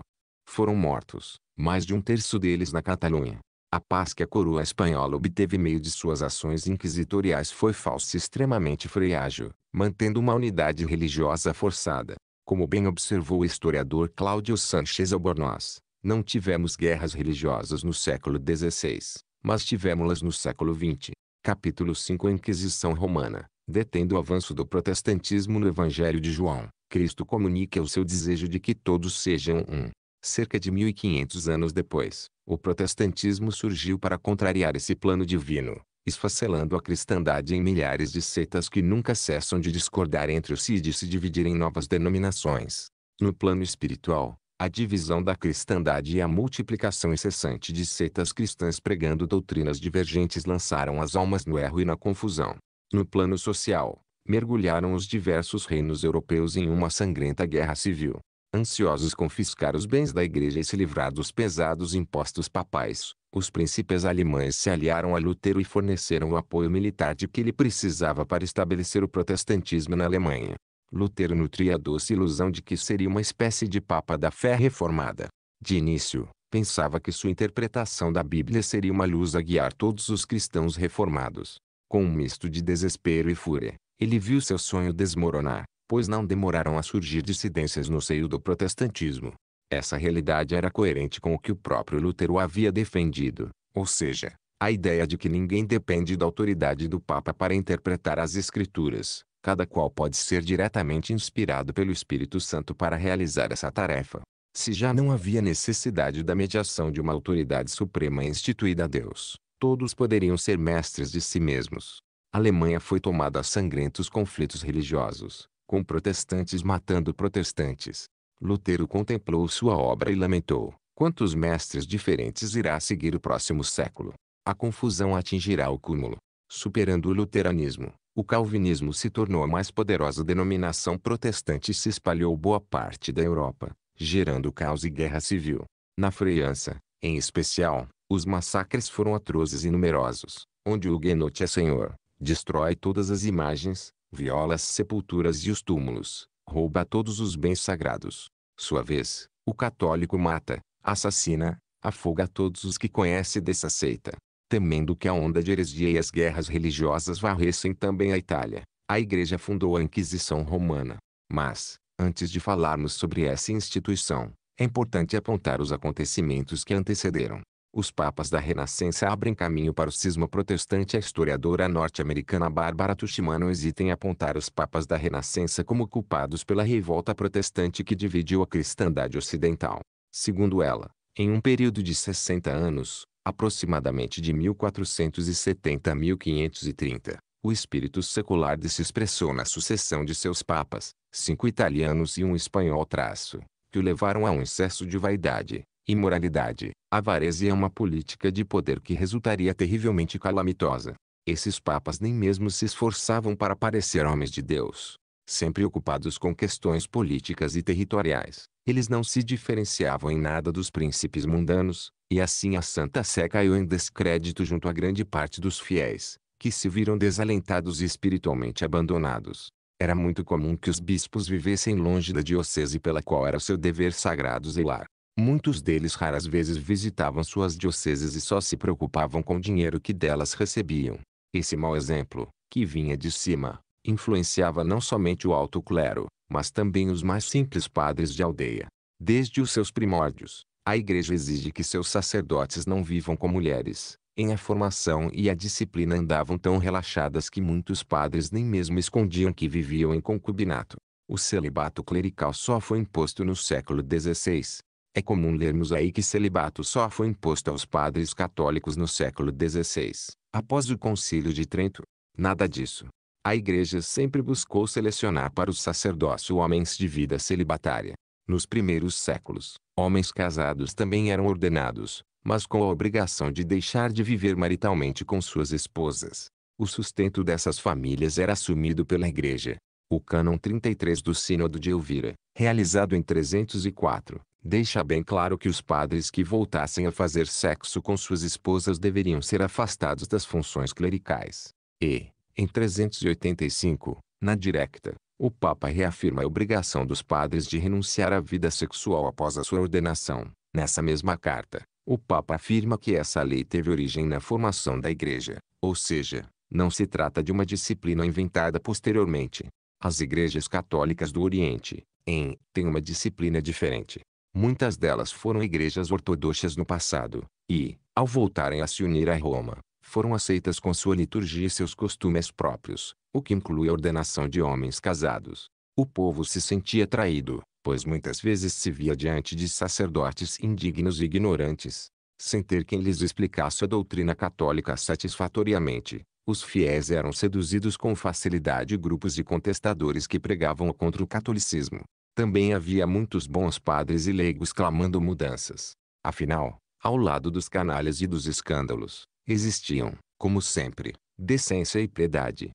foram mortos, mais de um terço deles na Catalunha. A paz que a coroa espanhola obteve meio de suas ações inquisitoriais foi falsa e extremamente frágil, mantendo uma unidade religiosa forçada. Como bem observou o historiador Cláudio Sanchez Albornoz, não tivemos guerras religiosas no século XVI, mas tivemos-las no século XX. Capítulo 5 Inquisição Romana Detendo o avanço do protestantismo no Evangelho de João, Cristo comunica o seu desejo de que todos sejam um. Cerca de 1500 anos depois, o protestantismo surgiu para contrariar esse plano divino, esfacelando a cristandade em milhares de seitas que nunca cessam de discordar entre si e de se dividir em novas denominações. No plano espiritual, a divisão da cristandade e a multiplicação incessante de seitas cristãs pregando doutrinas divergentes lançaram as almas no erro e na confusão. No plano social, mergulharam os diversos reinos europeus em uma sangrenta guerra civil. Ansiosos confiscar os bens da igreja e se livrar dos pesados impostos papais, os príncipes alemães se aliaram a Lutero e forneceram o apoio militar de que ele precisava para estabelecer o protestantismo na Alemanha. Lutero nutria a doce ilusão de que seria uma espécie de papa da fé reformada. De início, pensava que sua interpretação da Bíblia seria uma luz a guiar todos os cristãos reformados. Com um misto de desespero e fúria, ele viu seu sonho desmoronar, pois não demoraram a surgir dissidências no seio do protestantismo. Essa realidade era coerente com o que o próprio Lutero havia defendido, ou seja, a ideia de que ninguém depende da autoridade do Papa para interpretar as Escrituras, cada qual pode ser diretamente inspirado pelo Espírito Santo para realizar essa tarefa. Se já não havia necessidade da mediação de uma autoridade suprema instituída a Deus, todos poderiam ser mestres de si mesmos. A Alemanha foi tomada a sangrentos conflitos religiosos, com protestantes matando protestantes. Lutero contemplou sua obra e lamentou: quantos mestres diferentes irá seguir o próximo século? A confusão atingirá o cúmulo. Superando o luteranismo, o calvinismo se tornou a mais poderosa denominação protestante e se espalhou boa parte da Europa, gerando caos e guerra civil. Na França, em especial, os massacres foram atrozes e numerosos, onde o Huguenot é senhor, destrói todas as imagens, viola as sepulturas e os túmulos, rouba todos os bens sagrados. Sua vez, o católico mata, assassina, afoga todos os que conhece dessa seita temendo que a onda de heresia e as guerras religiosas varressem também a Itália. A Igreja fundou a Inquisição Romana. Mas, antes de falarmos sobre essa instituição, é importante apontar os acontecimentos que antecederam. Os papas da Renascença abrem caminho para o cisma protestante. A historiadora norte-americana Barbara Tuchman não hesita em apontar os papas da Renascença como culpados pela revolta protestante que dividiu a cristandade ocidental. Segundo ela, em um período de 60 anos, aproximadamente de 1470 a 1530, o espírito secular se expressou na sucessão de seus papas, cinco italianos e um espanhol traço, que o levaram a um excesso de vaidade, imoralidade, avareza e a uma política de poder que resultaria terrivelmente calamitosa. Esses papas nem mesmo se esforçavam para parecer homens de Deus, sempre ocupados com questões políticas e territoriais. Eles não se diferenciavam em nada dos príncipes mundanos, e assim a Santa Sé caiu em descrédito junto a grande parte dos fiéis, que se viram desalentados e espiritualmente abandonados. Era muito comum que os bispos vivessem longe da diocese pela qual era seu dever sagrado zelar. Muitos deles raras vezes visitavam suas dioceses e só se preocupavam com o dinheiro que delas recebiam. Esse mau exemplo, que vinha de cima, influenciava não somente o alto clero, mas também os mais simples padres de aldeia. Desde os seus primórdios, a igreja exige que seus sacerdotes não vivam com mulheres. Em a formação e a disciplina andavam tão relaxadas que muitos padres nem mesmo escondiam que viviam em concubinato. O celibato clerical só foi imposto no século XVI. É comum lermos aí que celibato só foi imposto aos padres católicos no século XVI, após o Concílio de Trento. Nada disso a Igreja sempre buscou selecionar para o sacerdócio homens de vida celibatária. Nos primeiros séculos, homens casados também eram ordenados, mas com a obrigação de deixar de viver maritalmente com suas esposas. O sustento dessas famílias era assumido pela Igreja. O Cânon 33 do Sínodo de Elvira, realizado em 304, deixa bem claro que os padres que voltassem a fazer sexo com suas esposas deveriam ser afastados das funções clericais. E, em 385, na Directa, o Papa reafirma a obrigação dos padres de renunciar à vida sexual após a sua ordenação. Nessa mesma carta, o Papa afirma que essa lei teve origem na formação da Igreja, ou seja, não se trata de uma disciplina inventada posteriormente. As igrejas católicas do Oriente, em, têm uma disciplina diferente. Muitas delas foram igrejas ortodoxas no passado, e, ao voltarem a se unir a Roma, foram aceitas com sua liturgia e seus costumes próprios, o que inclui a ordenação de homens casados. O povo se sentia traído, pois muitas vezes se via diante de sacerdotes indignos e ignorantes. Sem ter quem lhes explicasse a doutrina católica satisfatoriamente, os fiéis eram seduzidos com facilidade grupos de contestadores que pregavam contra o catolicismo. Também havia muitos bons padres e leigos clamando mudanças. Afinal, ao lado dos canalhas e dos escândalos, existiam, como sempre, decência e piedade.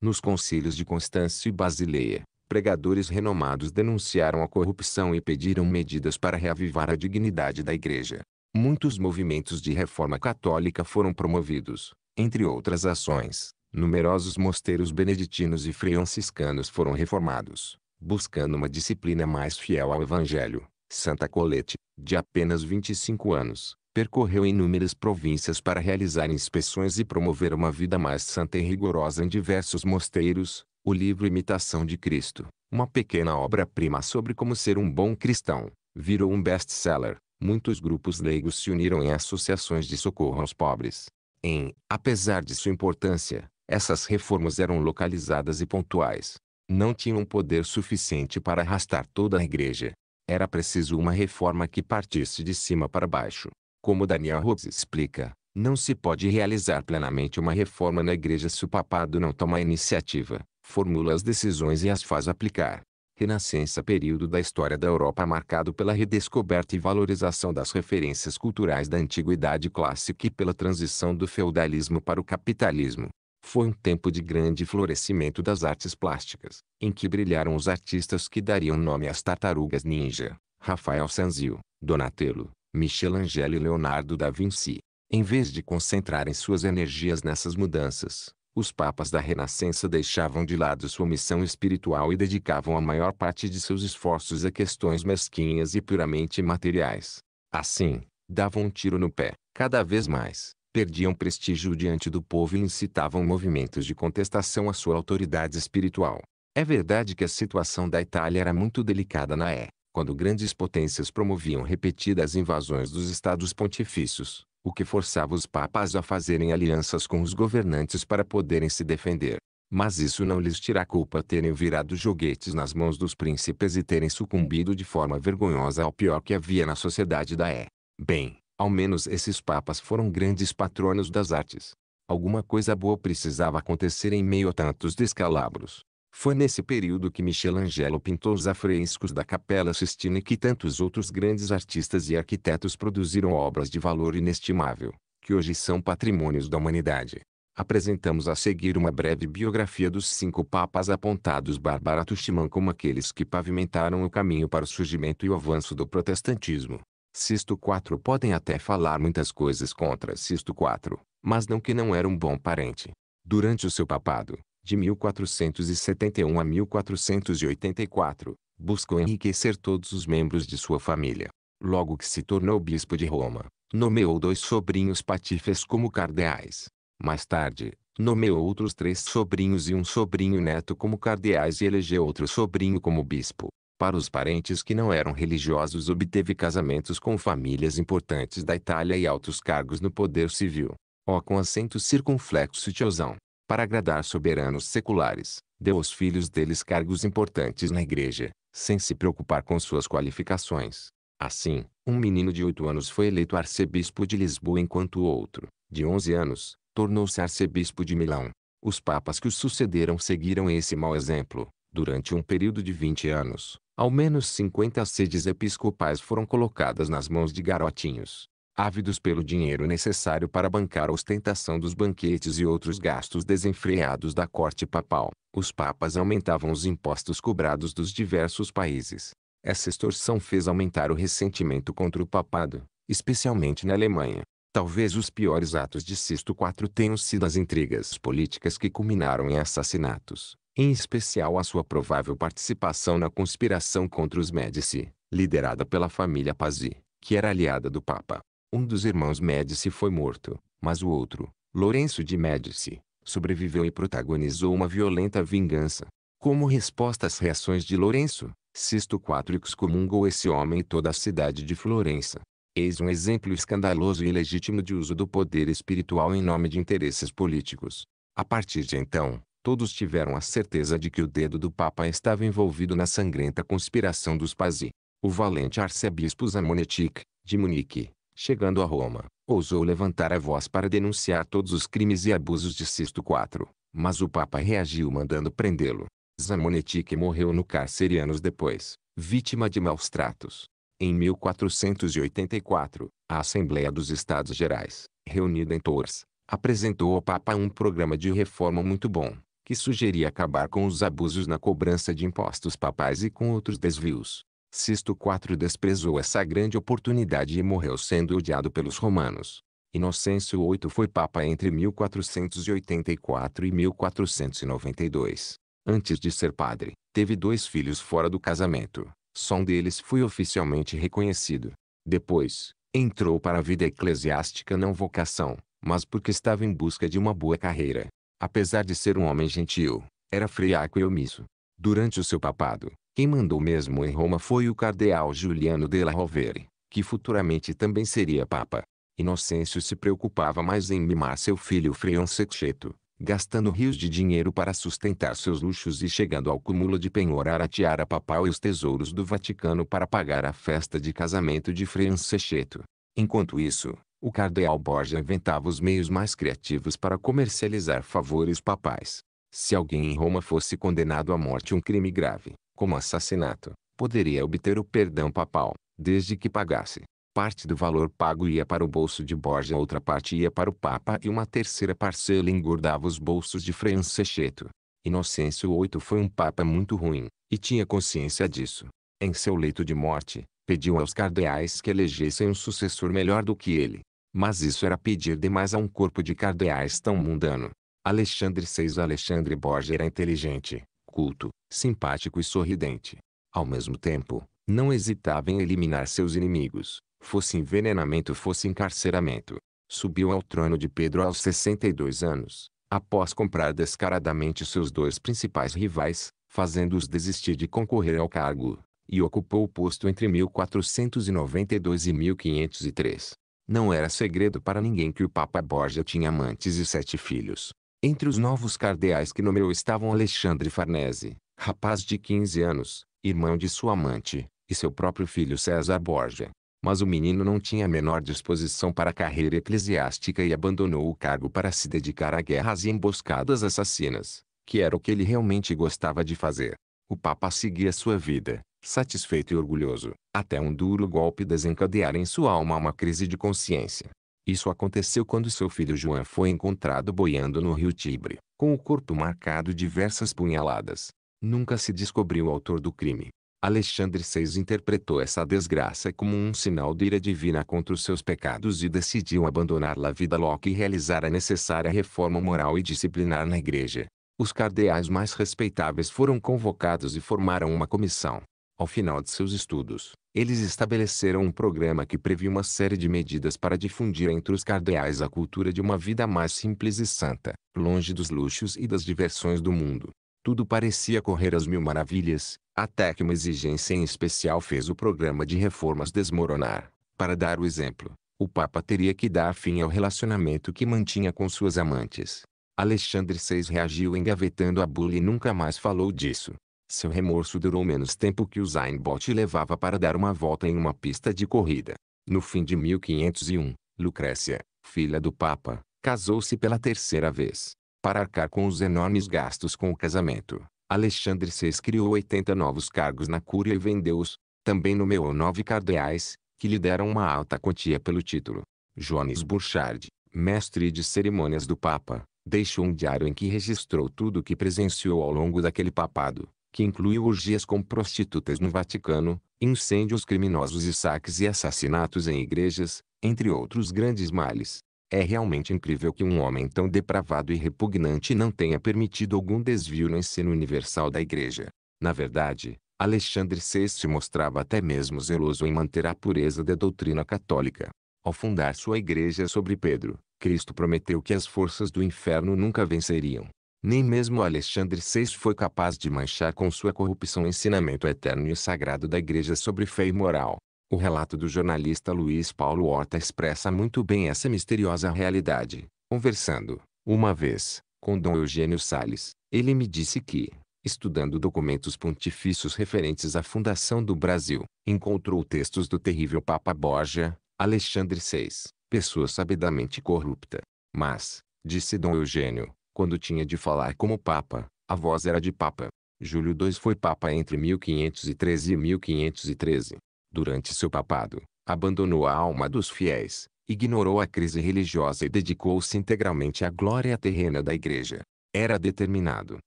Nos concílios de Constância e Basileia, pregadores renomados denunciaram a corrupção e pediram medidas para reavivar a dignidade da Igreja. Muitos movimentos de reforma católica foram promovidos, entre outras ações. Numerosos mosteiros beneditinos e franciscanos foram reformados, buscando uma disciplina mais fiel ao Evangelho. Santa Colete, de apenas 25 anos, percorreu inúmeras províncias para realizar inspeções e promover uma vida mais santa e rigorosa em diversos mosteiros, o livro Imitação de Cristo, uma pequena obra-prima sobre como ser um bom cristão, virou um best-seller. Muitos grupos leigos se uniram em associações de socorro aos pobres. Em, apesar de sua importância, essas reformas eram localizadas e pontuais. Não tinham poder suficiente para arrastar toda a igreja. Era preciso uma reforma que partisse de cima para baixo. Como Daniel Hobbes explica, não se pode realizar plenamente uma reforma na igreja se o papado não toma a iniciativa, formula as decisões e as faz aplicar. Renascença período da história da Europa marcado pela redescoberta e valorização das referências culturais da antiguidade clássica e pela transição do feudalismo para o capitalismo. Foi um tempo de grande florescimento das artes plásticas, em que brilharam os artistas que dariam nome às tartarugas ninja, Rafael Sanzio, Donatello, Michelangelo e Leonardo da Vinci. Em vez de concentrarem suas energias nessas mudanças, os papas da Renascença deixavam de lado sua missão espiritual e dedicavam a maior parte de seus esforços a questões mesquinhas e puramente materiais. Assim, davam um tiro no pé, cada vez mais, perdiam prestígio diante do povo e incitavam movimentos de contestação à sua autoridade espiritual. É verdade que a situação da Itália era muito delicada na época quando grandes potências promoviam repetidas invasões dos estados pontifícios, o que forçava os papas a fazerem alianças com os governantes para poderem se defender. Mas isso não lhes tira a culpa terem virado joguetes nas mãos dos príncipes e terem sucumbido de forma vergonhosa ao pior que havia na sociedade da é. Bem, ao menos esses papas foram grandes patronos das artes. Alguma coisa boa precisava acontecer em meio a tantos descalabros. Foi nesse período que Michelangelo pintou os afrescos da Capela Sistina e que tantos outros grandes artistas e arquitetos produziram obras de valor inestimável, que hoje são patrimônios da humanidade. Apresentamos a seguir uma breve biografia dos cinco papas apontados Barbarato Timão como aqueles que pavimentaram o caminho para o surgimento e o avanço do protestantismo. Sisto IV podem até falar muitas coisas contra Sisto IV, mas não que não era um bom parente. Durante o seu papado, de 1471 a 1484, buscou enriquecer todos os membros de sua família. Logo que se tornou bispo de Roma, nomeou dois sobrinhos patifes como cardeais. Mais tarde, nomeou outros três sobrinhos e um sobrinho neto como cardeais e elegeu outro sobrinho como bispo. Para os parentes que não eram religiosos obteve casamentos com famílias importantes da Itália e altos cargos no poder civil. Ó com acento circunflexo tiozão para agradar soberanos seculares, deu aos filhos deles cargos importantes na igreja, sem se preocupar com suas qualificações. Assim, um menino de oito anos foi eleito arcebispo de Lisboa enquanto o outro, de onze anos, tornou-se arcebispo de Milão. Os papas que o sucederam seguiram esse mau exemplo. Durante um período de 20 anos, ao menos 50 sedes episcopais foram colocadas nas mãos de garotinhos ávidos pelo dinheiro necessário para bancar a ostentação dos banquetes e outros gastos desenfreados da corte papal, os papas aumentavam os impostos cobrados dos diversos países. Essa extorsão fez aumentar o ressentimento contra o papado, especialmente na Alemanha. Talvez os piores atos de Sisto IV tenham sido as intrigas políticas que culminaram em assassinatos, em especial a sua provável participação na conspiração contra os Médici, liderada pela família Pazzi, que era aliada do Papa. Um dos irmãos Médici foi morto, mas o outro, Lourenço de Médici, sobreviveu e protagonizou uma violenta vingança. Como resposta às reações de Lourenço, Sisto IV excomungou esse homem e toda a cidade de Florença. Eis um exemplo escandaloso e ilegítimo de uso do poder espiritual em nome de interesses políticos. A partir de então, todos tiveram a certeza de que o dedo do Papa estava envolvido na sangrenta conspiração dos Pazzi. O valente arcebispo Zamonetic, de Munique, chegando a Roma, ousou levantar a voz para denunciar todos os crimes e abusos de Sisto IV, mas o Papa reagiu mandando prendê-lo. Zamonetti que morreu no cárcere anos depois, vítima de maus tratos. Em 1484, a Assembleia dos Estados Gerais, reunida em Tours, apresentou ao Papa um programa de reforma muito bom, que sugeria acabar com os abusos na cobrança de impostos papais e com outros desvios. Sisto IV desprezou essa grande oportunidade e morreu sendo odiado pelos romanos. Inocêncio VIII foi papa entre 1484 e 1492. Antes de ser padre, teve dois filhos fora do casamento. Só um deles foi oficialmente reconhecido. Depois, entrou para a vida eclesiástica não vocação, mas porque estava em busca de uma boa carreira. Apesar de ser um homem gentil, era friaco e omisso. Durante o seu papado, quem mandou mesmo em Roma foi o cardeal Giuliano della Rovere, que futuramente também seria papa. Inocêncio se preocupava mais em mimar seu filho Freoncecheto, gastando rios de dinheiro para sustentar seus luxos e chegando ao cúmulo de penhorar a tiara papal e os tesouros do Vaticano para pagar a festa de casamento de Freoncecheto. Enquanto isso, o cardeal Borgia inventava os meios mais criativos para comercializar favores papais. Se alguém em Roma fosse condenado à morte um crime grave, como assassinato, poderia obter o perdão papal, desde que pagasse. Parte do valor pago ia para o bolso de Borja, outra parte ia para o Papa e uma terceira parcela engordava os bolsos de Francescheto. Inocêncio VIII foi um Papa muito ruim, e tinha consciência disso. Em seu leito de morte, pediu aos cardeais que elegessem um sucessor melhor do que ele. Mas isso era pedir demais a um corpo de cardeais tão mundano. Alexandre VI Alexandre Borja era inteligente, culto, simpático e sorridente. Ao mesmo tempo, não hesitava em eliminar seus inimigos, fosse envenenamento fosse encarceramento. Subiu ao trono de Pedro aos 62 anos, após comprar descaradamente seus dois principais rivais, fazendo-os desistir de concorrer ao cargo, e ocupou o posto entre 1492 e 1503. Não era segredo para ninguém que o Papa Borgia tinha amantes e sete filhos. Entre os novos cardeais que nomeou estavam Alexandre Farnese, rapaz de 15 anos, irmão de sua amante, e seu próprio filho César Borgia. Mas o menino não tinha a menor disposição para a carreira eclesiástica e abandonou o cargo para se dedicar a guerras e emboscadas assassinas, que era o que ele realmente gostava de fazer. O Papa seguia sua vida, satisfeito e orgulhoso, até um duro golpe desencadear em sua alma uma crise de consciência. Isso aconteceu quando seu filho João foi encontrado boiando no rio Tibre, com o corpo marcado diversas punhaladas. Nunca se descobriu o autor do crime. Alexandre VI interpretou essa desgraça como um sinal de ira divina contra os seus pecados e decidiu abandonar a vida louca e realizar a necessária reforma moral e disciplinar na igreja. Os cardeais mais respeitáveis foram convocados e formaram uma comissão, ao final de seus estudos, eles estabeleceram um programa que previa uma série de medidas para difundir entre os cardeais a cultura de uma vida mais simples e santa, longe dos luxos e das diversões do mundo. Tudo parecia correr às mil maravilhas, até que uma exigência em especial fez o programa de reformas desmoronar. Para dar o exemplo, o Papa teria que dar fim ao relacionamento que mantinha com suas amantes. Alexandre VI reagiu engavetando a bula e nunca mais falou disso. Seu remorso durou menos tempo que o Zainbot levava para dar uma volta em uma pista de corrida. No fim de 1501, Lucrécia, filha do Papa, casou-se pela terceira vez. Para arcar com os enormes gastos com o casamento, Alexandre VI criou 80 novos cargos na cúria e vendeu-os. Também nomeou nove cardeais, que lhe deram uma alta quantia pelo título. Jones Burchard, mestre de cerimônias do Papa, deixou um diário em que registrou tudo o que presenciou ao longo daquele papado que inclui orgias com prostitutas no Vaticano, incêndios criminosos e saques e assassinatos em igrejas, entre outros grandes males. É realmente incrível que um homem tão depravado e repugnante não tenha permitido algum desvio no ensino universal da Igreja. Na verdade, Alexandre VI se mostrava até mesmo zeloso em manter a pureza da doutrina católica. Ao fundar sua igreja sobre Pedro, Cristo prometeu que as forças do inferno nunca venceriam. Nem mesmo Alexandre VI foi capaz de manchar com sua corrupção o ensinamento eterno e sagrado da Igreja sobre fé e moral. O relato do jornalista Luiz Paulo Horta expressa muito bem essa misteriosa realidade. Conversando, uma vez, com Dom Eugênio Sales, ele me disse que, estudando documentos pontifícios referentes à fundação do Brasil, encontrou textos do terrível Papa Borja, Alexandre VI, pessoa sabidamente corrupta. Mas, disse Dom Eugênio, quando tinha de falar como Papa, a voz era de Papa. Júlio II foi Papa entre 1513 e 1513. Durante seu papado, abandonou a alma dos fiéis, ignorou a crise religiosa e dedicou-se integralmente à glória terrena da Igreja. Era determinado,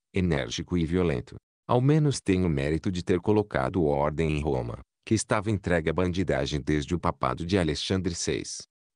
enérgico e violento. Ao menos tem o mérito de ter colocado ordem em Roma, que estava entregue à bandidagem desde o papado de Alexandre VI.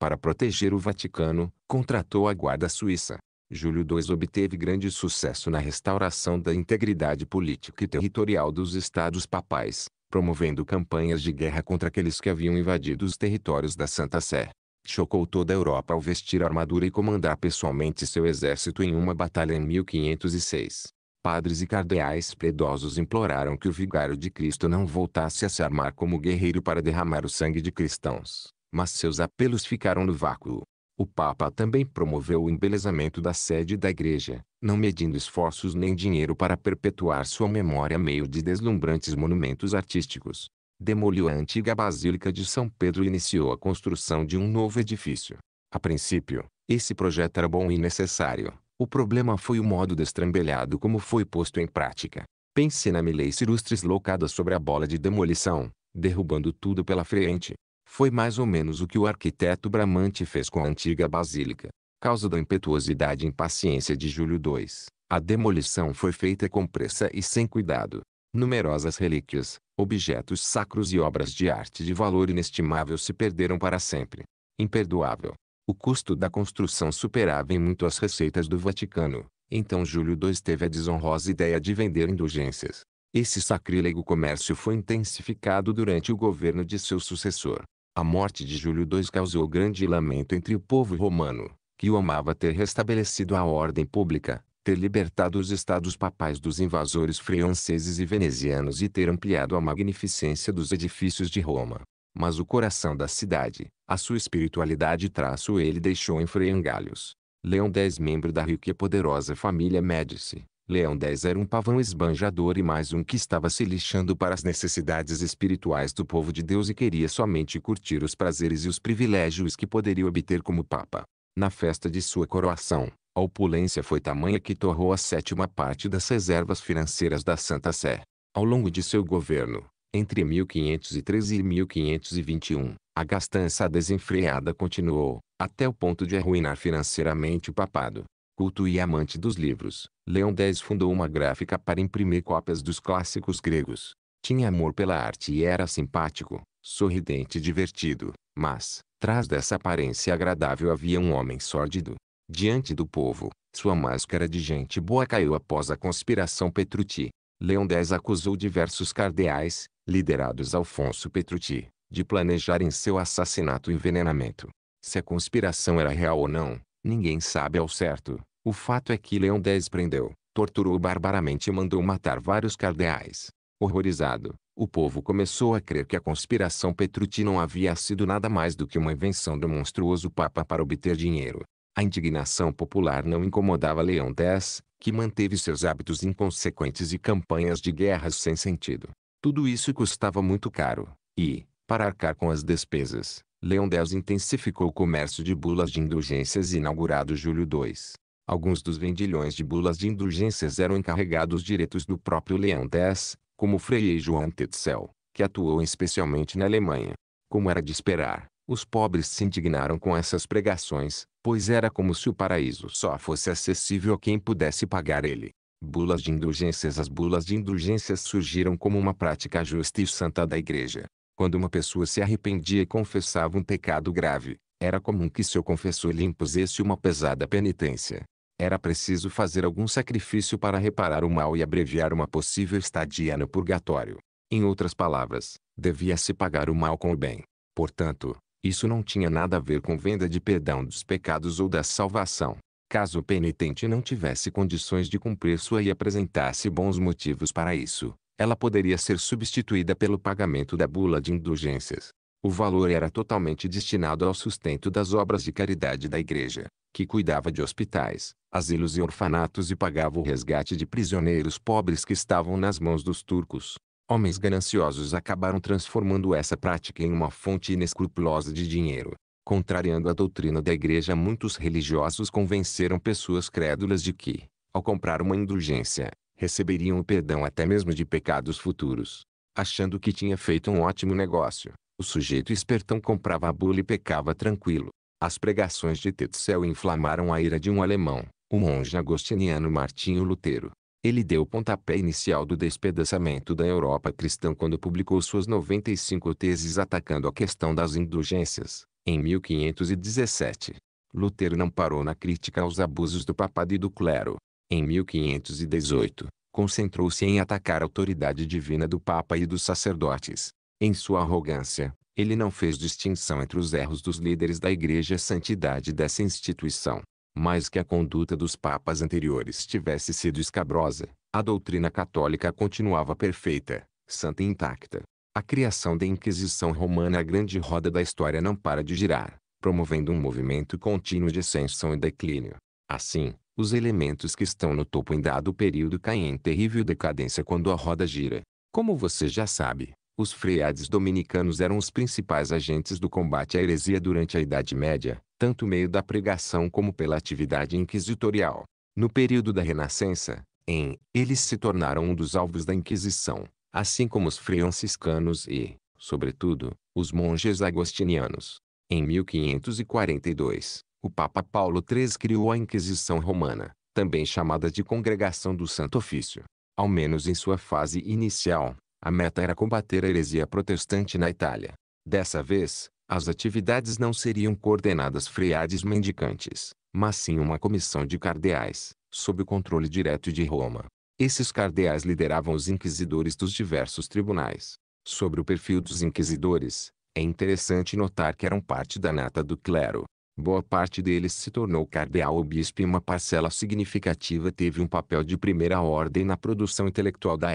Para proteger o Vaticano, contratou a Guarda Suíça, Júlio II obteve grande sucesso na restauração da integridade política e territorial dos estados papais, promovendo campanhas de guerra contra aqueles que haviam invadido os territórios da Santa Sé. Chocou toda a Europa ao vestir armadura e comandar pessoalmente seu exército em uma batalha em 1506. Padres e cardeais predosos imploraram que o vigário de Cristo não voltasse a se armar como guerreiro para derramar o sangue de cristãos, mas seus apelos ficaram no vácuo. O Papa também promoveu o embelezamento da sede da igreja, não medindo esforços nem dinheiro para perpetuar sua memória meio de deslumbrantes monumentos artísticos. Demoliu a antiga Basílica de São Pedro e iniciou a construção de um novo edifício. A princípio, esse projeto era bom e necessário. O problema foi o modo destrambelhado como foi posto em prática. Pense na milícia ilustre locada sobre a bola de demolição, derrubando tudo pela frente. Foi mais ou menos o que o arquiteto Bramante fez com a antiga basílica. Causa da impetuosidade e impaciência de Júlio II, a demolição foi feita com pressa e sem cuidado. Numerosas relíquias, objetos sacros e obras de arte de valor inestimável se perderam para sempre. Imperdoável. O custo da construção superava em muito as receitas do Vaticano, então Júlio II teve a desonrosa ideia de vender indulgências. Esse sacrílego comércio foi intensificado durante o governo de seu sucessor. A morte de Júlio II causou grande lamento entre o povo romano, que o amava ter restabelecido a ordem pública, ter libertado os estados papais dos invasores franceses e venezianos e ter ampliado a magnificência dos edifícios de Roma. Mas o coração da cidade, a sua espiritualidade traço ele deixou em frangalhos. Leão X membro da rica e poderosa família Médici, Leão 10 era um pavão esbanjador e mais um que estava se lixando para as necessidades espirituais do povo de Deus e queria somente curtir os prazeres e os privilégios que poderia obter como papa. Na festa de sua coroação, a opulência foi tamanha que torrou a sétima parte das reservas financeiras da Santa Sé. Ao longo de seu governo, entre 1513 e 1521, a gastança desenfreada continuou, até o ponto de arruinar financeiramente o papado culto e amante dos livros, Leão X fundou uma gráfica para imprimir cópias dos clássicos gregos. Tinha amor pela arte e era simpático, sorridente e divertido, mas, trás dessa aparência agradável havia um homem sórdido. Diante do povo, sua máscara de gente boa caiu após a conspiração Petrucci. Leão X acusou diversos cardeais, liderados Alfonso Petrucci, de planejarem seu assassinato e envenenamento. Se a conspiração era real ou não, ninguém sabe ao certo, o fato é que Leão X prendeu, torturou barbaramente e mandou matar vários cardeais. Horrorizado, o povo começou a crer que a conspiração Petrucci não havia sido nada mais do que uma invenção do monstruoso Papa para obter dinheiro. A indignação popular não incomodava Leão X, que manteve seus hábitos inconsequentes e campanhas de guerras sem sentido. Tudo isso custava muito caro, e, para arcar com as despesas, Leão X intensificou o comércio de bulas de indulgências inaugurado julho 2. Alguns dos vendilhões de bulas de indulgências eram encarregados diretos do próprio Leão X, como Frei João Tetzel, que atuou especialmente na Alemanha. Como era de esperar, os pobres se indignaram com essas pregações, pois era como se o paraíso só fosse acessível a quem pudesse pagar ele. Bulas de indulgências As bulas de indulgências surgiram como uma prática justa e santa da igreja. Quando uma pessoa se arrependia e confessava um pecado grave, era comum que seu confessor lhe impusesse uma pesada penitência. Era preciso fazer algum sacrifício para reparar o mal e abreviar uma possível estadia no purgatório. Em outras palavras, devia-se pagar o mal com o bem. Portanto, isso não tinha nada a ver com venda de perdão dos pecados ou da salvação. Caso o penitente não tivesse condições de cumprir sua e apresentasse bons motivos para isso, ela poderia ser substituída pelo pagamento da bula de indulgências. O valor era totalmente destinado ao sustento das obras de caridade da igreja, que cuidava de hospitais, asilos e orfanatos e pagava o resgate de prisioneiros pobres que estavam nas mãos dos turcos. Homens gananciosos acabaram transformando essa prática em uma fonte inescrupulosa de dinheiro. Contrariando a doutrina da igreja, muitos religiosos convenceram pessoas crédulas de que, ao comprar uma indulgência, receberiam o perdão até mesmo de pecados futuros, achando que tinha feito um ótimo negócio. O sujeito espertão comprava a bula e pecava tranquilo. As pregações de Tetzel inflamaram a ira de um alemão, o monge agostiniano Martinho Lutero. Ele deu o pontapé inicial do despedaçamento da Europa cristã quando publicou suas 95 teses atacando a questão das indulgências, em 1517. Lutero não parou na crítica aos abusos do papado e do clero. Em 1518, concentrou-se em atacar a autoridade divina do Papa e dos sacerdotes. Em sua arrogância, ele não fez distinção entre os erros dos líderes da igreja e a santidade dessa instituição. Mas que a conduta dos papas anteriores tivesse sido escabrosa, a doutrina católica continuava perfeita, santa e intacta. A criação da Inquisição Romana é a grande roda da história não para de girar, promovendo um movimento contínuo de ascensão e declínio. Assim, os elementos que estão no topo em dado período caem em terrível decadência quando a roda gira. Como você já sabe, os freades dominicanos eram os principais agentes do combate à heresia durante a Idade Média, tanto meio da pregação como pela atividade inquisitorial. No período da Renascença, em, eles se tornaram um dos alvos da Inquisição, assim como os franciscanos e, sobretudo, os monges agostinianos. Em 1542, o Papa Paulo III criou a Inquisição Romana, também chamada de Congregação do Santo Ofício. Ao menos em sua fase inicial, a meta era combater a heresia protestante na Itália. Dessa vez, as atividades não seriam coordenadas freades mendicantes, mas sim uma comissão de cardeais, sob o controle direto de Roma. Esses cardeais lideravam os inquisidores dos diversos tribunais. Sobre o perfil dos inquisidores, é interessante notar que eram parte da nata do clero. Boa parte deles se tornou cardeal ou bispo e uma parcela significativa teve um papel de primeira ordem na produção intelectual da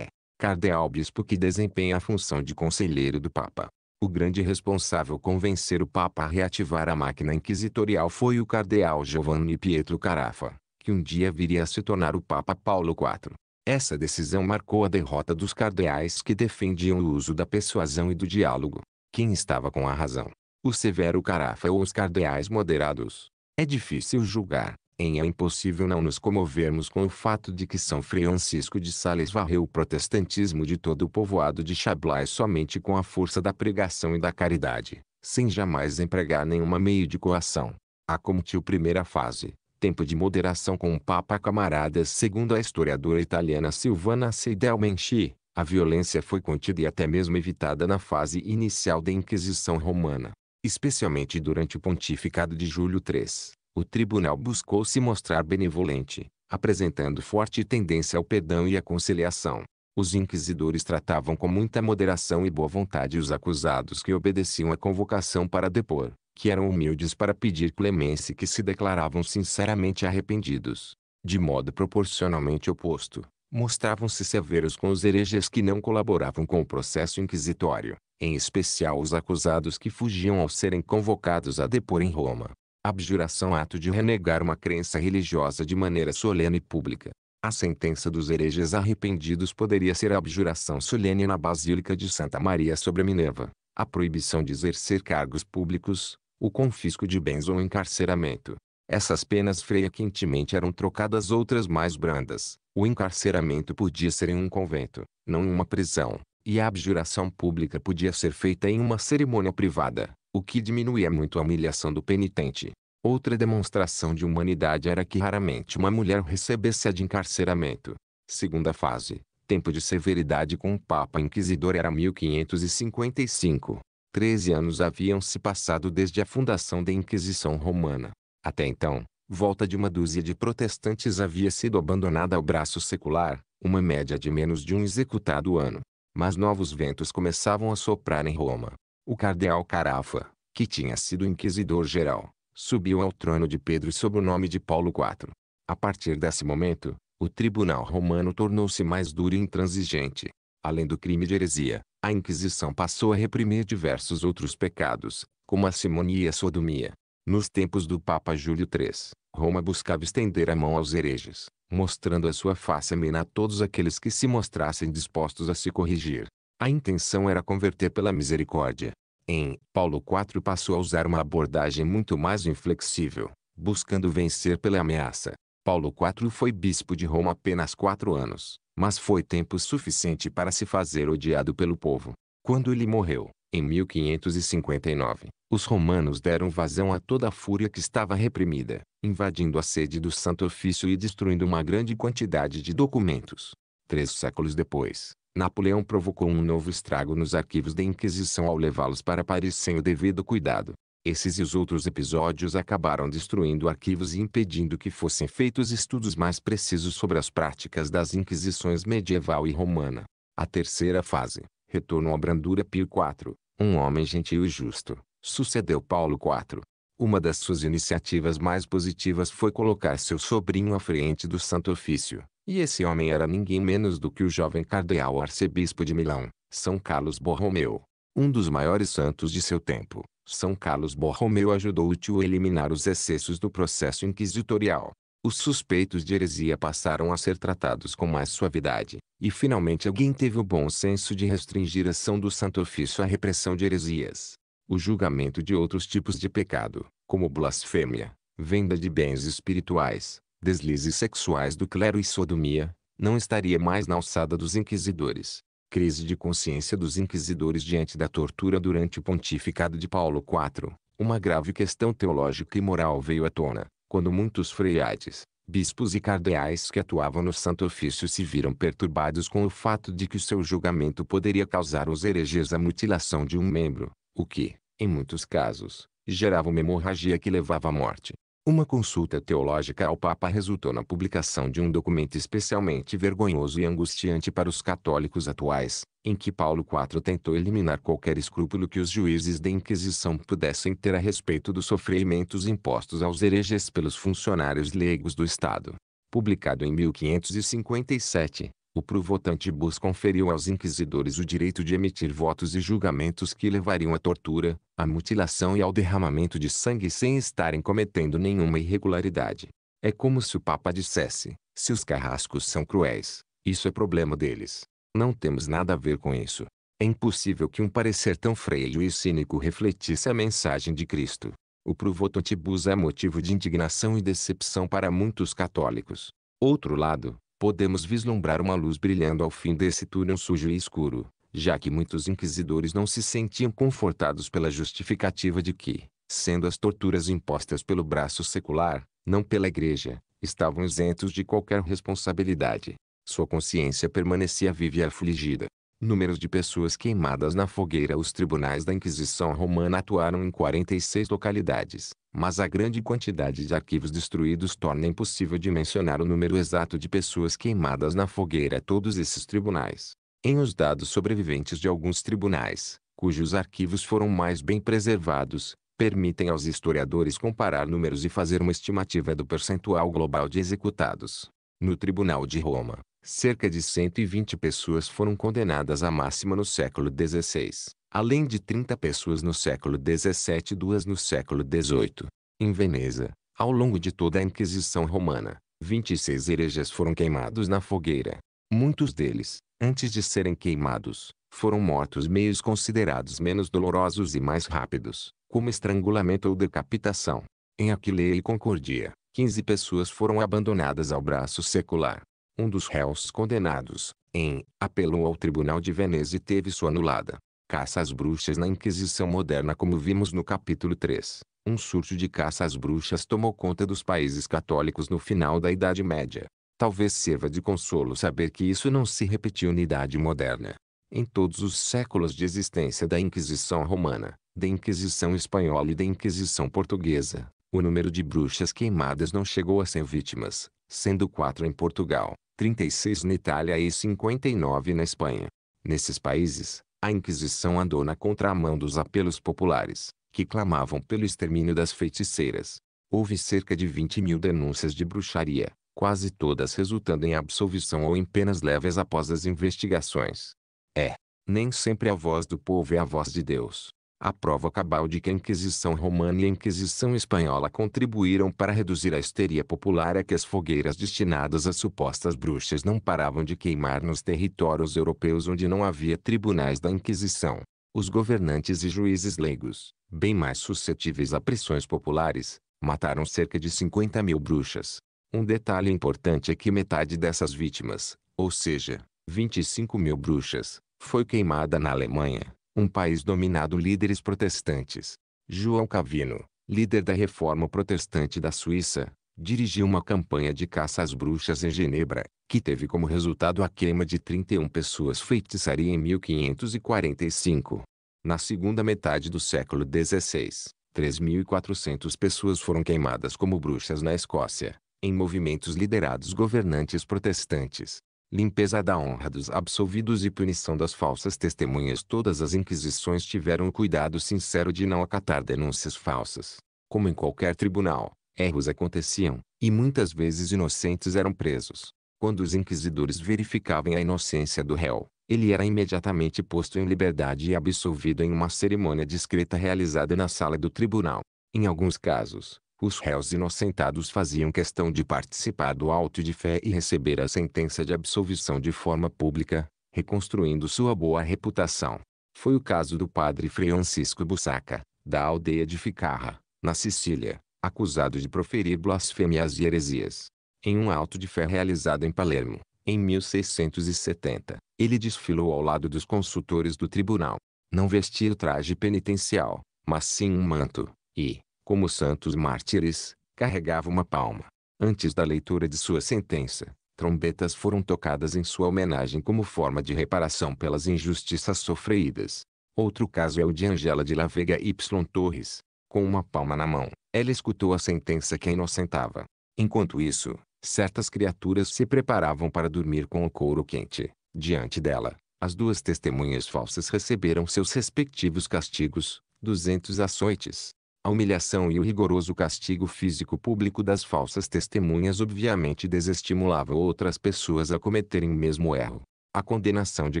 cardeal-bispo que desempenha a função de conselheiro do Papa. O grande responsável convencer o Papa a reativar a máquina inquisitorial foi o cardeal Giovanni Pietro Carafa, que um dia viria a se tornar o Papa Paulo IV. Essa decisão marcou a derrota dos cardeais que defendiam o uso da persuasão e do diálogo. Quem estava com a razão? O severo Carafa ou os cardeais moderados? É difícil julgar, em é impossível não nos comovermos com o fato de que São Francisco de Sales varreu o protestantismo de todo o povoado de Chablais somente com a força da pregação e da caridade, sem jamais empregar nenhuma meio de coação. Acometiu primeira fase, tempo de moderação com o Papa Camaradas segundo a historiadora italiana Silvana Seidel Menchi, a violência foi contida e até mesmo evitada na fase inicial da Inquisição Romana, especialmente durante o pontificado de Júlio III o tribunal buscou se mostrar benevolente, apresentando forte tendência ao perdão e à conciliação. Os inquisidores tratavam com muita moderação e boa vontade os acusados que obedeciam à convocação para depor, que eram humildes para pedir clemência e que se declaravam sinceramente arrependidos. De modo proporcionalmente oposto, mostravam-se severos com os hereges que não colaboravam com o processo inquisitório, em especial os acusados que fugiam ao serem convocados a depor em Roma. Abjuração ato de renegar uma crença religiosa de maneira solene e pública. A sentença dos hereges arrependidos poderia ser a abjuração solene na Basílica de Santa Maria sobre Minerva, a proibição de exercer cargos públicos, o confisco de bens ou encarceramento. Essas penas frequentemente eram trocadas outras mais brandas. O encarceramento podia ser em um convento, não em uma prisão, e a abjuração pública podia ser feita em uma cerimônia privada, o que diminuía muito a humilhação do penitente. Outra demonstração de humanidade era que raramente uma mulher recebesse a de encarceramento. Segunda fase, tempo de severidade com o Papa Inquisidor era 1555. Treze anos haviam se passado desde a fundação da Inquisição Romana. Até então, volta de uma dúzia de protestantes havia sido abandonada ao braço secular, uma média de menos de um executado ano. Mas novos ventos começavam a soprar em Roma. O cardeal Carafa, que tinha sido inquisidor-geral, subiu ao trono de Pedro sob o nome de Paulo IV. A partir desse momento, o tribunal romano tornou-se mais duro e intransigente. Além do crime de heresia, a Inquisição passou a reprimir diversos outros pecados, como a simonia e a sodomia. Nos tempos do Papa Júlio III, Roma buscava estender a mão aos hereges, mostrando a sua face amena a todos aqueles que se mostrassem dispostos a se corrigir. A intenção era converter pela misericórdia. Em Paulo IV passou a usar uma abordagem muito mais inflexível, buscando vencer pela ameaça. Paulo IV foi bispo de Roma apenas quatro anos, mas foi tempo suficiente para se fazer odiado pelo povo. Quando ele morreu, em 1559, os romanos deram vazão a toda a fúria que estava reprimida, invadindo a sede do Santo Ofício e destruindo uma grande quantidade de documentos. Três séculos depois, Napoleão provocou um novo estrago nos arquivos da Inquisição ao levá-los para Paris sem o devido cuidado. Esses e os outros episódios acabaram destruindo arquivos e impedindo que fossem feitos estudos mais precisos sobre as práticas das inquisições medieval e romana. A terceira fase, retorno à brandura Pio IV, um homem gentil e justo, sucedeu Paulo IV. Uma das suas iniciativas mais positivas foi colocar seu sobrinho à frente do Santo Ofício, e esse homem era ninguém menos do que o jovem cardeal arcebispo de Milão, São Carlos Borromeu. Um dos maiores santos de seu tempo, São Carlos Borromeu ajudou o tio a eliminar os excessos do processo inquisitorial. Os suspeitos de heresia passaram a ser tratados com mais suavidade, e finalmente alguém teve o bom senso de restringir a ação do Santo Ofício à repressão de heresias. O julgamento de outros tipos de pecado, como blasfêmia, venda de bens espirituais, deslizes sexuais do clero e sodomia, não estaria mais na alçada dos inquisidores. Crise de consciência dos inquisidores diante da tortura durante o pontificado de Paulo IV. Uma grave questão teológica e moral veio à tona, quando muitos freiades, bispos e cardeais que atuavam no Santo Ofício se viram perturbados com o fato de que o seu julgamento poderia causar aos hereges a mutilação de um membro, o que, em muitos casos, gerava uma hemorragia que levava à morte. Uma consulta teológica ao Papa resultou na publicação de um documento especialmente vergonhoso e angustiante para os católicos atuais, em que Paulo IV tentou eliminar qualquer escrúpulo que os juízes da Inquisição pudessem ter a respeito dos sofrimentos impostos aos hereges pelos funcionários leigos do Estado. Publicado em 1557, o provotante Bus conferiu aos inquisidores o direito de emitir votos e julgamentos que levariam à tortura, à mutilação e ao derramamento de sangue sem estarem cometendo nenhuma irregularidade. É como se o Papa dissesse: se os carrascos são cruéis, isso é problema deles. Não temos nada a ver com isso. É impossível que um parecer tão freio e cínico refletisse a mensagem de Cristo. O provotante Bus é motivo de indignação e decepção para muitos católicos. Outro lado, podemos vislumbrar uma luz brilhando ao fim desse túnel sujo e escuro, já que muitos inquisidores não se sentiam confortados pela justificativa de que, sendo as torturas impostas pelo braço secular, não pela igreja, estavam isentos de qualquer responsabilidade. Sua consciência permanecia viva e afligida, Números de pessoas queimadas na fogueira Os tribunais da Inquisição Romana atuaram em 46 localidades, mas a grande quantidade de arquivos destruídos torna impossível dimensionar o número exato de pessoas queimadas na fogueira todos esses tribunais. Em os dados sobreviventes de alguns tribunais, cujos arquivos foram mais bem preservados, permitem aos historiadores comparar números e fazer uma estimativa do percentual global de executados. No Tribunal de Roma, cerca de 120 pessoas foram condenadas à máxima no século XVI, além de 30 pessoas no século XVII e duas no século XVIII. Em Veneza, ao longo de toda a Inquisição Romana, 26 hereges foram queimados na fogueira. Muitos deles, antes de serem queimados, foram mortos meios considerados menos dolorosos e mais rápidos, como estrangulamento ou decapitação. Em Aquileia e Concordia, 15 pessoas foram abandonadas ao braço secular, um dos réus condenados, em, apelou ao Tribunal de Veneza e teve sua anulada. Caça às bruxas na Inquisição moderna como vimos no capítulo 3. Um surto de caça às bruxas tomou conta dos países católicos no final da Idade Média. Talvez sirva de consolo saber que isso não se repetiu na Idade Moderna. Em todos os séculos de existência da Inquisição Romana, da Inquisição Espanhola e da Inquisição Portuguesa, o número de bruxas queimadas não chegou a 100 vítimas, sendo quatro em Portugal, 36 na Itália e 59 na Espanha. Nesses países, a Inquisição andou na contramão dos apelos populares, que clamavam pelo extermínio das feiticeiras. Houve cerca de 20 mil denúncias de bruxaria, quase todas resultando em absolvição ou em penas leves após as investigações. É, nem sempre a voz do povo é a voz de Deus a prova cabal de que a Inquisição Romana e a Inquisição Espanhola contribuíram para reduzir a histeria popular é que as fogueiras destinadas a supostas bruxas não paravam de queimar nos territórios europeus onde não havia tribunais da Inquisição. Os governantes e juízes leigos, bem mais suscetíveis a pressões populares, mataram cerca de 50 mil bruxas. Um detalhe importante é que metade dessas vítimas, ou seja, 25 mil bruxas, foi queimada na Alemanha um país dominado líderes protestantes. João Calvino, líder da reforma protestante da Suíça, dirigiu uma campanha de caça às bruxas em Genebra, que teve como resultado a queima de 31 pessoas feitiçaria em 1545. Na segunda metade do século XVI, 3.400 pessoas foram queimadas como bruxas na Escócia, em movimentos liderados governantes protestantes limpeza da honra dos absolvidos e punição das falsas testemunhas. Todas as inquisições tiveram o cuidado sincero de não acatar denúncias falsas. Como em qualquer tribunal, erros aconteciam, e muitas vezes inocentes eram presos. Quando os inquisidores verificavam a inocência do réu, ele era imediatamente posto em liberdade e absolvido em uma cerimônia discreta realizada na sala do tribunal. Em alguns casos, os réus inocentados faziam questão de participar do auto de fé e receber a sentença de absolvição de forma pública, reconstruindo sua boa reputação. Foi o caso do padre Francisco Bussaca, da aldeia de Ficarra, na Sicília, acusado de proferir blasfêmias e heresias. Em um auto de fé realizado em Palermo, em 1670, ele desfilou ao lado dos consultores do tribunal. Não vestia o traje penitencial, mas sim um manto, e, como santos mártires, carregava uma palma. Antes da leitura de sua sentença, trombetas foram tocadas em sua homenagem como forma de reparação pelas injustiças sofridas. Outro caso é o de Angela de La Vega Y Torres. Com uma palma na mão, ela escutou a sentença que a inocentava. Enquanto isso, certas criaturas se preparavam para dormir com o couro quente. Diante dela, as duas testemunhas falsas receberam seus respectivos castigos, 200 açoites, a humilhação e o rigoroso castigo físico público das falsas testemunhas obviamente desestimulava outras pessoas a cometerem o mesmo erro. A condenação de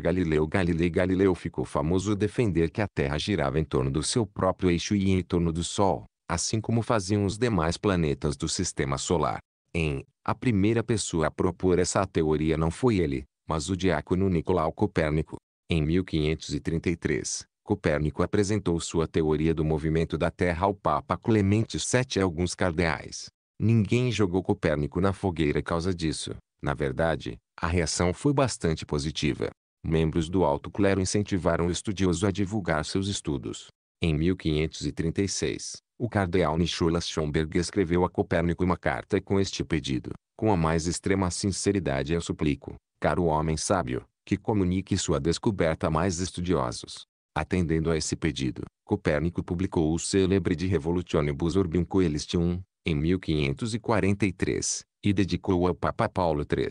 Galileu Galilei Galileu ficou famoso defender que a Terra girava em torno do seu próprio eixo e em torno do Sol, assim como faziam os demais planetas do sistema solar. Em A primeira pessoa a propor essa teoria não foi ele, mas o diácono Nicolau Copérnico. Em 1533, Copérnico apresentou sua teoria do movimento da Terra ao Papa Clemente VII e alguns cardeais. Ninguém jogou Copérnico na fogueira causa disso. Na verdade, a reação foi bastante positiva. Membros do alto clero incentivaram o estudioso a divulgar seus estudos. Em 1536, o cardeal Nicholas Schomberg escreveu a Copérnico uma carta com este pedido. Com a mais extrema sinceridade eu suplico, caro homem sábio, que comunique sua descoberta a mais estudiosos. Atendendo a esse pedido, Copérnico publicou o célebre De Revolutionibus Orbium Coelestium, em 1543, e dedicou o ao Papa Paulo III.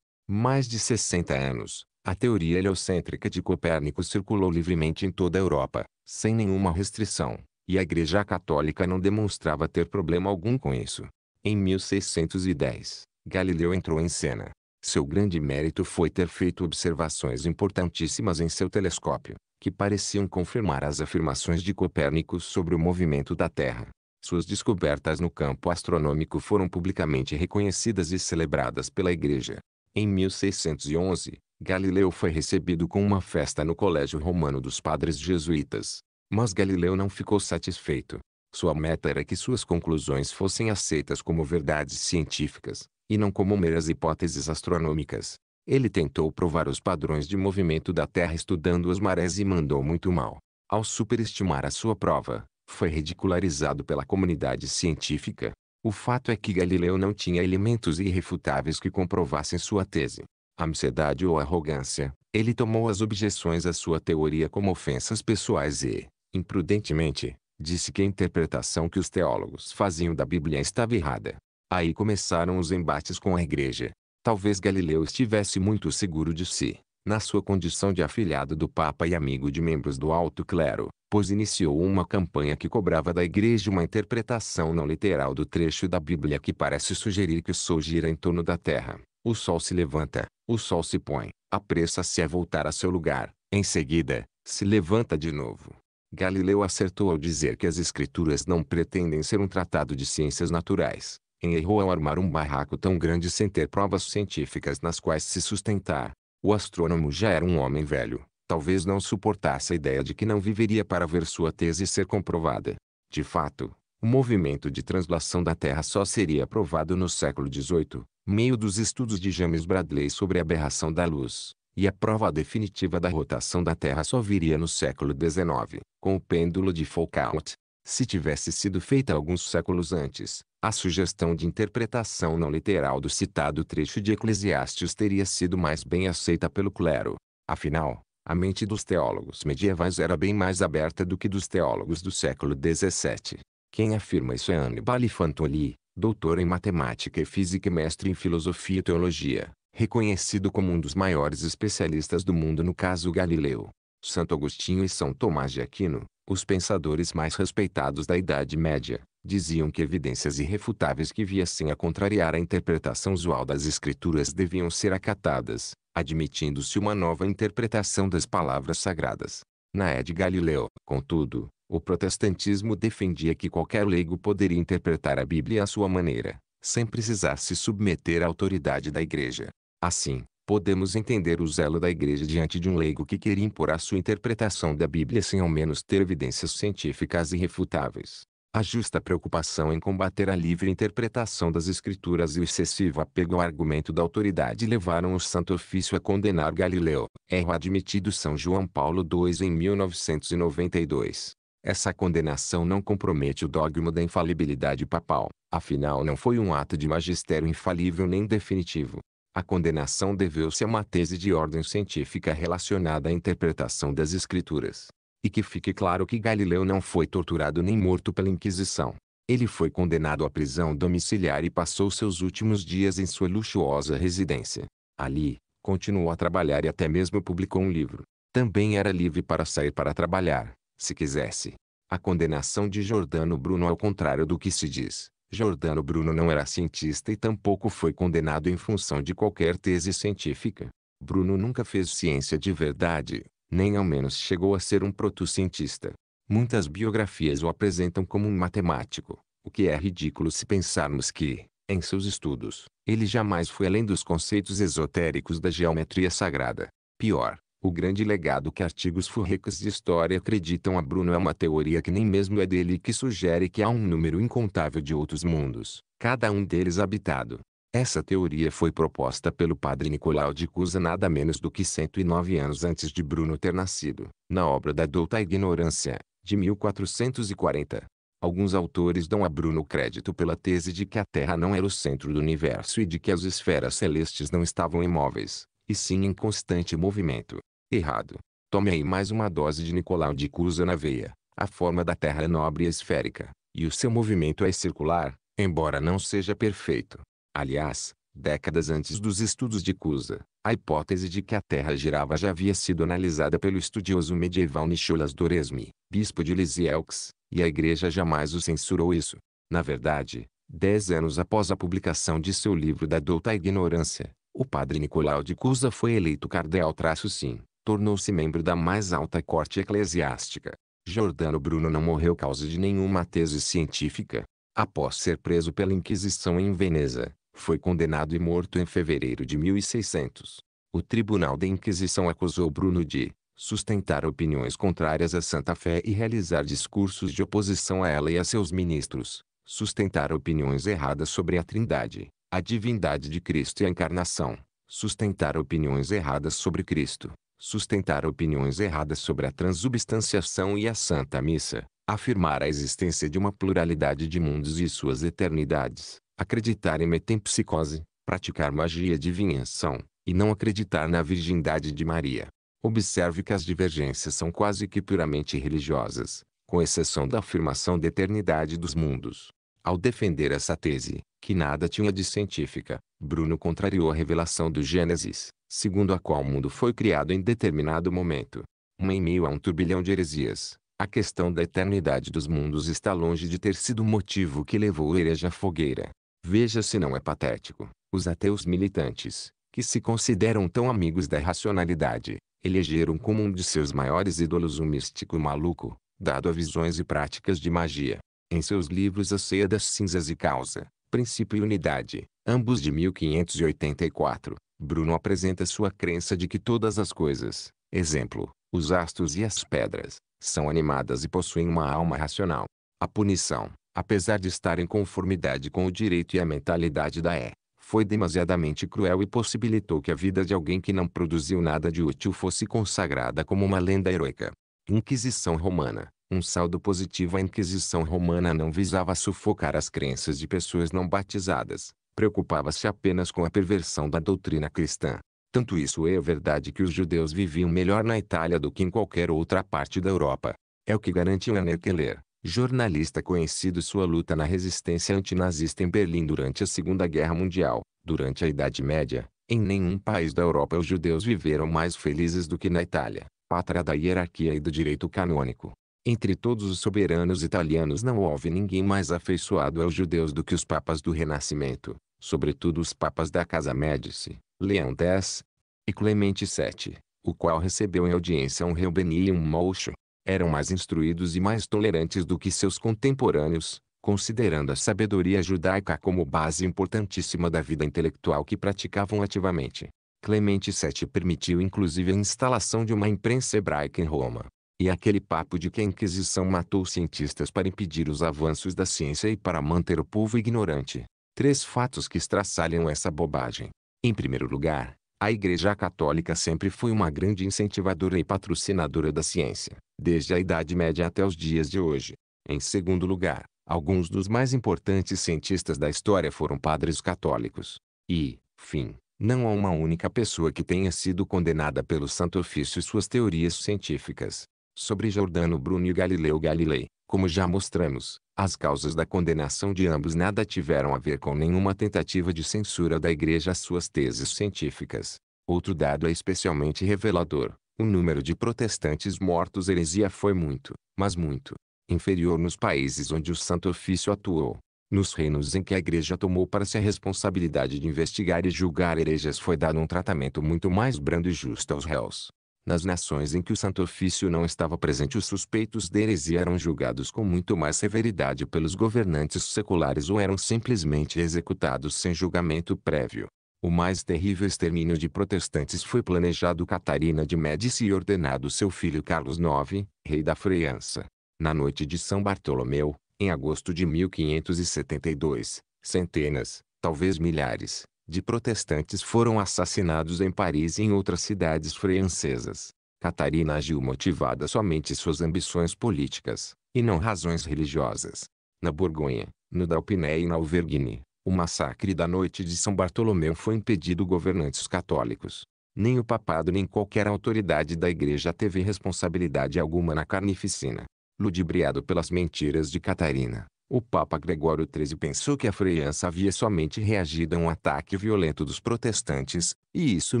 Mais de 60 anos, a teoria heliocêntrica de Copérnico circulou livremente em toda a Europa, sem nenhuma restrição, e a Igreja Católica não demonstrava ter problema algum com isso. Em 1610, Galileu entrou em cena. Seu grande mérito foi ter feito observações importantíssimas em seu telescópio, que pareciam confirmar as afirmações de Copérnico sobre o movimento da Terra. Suas descobertas no campo astronômico foram publicamente reconhecidas e celebradas pela Igreja. Em 1611, Galileu foi recebido com uma festa no Colégio Romano dos Padres Jesuítas. Mas Galileu não ficou satisfeito. Sua meta era que suas conclusões fossem aceitas como verdades científicas, e não como meras hipóteses astronômicas. Ele tentou provar os padrões de movimento da Terra estudando as marés e mandou muito mal. Ao superestimar a sua prova, foi ridicularizado pela comunidade científica. O fato é que Galileu não tinha elementos irrefutáveis que comprovassem sua tese. Amsedade ou arrogância, ele tomou as objeções à sua teoria como ofensas pessoais e, imprudentemente, disse que a interpretação que os teólogos faziam da Bíblia estava errada. Aí começaram os embates com a igreja, Talvez Galileu estivesse muito seguro de si, na sua condição de afilhado do Papa e amigo de membros do alto clero, pois iniciou uma campanha que cobrava da Igreja uma interpretação não literal do trecho da Bíblia que parece sugerir que o Sol gira em torno da Terra. O Sol se levanta, o Sol se põe, apressa-se a voltar a seu lugar, em seguida, se levanta de novo. Galileu acertou ao dizer que as Escrituras não pretendem ser um tratado de ciências naturais, errou é ao armar um barraco tão grande sem ter provas científicas nas quais se sustentar. O astrônomo já era um homem velho, talvez não suportasse a ideia de que não viveria para ver sua tese ser comprovada. De fato, o movimento de translação da Terra só seria provado no século XVIII, meio dos estudos de James Bradley sobre a aberração da luz, e a prova definitiva da rotação da Terra só viria no século XIX, com o pêndulo de Foucault. Se tivesse sido feita alguns séculos antes, a sugestão de interpretação não literal do citado trecho de Eclesiastes teria sido mais bem aceita pelo clero. Afinal, a mente dos teólogos medievais era bem mais aberta do que dos teólogos do século XVII. Quem afirma isso é Annibale Fantoli, doutor em matemática e física e mestre em filosofia e teologia, reconhecido como um dos maiores especialistas do mundo no caso Galileu, Santo Agostinho e São Tomás de Aquino, os pensadores mais respeitados da Idade Média diziam que evidências irrefutáveis que viessem a contrariar a interpretação usual das Escrituras deviam ser acatadas, admitindo-se uma nova interpretação das palavras sagradas. Na Ed Galileu, contudo, o protestantismo defendia que qualquer leigo poderia interpretar a Bíblia à sua maneira, sem precisar se submeter à autoridade da Igreja. Assim, podemos entender o zelo da igreja diante de um leigo que queria impor a sua interpretação da Bíblia sem ao menos ter evidências científicas irrefutáveis. A justa preocupação em combater a livre interpretação das escrituras e o excessivo apego ao argumento da autoridade levaram o Santo Ofício a condenar Galileu, erro é admitido São João Paulo II em 1992. Essa condenação não compromete o dogma da infalibilidade papal, afinal não foi um ato de magistério infalível nem definitivo, a condenação deveu-se a uma tese de ordem científica relacionada à interpretação das escrituras. E que fique claro que Galileu não foi torturado nem morto pela Inquisição. Ele foi condenado à prisão domiciliar e passou seus últimos dias em sua luxuosa residência. Ali, continuou a trabalhar e até mesmo publicou um livro. Também era livre para sair para trabalhar, se quisesse. A condenação de Jordano Bruno, ao contrário do que se diz, Jordano Bruno não era cientista e tampouco foi condenado em função de qualquer tese científica. Bruno nunca fez ciência de verdade, nem ao menos chegou a ser um protocientista. Muitas biografias o apresentam como um matemático, o que é ridículo se pensarmos que, em seus estudos, ele jamais foi além dos conceitos esotéricos da geometria sagrada. Pior, o grande legado que artigos furrecas de história acreditam a Bruno é uma teoria que nem mesmo é dele que sugere que há um número incontável de outros mundos, cada um deles habitado. Essa teoria foi proposta pelo padre Nicolau de Cusa nada menos do que 109 anos antes de Bruno ter nascido, na obra da Douta Ignorância, de 1440. Alguns autores dão a Bruno crédito pela tese de que a Terra não era o centro do universo e de que as esferas celestes não estavam imóveis, e sim em constante movimento. Errado. Tome aí mais uma dose de Nicolau de Cusa na veia. A forma da Terra é nobre e esférica, e o seu movimento é circular, embora não seja perfeito. Aliás, décadas antes dos estudos de Cusa, a hipótese de que a Terra girava já havia sido analisada pelo estudioso medieval Nicholas Doresme, bispo de Lisieux, e a igreja jamais o censurou isso. Na verdade, dez anos após a publicação de seu livro Da Douta Ignorância, o padre Nicolau de Cusa foi eleito cardeal traço sim, tornou-se membro da mais alta corte eclesiástica. Giordano Bruno não morreu causa de nenhuma tese científica. Após ser preso pela Inquisição em Veneza, foi condenado e morto em fevereiro de 1600. O Tribunal da Inquisição acusou Bruno de sustentar opiniões contrárias à Santa Fé e realizar discursos de oposição a ela e a seus ministros, sustentar opiniões erradas sobre a Trindade, a divindade de Cristo e a encarnação, sustentar opiniões erradas sobre Cristo, sustentar opiniões erradas sobre a transubstanciação e a Santa Missa, afirmar a existência de uma pluralidade de mundos e suas eternidades, acreditar em metempsicose, praticar magia e adivinhação, e não acreditar na virgindade de Maria. Observe que as divergências são quase que puramente religiosas, com exceção da afirmação da eternidade dos mundos. Ao defender essa tese, que nada tinha de científica, Bruno contrariou a revelação do Gênesis, segundo a qual o mundo foi criado em determinado momento. Uma em meio a um turbilhão de heresias, a questão da eternidade dos mundos está longe de ter sido o motivo que levou o herege à fogueira. Veja se não é patético. Os ateus militantes, que se consideram tão amigos da racionalidade, elegeram como um de seus maiores ídolos um místico maluco, dado a visões e práticas de magia. Em seus livros A Ceia das Cinzas e Causa, Princípio e Unidade, ambos de 1584, Bruno apresenta sua crença de que todas as coisas, exemplo, os astros e as pedras, são animadas e possuem uma alma racional. A punição, apesar de estar em conformidade com o direito e a mentalidade da E, foi demasiadamente cruel e possibilitou que a vida de alguém que não produziu nada de útil fosse consagrada como uma lenda heroica. Inquisição Romana um saldo positivo a Inquisição Romana não visava sufocar as crenças de pessoas não batizadas, preocupava-se apenas com a perversão da doutrina cristã. Tanto isso é verdade que os judeus viviam melhor na Itália do que em qualquer outra parte da Europa. É o que garante Werner Keller, jornalista conhecido sua luta na resistência antinazista em Berlim durante a Segunda Guerra Mundial. Durante a Idade Média, em nenhum país da Europa os judeus viveram mais felizes do que na Itália, pátria da hierarquia e do direito canônico. Entre todos os soberanos italianos não houve ninguém mais afeiçoado aos judeus do que os papas do Renascimento, sobretudo os papas da Casa Médici, Leão X e Clemente VII, o qual recebeu em audiência um Reubeni e um Molcho. Eram mais instruídos e mais tolerantes do que seus contemporâneos, considerando a sabedoria judaica como base importantíssima da vida intelectual que praticavam ativamente. Clemente VII permitiu inclusive a instalação de uma imprensa hebraica em Roma, e aquele papo de que a Inquisição matou cientistas para impedir os avanços da ciência e para manter o povo ignorante. Três fatos que estraçalham essa bobagem. Em primeiro lugar, a Igreja Católica sempre foi uma grande incentivadora e patrocinadora da ciência, desde a Idade Média até os dias de hoje. Em segundo lugar, alguns dos mais importantes cientistas da história foram padres católicos. E, fim, não há uma única pessoa que tenha sido condenada pelo Santo Ofício e suas teorias científicas sobre Jordano Bruno e Galileu Galilei. Como já mostramos, as causas da condenação de ambos nada tiveram a ver com nenhuma tentativa de censura da Igreja às suas teses científicas. Outro dado é especialmente revelador. O número de protestantes mortos heresia foi muito, mas muito, inferior nos países onde o Santo Ofício atuou. Nos reinos em que a Igreja tomou para si a responsabilidade de investigar e julgar herejas foi dado um tratamento muito mais brando e justo aos réus. Nas nações em que o Santo Ofício não estava presente os suspeitos de heresia eram julgados com muito mais severidade pelos governantes seculares ou eram simplesmente executados sem julgamento prévio. O mais terrível extermínio de protestantes foi planejado Catarina de Médici e ordenado seu filho Carlos IX, rei da França. Na noite de São Bartolomeu, em agosto de 1572, centenas, talvez milhares, de protestantes foram assassinados em Paris e em outras cidades francesas. Catarina agiu motivada somente suas ambições políticas, e não razões religiosas. Na Borgonha, no Dauphiné e na Auvergne, o massacre da noite de São Bartolomeu foi impedido governantes católicos. Nem o papado nem qualquer autoridade da igreja teve responsabilidade alguma na carnificina. Ludibriado pelas mentiras de Catarina, o Papa Gregório XIII pensou que a França havia somente reagido a um ataque violento dos protestantes, e isso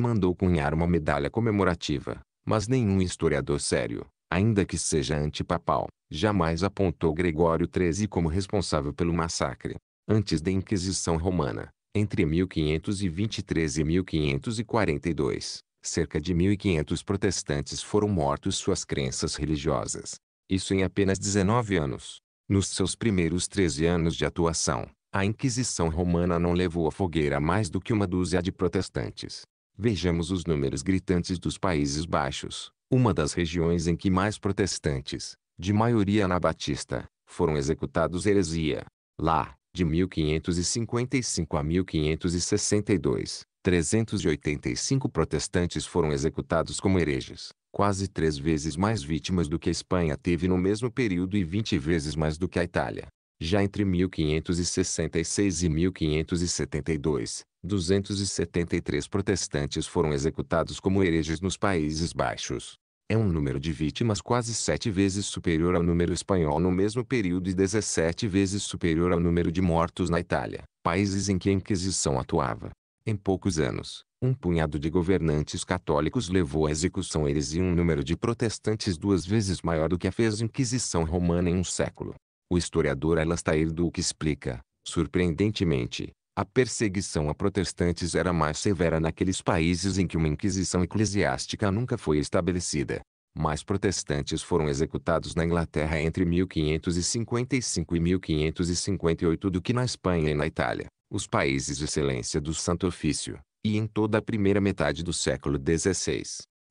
mandou cunhar uma medalha comemorativa. Mas nenhum historiador sério, ainda que seja antipapal, jamais apontou Gregório XIII como responsável pelo massacre. Antes da Inquisição Romana, entre 1523 e 1542, cerca de 1500 protestantes foram mortos suas crenças religiosas. Isso em apenas 19 anos. Nos seus primeiros 13 anos de atuação, a Inquisição romana não levou à fogueira mais do que uma dúzia de protestantes. Vejamos os números gritantes dos Países Baixos, uma das regiões em que mais protestantes, de maioria anabatista, foram executados heresia. Lá, de 1555 a 1562, 385 protestantes foram executados como hereges quase três vezes mais vítimas do que a Espanha teve no mesmo período e 20 vezes mais do que a Itália. Já entre 1566 e 1572, 273 protestantes foram executados como hereges nos Países Baixos. É um número de vítimas quase sete vezes superior ao número espanhol no mesmo período e 17 vezes superior ao número de mortos na Itália, países em que a Inquisição atuava. Em poucos anos, um punhado de governantes católicos levou à execução eles e um número de protestantes duas vezes maior do que a fez a Inquisição Romana em um século. O historiador Alastair Duke explica, surpreendentemente, a perseguição a protestantes era mais severa naqueles países em que uma inquisição eclesiástica nunca foi estabelecida. Mais protestantes foram executados na Inglaterra entre 1555 e 1558 do que na Espanha e na Itália, os países de excelência do Santo Ofício e em toda a primeira metade do século XVI.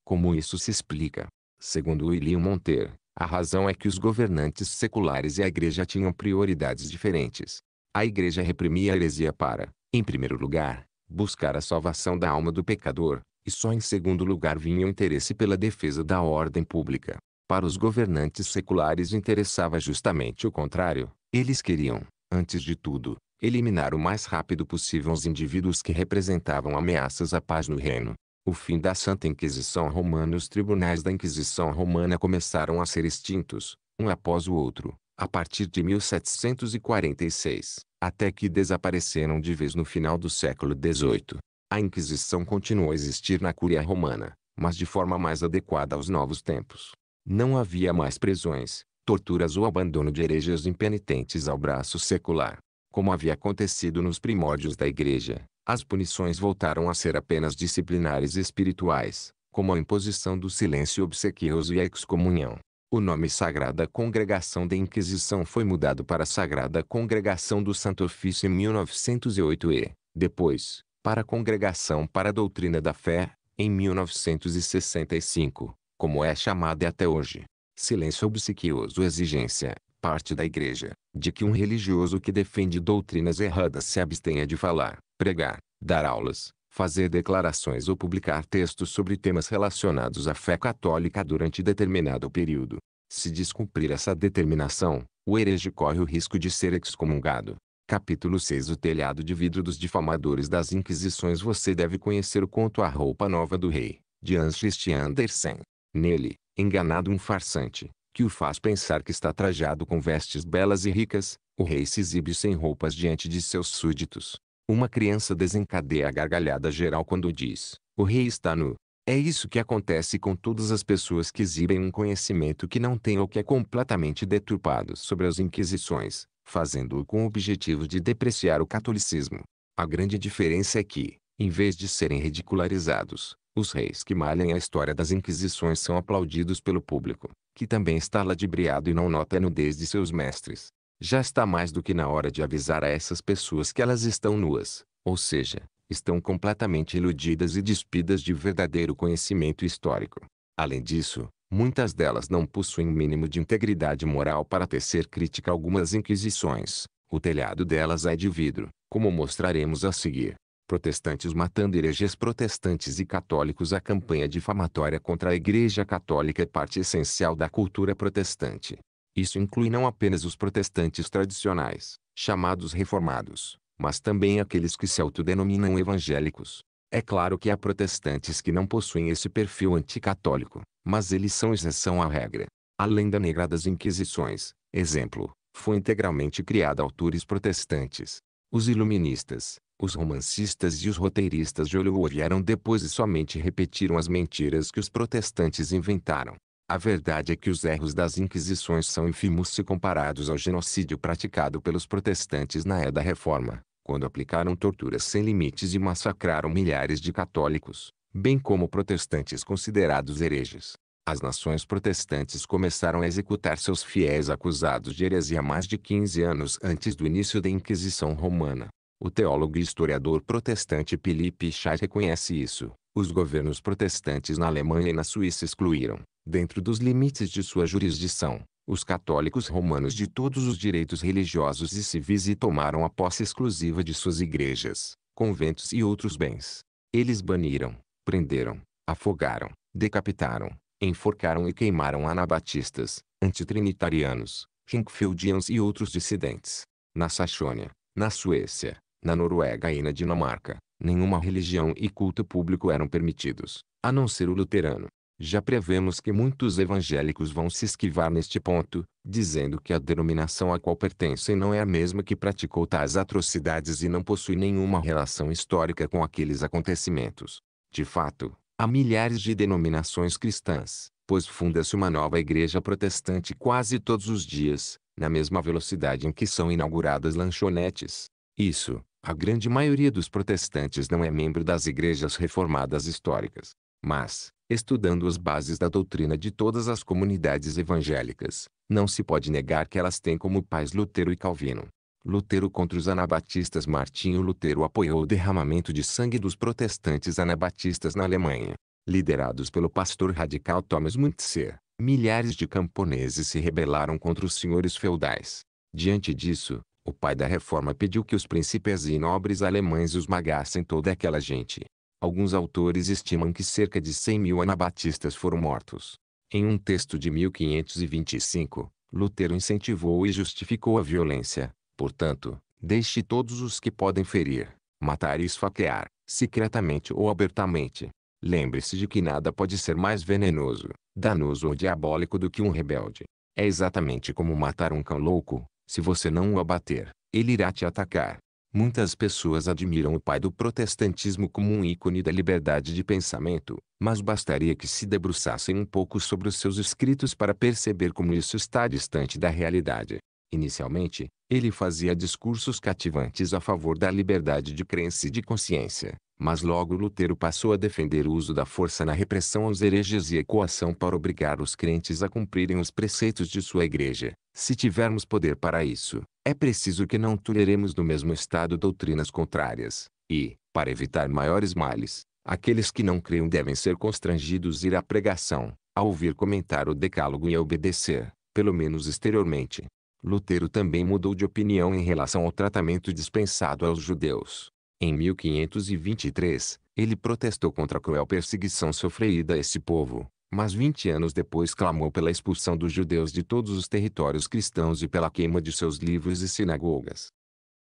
Como isso se explica? Segundo William Monter, a razão é que os governantes seculares e a igreja tinham prioridades diferentes. A igreja reprimia a heresia para, em primeiro lugar, buscar a salvação da alma do pecador, e só em segundo lugar vinha o interesse pela defesa da ordem pública. Para os governantes seculares interessava justamente o contrário. Eles queriam, antes de tudo, eliminar o mais rápido possível os indivíduos que representavam ameaças à paz no reino. O fim da Santa Inquisição Romana Os tribunais da Inquisição Romana começaram a ser extintos, um após o outro, a partir de 1746, até que desapareceram de vez no final do século XVIII. A Inquisição continuou a existir na Cúria Romana, mas de forma mais adequada aos novos tempos. Não havia mais prisões, torturas ou abandono de hereges impenitentes ao braço secular. Como havia acontecido nos primórdios da Igreja, as punições voltaram a ser apenas disciplinares e espirituais, como a imposição do silêncio obsequioso e a excomunhão. O nome Sagrada Congregação da Inquisição foi mudado para Sagrada Congregação do Santo Ofício em 1908 e, depois, para Congregação para a Doutrina da Fé, em 1965, como é chamada até hoje. Silêncio obsequioso exigência, parte da igreja, de que um religioso que defende doutrinas erradas se abstenha de falar, pregar, dar aulas, fazer declarações ou publicar textos sobre temas relacionados à fé católica durante determinado período. Se descumprir essa determinação, o herege corre o risco de ser excomungado. Capítulo 6 O telhado de vidro dos difamadores das Inquisições Você deve conhecer o conto A Roupa Nova do Rei, de Hans Christian Andersen. Nele, enganado um farsante, que o faz pensar que está trajado com vestes belas e ricas, o rei se exibe sem roupas diante de seus súditos. Uma criança desencadeia a gargalhada geral quando diz, o rei está nu. É isso que acontece com todas as pessoas que exibem um conhecimento que não têm ou que é completamente deturpado sobre as inquisições, fazendo-o com o objetivo de depreciar o catolicismo. A grande diferença é que, em vez de serem ridicularizados, os reis que malham a história das inquisições são aplaudidos pelo público, que também está ladibriado e não nota a nudez de seus mestres. Já está mais do que na hora de avisar a essas pessoas que elas estão nuas, ou seja, estão completamente iludidas e despidas de verdadeiro conhecimento histórico. Além disso, muitas delas não possuem o mínimo de integridade moral para tecer crítica a algumas inquisições. O telhado delas é de vidro, como mostraremos a seguir protestantes matando hereges protestantes e católicos a campanha difamatória contra a Igreja Católica é parte essencial da cultura protestante. Isso inclui não apenas os protestantes tradicionais, chamados reformados, mas também aqueles que se autodenominam evangélicos. É claro que há protestantes que não possuem esse perfil anticatólico, mas eles são exceção à regra. A lenda negra das Inquisições, exemplo, foi integralmente criada autores protestantes. Os iluministas, os romancistas e os roteiristas de Hollywood vieram depois e somente repetiram as mentiras que os protestantes inventaram. A verdade é que os erros das inquisições são ínfimos se comparados ao genocídio praticado pelos protestantes na Era da Reforma, quando aplicaram torturas sem limites e massacraram milhares de católicos, bem como protestantes considerados hereges as nações protestantes começaram a executar seus fiéis acusados de heresia mais de 15 anos antes do início da Inquisição Romana. O teólogo e historiador protestante Philippe Chay reconhece isso. Os governos protestantes na Alemanha e na Suíça excluíram, dentro dos limites de sua jurisdição, os católicos romanos de todos os direitos religiosos e civis e tomaram a posse exclusiva de suas igrejas, conventos e outros bens. Eles baniram, prenderam, afogaram, decapitaram, enforcaram e queimaram anabatistas, antitrinitarianos, Hinkfeldians e outros dissidentes. Na Saxônia, na Suécia, na Noruega e na Dinamarca, nenhuma religião e culto público eram permitidos, a não ser o luterano. Já prevemos que muitos evangélicos vão se esquivar neste ponto, dizendo que a denominação a qual pertencem não é a mesma que praticou tais atrocidades e não possui nenhuma relação histórica com aqueles acontecimentos. De fato, Há milhares de denominações cristãs, pois funda-se uma nova igreja protestante quase todos os dias, na mesma velocidade em que são inauguradas lanchonetes. Isso, a grande maioria dos protestantes não é membro das igrejas reformadas históricas. Mas, estudando as bases da doutrina de todas as comunidades evangélicas, não se pode negar que elas têm como pais Lutero e Calvino. Lutero contra os anabatistas Martinho Lutero apoiou o derramamento de sangue dos protestantes anabatistas na Alemanha. Liderados pelo pastor radical Thomas Muntzer, milhares de camponeses se rebelaram contra os senhores feudais. Diante disso, o pai da reforma pediu que os príncipes e nobres alemães esmagassem toda aquela gente. Alguns autores estimam que cerca de 100 mil anabatistas foram mortos. Em um texto de 1525, Lutero incentivou e justificou a violência, Portanto, deixe todos os que podem ferir, matar e esfaquear, secretamente ou abertamente. Lembre-se de que nada pode ser mais venenoso, danoso ou diabólico do que um rebelde. É exatamente como matar um cão louco, se você não o abater, ele irá te atacar. Muitas pessoas admiram o pai do protestantismo como um ícone da liberdade de pensamento, mas bastaria que se debruçassem um pouco sobre os seus escritos para perceber como isso está distante da realidade. Inicialmente, ele fazia discursos cativantes a favor da liberdade de crença e de consciência, mas logo Lutero passou a defender o uso da força na repressão aos hereges e a coação para obrigar os crentes a cumprirem os preceitos de sua igreja. Se tivermos poder para isso, é preciso que não toleremos no mesmo estado doutrinas contrárias, e, para evitar maiores males, aqueles que não creiam devem ser constrangidos a ir à pregação, a ouvir comentar o decálogo e a obedecer, pelo menos exteriormente, Lutero também mudou de opinião em relação ao tratamento dispensado aos judeus. Em 1523, ele protestou contra a cruel perseguição sofrida a esse povo, mas 20 anos depois clamou pela expulsão dos judeus de todos os territórios cristãos e pela queima de seus livros e sinagogas.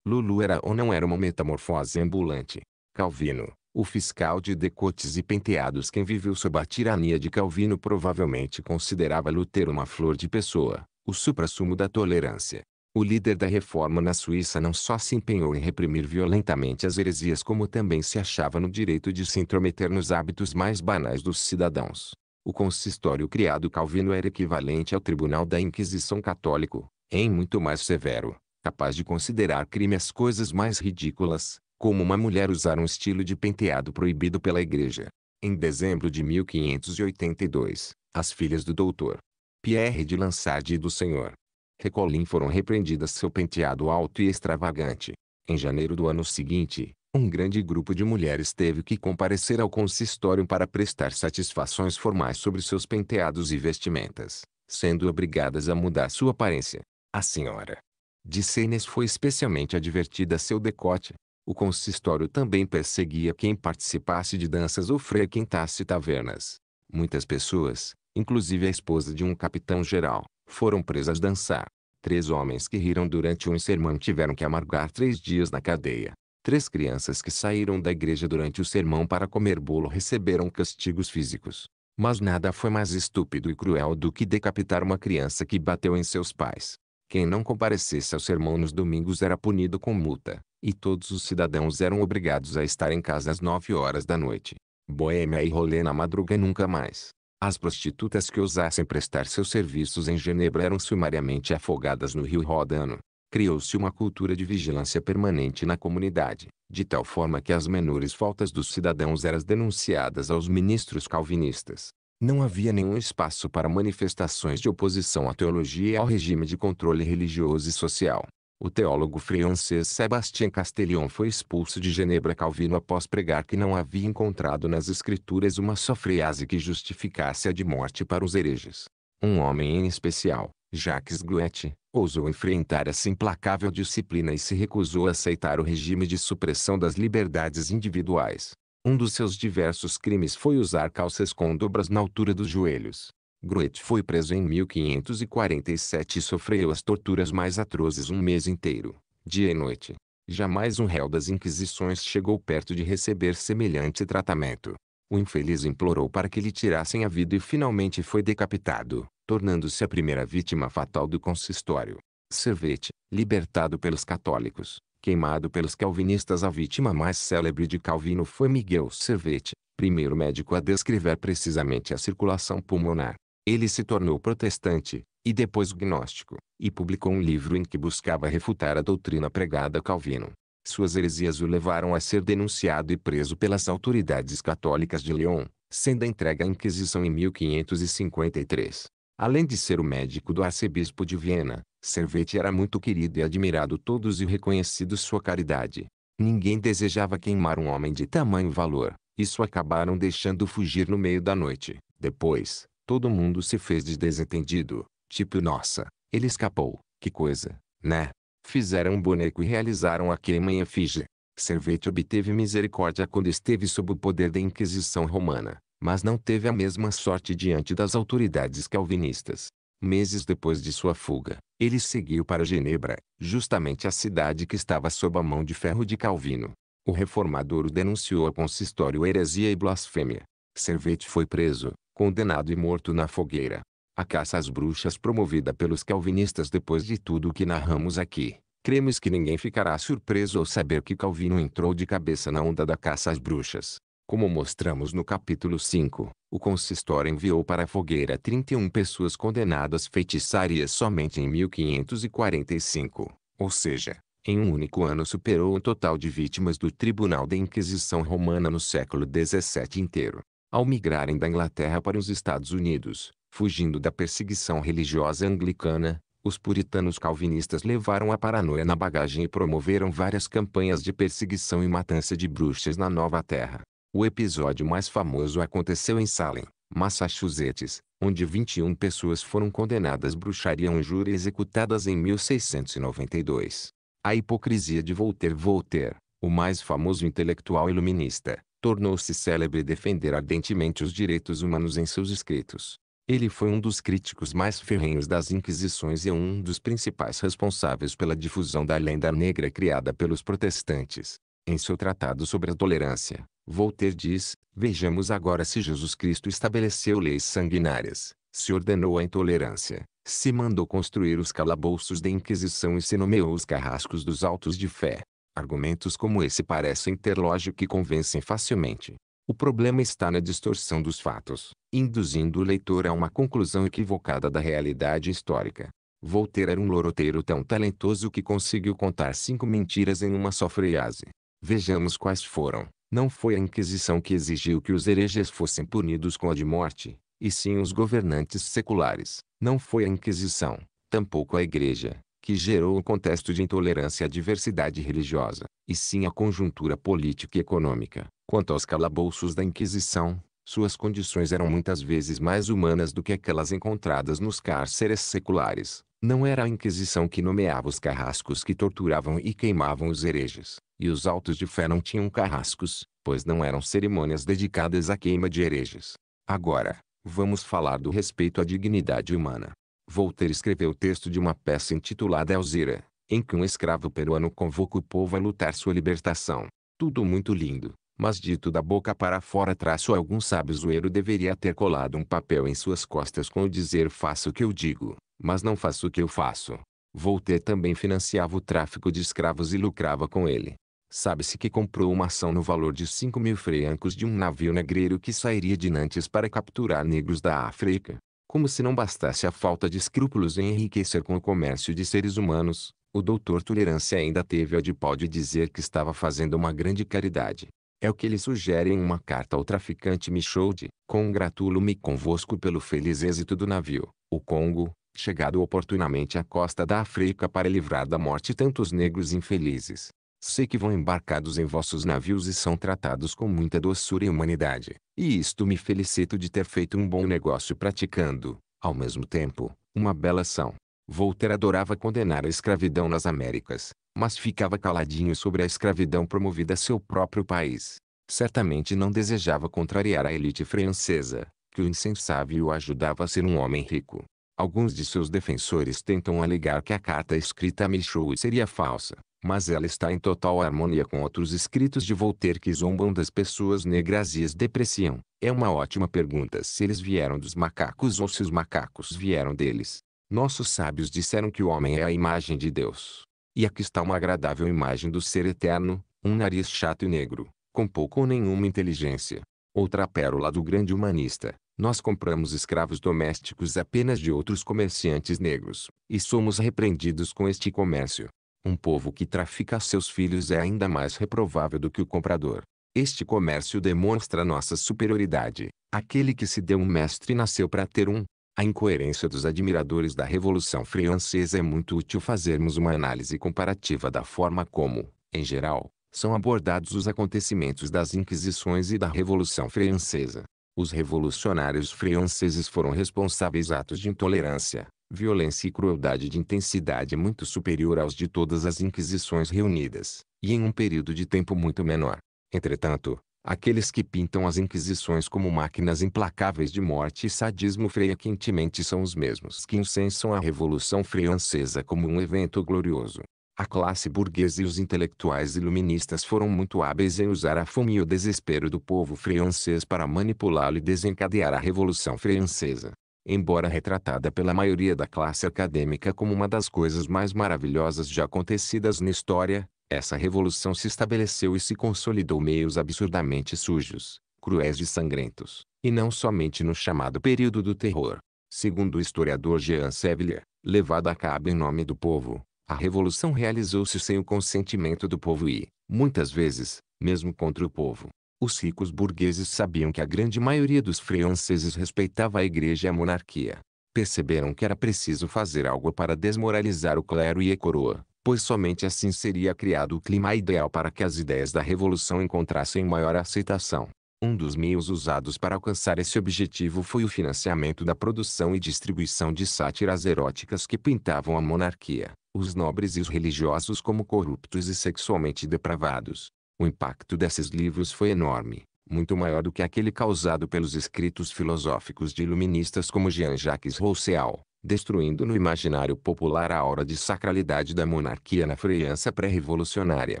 Lulu era ou não era uma metamorfose ambulante. Calvino, o fiscal de decotes e penteados quem viveu sob a tirania de Calvino provavelmente considerava Lutero uma flor de pessoa, o suprassumo da tolerância. O líder da reforma na Suíça não só se empenhou em reprimir violentamente as heresias, como também se achava no direito de se intrometer nos hábitos mais banais dos cidadãos. O consistório criado Calvino era equivalente ao tribunal da Inquisição católico, em muito mais severo, capaz de considerar crime as coisas mais ridículas, como uma mulher usar um estilo de penteado proibido pela igreja. Em dezembro de 1582, as filhas do doutor, Pierre de Lansardi e do Senhor, Recolim foram repreendidas seu penteado alto e extravagante. Em janeiro do ano seguinte, um grande grupo de mulheres teve que comparecer ao consistório para prestar satisfações formais sobre seus penteados e vestimentas, sendo obrigadas a mudar sua aparência. A senhora de Senes foi especialmente advertida a seu decote. O consistório também perseguia quem participasse de danças ou frequentasse tavernas. Muitas pessoas, inclusive a esposa de um capitão-geral, foram presas dançar. Três homens que riram durante um sermão tiveram que amargar três dias na cadeia. Três crianças que saíram da igreja durante o sermão para comer bolo receberam castigos físicos. Mas nada foi mais estúpido e cruel do que decapitar uma criança que bateu em seus pais. Quem não comparecesse ao sermão nos domingos era punido com multa, e todos os cidadãos eram obrigados a estar em casa às nove horas da noite. Boêmia e rolê na madruga nunca mais. As prostitutas que ousassem prestar seus serviços em Genebra eram sumariamente afogadas no rio Rodano. Criou-se uma cultura de vigilância permanente na comunidade, de tal forma que as menores faltas dos cidadãos eram denunciadas aos ministros calvinistas. Não havia nenhum espaço para manifestações de oposição à teologia e ao regime de controle religioso e social. O teólogo francês Sébastien Castellion foi expulso de Genebra Calvino após pregar que não havia encontrado nas escrituras uma só frase que justificasse a de morte para os hereges. Um homem em especial, Jacques Gouette, ousou enfrentar essa implacável disciplina e se recusou a aceitar o regime de supressão das liberdades individuais. Um dos seus diversos crimes foi usar calças com dobras na altura dos joelhos. Groet foi preso em 1547 e sofreu as torturas mais atrozes um mês inteiro, dia e noite. Jamais um réu das inquisições chegou perto de receber semelhante tratamento. O infeliz implorou para que lhe tirassem a vida e finalmente foi decapitado, tornando-se a primeira vítima fatal do consistório. Servete, libertado pelos católicos, queimado pelos calvinistas a vítima mais célebre de Calvino foi Miguel Servete, primeiro médico a descrever precisamente a circulação pulmonar. Ele se tornou protestante, e depois gnóstico, e publicou um livro em que buscava refutar a doutrina pregada a Calvino. Suas heresias o levaram a ser denunciado e preso pelas autoridades católicas de Lyon, sendo entregue à Inquisição em 1553. Além de ser o médico do arcebispo de Viena, Servete era muito querido e admirado todos e reconhecido sua caridade. Ninguém desejava queimar um homem de tamanho valor, isso acabaram deixando fugir no meio da noite. Depois, Todo mundo se fez de desentendido. Tipo, nossa, ele escapou. Que coisa, né? Fizeram um boneco e realizaram a queima em efígie. Servete obteve misericórdia quando esteve sob o poder da Inquisição Romana, mas não teve a mesma sorte diante das autoridades calvinistas. Meses depois de sua fuga, ele seguiu para Genebra, justamente a cidade que estava sob a mão de ferro de Calvino. O reformador o denunciou ao consistório heresia e blasfêmia. Servete foi preso, condenado e morto na fogueira. A caça às bruxas promovida pelos calvinistas depois de tudo o que narramos aqui. Cremos que ninguém ficará surpreso ao saber que Calvino entrou de cabeça na onda da caça às bruxas. Como mostramos no capítulo 5, o consistório enviou para a fogueira 31 pessoas condenadas feitiçarias somente em 1545, ou seja, em um único ano superou o total de vítimas do Tribunal da Inquisição Romana no século XVII inteiro ao migrarem da Inglaterra para os Estados Unidos, fugindo da perseguição religiosa anglicana, os puritanos calvinistas levaram a paranoia na bagagem e promoveram várias campanhas de perseguição e matança de bruxas na Nova Terra. O episódio mais famoso aconteceu em Salem, Massachusetts, onde 21 pessoas foram condenadas bruxaria um e executadas em 1692. A hipocrisia de Voltaire Voltaire, o mais famoso intelectual iluminista, tornou-se célebre defender ardentemente os direitos humanos em seus escritos. Ele foi um dos críticos mais ferrenhos das Inquisições e um dos principais responsáveis pela difusão da lenda negra criada pelos protestantes. Em seu tratado sobre a tolerância, Voltaire diz, vejamos agora se Jesus Cristo estabeleceu leis sanguinárias, se ordenou a intolerância, se mandou construir os calabouços da Inquisição e se nomeou os carrascos dos autos de fé. Argumentos como esse parecem ter lógica e convencem facilmente. O problema está na distorção dos fatos, induzindo o leitor a uma conclusão equivocada da realidade histórica. Voltaire era um loroteiro tão talentoso que conseguiu contar cinco mentiras em uma só frase. Vejamos quais foram. Não foi a Inquisição que exigiu que os hereges fossem punidos com a de morte, e sim os governantes seculares. Não foi a Inquisição, tampouco a Igreja, que gerou um contexto de intolerância à diversidade religiosa, e sim à conjuntura política e econômica. Quanto aos calabouços da Inquisição, suas condições eram muitas vezes mais humanas do que aquelas encontradas nos cárceres seculares. Não era a Inquisição que nomeava os carrascos que torturavam e queimavam os hereges, e os altos de fé não tinham carrascos, pois não eram cerimônias dedicadas à queima de hereges. Agora, vamos falar do respeito à dignidade humana. Voltaire escreveu o texto de uma peça intitulada Alzira, em que um escravo peruano convoca o povo a lutar sua libertação. Tudo muito lindo, mas dito da boca para fora traço algum sábio zoeiro deveria ter colado um papel em suas costas com o dizer faço o que eu digo, mas não faço o que eu faço. Voltaire também financiava o tráfico de escravos e lucrava com ele. Sabe-se que comprou uma ação no valor de 5 mil francos de um navio negreiro que sairia de Nantes para capturar negros da África. Como se não bastasse a falta de escrúpulos em enriquecer com o comércio de seres humanos, o doutor Tolerância ainda teve a de pau de dizer que estava fazendo uma grande caridade. É o que ele sugere em uma carta ao traficante Michaud, congratulo-me convosco pelo feliz êxito do navio, o Congo, chegado oportunamente à costa da África para livrar da morte tantos negros infelizes. Sei que vão embarcados em vossos navios e são tratados com muita doçura e humanidade, e isto me felicito de ter feito um bom negócio praticando, ao mesmo tempo, uma bela ação. Voltaire adorava condenar a escravidão nas Américas, mas ficava caladinho sobre a escravidão promovida a seu próprio país. Certamente não desejava contrariar a elite francesa, que o insensável o ajudava a ser um homem rico. Alguns de seus defensores tentam alegar que a carta escrita a Michaud seria falsa, mas ela está em total harmonia com outros escritos de Voltaire que zombam das pessoas negras e as depreciam. É uma ótima pergunta se eles vieram dos macacos ou se os macacos vieram deles. Nossos sábios disseram que o homem é a imagem de Deus. E aqui está uma agradável imagem do ser eterno, um nariz chato e negro, com pouco ou nenhuma inteligência. Outra pérola do grande humanista. Nós compramos escravos domésticos apenas de outros comerciantes negros, e somos repreendidos com este comércio. Um povo que trafica seus filhos é ainda mais reprovável do que o comprador. Este comércio demonstra nossa superioridade. Aquele que se deu um mestre nasceu para ter um. A incoerência dos admiradores da Revolução Francesa é muito útil fazermos uma análise comparativa da forma como, em geral, são abordados os acontecimentos das Inquisições e da Revolução Francesa. Os revolucionários franceses foram responsáveis atos de intolerância, violência e crueldade de intensidade é muito superior aos de todas as inquisições reunidas, e em um período de tempo muito menor. Entretanto, aqueles que pintam as inquisições como máquinas implacáveis de morte e sadismo frequentemente são os mesmos que incensam a Revolução Francesa como um evento glorioso. A classe burguesa e os intelectuais iluministas foram muito hábeis em usar a fome e o desespero do povo francês para manipulá-lo e desencadear a Revolução Francesa embora retratada pela maioria da classe acadêmica como uma das coisas mais maravilhosas já acontecidas na história, essa revolução se estabeleceu e se consolidou meios absurdamente sujos, cruéis e sangrentos, e não somente no chamado período do terror. Segundo o historiador Jean Sevilla, levada a cabo em nome do povo, a revolução realizou-se sem o consentimento do povo e, muitas vezes, mesmo contra o povo. Os ricos burgueses sabiam que a grande maioria dos franceses respeitava a igreja e a monarquia. Perceberam que era preciso fazer algo para desmoralizar o clero e a coroa, pois somente assim seria criado o clima ideal para que as ideias da revolução encontrassem maior aceitação. Um dos meios usados para alcançar esse objetivo foi o financiamento da produção e distribuição de sátiras eróticas que pintavam a monarquia, os nobres e os religiosos como corruptos e sexualmente depravados, o impacto desses livros foi enorme, muito maior do que aquele causado pelos escritos filosóficos de iluministas como Jean-Jacques Rousseau, destruindo no imaginário popular a aura de sacralidade da monarquia na França pré-revolucionária.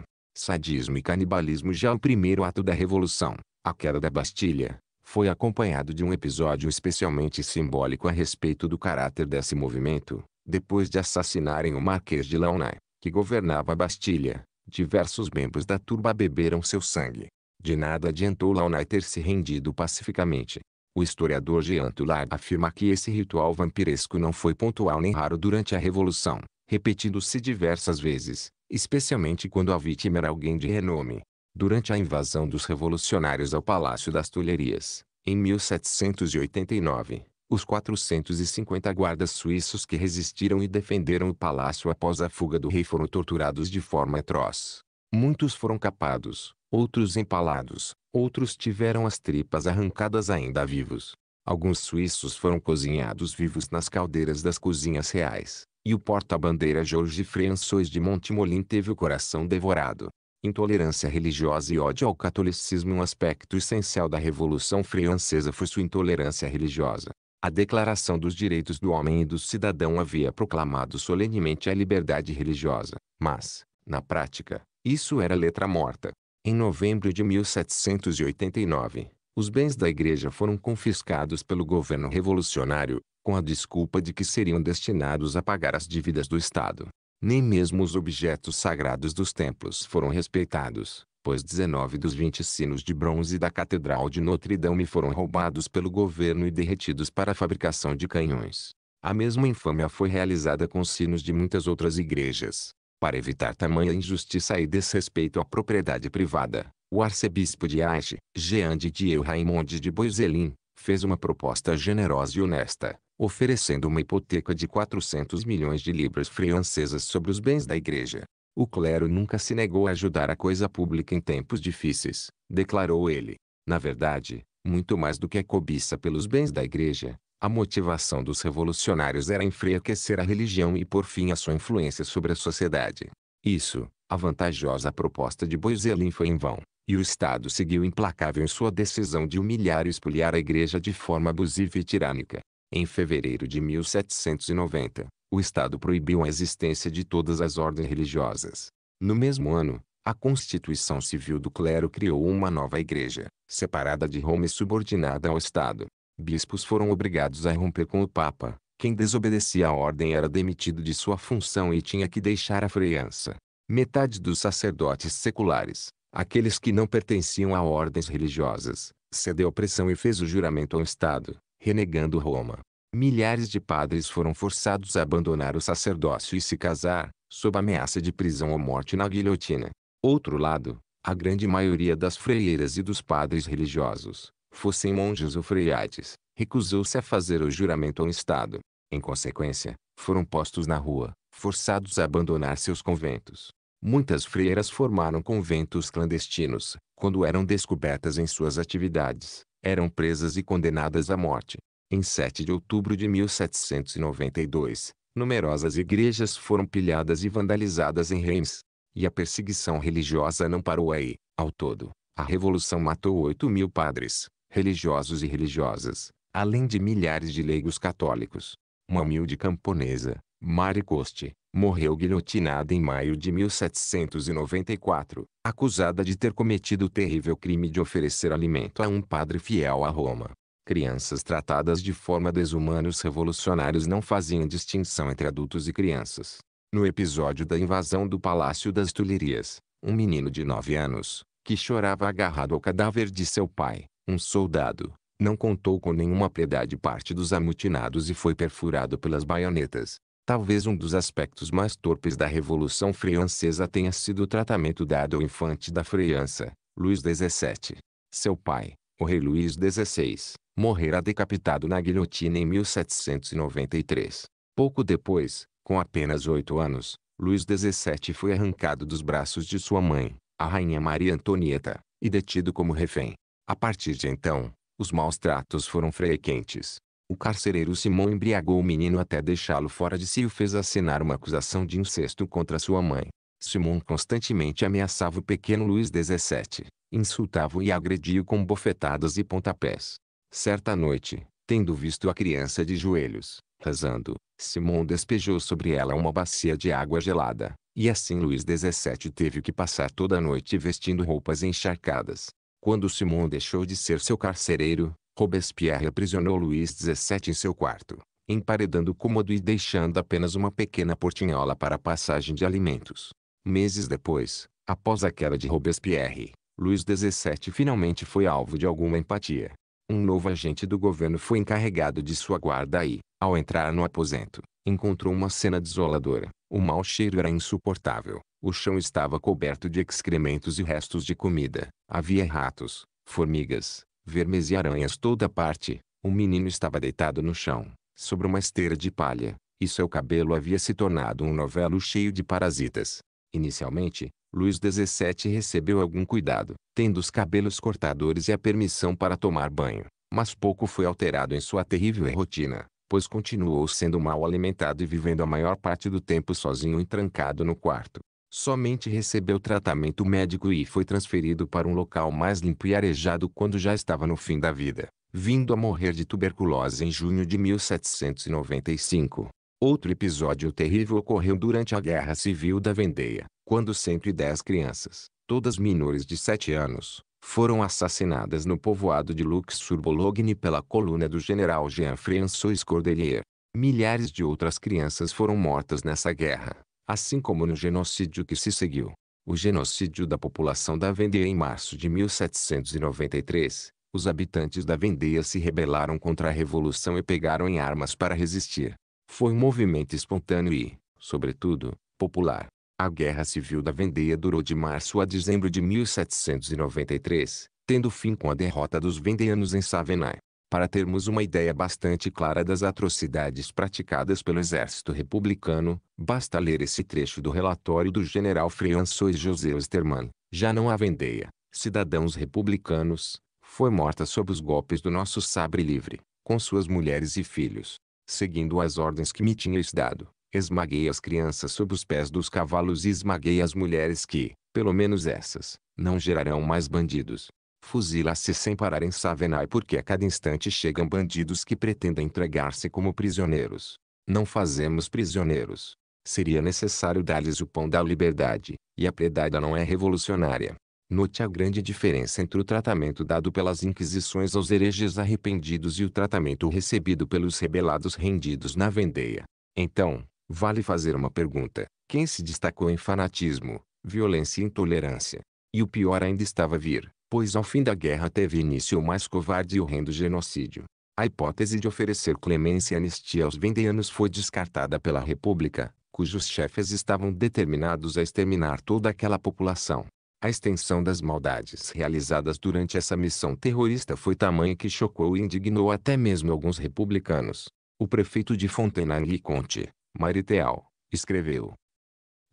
Sadismo e canibalismo já o primeiro ato da revolução, a queda da Bastilha, foi acompanhado de um episódio especialmente simbólico a respeito do caráter desse movimento, depois de assassinarem o Marquês de Launay, que governava a Bastilha, diversos membros da turba beberam seu sangue. De nada adiantou Launay ter se rendido pacificamente. O historiador Jean Toulard afirma que esse ritual vampiresco não foi pontual nem raro durante a Revolução, repetindo-se diversas vezes, especialmente quando a vítima era alguém de renome. Durante a invasão dos revolucionários ao Palácio das Tulherias, em 1789, os 450 guardas suíços que resistiram e defenderam o palácio após a fuga do rei foram torturados de forma atroz. Muitos foram capados, outros empalados, outros tiveram as tripas arrancadas ainda vivos. Alguns suíços foram cozinhados vivos nas caldeiras das cozinhas reais, e o porta-bandeira Jorge François de Montemolin teve o coração devorado. Intolerância religiosa e ódio ao catolicismo é Um aspecto essencial da Revolução Francesa foi sua intolerância religiosa a Declaração dos Direitos do Homem e do Cidadão havia proclamado solenemente a liberdade religiosa, mas, na prática, isso era letra morta. Em novembro de 1789, os bens da igreja foram confiscados pelo governo revolucionário, com a desculpa de que seriam destinados a pagar as dívidas do Estado. Nem mesmo os objetos sagrados dos templos foram respeitados pois 19 dos 20 sinos de bronze da Catedral de Notre-Dame foram roubados pelo governo e derretidos para a fabricação de canhões. A mesma infâmia foi realizada com sinos de muitas outras igrejas. Para evitar tamanha injustiça e desrespeito à propriedade privada, o arcebispo de Aix, Jean Didier Raymond de Boiselin, fez uma proposta generosa e honesta, oferecendo uma hipoteca de 400 milhões de libras francesas sobre os bens da igreja. O clero nunca se negou a ajudar a coisa pública em tempos difíceis, declarou ele. Na verdade, muito mais do que a cobiça pelos bens da igreja, a motivação dos revolucionários era enfraquecer a religião e por fim a sua influência sobre a sociedade. Isso, a vantajosa proposta de Boiselin foi em vão, e o Estado seguiu implacável em sua decisão de humilhar e expoliar a igreja de forma abusiva e tirânica. Em fevereiro de 1790, o Estado proibiu a existência de todas as ordens religiosas. No mesmo ano, a Constituição Civil do Clero criou uma nova igreja, separada de Roma e subordinada ao Estado. Bispos foram obrigados a romper com o Papa, quem desobedecia a ordem era demitido de sua função e tinha que deixar a freança. Metade dos sacerdotes seculares, aqueles que não pertenciam a ordens religiosas, cedeu à pressão e fez o juramento ao Estado, renegando Roma. Milhares de padres foram forçados a abandonar o sacerdócio e se casar, sob ameaça de prisão ou morte na guilhotina. Outro lado, a grande maioria das freieiras e dos padres religiosos, fossem monges ou freiades, recusou-se a fazer o juramento ao Estado. Em consequência, foram postos na rua, forçados a abandonar seus conventos. Muitas freiras formaram conventos clandestinos, quando eram descobertas em suas atividades, eram presas e condenadas à morte. Em 7 de outubro de 1792, numerosas igrejas foram pilhadas e vandalizadas em Reims. E a perseguição religiosa não parou aí. Ao todo, a Revolução matou 8 mil padres, religiosos e religiosas, além de milhares de leigos católicos. Uma humilde camponesa, Mari Coste, morreu guilhotinada em maio de 1794, acusada de ter cometido o terrível crime de oferecer alimento a um padre fiel a Roma. Crianças tratadas de forma desumana os revolucionários não faziam distinção entre adultos e crianças. No episódio da invasão do Palácio das Tulherias, um menino de 9 anos, que chorava agarrado ao cadáver de seu pai, um soldado, não contou com nenhuma piedade parte dos amutinados e foi perfurado pelas baionetas. Talvez um dos aspectos mais torpes da Revolução Francesa tenha sido o tratamento dado ao infante da França, Luís XVII. Seu pai, o rei Luís XVI morrerá decapitado na guilhotina em 1793. Pouco depois, com apenas oito anos, Luís XVII foi arrancado dos braços de sua mãe, a rainha Maria Antonieta, e detido como refém. A partir de então, os maus tratos foram frequentes. O carcereiro Simão embriagou o menino até deixá-lo fora de si e o fez assinar uma acusação de incesto contra sua mãe. Simão constantemente ameaçava o pequeno Luís XVII, insultava-o e agredia-o com bofetadas e pontapés. Certa noite, tendo visto a criança de joelhos, rezando, Simão despejou sobre ela uma bacia de água gelada, e assim Luís XVII teve que passar toda a noite vestindo roupas encharcadas. Quando Simão deixou de ser seu carcereiro, Robespierre aprisionou Luís XVII em seu quarto, emparedando o cômodo e deixando apenas uma pequena portinhola para a passagem de alimentos. Meses depois, após a queda de Robespierre, Luiz XVII finalmente foi alvo de alguma empatia. Um novo agente do governo foi encarregado de sua guarda e, ao entrar no aposento, encontrou uma cena desoladora. O mau cheiro era insuportável. O chão estava coberto de excrementos e restos de comida. Havia ratos, formigas, vermes e aranhas toda parte. O menino estava deitado no chão, sobre uma esteira de palha, e seu cabelo havia se tornado um novelo cheio de parasitas. Inicialmente, Luís XVII recebeu algum cuidado, tendo os cabelos cortadores e a permissão para tomar banho, mas pouco foi alterado em sua terrível rotina, pois continuou sendo mal alimentado e vivendo a maior parte do tempo sozinho e trancado no quarto. Somente recebeu tratamento médico e foi transferido para um local mais limpo e arejado quando já estava no fim da vida, vindo a morrer de tuberculose em junho de 1795. Outro episódio terrível ocorreu durante a Guerra Civil da Vendeia, quando 110 crianças, todas menores de 7 anos, foram assassinadas no povoado de Lux-sur-Bologne pela coluna do general Jean-François Cordelier. Milhares de outras crianças foram mortas nessa guerra, assim como no genocídio que se seguiu. O genocídio da população da Vendée em março de 1793, os habitantes da Vendée se rebelaram contra a revolução e pegaram em armas para resistir. Foi um movimento espontâneo e, sobretudo, popular. A Guerra Civil da Vendéia durou de março a dezembro de 1793, tendo fim com a derrota dos vendeanos em Savenay. Para termos uma ideia bastante clara das atrocidades praticadas pelo exército republicano, basta ler esse trecho do relatório do general François José Osterman. Já não a Vendéia, cidadãos republicanos, foi morta sob os golpes do nosso sabre livre, com suas mulheres e filhos, seguindo as ordens que me tinhas dado. Esmaguei as crianças sob os pés dos cavalos e esmaguei as mulheres que, pelo menos essas, não gerarão mais bandidos. Fuzila-se sem parar em Savenay porque a cada instante chegam bandidos que pretendem entregar-se como prisioneiros. Não fazemos prisioneiros. Seria necessário dar-lhes o pão da liberdade, e a piedade não é revolucionária. Note a grande diferença entre o tratamento dado pelas inquisições aos hereges arrependidos e o tratamento recebido pelos rebelados rendidos na vendeia. Então, Vale fazer uma pergunta: quem se destacou em fanatismo, violência e intolerância? E o pior ainda estava a vir, pois ao fim da guerra teve início o mais covarde e horrendo genocídio. A hipótese de oferecer clemência e anistia aos vendeanos foi descartada pela República, cujos chefes estavam determinados a exterminar toda aquela população. A extensão das maldades realizadas durante essa missão terrorista foi tamanha que chocou e indignou até mesmo alguns republicanos. O prefeito de fontenay Henri Conte, Mariteal, escreveu.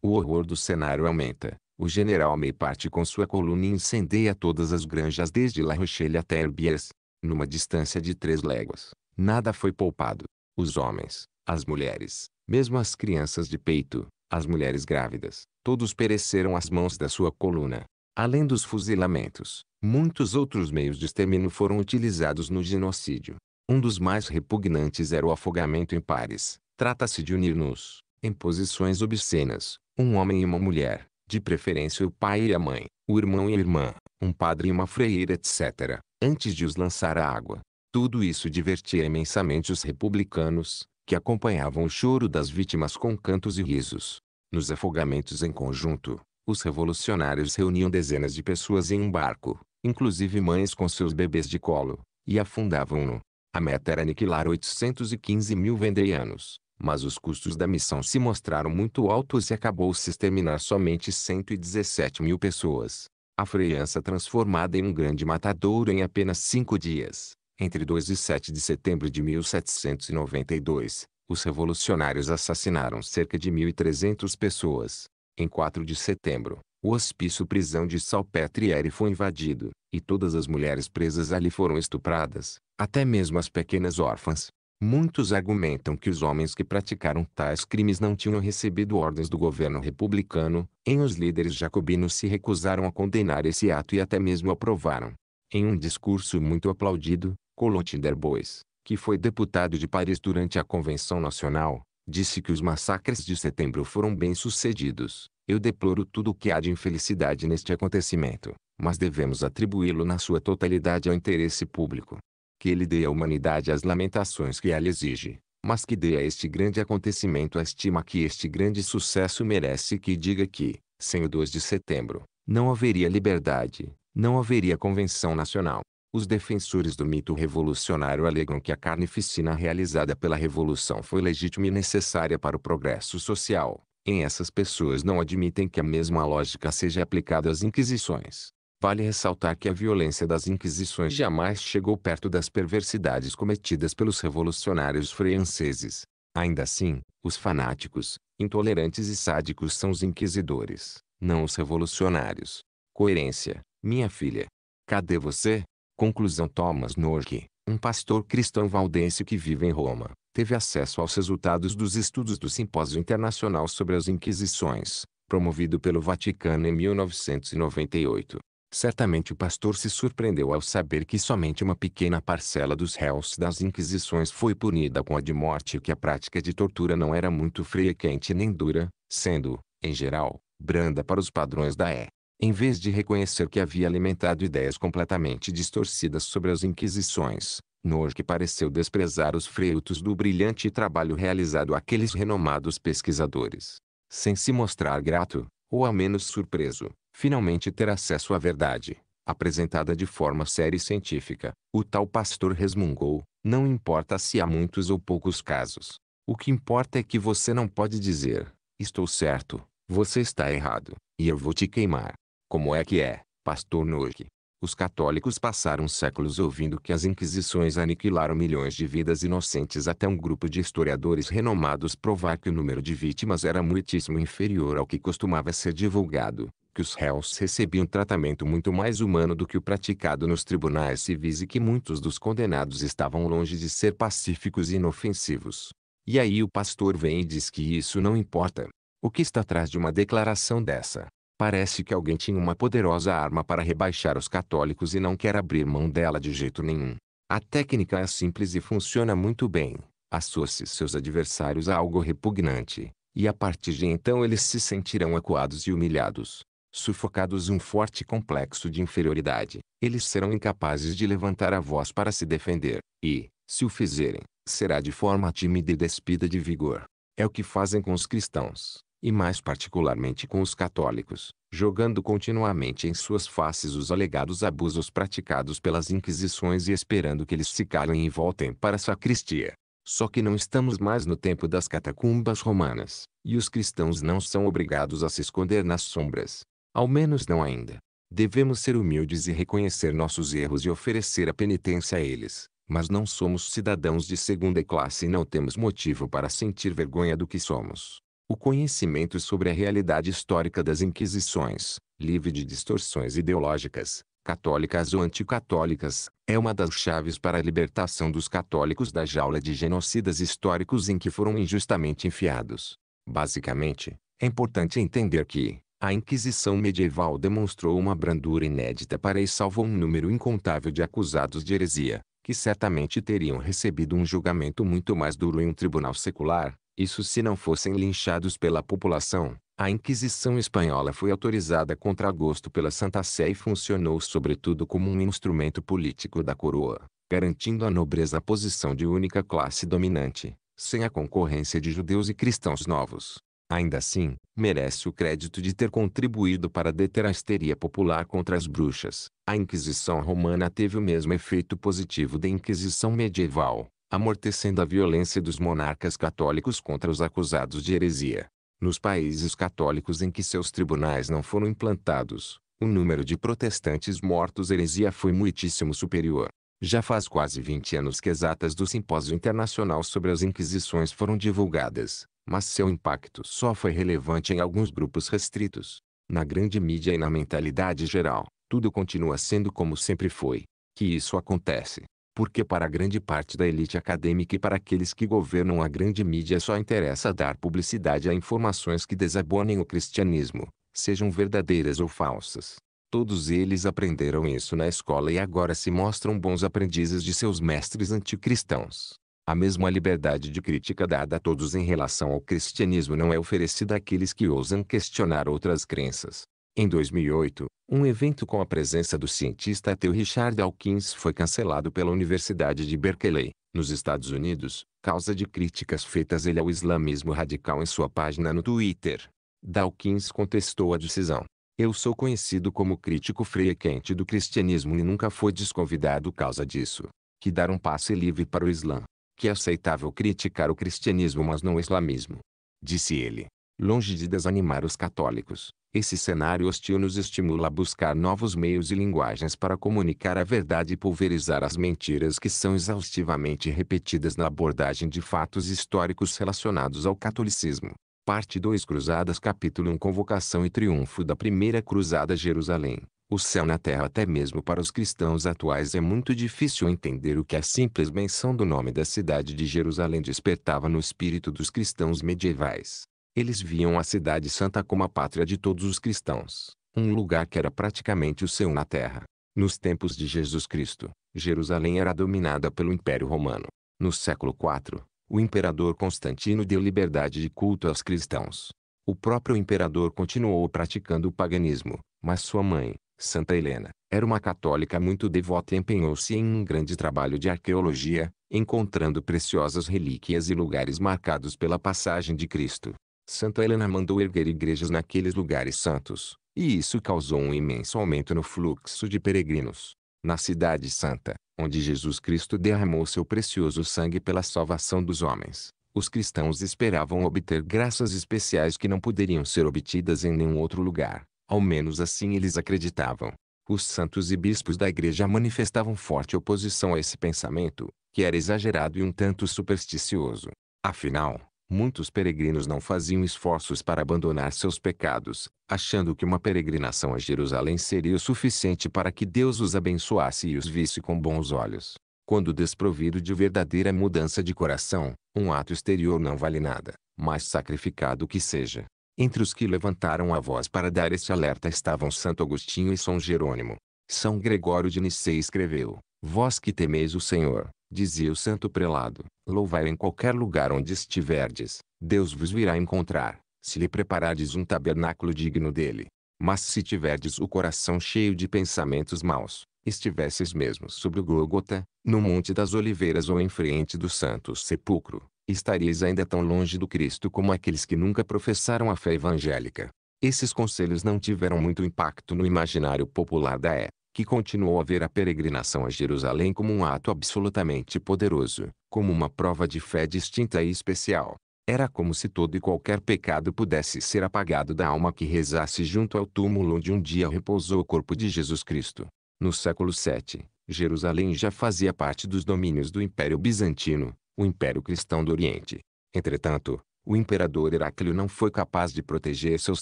O horror do cenário aumenta. O general May parte com sua coluna e incendeia todas as granjas desde La Rochelle até Herbiers, numa distância de três léguas. Nada foi poupado. Os homens, as mulheres, mesmo as crianças de peito, as mulheres grávidas, todos pereceram às mãos da sua coluna. Além dos fuzilamentos, muitos outros meios de extermínio foram utilizados no genocídio. Um dos mais repugnantes era o afogamento em pares, Trata-se de unir-nos, em posições obscenas, um homem e uma mulher, de preferência o pai e a mãe, o irmão e a irmã, um padre e uma freira, etc., antes de os lançar à água. Tudo isso divertia imensamente os republicanos, que acompanhavam o choro das vítimas com cantos e risos. Nos afogamentos em conjunto, os revolucionários reuniam dezenas de pessoas em um barco, inclusive mães com seus bebês de colo, e afundavam-no. A meta era aniquilar 815 mil vendeianos, mas os custos da missão se mostraram muito altos e acabou-se exterminar somente 117 mil pessoas. A freiança transformada em um grande matadouro em apenas cinco dias. Entre 2 e 7 de setembro de 1792, os revolucionários assassinaram cerca de 1.300 pessoas. Em 4 de setembro, o hospício prisão de Salpetriere foi invadido, e todas as mulheres presas ali foram estupradas, até mesmo as pequenas órfãs. Muitos argumentam que os homens que praticaram tais crimes não tinham recebido ordens do governo republicano, em os líderes jacobinos se recusaram a condenar esse ato e até mesmo aprovaram. Em um discurso muito aplaudido, Colotin Bois, que foi deputado de Paris durante a Convenção Nacional, disse que os massacres de setembro foram bem-sucedidos. Eu deploro tudo o que há de infelicidade neste acontecimento, mas devemos atribuí-lo na sua totalidade ao interesse público que ele dê à humanidade as lamentações que ela exige, mas que dê a este grande acontecimento a estima que este grande sucesso merece e que diga que, sem o 2 de setembro, não haveria liberdade, não haveria convenção nacional. Os defensores do mito revolucionário alegam que a carnificina realizada pela Revolução foi legítima e necessária para o progresso social. Em essas pessoas não admitem que a mesma lógica seja aplicada às inquisições. Vale ressaltar que a violência das inquisições jamais chegou perto das perversidades cometidas pelos revolucionários franceses. Ainda assim, os fanáticos, intolerantes e sádicos são os inquisidores, não os revolucionários. Coerência, minha filha. Cadê você? Conclusão Thomas Norque, um pastor cristão valdense que vive em Roma, teve acesso aos resultados dos estudos do Simpósio Internacional sobre as Inquisições, promovido pelo Vaticano em 1998. Certamente o pastor se surpreendeu ao saber que somente uma pequena parcela dos réus das inquisições foi punida com a de morte e que a prática de tortura não era muito fria quente nem dura, sendo, em geral, branda para os padrões da E. Em vez de reconhecer que havia alimentado ideias completamente distorcidas sobre as inquisições, Nojo pareceu desprezar os freitos do brilhante trabalho realizado àqueles renomados pesquisadores. Sem se mostrar grato, ou ao menos surpreso, finalmente ter acesso à verdade, apresentada de forma séria e científica. O tal pastor resmungou: Não importa se há muitos ou poucos casos. O que importa é que você não pode dizer: Estou certo, você está errado, e eu vou te queimar. Como é que é, pastor Nock? Os católicos passaram séculos ouvindo que as inquisições aniquilaram milhões de vidas inocentes até um grupo de historiadores renomados provar que o número de vítimas era muitíssimo inferior ao que costumava ser divulgado que os réus recebiam tratamento muito mais humano do que o praticado nos tribunais civis e que muitos dos condenados estavam longe de ser pacíficos e inofensivos. E aí o pastor vem e diz que isso não importa. O que está atrás de uma declaração dessa? Parece que alguém tinha uma poderosa arma para rebaixar os católicos e não quer abrir mão dela de jeito nenhum. A técnica é simples e funciona muito bem. Associe seus adversários a algo repugnante, e a partir de então eles se sentirão acuados e humilhados sufocados um forte complexo de inferioridade, eles serão incapazes de levantar a voz para se defender, e, se o fizerem, será de forma tímida e despida de vigor. É o que fazem com os cristãos, e mais particularmente com os católicos, jogando continuamente em suas faces os alegados abusos praticados pelas inquisições e esperando que eles se calem e voltem para a sacristia. Só que não estamos mais no tempo das catacumbas romanas, e os cristãos não são obrigados a se esconder nas sombras, ao menos não ainda. Devemos ser humildes e reconhecer nossos erros e oferecer a penitência a eles. Mas não somos cidadãos de segunda classe e não temos motivo para sentir vergonha do que somos. O conhecimento sobre a realidade histórica das Inquisições, livre de distorções ideológicas, católicas ou anticatólicas, é uma das chaves para a libertação dos católicos da jaula de genocidas históricos em que foram injustamente enfiados. Basicamente, é importante entender que, a Inquisição medieval demonstrou uma brandura inédita para e salvou um número incontável de acusados de heresia, que certamente teriam recebido um julgamento muito mais duro em um tribunal secular, isso se não fossem linchados pela população. A Inquisição espanhola foi autorizada contra gosto pela Santa Sé e funcionou sobretudo como um instrumento político da coroa, garantindo à nobreza a posição de única classe dominante, sem a concorrência de judeus e cristãos novos ainda assim, merece o crédito de ter contribuído para deter a histeria popular contra as bruxas. A Inquisição romana teve o mesmo efeito positivo da Inquisição medieval, amortecendo a violência dos monarcas católicos contra os acusados de heresia. Nos países católicos em que seus tribunais não foram implantados, o número de protestantes mortos heresia foi muitíssimo superior. Já faz quase 20 anos que as atas do Simpósio Internacional sobre as Inquisições foram divulgadas, mas seu impacto só foi relevante em alguns grupos restritos. Na grande mídia e na mentalidade geral, tudo continua sendo como sempre foi. Que isso acontece porque para grande parte da elite acadêmica e para aqueles que governam a grande mídia só interessa dar publicidade a informações que desabonem o cristianismo, sejam verdadeiras ou falsas. Todos eles aprenderam isso na escola e agora se mostram bons aprendizes de seus mestres anticristãos. A mesma liberdade de crítica dada a todos em relação ao cristianismo não é oferecida àqueles que ousam questionar outras crenças. Em 2008, um evento com a presença do cientista ateu Richard Dawkins foi cancelado pela Universidade de Berkeley, nos Estados Unidos, causa de críticas feitas ele ao islamismo radical em sua página no Twitter. Dawkins contestou a decisão. Eu sou conhecido como crítico freia quente do cristianismo e nunca fui desconvidado causa disso. Que dar um passe livre para o Islã que é aceitável criticar o cristianismo mas não o islamismo. Disse ele. Longe de desanimar os católicos, esse cenário hostil nos estimula a buscar novos meios e linguagens para comunicar a verdade e pulverizar as mentiras que são exaustivamente repetidas na abordagem de fatos históricos relacionados ao catolicismo. Parte 2 Cruzadas Capítulo 1 Convocação e Triunfo da Primeira Cruzada Jerusalém o céu na terra até mesmo para os cristãos atuais é muito difícil entender o que a simples menção do nome da cidade de Jerusalém despertava no espírito dos cristãos medievais. Eles viam a cidade santa como a pátria de todos os cristãos, um lugar que era praticamente o céu na terra. Nos tempos de Jesus Cristo, Jerusalém era dominada pelo Império Romano. No século IV, o imperador Constantino deu liberdade de culto aos cristãos. O próprio imperador continuou praticando o paganismo, mas sua mãe, Santa Helena, era uma católica muito devota e empenhou-se em um grande trabalho de arqueologia, encontrando preciosas relíquias e lugares marcados pela passagem de Cristo. Santa Helena mandou erguer igrejas naqueles lugares santos, e isso causou um imenso aumento no fluxo de peregrinos. Na Cidade Santa, onde Jesus Cristo derramou seu precioso sangue pela salvação dos homens, os cristãos esperavam obter graças especiais que não poderiam ser obtidas em nenhum outro lugar. Ao menos assim eles acreditavam. Os santos e bispos da igreja manifestavam forte oposição a esse pensamento, que era exagerado e um tanto supersticioso. Afinal, muitos peregrinos não faziam esforços para abandonar seus pecados, achando que uma peregrinação a Jerusalém seria o suficiente para que Deus os abençoasse e os visse com bons olhos. Quando desprovido de verdadeira mudança de coração, um ato exterior não vale nada, mais sacrificado que seja. Entre os que levantaram a voz para dar esse alerta estavam Santo Agostinho e São Jerônimo. São Gregório de Nicei escreveu: Vós que temeis o Senhor, dizia o santo prelado, louvai em qualquer lugar onde estiverdes, Deus vos virá encontrar, se lhe preparardes um tabernáculo digno dele. Mas se tiverdes o coração cheio de pensamentos maus, estivesses mesmo sobre o Gólgota, no Monte das Oliveiras ou em frente do Santo Sepulcro, estareis ainda tão longe do Cristo como aqueles que nunca professaram a fé evangélica. Esses conselhos não tiveram muito impacto no imaginário popular da E, é, que continuou a ver a peregrinação a Jerusalém como um ato absolutamente poderoso, como uma prova de fé distinta e especial. Era como se todo e qualquer pecado pudesse ser apagado da alma que rezasse junto ao túmulo onde um dia repousou o corpo de Jesus Cristo. No século VII, Jerusalém já fazia parte dos domínios do Império Bizantino, o Império Cristão do Oriente. Entretanto, o imperador Heráclio não foi capaz de proteger seus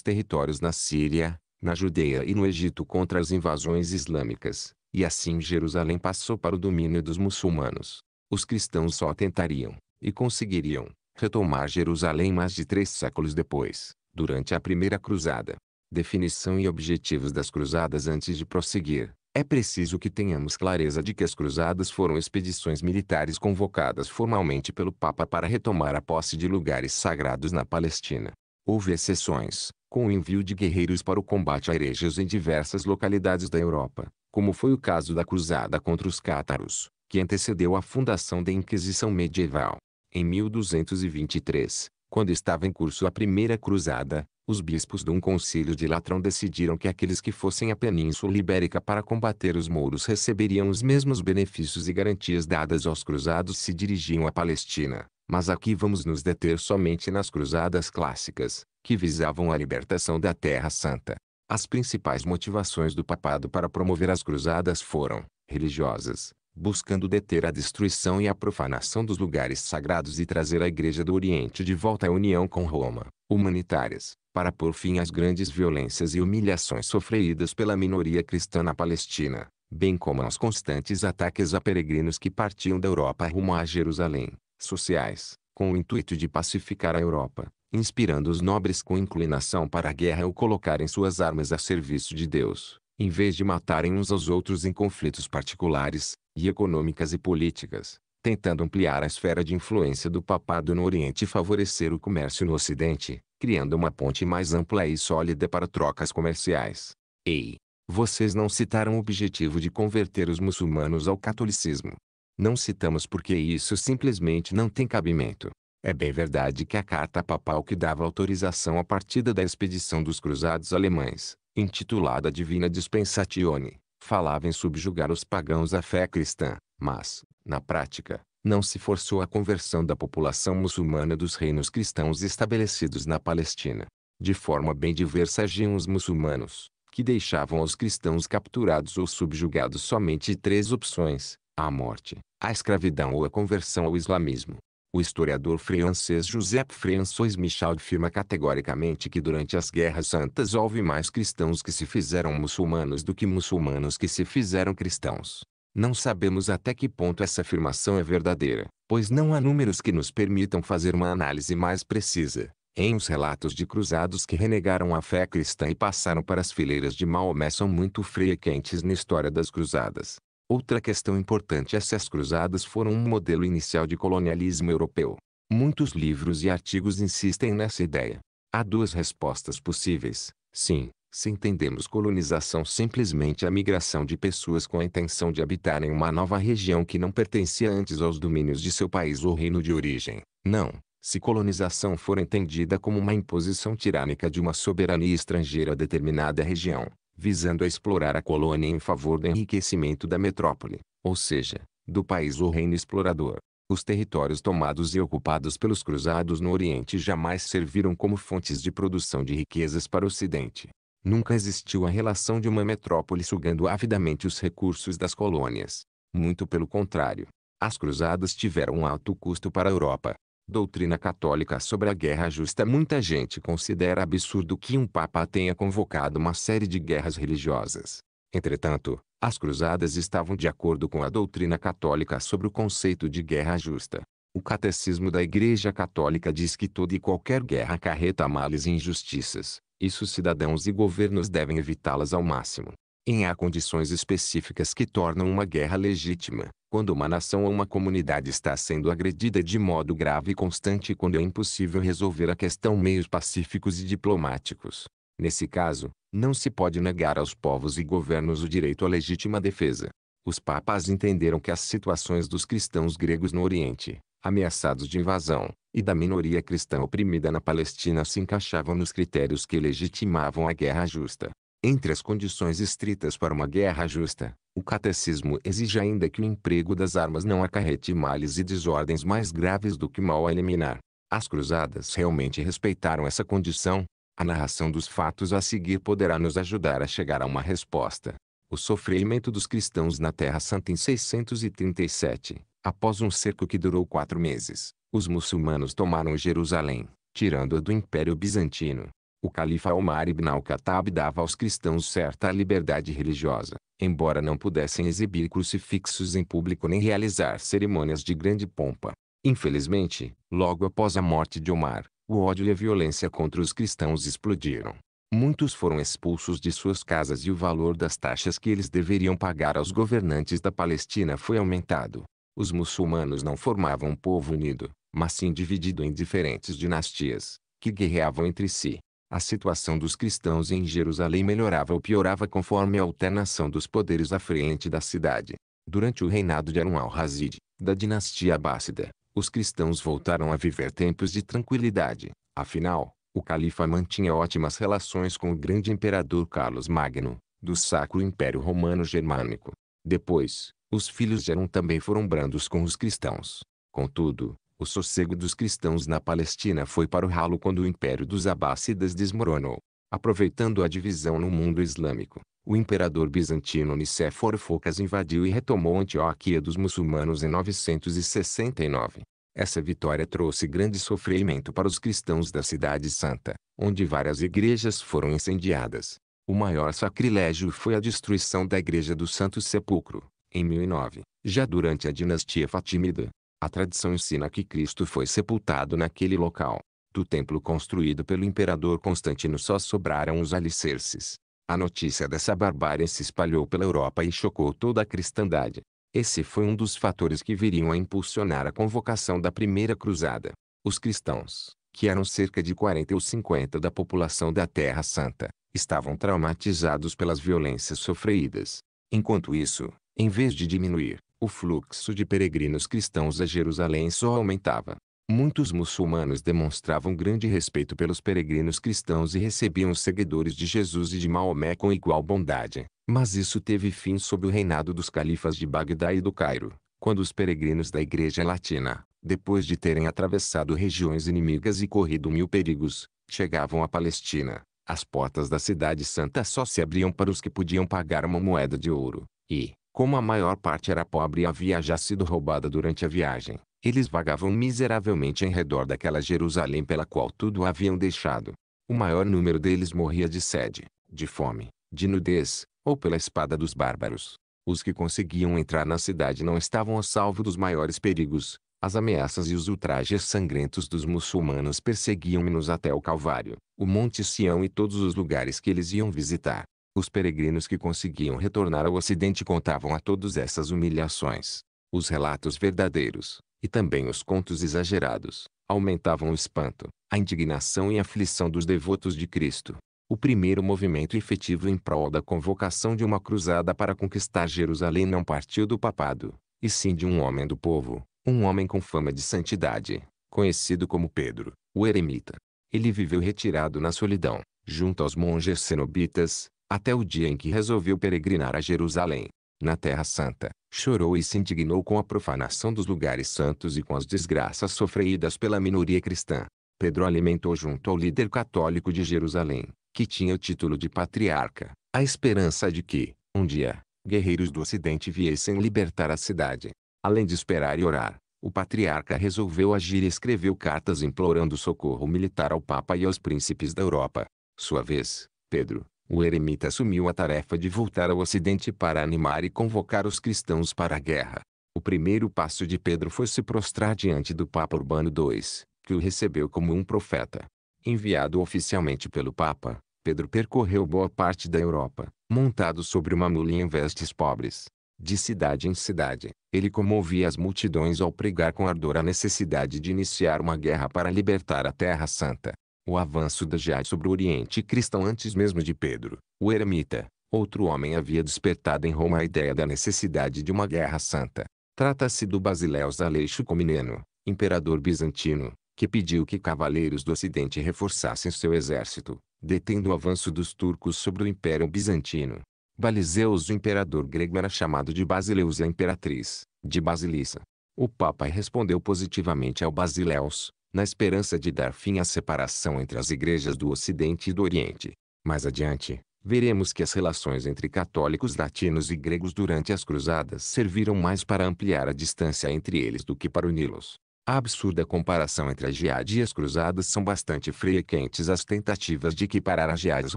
territórios na Síria, na Judeia e no Egito contra as invasões islâmicas, e assim Jerusalém passou para o domínio dos muçulmanos. Os cristãos só tentariam, e conseguiriam, retomar Jerusalém mais de três séculos depois, durante a Primeira Cruzada. Definição e objetivos das Cruzadas Antes de prosseguir, é preciso que tenhamos clareza de que as cruzadas foram expedições militares convocadas formalmente pelo Papa para retomar a posse de lugares sagrados na Palestina. Houve exceções, com o envio de guerreiros para o combate a hereges em diversas localidades da Europa, como foi o caso da cruzada contra os cátaros, que antecedeu a fundação da Inquisição medieval. Em 1223, quando estava em curso a Primeira Cruzada, os bispos de um concílio de Latrão decidiram que aqueles que fossem à Península Ibérica para combater os mouros receberiam os mesmos benefícios e garantias dadas aos cruzados se dirigiam à Palestina. Mas aqui vamos nos deter somente nas cruzadas clássicas, que visavam a libertação da Terra Santa. As principais motivações do papado para promover as cruzadas foram religiosas, buscando deter a destruição e a profanação dos lugares sagrados e trazer a Igreja do Oriente de volta à união com Roma, humanitárias, para pôr fim às grandes violências e humilhações sofridas pela minoria cristã na Palestina, bem como aos constantes ataques a peregrinos que partiam da Europa rumo a Jerusalém, sociais, com o intuito de pacificar a Europa, inspirando os nobres com inclinação para a guerra ou colocarem suas armas a serviço de Deus, em vez de matarem uns aos outros em conflitos particulares, e econômicas e políticas, tentando ampliar a esfera de influência do papado no Oriente e favorecer o comércio no Ocidente, criando uma ponte mais ampla e sólida para trocas comerciais. Ei! Vocês não citaram o objetivo de converter os muçulmanos ao catolicismo. Não citamos porque isso simplesmente não tem cabimento. É bem verdade que a carta papal que dava autorização à partida da expedição dos cruzados alemães, intitulada Divina Dispensatione, falava em subjugar os pagãos à fé cristã, mas, na prática, não se forçou a conversão da população muçulmana dos reinos cristãos estabelecidos na Palestina. De forma bem diversa agiam os muçulmanos, que deixavam aos cristãos capturados ou subjugados somente três opções: a morte, a escravidão ou a conversão ao islamismo. O historiador francês Joseph François Michel afirma categoricamente que durante as Guerras Santas houve mais cristãos que se fizeram muçulmanos do que muçulmanos que se fizeram cristãos. Não sabemos até que ponto essa afirmação é verdadeira, pois não há números que nos permitam fazer uma análise mais precisa. Em os relatos de cruzados que renegaram a fé cristã e passaram para as fileiras de Maomé são muito frequentes na história das cruzadas. Outra questão importante é se as cruzadas foram um modelo inicial de colonialismo europeu. Muitos livros e artigos insistem nessa ideia. Há duas respostas possíveis. Sim, se entendemos colonização simplesmente a migração de pessoas com a intenção de habitar em uma nova região que não pertencia antes aos domínios de seu país ou reino de origem. Não, se colonização for entendida como uma imposição tirânica de uma soberania estrangeira a determinada região, visando a explorar a colônia em favor do enriquecimento da metrópole, ou seja, do país ou reino explorador. Os territórios tomados e ocupados pelos cruzados no Oriente jamais serviram como fontes de produção de riquezas para o Ocidente. Nunca existiu a relação de uma metrópole sugando avidamente os recursos das colônias. Muito pelo contrário, as cruzadas tiveram um alto custo para a Europa, doutrina católica sobre a guerra justa. Muita gente considera absurdo que um papa tenha convocado uma série de guerras religiosas. Entretanto, as cruzadas estavam de acordo com a doutrina católica sobre o conceito de guerra justa. O catecismo da Igreja Católica diz que toda e qualquer guerra acarreta males e injustiças, isso cidadãos e governos devem evitá-las ao máximo. E há condições específicas que tornam uma guerra legítima, quando uma nação ou uma comunidade está sendo agredida de modo grave e constante e quando é impossível resolver a questão meios pacíficos e diplomáticos. Nesse caso, não se pode negar aos povos e governos o direito à legítima defesa. Os papas entenderam que as situações dos cristãos gregos no Oriente, ameaçados de invasão, e da minoria cristã oprimida na Palestina se encaixavam nos critérios que legitimavam a guerra justa. Entre as condições estritas para uma guerra justa, o catecismo exige ainda que o emprego das armas não acarrete males e desordens mais graves do que mal a eliminar. As cruzadas realmente respeitaram essa condição. A narração dos fatos a seguir poderá nos ajudar a chegar a uma resposta. O sofrimento dos cristãos na Terra Santa em 637, após um cerco que durou quatro meses, os muçulmanos tomaram Jerusalém, tirando-a do Império Bizantino. O califa Omar ibn al-Khattab dava aos cristãos certa liberdade religiosa, embora não pudessem exibir crucifixos em público nem realizar cerimônias de grande pompa. Infelizmente, logo após a morte de Omar, o ódio e a violência contra os cristãos explodiram. Muitos foram expulsos de suas casas e o valor das taxas que eles deveriam pagar aos governantes da Palestina foi aumentado. Os muçulmanos não formavam um povo unido, mas sim dividido em diferentes dinastias, que guerreavam entre si a situação dos cristãos em Jerusalém melhorava ou piorava conforme a alternação dos poderes à frente da cidade. Durante o reinado de Harun al-Razid, da dinastia Abássida, os cristãos voltaram a viver tempos de tranquilidade. Afinal, o califa mantinha ótimas relações com o grande imperador Carlos Magno, do Sacro Império Romano Germânico. Depois, os filhos de Harun também foram brandos com os cristãos. Contudo, o sossego dos cristãos na Palestina foi para o ralo quando o império dos Abássidas desmoronou. Aproveitando a divisão no mundo islâmico, o imperador bizantino Nicéforo Focas invadiu e retomou Antioquia dos muçulmanos em 969. Essa vitória trouxe grande sofrimento para os cristãos da Cidade Santa, onde várias igrejas foram incendiadas. O maior sacrilégio foi a destruição da Igreja do Santo Sepulcro, em 1009, já durante a dinastia Fatimida. A tradição ensina que Cristo foi sepultado naquele local. Do templo construído pelo imperador Constantino só sobraram os alicerces. A notícia dessa barbárie se espalhou pela Europa e chocou toda a cristandade. Esse foi um dos fatores que viriam a impulsionar a convocação da primeira cruzada. Os cristãos, que eram cerca de 40 ou 50 da população da Terra Santa, estavam traumatizados pelas violências sofridas. Enquanto isso, em vez de diminuir, o fluxo de peregrinos cristãos a Jerusalém só aumentava. Muitos muçulmanos demonstravam grande respeito pelos peregrinos cristãos e recebiam os seguidores de Jesus e de Maomé com igual bondade. Mas isso teve fim sob o reinado dos califas de Bagdá e do Cairo, quando os peregrinos da Igreja Latina, depois de terem atravessado regiões inimigas e corrido mil perigos, chegavam à Palestina. As portas da Cidade Santa só se abriam para os que podiam pagar uma moeda de ouro, e, como a maior parte era pobre e havia já sido roubada durante a viagem, eles vagavam miseravelmente em redor daquela Jerusalém pela qual tudo haviam deixado. O maior número deles morria de sede, de fome, de nudez, ou pela espada dos bárbaros. Os que conseguiam entrar na cidade não estavam a salvo dos maiores perigos. As ameaças e os ultrajes sangrentos dos muçulmanos perseguiam-nos até o Calvário, o Monte Sião e todos os lugares que eles iam visitar. Os peregrinos que conseguiam retornar ao Ocidente contavam a todos essas humilhações. Os relatos verdadeiros, e também os contos exagerados, aumentavam o espanto, a indignação e a aflição dos devotos de Cristo. O primeiro movimento efetivo em prol da convocação de uma cruzada para conquistar Jerusalém não partiu do papado, e sim de um homem do povo, um homem com fama de santidade, conhecido como Pedro, o eremita. Ele viveu retirado na solidão, junto aos monges cenobitas, até o dia em que resolveu peregrinar a Jerusalém, na Terra Santa. Chorou e se indignou com a profanação dos lugares santos e com as desgraças sofridas pela minoria cristã. Pedro alimentou junto ao líder católico de Jerusalém, que tinha o título de patriarca, a esperança de que, um dia, guerreiros do ocidente viessem libertar a cidade. Além de esperar e orar, o patriarca resolveu agir e escreveu cartas implorando socorro militar ao Papa e aos príncipes da Europa. Sua vez, Pedro, o eremita assumiu a tarefa de voltar ao Ocidente para animar e convocar os cristãos para a guerra. O primeiro passo de Pedro foi se prostrar diante do Papa Urbano II, que o recebeu como um profeta. Enviado oficialmente pelo Papa, Pedro percorreu boa parte da Europa, montado sobre uma mula em vestes pobres. De cidade em cidade, ele comovia as multidões ao pregar com ardor a necessidade de iniciar uma guerra para libertar a Terra Santa o avanço da Jade sobre o Oriente cristão antes mesmo de Pedro, o eremita, outro homem havia despertado em Roma a ideia da necessidade de uma guerra santa. Trata-se do Basileus Aleixo comineno, imperador bizantino, que pediu que cavaleiros do ocidente reforçassem seu exército, detendo o avanço dos turcos sobre o Império Bizantino. Balizeus o imperador grego era chamado de Basileus e a imperatriz, de Basilissa. O Papa respondeu positivamente ao Basileus, na esperança de dar fim à separação entre as igrejas do Ocidente e do Oriente. Mais adiante, veremos que as relações entre católicos latinos e gregos durante as cruzadas serviram mais para ampliar a distância entre eles do que para uni-los. A absurda comparação entre a Geada e as cruzadas são bastante frequentes as tentativas de equiparar a jihad às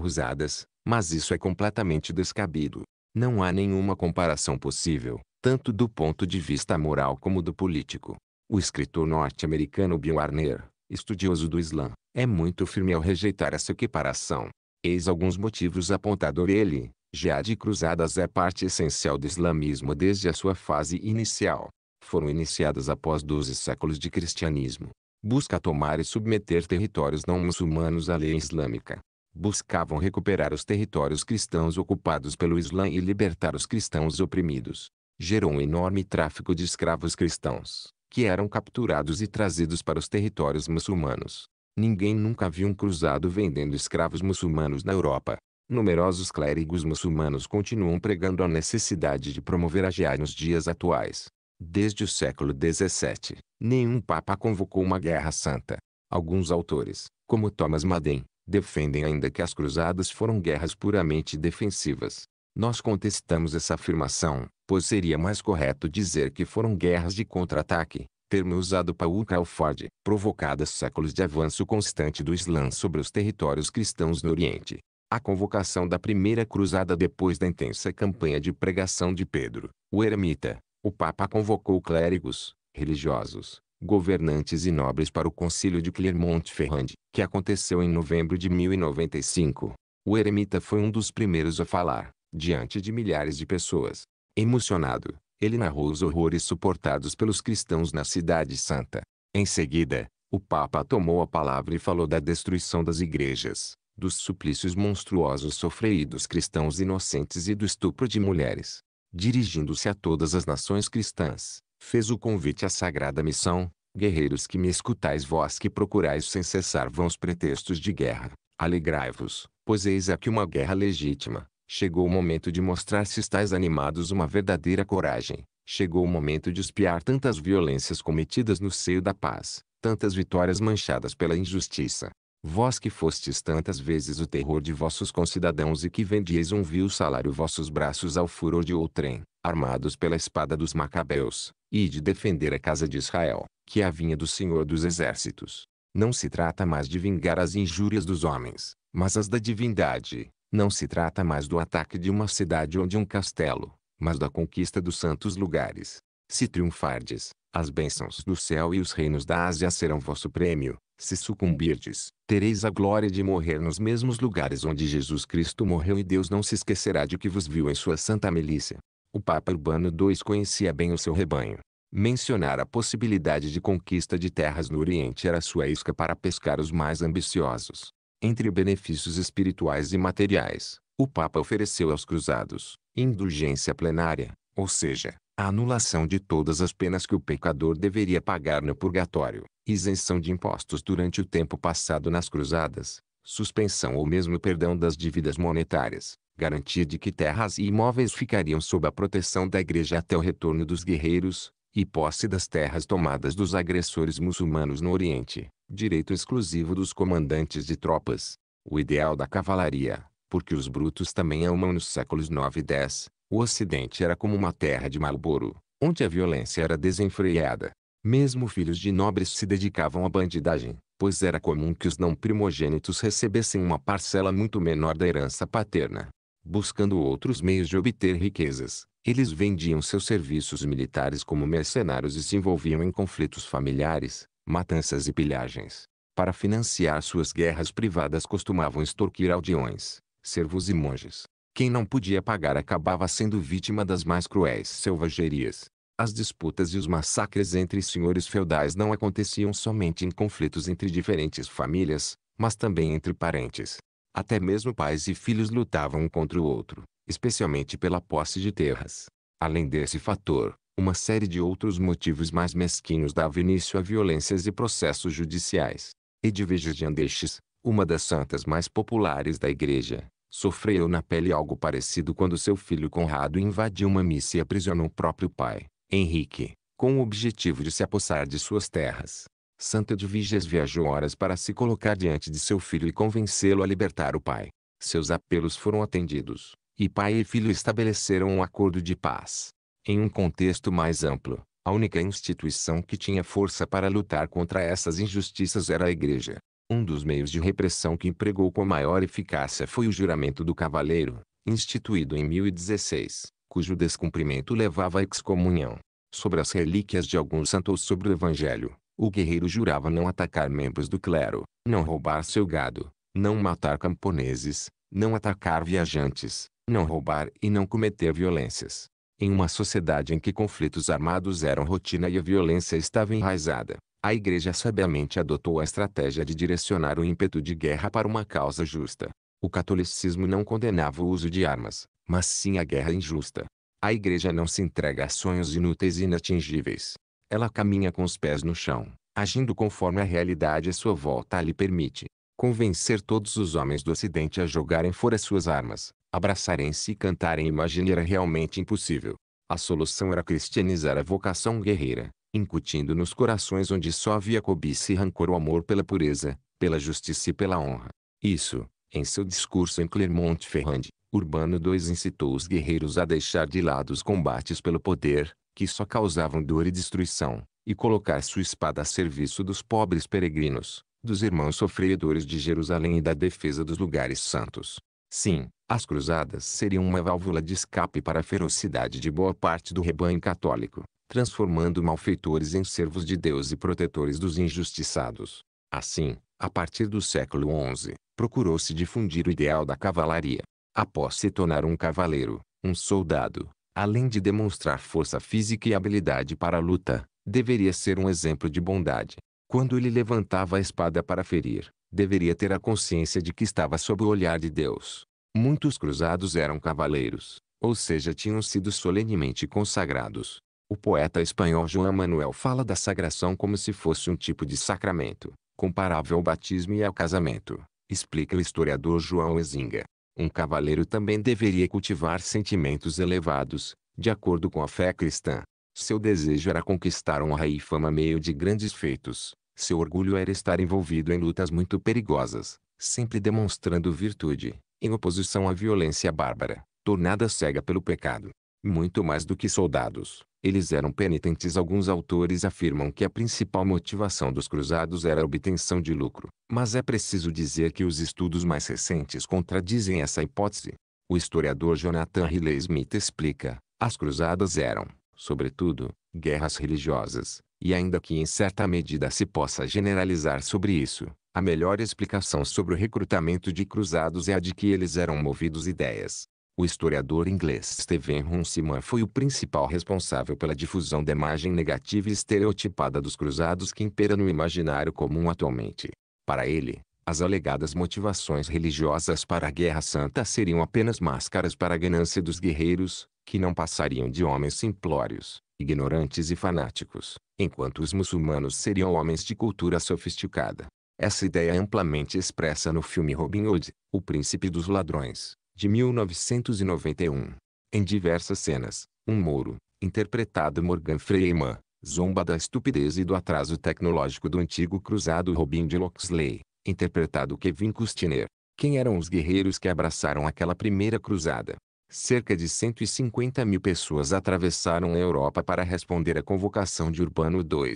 cruzadas, mas isso é completamente descabido. Não há nenhuma comparação possível, tanto do ponto de vista moral como do político. O escritor norte-americano Bill Arner, estudioso do Islã, é muito firme ao rejeitar essa equiparação. Eis alguns motivos apontados por ele. Jihad e cruzadas é parte essencial do islamismo desde a sua fase inicial. Foram iniciadas após 12 séculos de cristianismo. Busca tomar e submeter territórios não muçulmanos à lei islâmica. Buscavam recuperar os territórios cristãos ocupados pelo Islã e libertar os cristãos oprimidos. Gerou um enorme tráfico de escravos cristãos que eram capturados e trazidos para os territórios muçulmanos. Ninguém nunca viu um cruzado vendendo escravos muçulmanos na Europa. Numerosos clérigos muçulmanos continuam pregando a necessidade de promover a jihad nos dias atuais. Desde o século XVII, nenhum papa convocou uma guerra santa. Alguns autores, como Thomas Madden, defendem ainda que as cruzadas foram guerras puramente defensivas. Nós contestamos essa afirmação, pois seria mais correto dizer que foram guerras de contra-ataque, termo usado por Crawford, provocadas séculos de avanço constante do Islã sobre os territórios cristãos no Oriente. A convocação da primeira cruzada depois da intensa campanha de pregação de Pedro, o eremita, o Papa convocou clérigos, religiosos, governantes e nobres para o concílio de Clermont-Ferrand, que aconteceu em novembro de 1095. O eremita foi um dos primeiros a falar, diante de milhares de pessoas, Emocionado, ele narrou os horrores suportados pelos cristãos na Cidade Santa. Em seguida, o Papa tomou a palavra e falou da destruição das igrejas, dos suplícios monstruosos sofridos cristãos inocentes e do estupro de mulheres. Dirigindo-se a todas as nações cristãs, fez o convite à sagrada missão, Guerreiros que me escutais vós que procurais sem cessar vãos pretextos de guerra, alegrai-vos, pois eis aqui uma guerra legítima, Chegou o momento de mostrar se estáis animados uma verdadeira coragem. Chegou o momento de espiar tantas violências cometidas no seio da paz, tantas vitórias manchadas pela injustiça. Vós que fostes tantas vezes o terror de vossos concidadãos e que vendieis um vil salário vossos braços ao furor de outrem, armados pela espada dos macabeus, e de defender a casa de Israel, que é a vinha do Senhor dos Exércitos. Não se trata mais de vingar as injúrias dos homens, mas as da divindade, não se trata mais do ataque de uma cidade ou de um castelo, mas da conquista dos santos lugares. Se triunfardes, as bênçãos do céu e os reinos da Ásia serão vosso prêmio. Se sucumbirdes, tereis a glória de morrer nos mesmos lugares onde Jesus Cristo morreu e Deus não se esquecerá de que vos viu em sua santa milícia. O Papa Urbano II conhecia bem o seu rebanho. Mencionar a possibilidade de conquista de terras no Oriente era sua isca para pescar os mais ambiciosos. Entre benefícios espirituais e materiais, o Papa ofereceu aos cruzados indulgência plenária, ou seja, a anulação de todas as penas que o pecador deveria pagar no purgatório, isenção de impostos durante o tempo passado nas cruzadas, suspensão ou mesmo perdão das dívidas monetárias, garantia de que terras e imóveis ficariam sob a proteção da igreja até o retorno dos guerreiros, e posse das terras tomadas dos agressores muçulmanos no Oriente, direito exclusivo dos comandantes de tropas. O ideal da cavalaria, porque os brutos também amam nos séculos 9 e 10, o Ocidente era como uma terra de Marlboro, onde a violência era desenfreada. Mesmo filhos de nobres se dedicavam à bandidagem, pois era comum que os não primogênitos recebessem uma parcela muito menor da herança paterna, buscando outros meios de obter riquezas. Eles vendiam seus serviços militares como mercenários e se envolviam em conflitos familiares, matanças e pilhagens. Para financiar suas guerras privadas costumavam extorquir aldeões, servos e monges. Quem não podia pagar acabava sendo vítima das mais cruéis selvagerias. As disputas e os massacres entre senhores feudais não aconteciam somente em conflitos entre diferentes famílias, mas também entre parentes. Até mesmo pais e filhos lutavam um contra o outro, especialmente pela posse de terras. Além desse fator, uma série de outros motivos mais mesquinhos dava início a violências e processos judiciais. Edviges de Andestes, uma das santas mais populares da igreja, sofreu na pele algo parecido quando seu filho Conrado invadiu uma missa e aprisionou o próprio pai, Henrique, com o objetivo de se apossar de suas terras. Santa Edviges viajou horas para se colocar diante de seu filho e convencê-lo a libertar o pai. Seus apelos foram atendidos, e pai e filho estabeleceram um acordo de paz. Em um contexto mais amplo, a única instituição que tinha força para lutar contra essas injustiças era a Igreja. Um dos meios de repressão que empregou com maior eficácia foi o juramento do cavaleiro, instituído em 1016, cujo descumprimento levava à excomunhão. Sobre as relíquias de algum santo ou sobre o Evangelho, o guerreiro jurava não atacar membros do clero, não roubar seu gado, não matar camponeses, não atacar viajantes, não roubar e não cometer violências. Em uma sociedade em que conflitos armados eram rotina e a violência estava enraizada, a Igreja sabiamente adotou a estratégia de direcionar o ímpeto de guerra para uma causa justa. O catolicismo não condenava o uso de armas, mas sim a guerra injusta. A Igreja não se entrega a sonhos inúteis e inatingíveis. Ela caminha com os pés no chão, agindo conforme a realidade à sua volta lhe permite. Convencer todos os homens do Ocidente a jogarem fora suas armas, abraçarem-se e cantarem imagine era realmente impossível. A solução era cristianizar a vocação guerreira, incutindo nos corações onde só havia cobiça e rancor o amor pela pureza, pela justiça e pela honra. Isso, em seu discurso em Clermont-Ferrand, Urbano II incitou os guerreiros a deixar de lado os combates pelo poder, que só causavam dor e destruição, e colocar sua espada a serviço dos pobres peregrinos, dos irmãos sofredores de Jerusalém e da defesa dos lugares santos. Sim, as cruzadas seriam uma válvula de escape para a ferocidade de boa parte do rebanho católico, transformando malfeitores em servos de Deus e protetores dos injustiçados. Assim, a partir do século XI, procurou-se difundir o ideal da cavalaria. Após se tornar um cavaleiro, um soldado, além de demonstrar força física e habilidade para a luta, deveria ser um exemplo de bondade. Quando ele levantava a espada para ferir, deveria ter a consciência de que estava sob o olhar de Deus Muitos cruzados eram cavaleiros, ou seja tinham sido solenemente consagrados. O poeta espanhol João Manuel fala da sagração como se fosse um tipo de sacramento, comparável ao batismo e ao casamento, explica o historiador João Ezinga. Um cavaleiro também deveria cultivar sentimentos elevados, de acordo com a fé cristã. Seu desejo era conquistar honra e fama meio de grandes feitos. Seu orgulho era estar envolvido em lutas muito perigosas, sempre demonstrando virtude em oposição à violência bárbara, tornada cega pelo pecado. Muito mais do que soldados, eles eram penitentes. Alguns autores afirmam que a principal motivação dos cruzados era a obtenção de lucro, mas é preciso dizer que os estudos mais recentes contradizem essa hipótese. O historiador Jonathan Riley Smith explica: as cruzadas eram, sobretudo, guerras religiosas, e ainda que em certa medida se possa generalizar sobre isso, a melhor explicação sobre o recrutamento de cruzados é a de que eles eram movidos ideias. O historiador inglês Stephen Runciman foi o principal responsável pela difusão da imagem negativa e estereotipada dos cruzados que impera no imaginário comum atualmente. Para ele, as alegadas motivações religiosas para a Guerra Santa seriam apenas máscaras para a ganância dos guerreiros, que não passariam de homens simplórios, ignorantes e fanáticos, enquanto os muçulmanos seriam homens de cultura sofisticada, essa ideia é amplamente expressa no filme Robin Hood, O Príncipe dos Ladrões, de 1991. Em diversas cenas, um mouro, interpretado Morgan Freeman, zomba da estupidez e do atraso tecnológico do antigo cruzado Robin de Locksley, interpretado Kevin Costner. Quem eram os guerreiros que abraçaram aquela primeira cruzada? Cerca de 150 mil pessoas atravessaram a Europa para responder à convocação de Urbano II,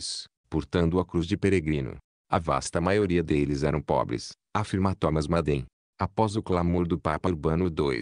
portando a cruz de peregrino. A vasta maioria deles eram pobres, afirma Thomas Madden. Após o clamor do Papa Urbano II,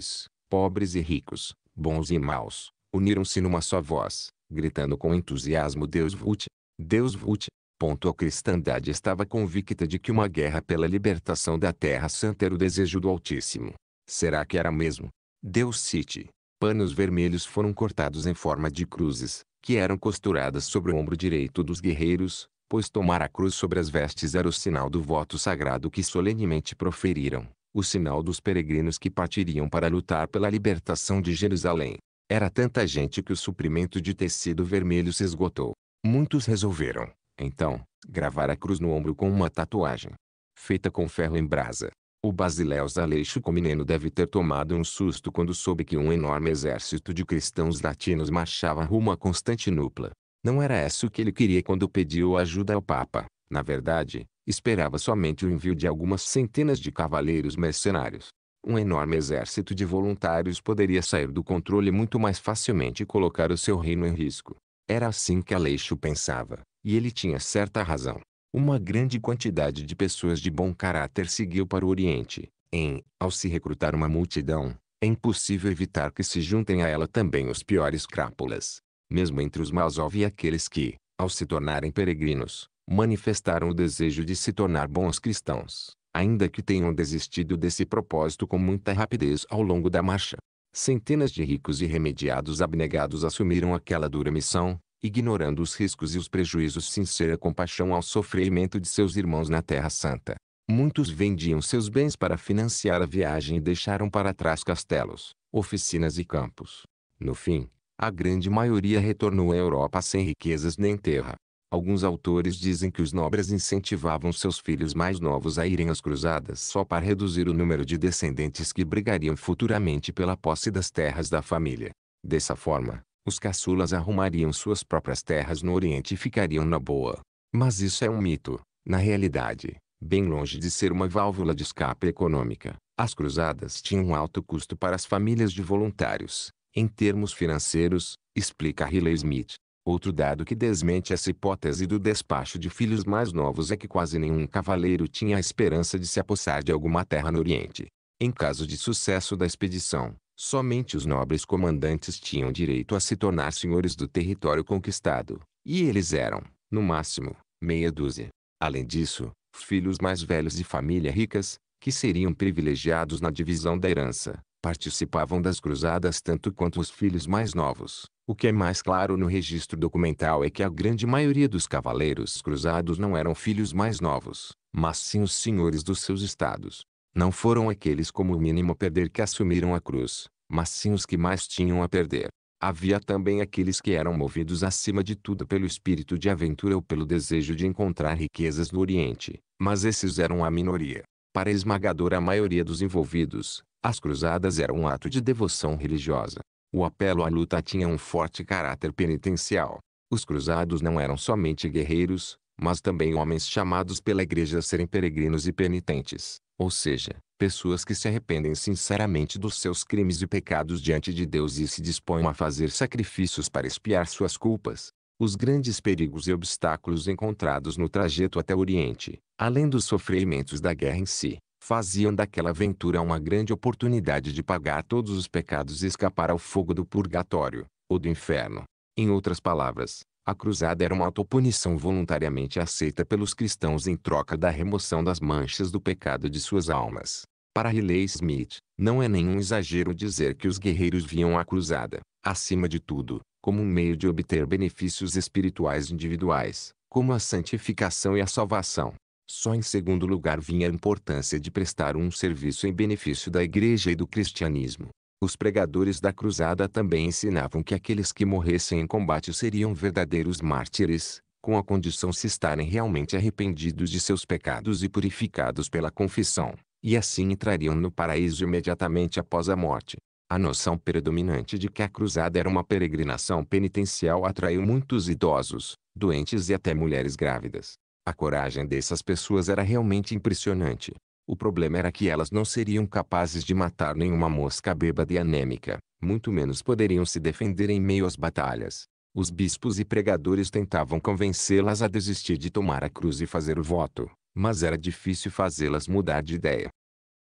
pobres e ricos, bons e maus, uniram-se numa só voz, gritando com entusiasmo Deus vult, Deus vult. Ponto a cristandade estava convicta de que uma guerra pela libertação da Terra Santa era o desejo do Altíssimo. Será que era mesmo? Deus cite. Panos vermelhos foram cortados em forma de cruzes, que eram costuradas sobre o ombro direito dos guerreiros, pois tomar a cruz sobre as vestes era o sinal do voto sagrado que solenemente proferiram, o sinal dos peregrinos que partiriam para lutar pela libertação de Jerusalém. Era tanta gente que o suprimento de tecido vermelho se esgotou. Muitos resolveram, então, gravar a cruz no ombro com uma tatuagem. Feita com ferro em brasa. O Basileus Aleixo Comineno deve ter tomado um susto quando soube que um enorme exército de cristãos latinos marchava rumo a Constantinopla. Não era isso que ele queria quando pediu ajuda ao Papa. Na verdade, esperava somente o envio de algumas centenas de cavaleiros mercenários. Um enorme exército de voluntários poderia sair do controle muito mais facilmente e colocar o seu reino em risco. Era assim que Aleixo pensava, e ele tinha certa razão. Uma grande quantidade de pessoas de bom caráter seguiu para o Oriente. Em, ao se recrutar uma multidão, é impossível evitar que se juntem a ela também os piores crápulas mesmo entre os maus houve aqueles que, ao se tornarem peregrinos, manifestaram o desejo de se tornar bons cristãos, ainda que tenham desistido desse propósito com muita rapidez ao longo da marcha. Centenas de ricos e remediados abnegados assumiram aquela dura missão, ignorando os riscos e os prejuízos sincera compaixão ao sofrimento de seus irmãos na Terra Santa. Muitos vendiam seus bens para financiar a viagem e deixaram para trás castelos, oficinas e campos. No fim, a grande maioria retornou à Europa sem riquezas nem terra. Alguns autores dizem que os nobres incentivavam seus filhos mais novos a irem às cruzadas só para reduzir o número de descendentes que brigariam futuramente pela posse das terras da família. Dessa forma, os caçulas arrumariam suas próprias terras no Oriente e ficariam na boa. Mas isso é um mito. Na realidade, bem longe de ser uma válvula de escape econômica, as cruzadas tinham um alto custo para as famílias de voluntários, em termos financeiros, explica Riley Smith, outro dado que desmente essa hipótese do despacho de filhos mais novos é que quase nenhum cavaleiro tinha a esperança de se apossar de alguma terra no Oriente. Em caso de sucesso da expedição, somente os nobres comandantes tinham direito a se tornar senhores do território conquistado, e eles eram, no máximo, meia dúzia. Além disso, filhos mais velhos de família ricas, que seriam privilegiados na divisão da herança, participavam das cruzadas tanto quanto os filhos mais novos. O que é mais claro no registro documental é que a grande maioria dos cavaleiros cruzados não eram filhos mais novos, mas sim os senhores dos seus estados. Não foram aqueles como o mínimo a perder que assumiram a cruz, mas sim os que mais tinham a perder. Havia também aqueles que eram movidos acima de tudo pelo espírito de aventura ou pelo desejo de encontrar riquezas no Oriente, mas esses eram a minoria. Para a esmagadora maioria dos envolvidos, as cruzadas eram um ato de devoção religiosa. O apelo à luta tinha um forte caráter penitencial. Os cruzados não eram somente guerreiros, mas também homens chamados pela igreja a serem peregrinos e penitentes, ou seja, pessoas que se arrependem sinceramente dos seus crimes e pecados diante de Deus e se dispõem a fazer sacrifícios para expiar suas culpas. Os grandes perigos e obstáculos encontrados no trajeto até o Oriente, além dos sofrimentos da guerra em si, faziam daquela aventura uma grande oportunidade de pagar todos os pecados e escapar ao fogo do purgatório, ou do inferno. Em outras palavras, a cruzada era uma autopunição voluntariamente aceita pelos cristãos em troca da remoção das manchas do pecado de suas almas. Para Riley Smith, não é nenhum exagero dizer que os guerreiros viam a cruzada, acima de tudo, como um meio de obter benefícios espirituais individuais, como a santificação e a salvação. Só em segundo lugar vinha a importância de prestar um serviço em benefício da igreja e do cristianismo. Os pregadores da cruzada também ensinavam que aqueles que morressem em combate seriam verdadeiros mártires, com a condição se estarem realmente arrependidos de seus pecados e purificados pela confissão, e assim entrariam no paraíso imediatamente após a morte. A noção predominante de que a cruzada era uma peregrinação penitencial atraiu muitos idosos, doentes e até mulheres grávidas. A coragem dessas pessoas era realmente impressionante. O problema era que elas não seriam capazes de matar nenhuma mosca bêbada e anêmica, muito menos poderiam se defender em meio às batalhas. Os bispos e pregadores tentavam convencê-las a desistir de tomar a cruz e fazer o voto, mas era difícil fazê-las mudar de ideia.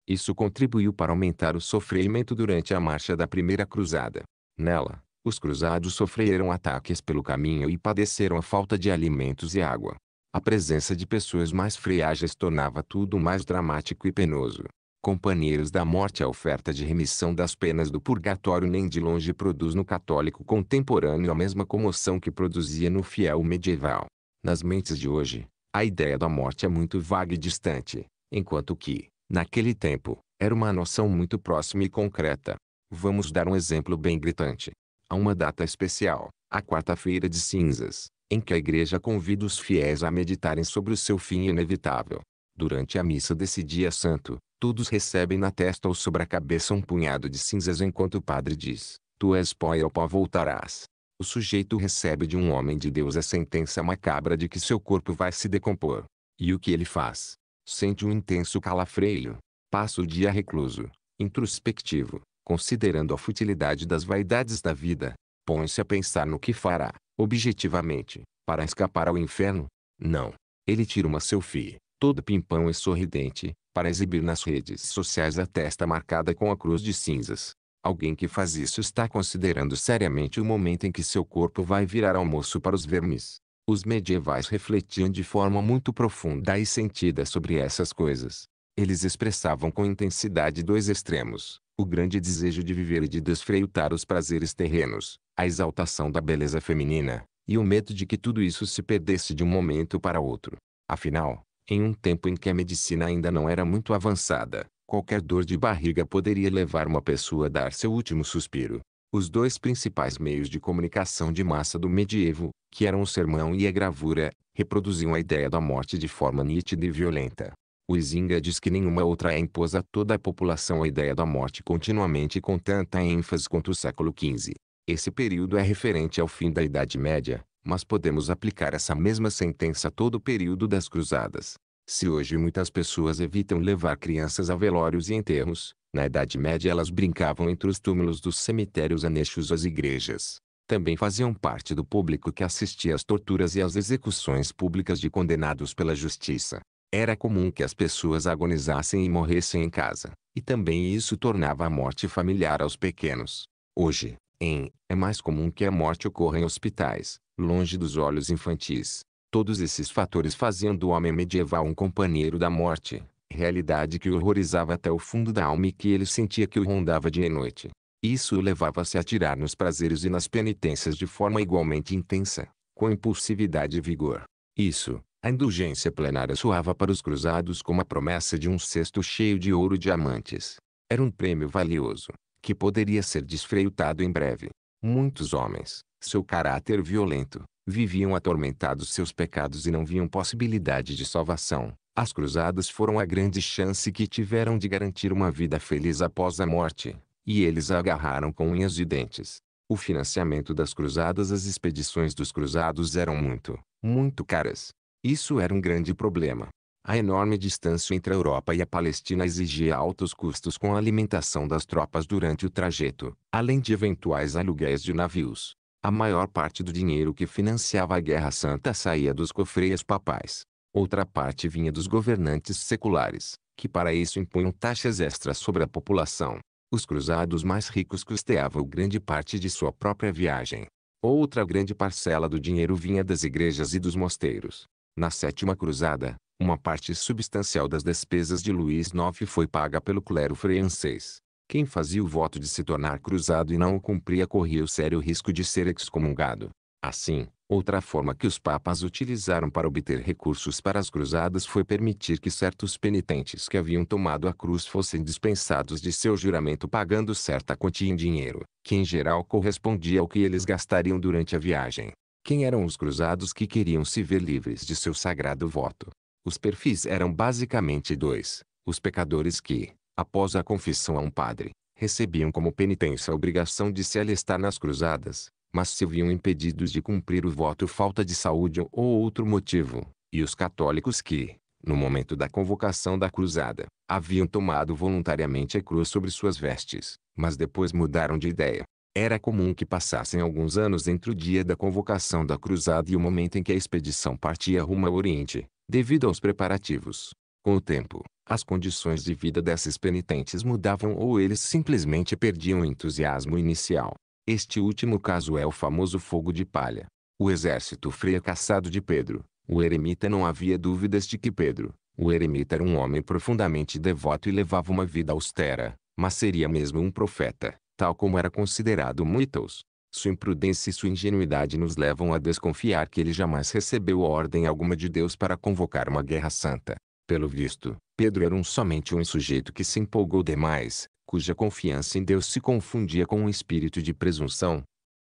Isso contribuiu para aumentar o sofrimento durante a marcha da primeira cruzada. Nela, os cruzados sofreram ataques pelo caminho e padeceram a falta de alimentos e água. A presença de pessoas mais friajas tornava tudo mais dramático e penoso. Companheiros da morte a oferta de remissão das penas do purgatório nem de longe produz no católico contemporâneo a mesma comoção que produzia no fiel medieval. Nas mentes de hoje, a ideia da morte é muito vaga e distante, enquanto que, naquele tempo, era uma noção muito próxima e concreta. Vamos dar um exemplo bem gritante. Há uma data especial, a quarta-feira de cinzas, em que a igreja convida os fiéis a meditarem sobre o seu fim inevitável. Durante a missa desse dia santo, todos recebem na testa ou sobre a cabeça um punhado de cinzas enquanto o padre diz, Tu és pó e ao pó voltarás. O sujeito recebe de um homem de Deus a sentença macabra de que seu corpo vai se decompor. E o que ele faz? Sente um intenso calafreio. Passa o dia recluso, introspectivo, considerando a futilidade das vaidades da vida. Põe-se a pensar no que fará, objetivamente, para escapar ao inferno? Não. Ele tira uma selfie, todo pimpão e sorridente, para exibir nas redes sociais a testa marcada com a cruz de cinzas. Alguém que faz isso está considerando seriamente o momento em que seu corpo vai virar almoço para os vermes. Os medievais refletiam de forma muito profunda e sentida sobre essas coisas. Eles expressavam com intensidade dois extremos, o grande desejo de viver e de desfreutar os prazeres terrenos, a exaltação da beleza feminina, e o medo de que tudo isso se perdesse de um momento para outro. Afinal, em um tempo em que a medicina ainda não era muito avançada, qualquer dor de barriga poderia levar uma pessoa a dar seu último suspiro. Os dois principais meios de comunicação de massa do medievo, que eram o sermão e a gravura, reproduziam a ideia da morte de forma nítida e violenta. O Izinga diz que nenhuma outra é impôs a toda a população a ideia da morte continuamente com tanta ênfase quanto o século XV. Esse período é referente ao fim da Idade Média, mas podemos aplicar essa mesma sentença a todo o período das Cruzadas. Se hoje muitas pessoas evitam levar crianças a velórios e enterros, na Idade Média elas brincavam entre os túmulos dos cemitérios anexos às igrejas também faziam parte do público que assistia às torturas e às execuções públicas de condenados pela justiça. Era comum que as pessoas agonizassem e morressem em casa, e também isso tornava a morte familiar aos pequenos. Hoje, em, é mais comum que a morte ocorra em hospitais, longe dos olhos infantis. Todos esses fatores faziam do homem medieval um companheiro da morte, realidade que o horrorizava até o fundo da alma e que ele sentia que o rondava dia e noite. Isso o levava a se atirar nos prazeres e nas penitências de forma igualmente intensa, com impulsividade e vigor. Isso, a indulgência plenária soava para os cruzados como a promessa de um cesto cheio de ouro e diamantes. Era um prêmio valioso, que poderia ser desfreitado em breve. Muitos homens, seu caráter violento, viviam atormentados seus pecados e não viam possibilidade de salvação. As cruzadas foram a grande chance que tiveram de garantir uma vida feliz após a morte, e eles a agarraram com unhas e dentes. O financiamento das cruzadas As expedições dos cruzados eram muito, muito caras. Isso era um grande problema. A enorme distância entre a Europa e a Palestina exigia altos custos com a alimentação das tropas durante o trajeto, além de eventuais aluguéis de navios. A maior parte do dinheiro que financiava a Guerra Santa saía dos cofreios papais. Outra parte vinha dos governantes seculares, que para isso impunham taxas extras sobre a população. Os cruzados mais ricos custeavam grande parte de sua própria viagem. Outra grande parcela do dinheiro vinha das igrejas e dos mosteiros. Na Sétima Cruzada, uma parte substancial das despesas de Luís IX foi paga pelo clero francês. Quem fazia o voto de se tornar cruzado e não o cumpria corria o sério risco de ser excomungado. Assim, outra forma que os papas utilizaram para obter recursos para as cruzadas foi permitir que certos penitentes que haviam tomado a cruz fossem dispensados de seu juramento pagando certa quantia em dinheiro, que em geral correspondia ao que eles gastariam durante a viagem. Quem eram os cruzados que queriam se ver livres de seu sagrado voto? Os perfis eram basicamente dois: os pecadores que, após a confissão a um padre, recebiam como penitência a obrigação de se alistar nas cruzadas, mas se viam impedidos de cumprir o voto falta de saúde ou outro motivo, e os católicos que, no momento da convocação da cruzada, haviam tomado voluntariamente a cruz sobre suas vestes, mas depois mudaram de ideia, era comum que passassem alguns anos entre o dia da convocação da cruzada e o momento em que a expedição partia rumo ao Oriente, devido aos preparativos. Com o tempo, as condições de vida desses penitentes mudavam ou eles simplesmente perdiam o entusiasmo inicial. Este último caso é o famoso fogo de palha. O exército fracassado de Pedro, o eremita não havia dúvidas de que Pedro, o eremita era um homem profundamente devoto e levava uma vida austera, mas seria mesmo um profeta tal como era considerado Muitos. Sua imprudência e sua ingenuidade nos levam a desconfiar que ele jamais recebeu ordem alguma de Deus para convocar uma guerra santa. Pelo visto, Pedro era um somente um sujeito que se empolgou demais, cuja confiança em Deus se confundia com um espírito de presunção.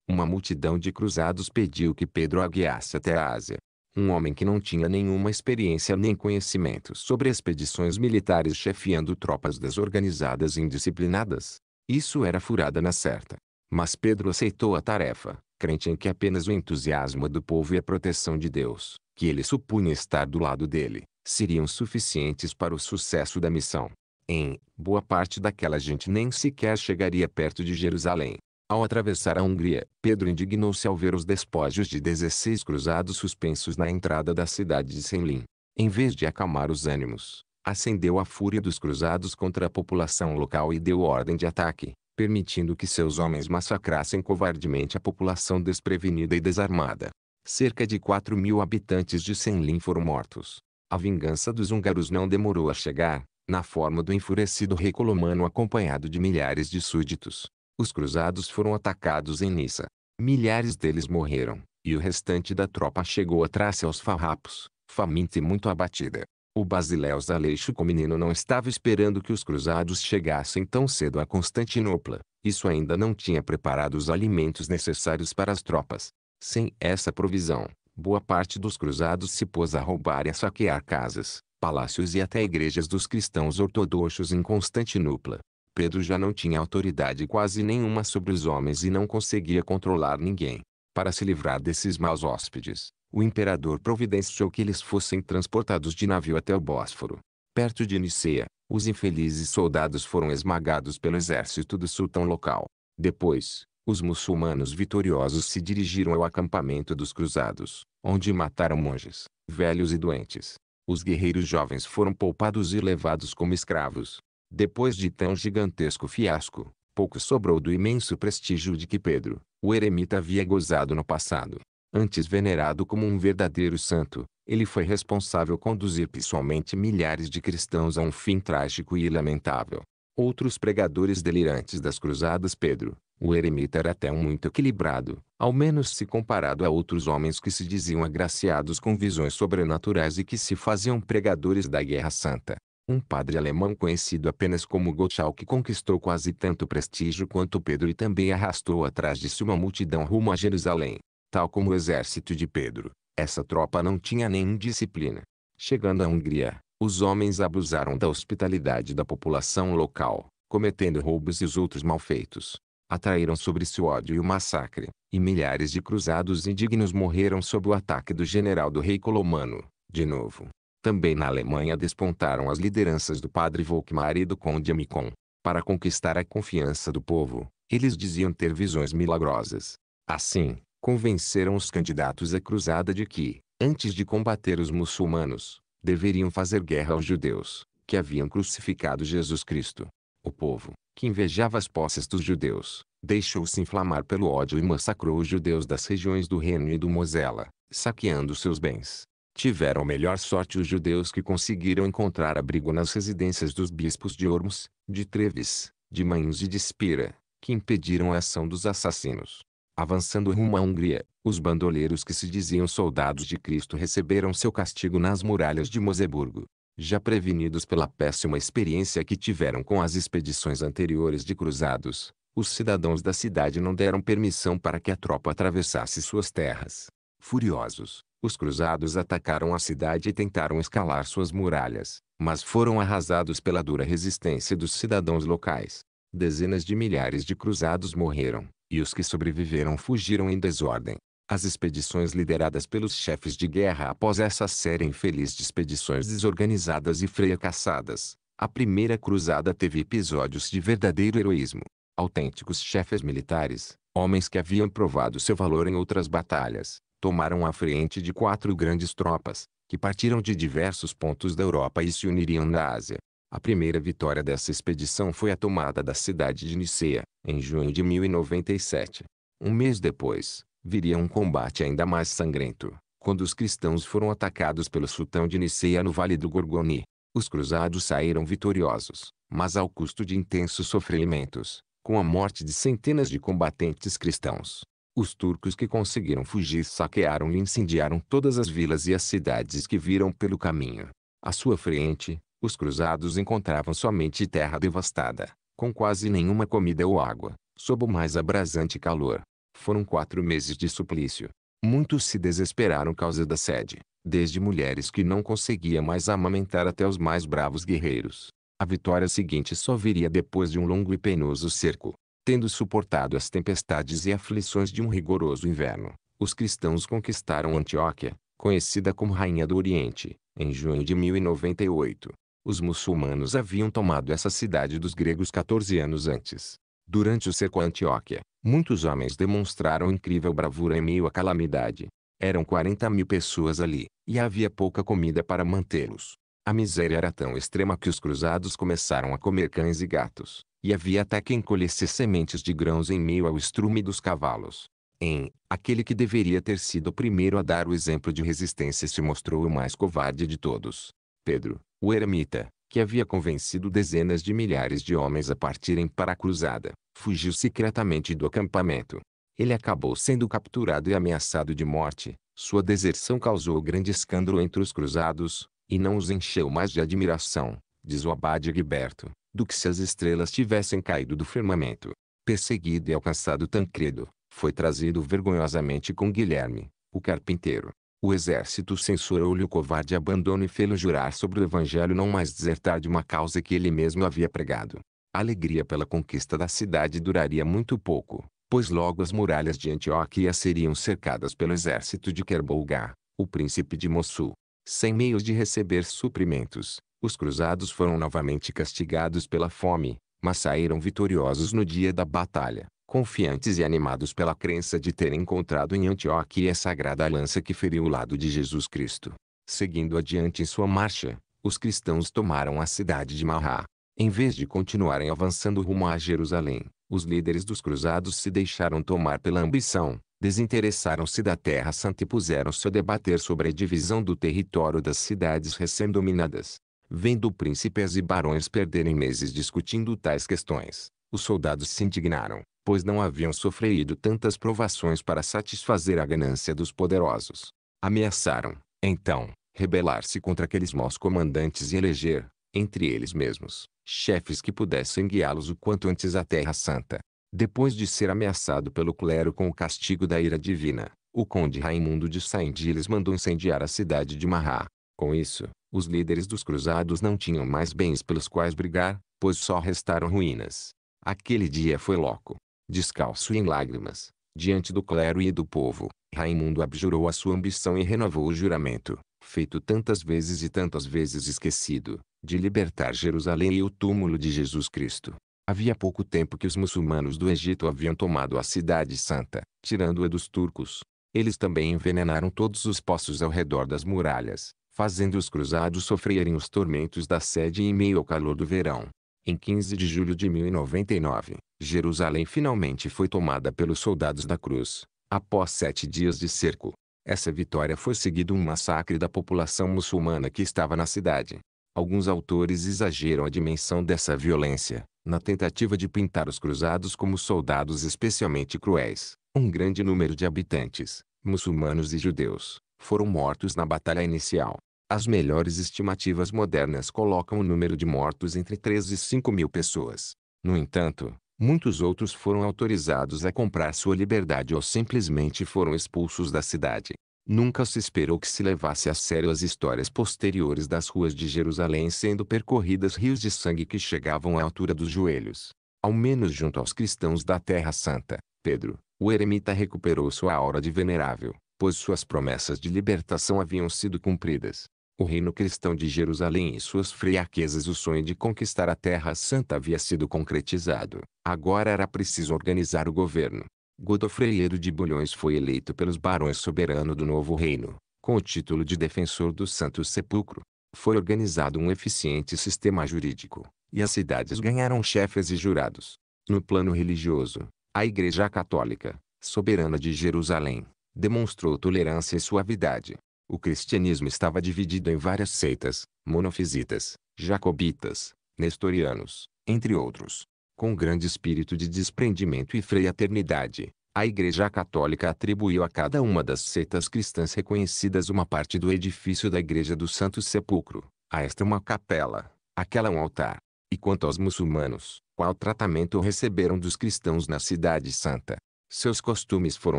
Uma multidão de cruzados pediu que Pedro a guiasse até a Ásia. Um homem que não tinha nenhuma experiência nem conhecimento sobre expedições militares chefiando tropas desorganizadas e indisciplinadas, isso era furada na certa. Mas Pedro aceitou a tarefa, crente em que apenas o entusiasmo do povo e a proteção de Deus, que ele supunha estar do lado dele, seriam suficientes para o sucesso da missão. Em boa parte daquela gente nem sequer chegaria perto de Jerusalém. Ao atravessar a Hungria, Pedro indignou-se ao ver os despojos de 16 cruzados suspensos na entrada da cidade de Senlim. Em vez de acalmar os ânimos, acendeu a fúria dos cruzados contra a população local e deu ordem de ataque, permitindo que seus homens massacrassem covardemente a população desprevenida e desarmada. Cerca de 4 mil habitantes de Senlin foram mortos. A vingança dos húngaros não demorou a chegar, na forma do enfurecido rei colomano acompanhado de milhares de súditos. Os cruzados foram atacados em Nissa. Milhares deles morreram, e o restante da tropa chegou a Trácia aos farrapos, faminta e muito abatida. O Basileu Zaleixo Comneno não estava esperando que os cruzados chegassem tão cedo a Constantinopla. Isso ainda não tinha preparado os alimentos necessários para as tropas. Sem essa provisão, boa parte dos cruzados se pôs a roubar e a saquear casas, palácios e até igrejas dos cristãos ortodoxos em Constantinopla. Pedro já não tinha autoridade quase nenhuma sobre os homens e não conseguia controlar ninguém. Para se livrar desses maus hóspedes, o imperador providenciou que eles fossem transportados de navio até o Bósforo. Perto de Niceia, os infelizes soldados foram esmagados pelo exército do sultão local. Depois, os muçulmanos vitoriosos se dirigiram ao acampamento dos cruzados, onde mataram monges, velhos e doentes. Os guerreiros jovens foram poupados e levados como escravos. Depois de tão gigantesco fiasco, pouco sobrou do imenso prestígio de que Pedro, o eremita havia gozado no passado. Antes venerado como um verdadeiro santo, ele foi responsável conduzir pessoalmente milhares de cristãos a um fim trágico e lamentável. Outros pregadores delirantes das cruzadas Pedro, o eremita era até um muito equilibrado, ao menos se comparado a outros homens que se diziam agraciados com visões sobrenaturais e que se faziam pregadores da Guerra Santa. Um padre alemão conhecido apenas como Gottschalk conquistou quase tanto prestígio quanto Pedro e também arrastou atrás de si uma multidão rumo a Jerusalém. Tal como o exército de Pedro, essa tropa não tinha nenhuma disciplina. Chegando à Hungria, os homens abusaram da hospitalidade da população local, cometendo roubos e os outros malfeitos. Atraíram sobre si ódio e o massacre, e milhares de cruzados indignos morreram sob o ataque do general do rei Colomano, de novo. Também na Alemanha despontaram as lideranças do padre Volkmar e do conde Amicon. Para conquistar a confiança do povo, eles diziam ter visões milagrosas. Assim, convenceram os candidatos à cruzada de que, antes de combater os muçulmanos, deveriam fazer guerra aos judeus, que haviam crucificado Jesus Cristo. O povo, que invejava as posses dos judeus, deixou-se inflamar pelo ódio e massacrou os judeus das regiões do Reno e do Mosela, saqueando seus bens. Tiveram melhor sorte os judeus que conseguiram encontrar abrigo nas residências dos bispos de Ormos, de Treves, de Mainz e de Espira, que impediram a ação dos assassinos. Avançando rumo à Hungria, os bandoleiros que se diziam soldados de Cristo receberam seu castigo nas muralhas de Moseburgo. Já prevenidos pela péssima experiência que tiveram com as expedições anteriores de cruzados, os cidadãos da cidade não deram permissão para que a tropa atravessasse suas terras. Furiosos, os cruzados atacaram a cidade e tentaram escalar suas muralhas, mas foram arrasados pela dura resistência dos cidadãos locais. Dezenas de milhares de cruzados morreram, e os que sobreviveram fugiram em desordem. As expedições lideradas pelos chefes de guerra após essa série infeliz de expedições desorganizadas e fracassadas, a primeira cruzada teve episódios de verdadeiro heroísmo. Autênticos chefes militares, homens que haviam provado seu valor em outras batalhas, tomaram a frente de quatro grandes tropas, que partiram de diversos pontos da Europa e se uniriam na Ásia. A primeira vitória dessa expedição foi a tomada da cidade de Niceia, em junho de 1097. Um mês depois, viria um combate ainda mais sangrento, quando os cristãos foram atacados pelo sultão de Niceia no Vale do Gorgoni. Os cruzados saíram vitoriosos, mas ao custo de intensos sofrimentos, com a morte de centenas de combatentes cristãos. Os turcos que conseguiram fugir saquearam e incendiaram todas as vilas e as cidades que viram pelo caminho. À sua frente, os cruzados encontravam somente terra devastada, com quase nenhuma comida ou água, sob o mais abrasante calor. Foram quatro meses de suplício. Muitos se desesperaram causa da sede, desde mulheres que não conseguiam mais amamentar até os mais bravos guerreiros. A vitória seguinte só viria depois de um longo e penoso cerco. Tendo suportado as tempestades e aflições de um rigoroso inverno, os cristãos conquistaram Antioquia, conhecida como Rainha do Oriente, em junho de 1098. Os muçulmanos haviam tomado essa cidade dos gregos 14 anos antes. Durante o cerco a Antioquia, muitos homens demonstraram incrível bravura em meio à calamidade. Eram 40 mil pessoas ali, e havia pouca comida para mantê-los. A miséria era tão extrema que os cruzados começaram a comer cães e gatos, e havia até quem colhesse sementes de grãos em meio ao estrume dos cavalos. Em, aquele que deveria ter sido o primeiro a dar o exemplo de resistência se mostrou o mais covarde de todos. Pedro, o eremita, que havia convencido dezenas de milhares de homens a partirem para a cruzada, fugiu secretamente do acampamento. Ele acabou sendo capturado e ameaçado de morte. Sua deserção causou grande escândalo entre os cruzados, e não os encheu mais de admiração, diz o abade Gilberto, do que se as estrelas tivessem caído do firmamento. Perseguido e alcançado Tancredo, foi trazido vergonhosamente com Guilherme, o carpinteiro, o exército censurou-lhe o covarde abandono e fê-lo jurar sobre o evangelho não mais desertar de uma causa que ele mesmo havia pregado. A alegria pela conquista da cidade duraria muito pouco, pois logo as muralhas de Antioquia seriam cercadas pelo exército de Kerbolgá, o príncipe de Mossul. Sem meios de receber suprimentos, os cruzados foram novamente castigados pela fome, mas saíram vitoriosos no dia da batalha confiantes e animados pela crença de ter encontrado em Antioquia a sagrada lança que feriu o lado de Jesus Cristo. Seguindo adiante em sua marcha, os cristãos tomaram a cidade de Marrá. Em vez de continuarem avançando rumo a Jerusalém, os líderes dos cruzados se deixaram tomar pela ambição, desinteressaram-se da Terra Santa e puseram-se a debater sobre a divisão do território das cidades recém-dominadas. Vendo príncipes e barões perderem meses discutindo tais questões, os soldados se indignaram, pois não haviam sofrido tantas provações para satisfazer a ganância dos poderosos. Ameaçaram, então, rebelar-se contra aqueles maus comandantes e eleger, entre eles mesmos, chefes que pudessem guiá-los o quanto antes à Terra Santa. Depois de ser ameaçado pelo clero com o castigo da ira divina, o conde Raimundo de Gilles mandou incendiar a cidade de Marrá. Com isso, os líderes dos cruzados não tinham mais bens pelos quais brigar, pois só restaram ruínas. Aquele dia foi louco, descalço e em lágrimas, diante do clero e do povo. Raimundo abjurou a sua ambição e renovou o juramento, feito tantas vezes e tantas vezes esquecido, de libertar Jerusalém e o túmulo de Jesus Cristo. Havia pouco tempo que os muçulmanos do Egito haviam tomado a cidade santa, tirando-a dos turcos. Eles também envenenaram todos os poços ao redor das muralhas, fazendo os cruzados sofrerem os tormentos da sede em meio ao calor do verão. Em 15 de julho de 1099, Jerusalém finalmente foi tomada pelos soldados da cruz, após sete dias de cerco. Essa vitória foi seguida um massacre da população muçulmana que estava na cidade. Alguns autores exageram a dimensão dessa violência, na tentativa de pintar os cruzados como soldados especialmente cruéis. Um grande número de habitantes, muçulmanos e judeus, foram mortos na batalha inicial. As melhores estimativas modernas colocam o número de mortos entre 3 e 5 mil pessoas. No entanto, muitos outros foram autorizados a comprar sua liberdade ou simplesmente foram expulsos da cidade. Nunca se esperou que se levasse a sério as histórias posteriores das ruas de Jerusalém sendo percorridas rios de sangue que chegavam à altura dos joelhos. Ao menos junto aos cristãos da Terra Santa, Pedro, o eremita recuperou sua aura de venerável, pois suas promessas de libertação haviam sido cumpridas. O reino cristão de Jerusalém e suas fraquezas o sonho de conquistar a Terra Santa havia sido concretizado. Agora era preciso organizar o governo. Godofredo de Bulhões foi eleito pelos barões soberano do novo reino, com o título de defensor do Santo Sepulcro. Foi organizado um eficiente sistema jurídico, e as cidades ganharam chefes e jurados. No plano religioso, a Igreja Católica, soberana de Jerusalém, demonstrou tolerância e suavidade. O cristianismo estava dividido em várias seitas, monofisitas, jacobitas, nestorianos, entre outros. Com grande espírito de desprendimento e fraternidade, a Igreja Católica atribuiu a cada uma das seitas cristãs reconhecidas uma parte do edifício da Igreja do Santo Sepulcro, a esta uma capela, aquela um altar. E quanto aos muçulmanos, qual tratamento receberam dos cristãos na Cidade Santa, seus costumes foram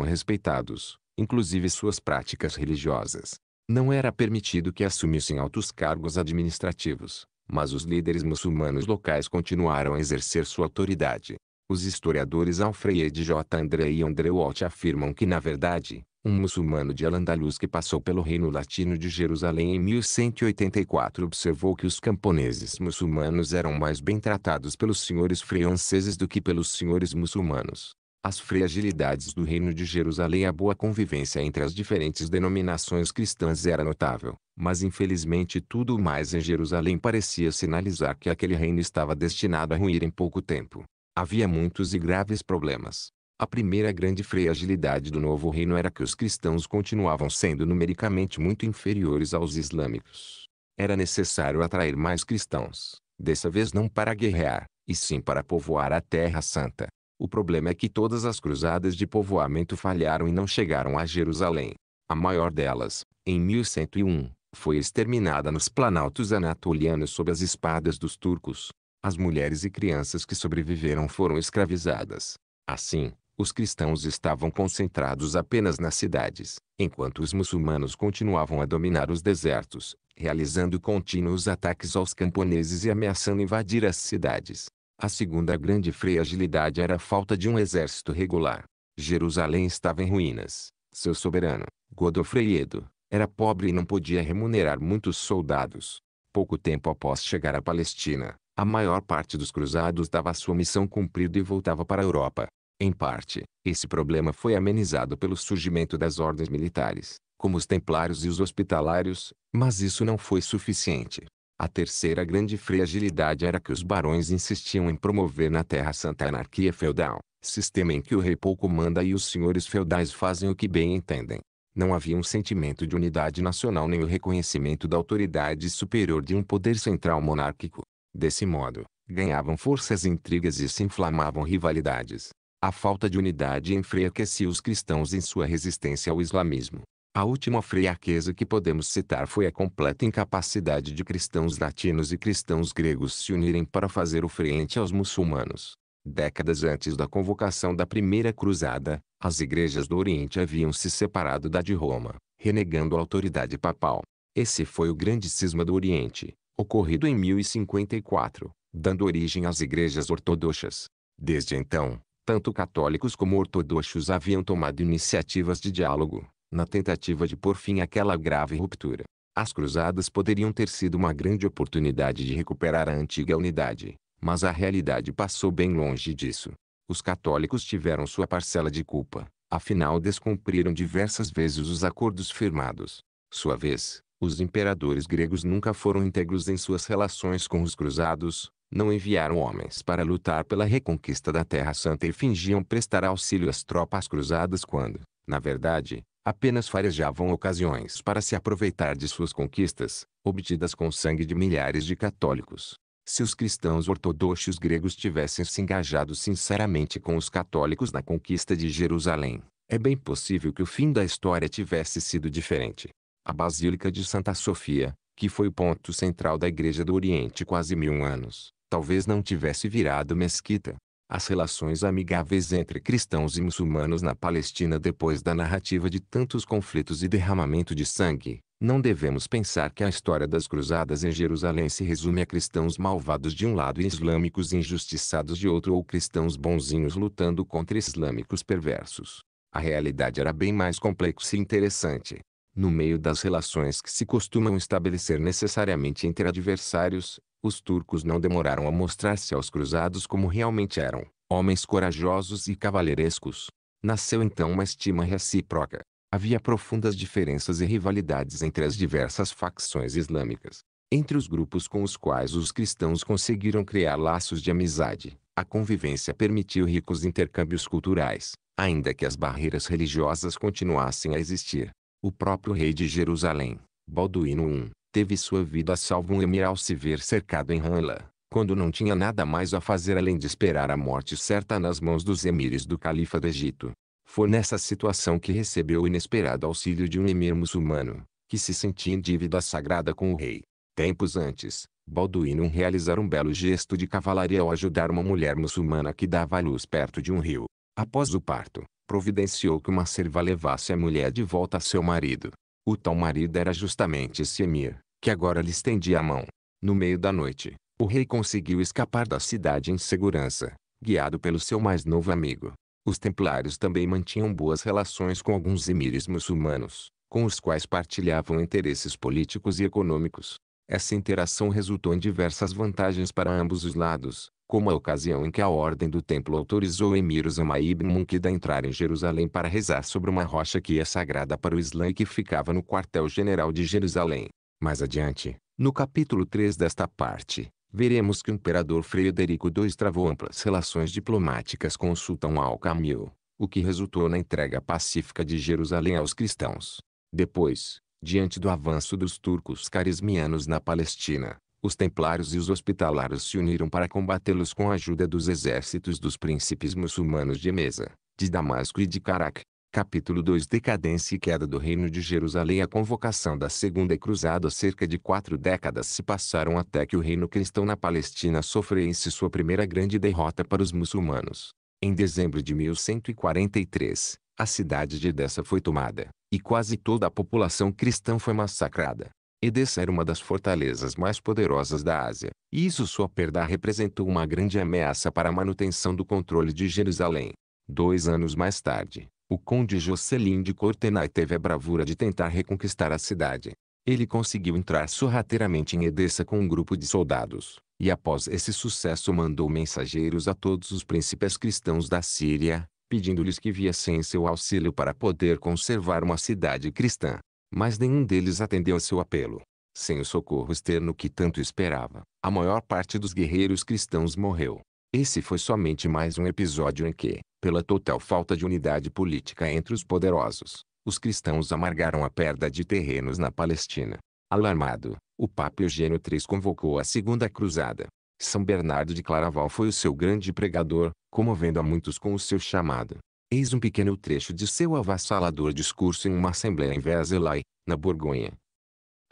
respeitados, inclusive suas práticas religiosas. Não era permitido que assumissem altos cargos administrativos, mas os líderes muçulmanos locais continuaram a exercer sua autoridade. Os historiadores Alfred J. André e André Walt afirmam que, na verdade, um muçulmano de Al-Andalus que passou pelo Reino Latino de Jerusalém em 1184 observou que os camponeses muçulmanos eram mais bem tratados pelos senhores franceses do que pelos senhores muçulmanos as fragilidades do Reino de Jerusalém e a boa convivência entre as diferentes denominações cristãs era notável, mas infelizmente tudo mais em Jerusalém parecia sinalizar que aquele reino estava destinado a ruir em pouco tempo. Havia muitos e graves problemas. A primeira grande fragilidade do novo reino era que os cristãos continuavam sendo numericamente muito inferiores aos islâmicos. Era necessário atrair mais cristãos, dessa vez não para guerrear, e sim para povoar a Terra Santa. O problema é que todas as cruzadas de povoamento falharam e não chegaram a Jerusalém. A maior delas, em 1101, foi exterminada nos planaltos anatolianos sob as espadas dos turcos. As mulheres e crianças que sobreviveram foram escravizadas. Assim, os cristãos estavam concentrados apenas nas cidades, enquanto os muçulmanos continuavam a dominar os desertos, realizando contínuos ataques aos camponeses e ameaçando invadir as cidades. A segunda grande fragilidade era a falta de um exército regular. Jerusalém estava em ruínas. Seu soberano, Godofredo, era pobre e não podia remunerar muitos soldados. Pouco tempo após chegar à Palestina, a maior parte dos cruzados dava sua missão cumprida e voltava para a Europa. Em parte, esse problema foi amenizado pelo surgimento das ordens militares, como os templários e os hospitalários, mas isso não foi suficiente. A terceira grande fragilidade era que os barões insistiam em promover na Terra Santa a anarquia feudal, sistema em que o rei pouco manda e os senhores feudais fazem o que bem entendem. Não havia um sentimento de unidade nacional nem o reconhecimento da autoridade superior de um poder central monárquico. Desse modo, ganhavam forças intrigas e se inflamavam rivalidades. A falta de unidade enfraquecia os cristãos em sua resistência ao islamismo. A última fraqueza que podemos citar foi a completa incapacidade de cristãos latinos e cristãos gregos se unirem para fazer o frente aos muçulmanos. Décadas antes da convocação da Primeira Cruzada, as igrejas do Oriente haviam se separado da de Roma, renegando a autoridade papal. Esse foi o grande cisma do Oriente, ocorrido em 1054, dando origem às igrejas ortodoxas. Desde então, tanto católicos como ortodoxos haviam tomado iniciativas de diálogo, na tentativa de pôr fim àquela grave ruptura. As cruzadas poderiam ter sido uma grande oportunidade de recuperar a antiga unidade, mas a realidade passou bem longe disso. Os católicos tiveram sua parcela de culpa, afinal descumpriram diversas vezes os acordos firmados. Sua vez, os imperadores gregos nunca foram íntegros em suas relações com os cruzados, não enviaram homens para lutar pela reconquista da Terra Santa e fingiam prestar auxílio às tropas cruzadas quando, na verdade, Apenas farejavam ocasiões para se aproveitar de suas conquistas, obtidas com sangue de milhares de católicos. Se os cristãos ortodoxos gregos tivessem se engajado sinceramente com os católicos na conquista de Jerusalém, é bem possível que o fim da história tivesse sido diferente. A Basílica de Santa Sofia, que foi o ponto central da Igreja do Oriente quase mil anos, talvez não tivesse virado mesquita, as relações amigáveis entre cristãos e muçulmanos na Palestina depois da narrativa de tantos conflitos e derramamento de sangue, não devemos pensar que a história das cruzadas em Jerusalém se resume a cristãos malvados de um lado e islâmicos injustiçados de outro ou cristãos bonzinhos lutando contra islâmicos perversos. A realidade era bem mais complexa e interessante. No meio das relações que se costumam estabelecer necessariamente entre adversários, os turcos não demoraram a mostrar-se aos cruzados como realmente eram, homens corajosos e cavalheirescos. Nasceu então uma estima recíproca. Havia profundas diferenças e rivalidades entre as diversas facções islâmicas. Entre os grupos com os quais os cristãos conseguiram criar laços de amizade, a convivência permitiu ricos intercâmbios culturais, ainda que as barreiras religiosas continuassem a existir. O próprio rei de Jerusalém, Balduíno I, teve sua vida a salvo um emir ao se ver cercado em Hanla, quando não tinha nada mais a fazer além de esperar a morte certa nas mãos dos emires do califa do Egito. Foi nessa situação que recebeu o inesperado auxílio de um emir muçulmano, que se sentia em dívida sagrada com o rei. Tempos antes, Balduíno realizara um belo gesto de cavalaria ao ajudar uma mulher muçulmana que dava à luz perto de um rio. Após o parto, providenciou que uma serva levasse a mulher de volta a seu marido. O tal marido era justamente esse emir, que agora lhe estendia a mão. No meio da noite, o rei conseguiu escapar da cidade em segurança, guiado pelo seu mais novo amigo. Os templários também mantinham boas relações com alguns emires muçulmanos, com os quais partilhavam interesses políticos e econômicos. Essa interação resultou em diversas vantagens para ambos os lados, como a ocasião em que a Ordem do Templo autorizou o emir Osama ibn a entrar em Jerusalém para rezar sobre uma rocha que é sagrada para o Islã e que ficava no quartel-general de Jerusalém. Mais adiante, no capítulo 3 desta parte, veremos que o imperador Frederico II travou amplas relações diplomáticas com o sultão Al-Kamil, o que resultou na entrega pacífica de Jerusalém aos cristãos. Depois, diante do avanço dos turcos carismianos na Palestina, os templários e os hospitalários se uniram para combatê-los com a ajuda dos exércitos dos príncipes muçulmanos de Emesa, de Damasco e de Carac, Capítulo 2 Decadência e queda do Reino de Jerusalém A convocação da Segunda Cruzada cerca de quatro décadas se passaram até que o reino cristão na Palestina sofresse sua primeira grande derrota para os muçulmanos. Em dezembro de 1143, a cidade de Edessa foi tomada, e quase toda a população cristã foi massacrada. Edessa era uma das fortalezas mais poderosas da Ásia, e isso sua perda representou uma grande ameaça para a manutenção do controle de Jerusalém. Dois anos mais tarde, o conde Jocelyn de Cortenay teve a bravura de tentar reconquistar a cidade. Ele conseguiu entrar sorrateiramente em Edessa com um grupo de soldados, e após esse sucesso mandou mensageiros a todos os príncipes cristãos da Síria, pedindo-lhes que viessem seu auxílio para poder conservar uma cidade cristã. Mas nenhum deles atendeu a seu apelo. Sem o socorro externo que tanto esperava, a maior parte dos guerreiros cristãos morreu. Esse foi somente mais um episódio em que, pela total falta de unidade política entre os poderosos, os cristãos amargaram a perda de terrenos na Palestina. Alarmado, o Papa Eugênio III convocou a Segunda Cruzada. São Bernardo de Claraval foi o seu grande pregador, comovendo a muitos com o seu chamado. Eis um pequeno trecho de seu avassalador discurso em uma assembleia em Vézelay, na Borgonha.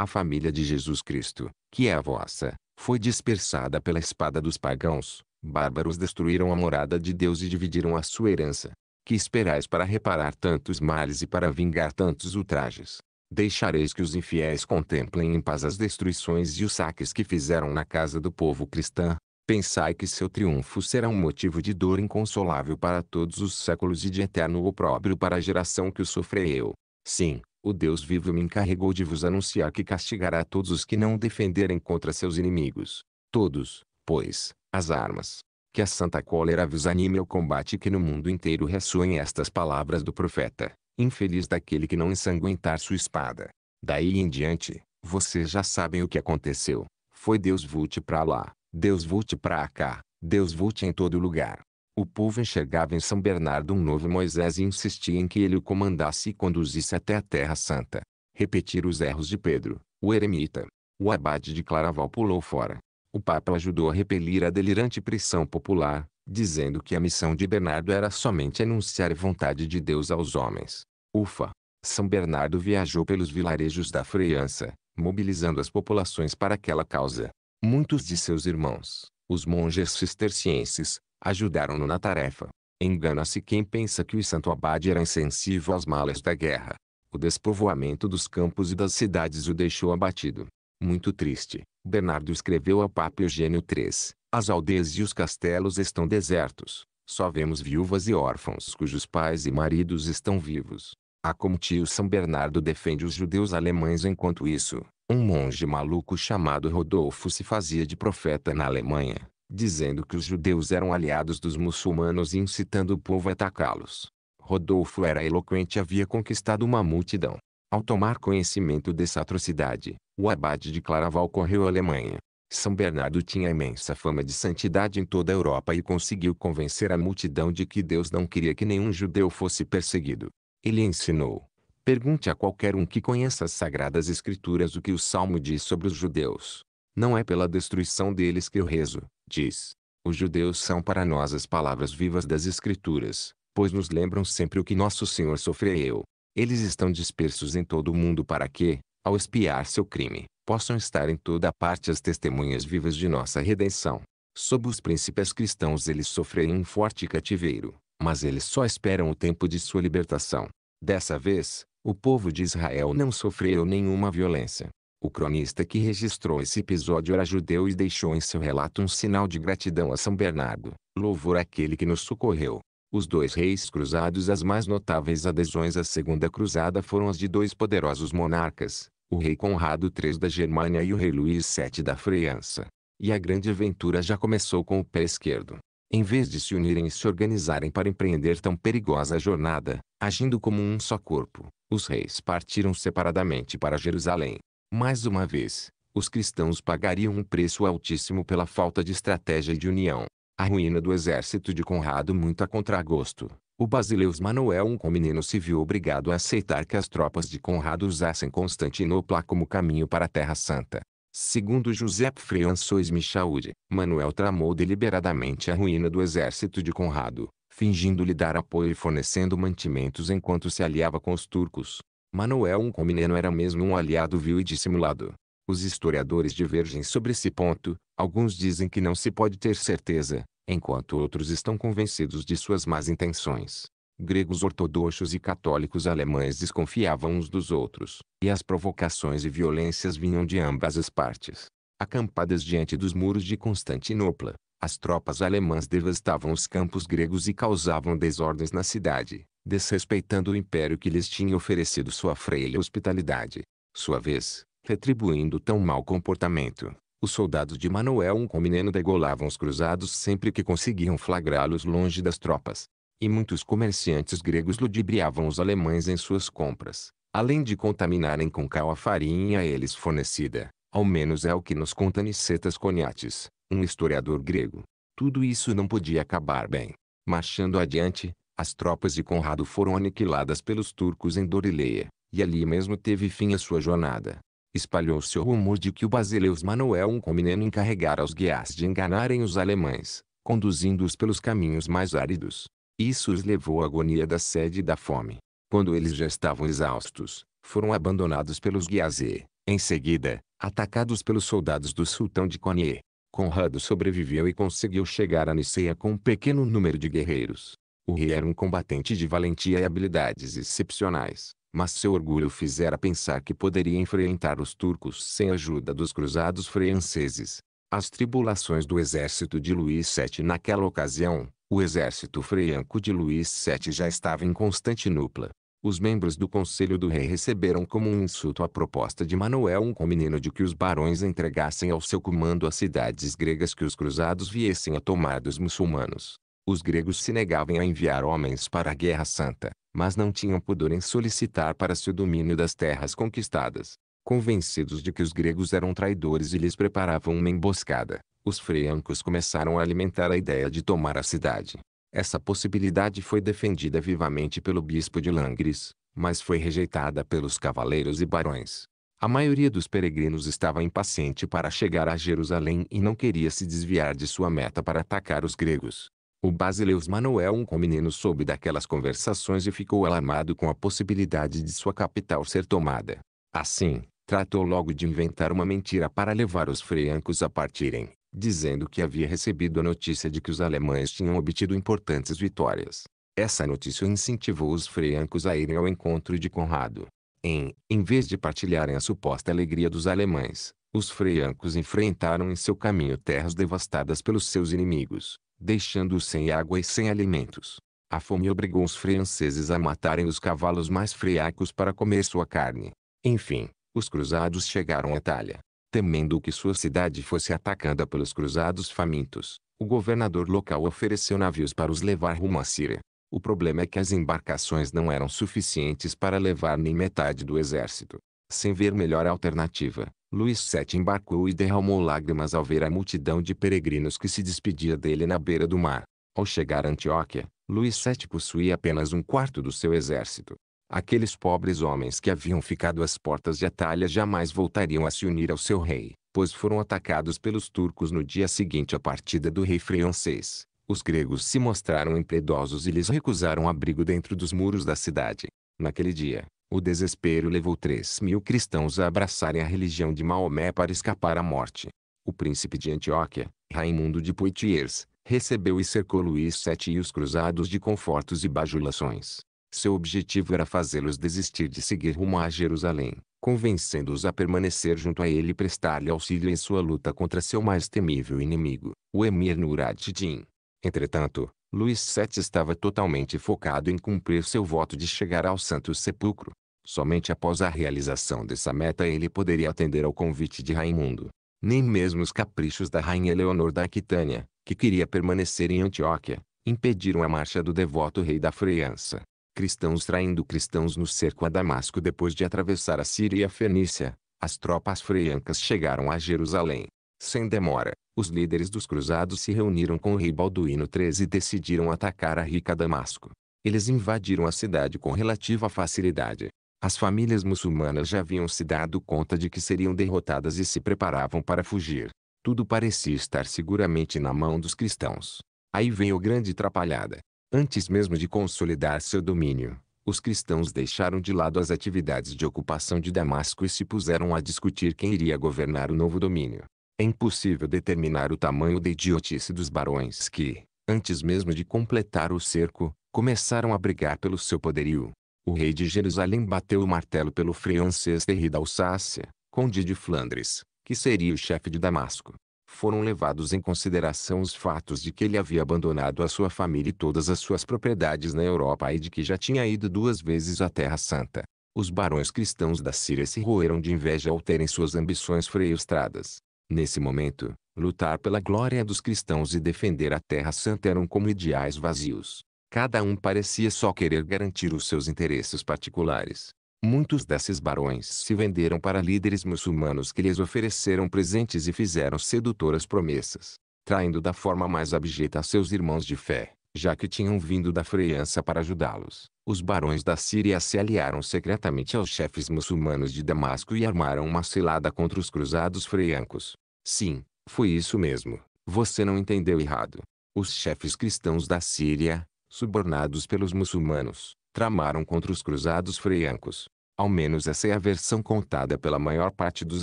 A família de Jesus Cristo, que é a vossa, foi dispersada pela espada dos pagãos, Bárbaros destruíram a morada de Deus e dividiram a sua herança. Que esperais para reparar tantos males e para vingar tantos ultrajes? Deixareis que os infiéis contemplem em paz as destruições e os saques que fizeram na casa do povo cristã. Pensai que seu triunfo será um motivo de dor inconsolável para todos os séculos e de eterno opróbrio para a geração que o sofreu. Sim, o Deus vivo me encarregou de vos anunciar que castigará todos os que não defenderem contra seus inimigos. Todos, pois, as armas. Que a santa cólera vos anime ao combate que no mundo inteiro ressoem estas palavras do profeta. Infeliz daquele que não ensanguentar sua espada. Daí em diante, vocês já sabem o que aconteceu. Foi Deus vulte para lá, Deus vulte para cá, Deus vulte em todo lugar. O povo enxergava em São Bernardo um novo Moisés e insistia em que ele o comandasse e conduzisse até a Terra Santa. Repetir os erros de Pedro, o eremita. O abade de Claraval pulou fora. O Papa ajudou a repelir a delirante pressão popular, dizendo que a missão de Bernardo era somente anunciar a vontade de Deus aos homens. Ufa! São Bernardo viajou pelos vilarejos da França, mobilizando as populações para aquela causa. Muitos de seus irmãos, os monges cistercienses, ajudaram-no na tarefa. Engana-se quem pensa que o santo abade era insensível às malas da guerra. O despovoamento dos campos e das cidades o deixou abatido. Muito triste, Bernardo escreveu a Papa Eugênio III, as aldeias e os castelos estão desertos. Só vemos viúvas e órfãos cujos pais e maridos estão vivos. A como tio São Bernardo defende os judeus alemães enquanto isso, um monge maluco chamado Rodolfo se fazia de profeta na Alemanha, dizendo que os judeus eram aliados dos muçulmanos e incitando o povo a atacá-los. Rodolfo era eloquente e havia conquistado uma multidão. Ao tomar conhecimento dessa atrocidade, o abade de Claraval correu à Alemanha. São Bernardo tinha imensa fama de santidade em toda a Europa e conseguiu convencer a multidão de que Deus não queria que nenhum judeu fosse perseguido. Ele ensinou: Pergunte a qualquer um que conheça as Sagradas Escrituras o que o Salmo diz sobre os judeus. Não é pela destruição deles que eu rezo, diz. Os judeus são para nós as palavras vivas das Escrituras, pois nos lembram sempre o que nosso Senhor sofreu. Eles estão dispersos em todo o mundo para que, ao espiar seu crime, possam estar em toda parte as testemunhas vivas de nossa redenção. Sob os príncipes cristãos eles sofrerem um forte cativeiro, mas eles só esperam o tempo de sua libertação. Dessa vez, o povo de Israel não sofreu nenhuma violência. O cronista que registrou esse episódio era judeu e deixou em seu relato um sinal de gratidão a São Bernardo, louvor àquele que nos socorreu. Os dois reis cruzados As mais notáveis adesões à Segunda Cruzada foram as de dois poderosos monarcas, o rei Conrado III da Germânia e o rei Luís VII da França. E a grande aventura já começou com o pé esquerdo. Em vez de se unirem e se organizarem para empreender tão perigosa jornada, agindo como um só corpo, os reis partiram separadamente para Jerusalém. Mais uma vez, os cristãos pagariam um preço altíssimo pela falta de estratégia e de união. A ruína do exército de Conrado muito a contragosto, o Basileus Manuel um Comineno se viu obrigado a aceitar que as tropas de Conrado usassem Constantinopla como caminho para a Terra Santa. Segundo José François Michaud, Manuel tramou deliberadamente a ruína do exército de Conrado, fingindo-lhe dar apoio e fornecendo mantimentos enquanto se aliava com os turcos. Manuel um Comineno era mesmo um aliado vil e dissimulado. Os historiadores divergem sobre esse ponto, alguns dizem que não se pode ter certeza, enquanto outros estão convencidos de suas más intenções. Gregos ortodoxos e católicos alemães desconfiavam uns dos outros, e as provocações e violências vinham de ambas as partes. Acampadas diante dos muros de Constantinopla, as tropas alemãs devastavam os campos gregos e causavam desordens na cidade, desrespeitando o império que lhes tinha oferecido sua freia hospitalidade. Sua vez, retribuindo tão mau comportamento, os soldados de Manuel comineno degolavam os cruzados sempre que conseguiam flagrá-los longe das tropas. E muitos comerciantes gregos ludibriavam os alemães em suas compras, além de contaminarem com cal a farinha a eles fornecida, ao menos é o que nos conta Nicetas Coniates, um historiador grego. Tudo isso não podia acabar bem. Marchando adiante, as tropas de Conrado foram aniquiladas pelos turcos em Dorileia, e ali mesmo teve fim a sua jornada espalhou-se o rumor de que o basileus Manuel um comineno encarregara os guias de enganarem os alemães, conduzindo-os pelos caminhos mais áridos. Isso os levou à agonia da sede e da fome. Quando eles já estavam exaustos, foram abandonados pelos guias e, em seguida, atacados pelos soldados do sultão de Konie. Conrado sobreviveu e conseguiu chegar a Niceia com um pequeno número de guerreiros. O rei era um combatente de valentia e habilidades excepcionais, mas seu orgulho fizera pensar que poderia enfrentar os turcos sem a ajuda dos cruzados franceses. As tribulações do exército de Luís VII naquela ocasião, o exército franco de Luís VII já estava em Constantinopla. Os membros do Conselho do Rei receberam como um insulto a proposta de Manuel um conmenino de que os barões entregassem ao seu comando as cidades gregas que os cruzados viessem a tomar dos muçulmanos. Os gregos se negavam a enviar homens para a Guerra Santa, mas não tinham pudor em solicitar para si o domínio das terras conquistadas. Convencidos de que os gregos eram traidores e lhes preparavam uma emboscada, os freancos começaram a alimentar a ideia de tomar a cidade. Essa possibilidade foi defendida vivamente pelo bispo de Langres, mas foi rejeitada pelos cavaleiros e barões. A maioria dos peregrinos estava impaciente para chegar a Jerusalém e não queria se desviar de sua meta para atacar os gregos. O Basileus Manoel um comineno, soube daquelas conversações e ficou alarmado com a possibilidade de sua capital ser tomada. Assim, tratou logo de inventar uma mentira para levar os freiancos a partirem, dizendo que havia recebido a notícia de que os alemães tinham obtido importantes vitórias. Essa notícia incentivou os freiancos a irem ao encontro de Conrado. Em, em vez de partilharem a suposta alegria dos alemães, os freiancos enfrentaram em seu caminho terras devastadas pelos seus inimigos, deixando-os sem água e sem alimentos. A fome obrigou os franceses a matarem os cavalos mais friacos para comer sua carne. Enfim, os cruzados chegaram à Itália. Temendo que sua cidade fosse atacada pelos cruzados famintos, o governador local ofereceu navios para os levar rumo à Síria. O problema é que as embarcações não eram suficientes para levar nem metade do exército. Sem ver melhor alternativa, Luís VII embarcou e derramou lágrimas ao ver a multidão de peregrinos que se despedia dele na beira do mar. Ao chegar a Antioquia, Luís VII possuía apenas um quarto do seu exército. Aqueles pobres homens que haviam ficado às portas de Atalha jamais voltariam a se unir ao seu rei, pois foram atacados pelos turcos no dia seguinte à partida do rei francês. Os gregos se mostraram impiedosos e lhes recusaram abrigo dentro dos muros da cidade. Naquele dia, o desespero levou três mil cristãos a abraçarem a religião de Maomé para escapar à morte. O príncipe de Antioquia, Raimundo de Poitiers, recebeu e cercou Luís VII e os cruzados de confortos e bajulações. Seu objetivo era fazê-los desistir de seguir rumo a Jerusalém, convencendo-os a permanecer junto a ele e prestar-lhe auxílio em sua luta contra seu mais temível inimigo, o emir Nur ad-Din. Entretanto, Luís VII estava totalmente focado em cumprir seu voto de chegar ao Santo Sepulcro, Somente após a realização dessa meta ele poderia atender ao convite de Raimundo. Nem mesmo os caprichos da rainha Leonor da Aquitânia, que queria permanecer em Antioquia, impediram a marcha do devoto rei da França. Cristãos traindo cristãos no cerco a Damasco depois de atravessar a Síria e a Fenícia, as tropas freiancas chegaram a Jerusalém. Sem demora, os líderes dos cruzados se reuniram com o rei Balduíno III e decidiram atacar a rica Damasco. Eles invadiram a cidade com relativa facilidade, as famílias muçulmanas já haviam se dado conta de que seriam derrotadas e se preparavam para fugir. Tudo parecia estar seguramente na mão dos cristãos. Aí veio a grande atrapalhada. Antes mesmo de consolidar seu domínio, os cristãos deixaram de lado as atividades de ocupação de Damasco e se puseram a discutir quem iria governar o novo domínio. É impossível determinar o tamanho da idiotice dos barões que, antes mesmo de completar o cerco, começaram a brigar pelo seu poderio. O rei de Jerusalém bateu o martelo pelo francês Terri da Alsácia, conde de Flandres, que seria o chefe de Damasco. Foram levados em consideração os fatos de que ele havia abandonado a sua família e todas as suas propriedades na Europa e de que já tinha ido duas vezes à Terra Santa. Os barões cristãos da Síria se roeram de inveja ao terem suas ambições freustradas. Nesse momento, lutar pela glória dos cristãos e defender a Terra Santa eram como ideais vazios. Cada um parecia só querer garantir os seus interesses particulares. Muitos desses barões se venderam para líderes muçulmanos que lhes ofereceram presentes e fizeram sedutoras promessas, traindo da forma mais abjeta seus irmãos de fé, já que tinham vindo da França para ajudá-los. Os barões da Síria se aliaram secretamente aos chefes muçulmanos de Damasco e armaram uma cilada contra os cruzados freiancos. Sim, foi isso mesmo. Você não entendeu errado. Os chefes cristãos da Síria, subornados pelos muçulmanos, tramaram contra os cruzados freiancos. Ao menos essa é a versão contada pela maior parte dos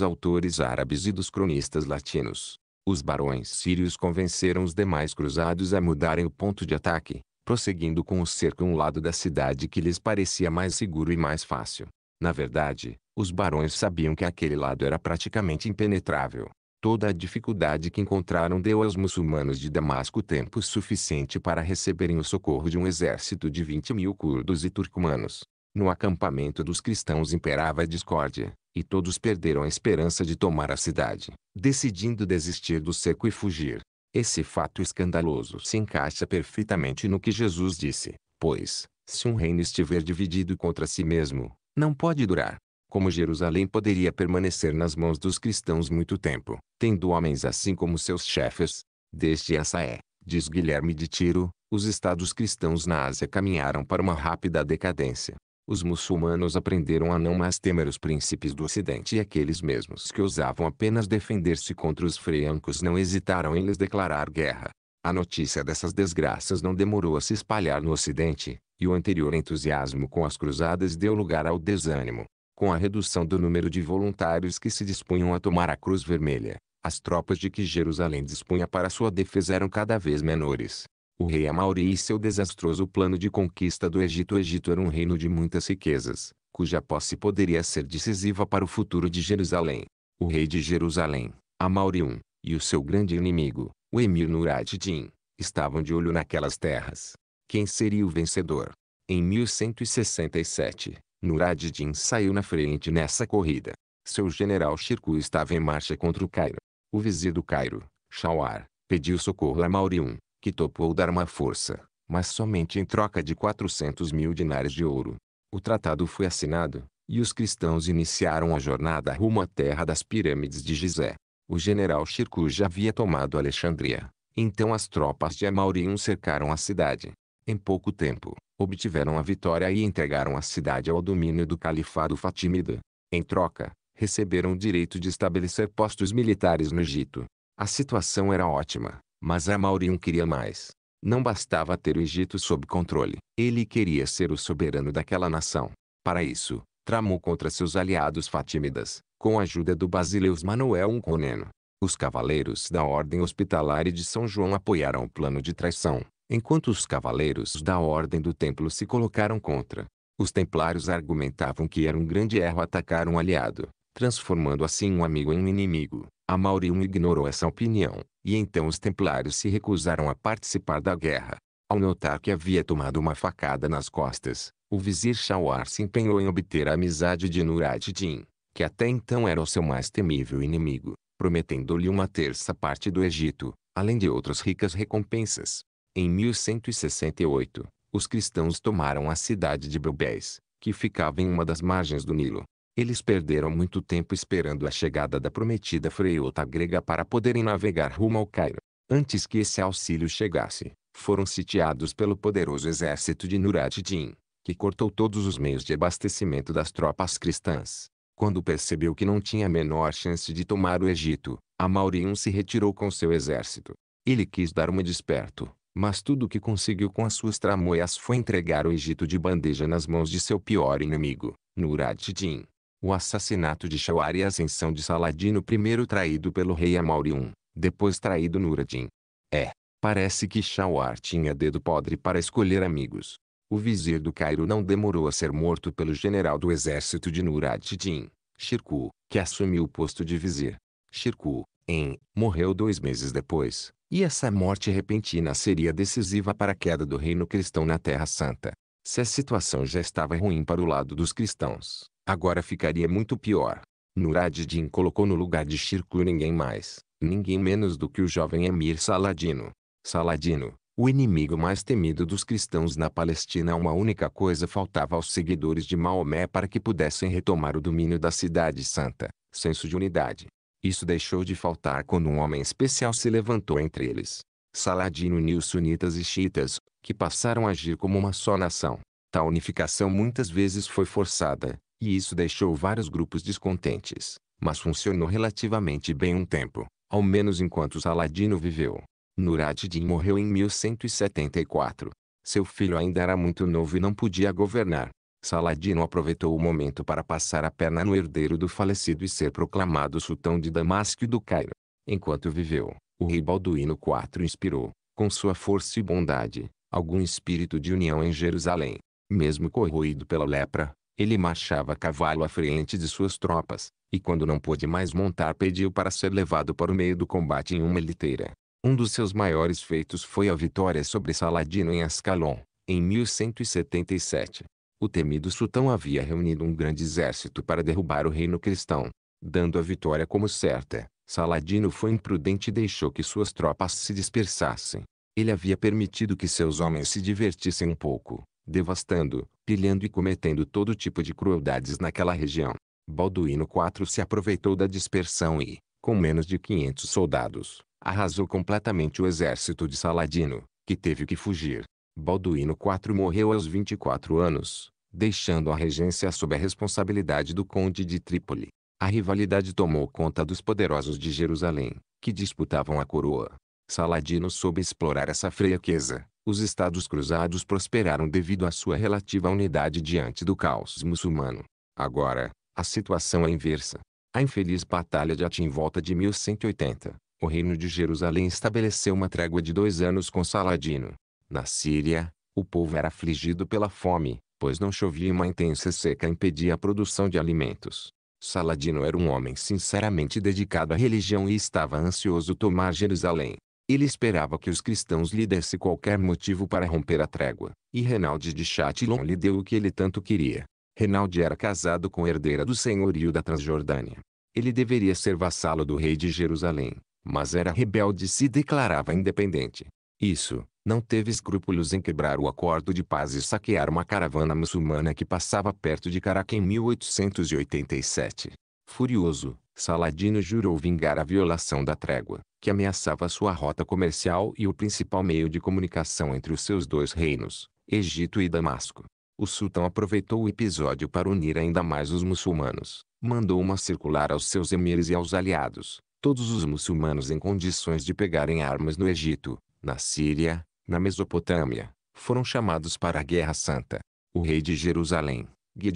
autores árabes e dos cronistas latinos. Os barões sírios convenceram os demais cruzados a mudarem o ponto de ataque, prosseguindo com o cerco um lado da cidade que lhes parecia mais seguro e mais fácil. Na verdade, os barões sabiam que aquele lado era praticamente impenetrável, Toda a dificuldade que encontraram deu aos muçulmanos de Damasco tempo suficiente para receberem o socorro de um exército de 20 mil curdos e turcomanos. No acampamento dos cristãos imperava a discórdia, e todos perderam a esperança de tomar a cidade, decidindo desistir do cerco e fugir. Esse fato escandaloso se encaixa perfeitamente no que Jesus disse, pois, se um reino estiver dividido contra si mesmo, não pode durar como Jerusalém poderia permanecer nas mãos dos cristãos muito tempo, tendo homens assim como seus chefes. Desde essa é, diz Guilherme de Tiro, os estados cristãos na Ásia caminharam para uma rápida decadência. Os muçulmanos aprenderam a não mais temer os príncipes do Ocidente e aqueles mesmos que ousavam apenas defender-se contra os freancos não hesitaram em lhes declarar guerra. A notícia dessas desgraças não demorou a se espalhar no Ocidente, e o anterior entusiasmo com as cruzadas deu lugar ao desânimo com a redução do número de voluntários que se dispunham a tomar a Cruz Vermelha, as tropas de que Jerusalém dispunha para sua defesa eram cada vez menores. O rei Amauri e seu desastroso plano de conquista do Egito. O Egito era um reino de muitas riquezas, cuja posse poderia ser decisiva para o futuro de Jerusalém. O rei de Jerusalém, Amauri I, e o seu grande inimigo, o emir nur ad-Din, estavam de olho naquelas terras. Quem seria o vencedor? Em 1167, Nuradin saiu na frente nessa corrida. Seu general Shirku estava em marcha contra o Cairo. O vizir do Cairo, Shawar, pediu socorro a Maurium, que topou dar uma força, mas somente em troca de 400 mil dinários de ouro. O tratado foi assinado, e os cristãos iniciaram a jornada rumo à terra das pirâmides de Gizé. O general Shirku já havia tomado Alexandria, então as tropas de Amaurium cercaram a cidade. Em pouco tempo, obtiveram a vitória e entregaram a cidade ao domínio do califado fatimida. Em troca, receberam o direito de estabelecer postos militares no Egito. A situação era ótima, mas Amaurion queria mais. Não bastava ter o Egito sob controle, ele queria ser o soberano daquela nação. Para isso, tramou contra seus aliados Fatimidas, com a ajuda do Basileus Manuel Unconeno. Os cavaleiros da Ordem Hospitalar e de São João apoiaram o plano de traição, enquanto os cavaleiros da Ordem do Templo se colocaram contra. Os templários argumentavam que era um grande erro atacar um aliado, transformando assim um amigo em um inimigo. Amaurium ignorou essa opinião, e então os templários se recusaram a participar da guerra. Ao notar que havia tomado uma facada nas costas, o vizir Shawar se empenhou em obter a amizade de Nur ad-Din, que até então era o seu mais temível inimigo, prometendo-lhe uma terça parte do Egito, além de outras ricas recompensas. Em 1168, os cristãos tomaram a cidade de Belbés, que ficava em uma das margens do Nilo. Eles perderam muito tempo esperando a chegada da prometida freota grega para poderem navegar rumo ao Cairo. Antes que esse auxílio chegasse, foram sitiados pelo poderoso exército de nur ad-Din, que cortou todos os meios de abastecimento das tropas cristãs. Quando percebeu que não tinha a menor chance de tomar o Egito, Amaurion se retirou com seu exército. Ele quis dar uma desperto, mas tudo o que conseguiu com as suas tramoias foi entregar o Egito de bandeja nas mãos de seu pior inimigo, Nuradidin. O assassinato de Shawar e a ascensão de Saladino primeiro traído pelo rei Amauri I, depois traído Nuradin. É, parece que Shawar tinha dedo podre para escolher amigos. O vizir do Cairo não demorou a ser morto pelo general do exército de Nuradidin, Shirku, que assumiu o posto de vizir. Shirku, em, morreu dois meses depois, e essa morte repentina seria decisiva para a queda do reino cristão na Terra Santa. Se a situação já estava ruim para o lado dos cristãos, agora ficaria muito pior. Nur ad-Din colocou no lugar de Shirkuh ninguém mais, ninguém menos do que o jovem Emir Saladino. Saladino, o inimigo mais temido dos cristãos na Palestina, uma única coisa faltava aos seguidores de Maomé para que pudessem retomar o domínio da Cidade Santa: senso de unidade. Isso deixou de faltar quando um homem especial se levantou entre eles. Saladino uniu sunitas e xiitas, que passaram a agir como uma só nação. Tal unificação muitas vezes foi forçada, e isso deixou vários grupos descontentes, mas funcionou relativamente bem um tempo, ao menos enquanto Saladino viveu. Nuradin morreu em 1174. Seu filho ainda era muito novo e não podia governar, Saladino aproveitou o momento para passar a perna no herdeiro do falecido e ser proclamado sultão de Damasco e do Cairo. Enquanto viveu, o rei Balduíno IV inspirou, com sua força e bondade, algum espírito de união em Jerusalém. Mesmo corroído pela lepra, ele marchava a cavalo à frente de suas tropas, e quando não pôde mais montar pediu para ser levado para o meio do combate em uma liteira. Um dos seus maiores feitos foi a vitória sobre Saladino em Ascalon, em 1177 o temido sultão havia reunido um grande exército para derrubar o reino cristão. Dando a vitória como certa, Saladino foi imprudente e deixou que suas tropas se dispersassem. Ele havia permitido que seus homens se divertissem um pouco, devastando, pilhando e cometendo todo tipo de crueldades naquela região. Balduíno IV se aproveitou da dispersão e, com menos de 500 soldados, arrasou completamente o exército de Saladino, que teve que fugir. Balduíno IV morreu aos 24 anos, deixando a regência sob a responsabilidade do conde de Trípoli. A rivalidade tomou conta dos poderosos de Jerusalém, que disputavam a coroa. Saladino soube explorar essa fraqueza. Os estados cruzados prosperaram devido à sua relativa unidade diante do caos muçulmano. Agora, a situação é inversa. A infeliz Batalha de Atim volta de 1180. O reino de Jerusalém estabeleceu uma trégua de dois anos com Saladino, na Síria, o povo era afligido pela fome, pois não chovia e uma intensa seca impedia a produção de alimentos. Saladino era um homem sinceramente dedicado à religião e estava ansioso tomar Jerusalém. Ele esperava que os cristãos lhe dessem qualquer motivo para romper a trégua, e Renaldi de Chatillon lhe deu o que ele tanto queria. Renaldi era casado com a herdeira do senhorio da Transjordânia. Ele deveria ser vassalo do rei de Jerusalém, mas era rebelde e se declarava independente. Isso, não teve escrúpulos em quebrar o acordo de paz e saquear uma caravana muçulmana que passava perto de Caraca em 1887. Furioso, Saladino jurou vingar a violação da trégua, que ameaçava sua rota comercial e o principal meio de comunicação entre os seus dois reinos, Egito e Damasco. O sultão aproveitou o episódio para unir ainda mais os muçulmanos. Mandou uma circular aos seus emires e aos aliados, todos os muçulmanos em condições de pegarem armas no Egito, na Síria, na Mesopotâmia, foram chamados para a Guerra Santa. O rei de Jerusalém,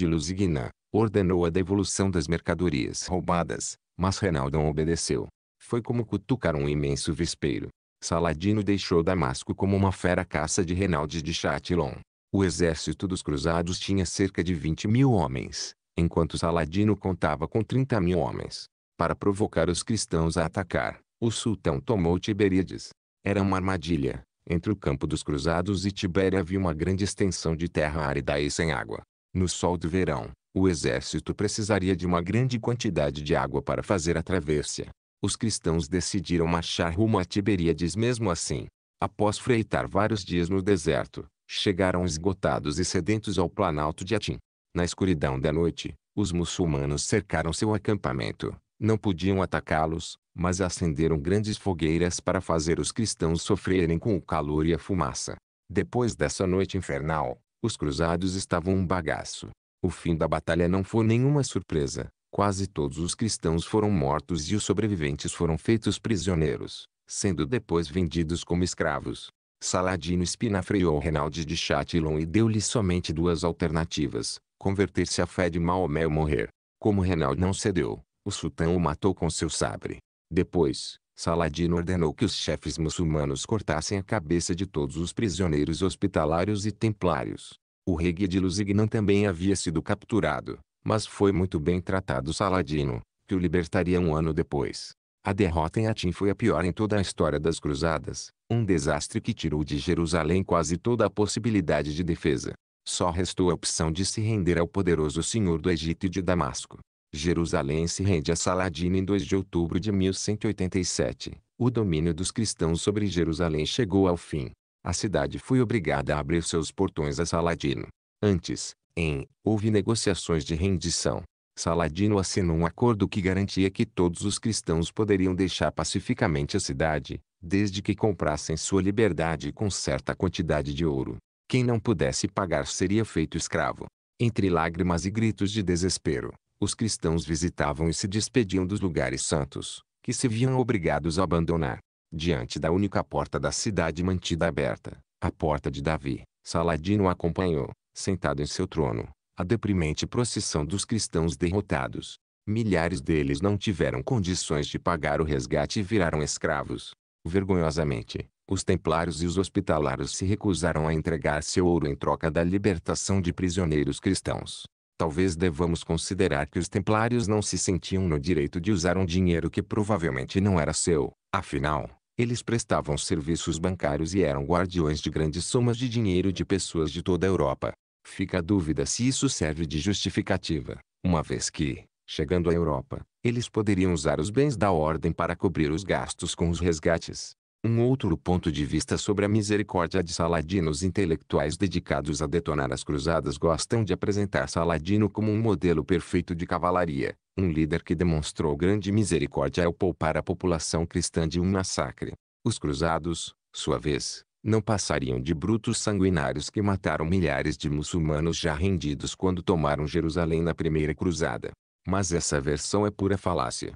Lusignan, ordenou a devolução das mercadorias roubadas, mas Reinaldão obedeceu. Foi como cutucar um imenso vespeiro. Saladino deixou Damasco como uma fera caça de Renaldes de Chatillon. O exército dos cruzados tinha cerca de 20 mil homens, enquanto Saladino contava com 30 mil homens. Para provocar os cristãos a atacar, o sultão tomou Tiberíades. Era uma armadilha. Entre o campo dos cruzados e Tibéria havia uma grande extensão de terra árida e sem água. No sol do verão, o exército precisaria de uma grande quantidade de água para fazer a travessia. Os cristãos decidiram marchar rumo a Tiberíades mesmo assim. Após freitar vários dias no deserto, chegaram esgotados e sedentos ao planalto de Atim. Na escuridão da noite, os muçulmanos cercaram seu acampamento, não podiam atacá-los, mas acenderam grandes fogueiras para fazer os cristãos sofrerem com o calor e a fumaça. Depois dessa noite infernal, os cruzados estavam um bagaço. O fim da batalha não foi nenhuma surpresa. Quase todos os cristãos foram mortos e os sobreviventes foram feitos prisioneiros, sendo depois vendidos como escravos. Saladino espinafreou Renaldi de Chatillon e deu-lhe somente duas alternativas, converter-se à fé de Maomé ou morrer. Como Renald não cedeu, o sultão o matou com seu sabre. Depois, Saladino ordenou que os chefes muçulmanos cortassem a cabeça de todos os prisioneiros hospitalários e templários. O rei de Lusignan também havia sido capturado, mas foi muito bem tratado Saladino, que o libertaria um ano depois. A derrota em Atim foi a pior em toda a história das cruzadas, um desastre que tirou de Jerusalém quase toda a possibilidade de defesa. Só restou a opção de se render ao poderoso senhor do Egito e de Damasco. Jerusalém se rende a Saladino em 2 de outubro de 1187. O domínio dos cristãos sobre Jerusalém chegou ao fim. A cidade foi obrigada a abrir seus portões a Saladino. Antes, em, houve negociações de rendição. Saladino assinou um acordo que garantia que todos os cristãos poderiam deixar pacificamente a cidade, desde que comprassem sua liberdade com certa quantidade de ouro. Quem não pudesse pagar seria feito escravo. Entre lágrimas e gritos de desespero, os cristãos visitavam e se despediam dos lugares santos, que se viam obrigados a abandonar. Diante da única porta da cidade mantida aberta, a porta de Davi, Saladino acompanhou, sentado em seu trono, a deprimente procissão dos cristãos derrotados. Milhares deles não tiveram condições de pagar o resgate e viraram escravos. Vergonhosamente, os templários e os hospitalários se recusaram a entregar seu ouro em troca da libertação de prisioneiros cristãos. Talvez devamos considerar que os templários não se sentiam no direito de usar um dinheiro que provavelmente não era seu. Afinal, eles prestavam serviços bancários e eram guardiões de grandes somas de dinheiro de pessoas de toda a Europa. Fica a dúvida se isso serve de justificativa, uma vez que, chegando à Europa, eles poderiam usar os bens da ordem para cobrir os gastos com os resgates. Um outro ponto de vista sobre a misericórdia de Saladino os intelectuais dedicados a detonar as cruzadas gostam de apresentar Saladino como um modelo perfeito de cavalaria, um líder que demonstrou grande misericórdia ao poupar a população cristã de um massacre. Os cruzados, sua vez, não passariam de brutos sanguinários que mataram milhares de muçulmanos já rendidos quando tomaram Jerusalém na primeira cruzada. Mas essa versão é pura falácia.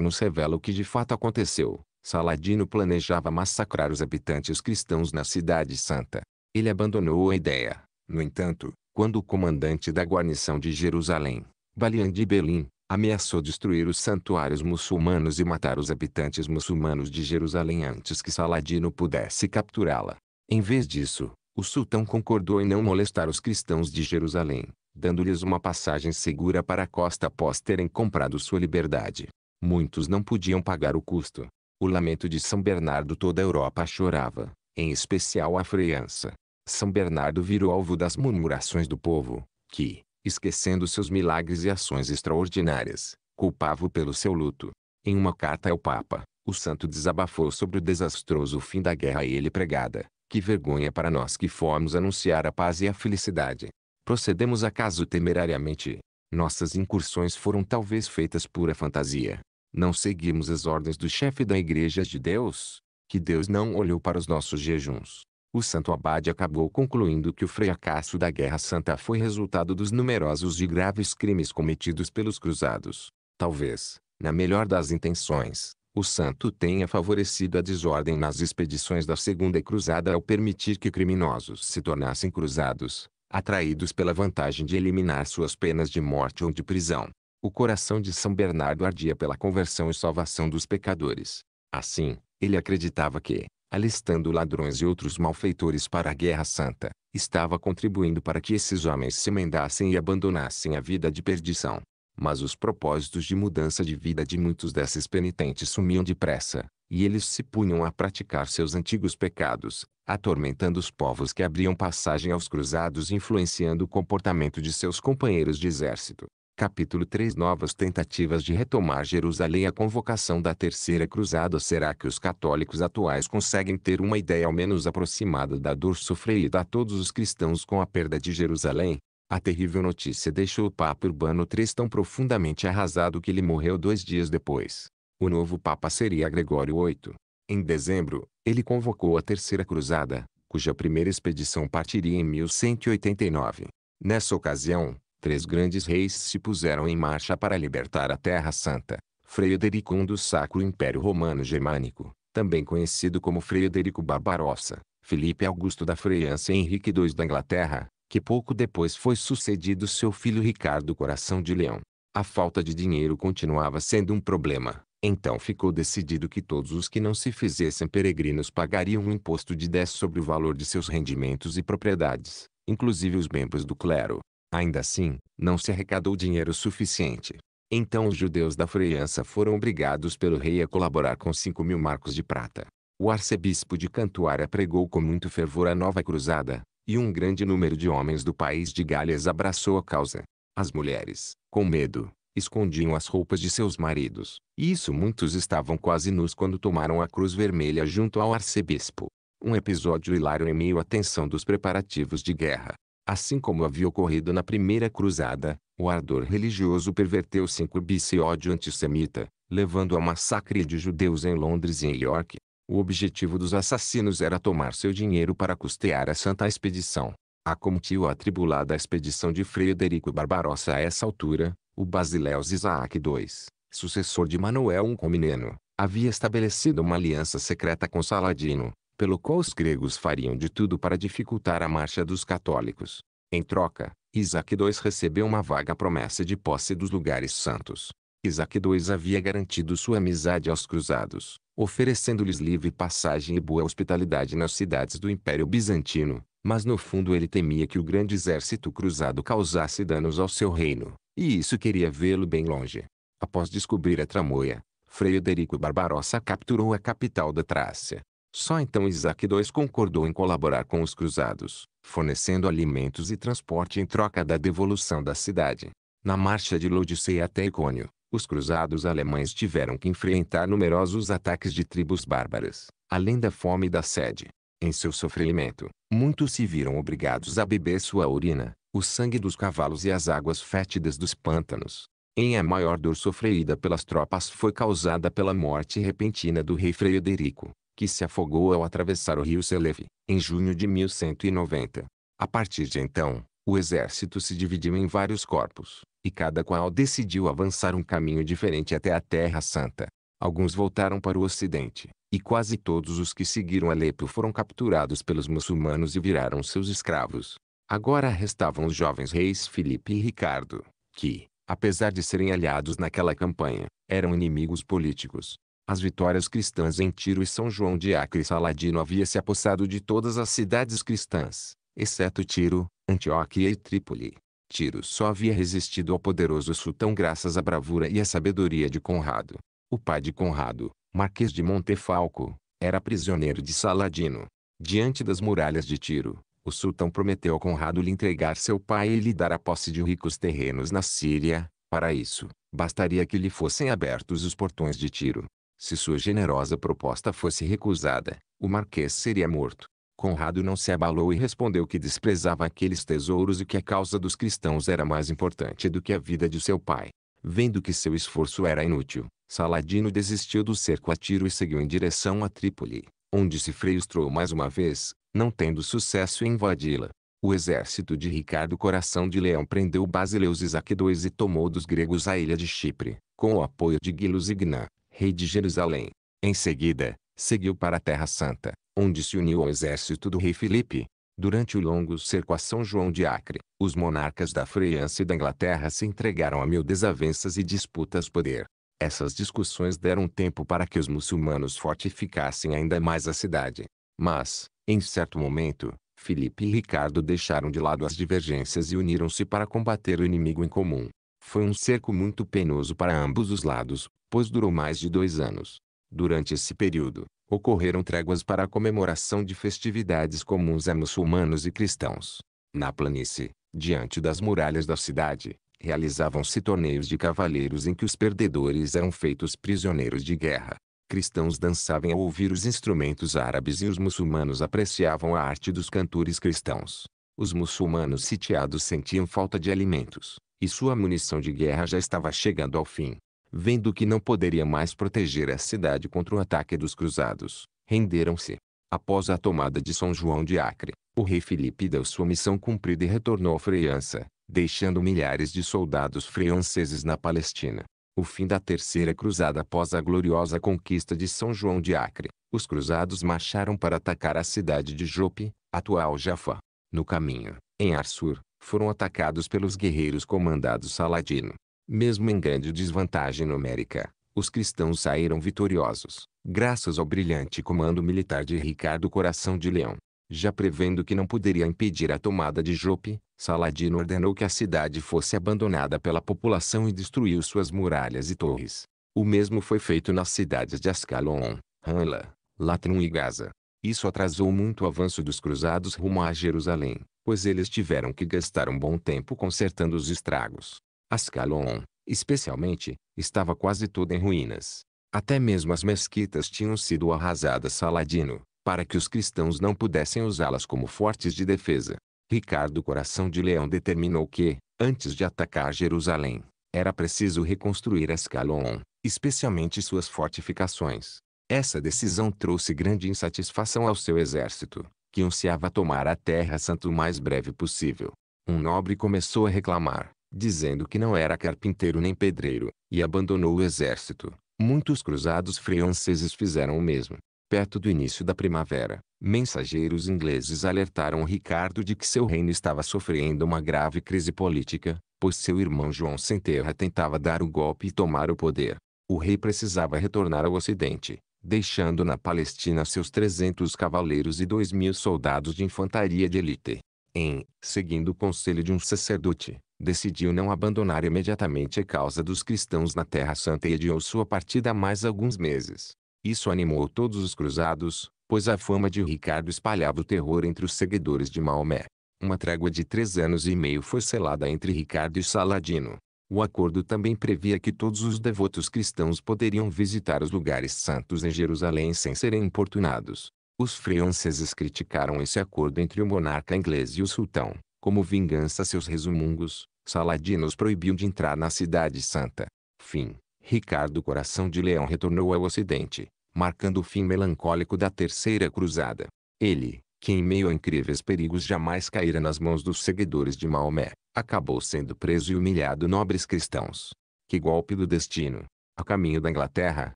nos revela o que de fato aconteceu. Saladino planejava massacrar os habitantes cristãos na Cidade Santa. Ele abandonou a ideia. No entanto, quando o comandante da guarnição de Jerusalém, Balian de Belim, ameaçou destruir os santuários muçulmanos e matar os habitantes muçulmanos de Jerusalém antes que Saladino pudesse capturá-la. Em vez disso, o sultão concordou em não molestar os cristãos de Jerusalém, dando-lhes uma passagem segura para a costa após terem comprado sua liberdade. Muitos não podiam pagar o custo, o lamento de São Bernardo toda a Europa chorava, em especial a França. São Bernardo virou alvo das murmurações do povo, que, esquecendo seus milagres e ações extraordinárias, culpava-o pelo seu luto. Em uma carta ao Papa, o santo desabafou sobre o desastroso fim da guerra a ele pregada. Que vergonha para nós que fomos anunciar a paz e a felicidade. Procedemos acaso temerariamente. Nossas incursões foram talvez feitas pura fantasia, não seguimos as ordens do chefe da Igreja de Deus, que Deus não olhou para os nossos jejuns. O santo abade acabou concluindo que o fracasso da Guerra Santa foi resultado dos numerosos e graves crimes cometidos pelos cruzados. Talvez, na melhor das intenções, o santo tenha favorecido a desordem nas expedições da Segunda Cruzada ao permitir que criminosos se tornassem cruzados, atraídos pela vantagem de eliminar suas penas de morte ou de prisão. O coração de São Bernardo ardia pela conversão e salvação dos pecadores. Assim, ele acreditava que, alistando ladrões e outros malfeitores para a Guerra Santa, estava contribuindo para que esses homens se emendassem e abandonassem a vida de perdição. Mas os propósitos de mudança de vida de muitos desses penitentes sumiam depressa, e eles se punham a praticar seus antigos pecados, atormentando os povos que abriam passagem aos cruzados e influenciando o comportamento de seus companheiros de exército. Capítulo 3 Novas tentativas de retomar Jerusalém A convocação da Terceira Cruzada Será que os católicos atuais conseguem ter uma ideia ao menos aproximada da dor sofrida a todos os cristãos com a perda de Jerusalém? A terrível notícia deixou o Papa Urbano III tão profundamente arrasado que ele morreu dois dias depois. O novo Papa seria Gregório VIII. Em dezembro, ele convocou a Terceira Cruzada, cuja primeira expedição partiria em 1189. Nessa ocasião, três grandes reis se puseram em marcha para libertar a Terra Santa. Frederico I do Sacro Império Romano Germânico, também conhecido como Frederico Barbarossa, Felipe Augusto da França e Henrique II da Inglaterra, que pouco depois foi sucedido seu filho Ricardo Coração de Leão. A falta de dinheiro continuava sendo um problema, então ficou decidido que todos os que não se fizessem peregrinos pagariam um imposto de 10 sobre o valor de seus rendimentos e propriedades, inclusive os membros do clero. Ainda assim, não se arrecadou dinheiro suficiente. Então os judeus da Freiança foram obrigados pelo rei a colaborar com 5 mil marcos de prata. O arcebispo de Cantuária pregou com muito fervor a nova cruzada, e um grande número de homens do país de Gales abraçou a causa. As mulheres, com medo, escondiam as roupas de seus maridos, e isso muitos estavam quase nus quando tomaram a cruz vermelha junto ao arcebispo. Um episódio hilário em meio à tensão dos preparativos de guerra. Assim como havia ocorrido na primeira cruzada, o ardor religioso perverteu-se em curbice e ódio antissemita, levando a massacre de judeus em Londres e em York. O objetivo dos assassinos era tomar seu dinheiro para custear a Santa Expedição. A comitiva atribulada expedição de Frederico Barbarossa a essa altura, o Basileus Isaac II, sucessor de Manuel I Comineno, havia estabelecido uma aliança secreta com Saladino, pelo qual os gregos fariam de tudo para dificultar a marcha dos católicos. Em troca, Isaac II recebeu uma vaga promessa de posse dos lugares santos. Isaac II havia garantido sua amizade aos cruzados, oferecendo-lhes livre passagem e boa hospitalidade nas cidades do Império Bizantino, mas no fundo ele temia que o grande exército cruzado causasse danos ao seu reino, e isso queria vê-lo bem longe. Após descobrir a Tramoia, Frederico Barbarossa capturou a capital da Trácia, só então Isaac II concordou em colaborar com os cruzados, fornecendo alimentos e transporte em troca da devolução da cidade. Na marcha de Laodiceia até Icônio, os cruzados alemães tiveram que enfrentar numerosos ataques de tribos bárbaras, além da fome e da sede. Em seu sofrimento, muitos se viram obrigados a beber sua urina, o sangue dos cavalos e as águas fétidas dos pântanos. Em a maior dor sofrida pelas tropas foi causada pela morte repentina do rei Frederico, que se afogou ao atravessar o rio Seleve, em junho de 1190. A partir de então, o exército se dividiu em vários corpos, e cada qual decidiu avançar um caminho diferente até a Terra Santa. Alguns voltaram para o ocidente, e quase todos os que seguiram Alepo foram capturados pelos muçulmanos e viraram seus escravos. Agora restavam os jovens reis Filipe e Ricardo, que, apesar de serem aliados naquela campanha, eram inimigos políticos. As vitórias cristãs em Tiro e São João de Acre e Saladino havia se apossado de todas as cidades cristãs, exceto Tiro, Antioquia e Trípoli. Tiro só havia resistido ao poderoso sultão graças à bravura e à sabedoria de Conrado. O pai de Conrado, Marquês de Montefalco, era prisioneiro de Saladino. Diante das muralhas de Tiro, o sultão prometeu a Conrado lhe entregar seu pai e lhe dar a posse de ricos terrenos na Síria. Para isso, bastaria que lhe fossem abertos os portões de Tiro. Se sua generosa proposta fosse recusada, o marquês seria morto. Conrado não se abalou e respondeu que desprezava aqueles tesouros e que a causa dos cristãos era mais importante do que a vida de seu pai. Vendo que seu esforço era inútil, Saladino desistiu do cerco a tiro e seguiu em direção a Trípoli, onde se frustrou mais uma vez, não tendo sucesso em invadi-la. O exército de Ricardo Coração de Leão prendeu Basileus Isaac II e tomou dos gregos a ilha de Chipre, com o apoio de Guilos Ignan, rei de Jerusalém. Em seguida, seguiu para a Terra Santa, onde se uniu ao exército do rei Filipe. Durante o longo cerco a São João de Acre, os monarcas da França e da Inglaterra se entregaram a mil desavenças e disputas poder. Essas discussões deram tempo para que os muçulmanos fortificassem ainda mais a cidade. Mas, em certo momento, Filipe e Ricardo deixaram de lado as divergências e uniram-se para combater o inimigo em comum. Foi um cerco muito penoso para ambos os lados, pois durou mais de dois anos. Durante esse período, ocorreram tréguas para a comemoração de festividades comuns a muçulmanos e cristãos. Na planície, diante das muralhas da cidade, realizavam-se torneios de cavaleiros em que os perdedores eram feitos prisioneiros de guerra. Cristãos dançavam ao ouvir os instrumentos árabes e os muçulmanos apreciavam a arte dos cantores cristãos. Os muçulmanos sitiados sentiam falta de alimentos, e sua munição de guerra já estava chegando ao fim. Vendo que não poderia mais proteger a cidade contra o ataque dos cruzados, renderam-se. Após a tomada de São João de Acre, o rei Filipe deu sua missão cumprida e retornou à França, deixando milhares de soldados franceses na Palestina. O fim da Terceira Cruzada após a gloriosa conquista de São João de Acre, os cruzados marcharam para atacar a cidade de Jope, atual Jaffa. No caminho, em Arsur, foram atacados pelos guerreiros comandados Saladino. Mesmo em grande desvantagem numérica, os cristãos saíram vitoriosos, graças ao brilhante comando militar de Ricardo Coração de Leão. Já prevendo que não poderia impedir a tomada de Jope, Saladino ordenou que a cidade fosse abandonada pela população e destruiu suas muralhas e torres. O mesmo foi feito nas cidades de Ascalon, Hanla, Latrum e Gaza. Isso atrasou muito o avanço dos cruzados rumo a Jerusalém, pois eles tiveram que gastar um bom tempo consertando os estragos. Ascalon, especialmente, estava quase toda em ruínas. Até mesmo as mesquitas tinham sido arrasadas Saladino, para que os cristãos não pudessem usá-las como fortes de defesa. Ricardo Coração de Leão determinou que, antes de atacar Jerusalém, era preciso reconstruir Ascalon, especialmente suas fortificações. Essa decisão trouxe grande insatisfação ao seu exército, que ansiava tomar a Terra Santa o mais breve possível. Um nobre começou a reclamar, dizendo que não era carpinteiro nem pedreiro, e abandonou o exército. Muitos cruzados franceses fizeram o mesmo. Perto do início da primavera, mensageiros ingleses alertaram Ricardo de que seu reino estava sofrendo uma grave crise política, pois seu irmão João sem terra tentava dar o golpe e tomar o poder. O rei precisava retornar ao ocidente, deixando na Palestina seus 300 cavaleiros e 2 mil soldados de infantaria de elite. Em, seguindo o conselho de um sacerdote, decidiu não abandonar imediatamente a causa dos cristãos na Terra Santa e adiou sua partida mais alguns meses. Isso animou todos os cruzados, pois a fama de Ricardo espalhava o terror entre os seguidores de Maomé. Uma trégua de três anos e meio foi selada entre Ricardo e Saladino. O acordo também previa que todos os devotos cristãos poderiam visitar os lugares santos em Jerusalém sem serem importunados. Os franceses criticaram esse acordo entre o monarca inglês e o sultão. Como vingança a seus resumungos, Saladino os proibiu de entrar na Cidade Santa. Fim. Ricardo Coração de Leão retornou ao Ocidente, marcando o fim melancólico da Terceira Cruzada. Ele, que em meio a incríveis perigos jamais caíra nas mãos dos seguidores de Maomé, acabou sendo preso e humilhado nobres cristãos. Que golpe do destino! A caminho da Inglaterra,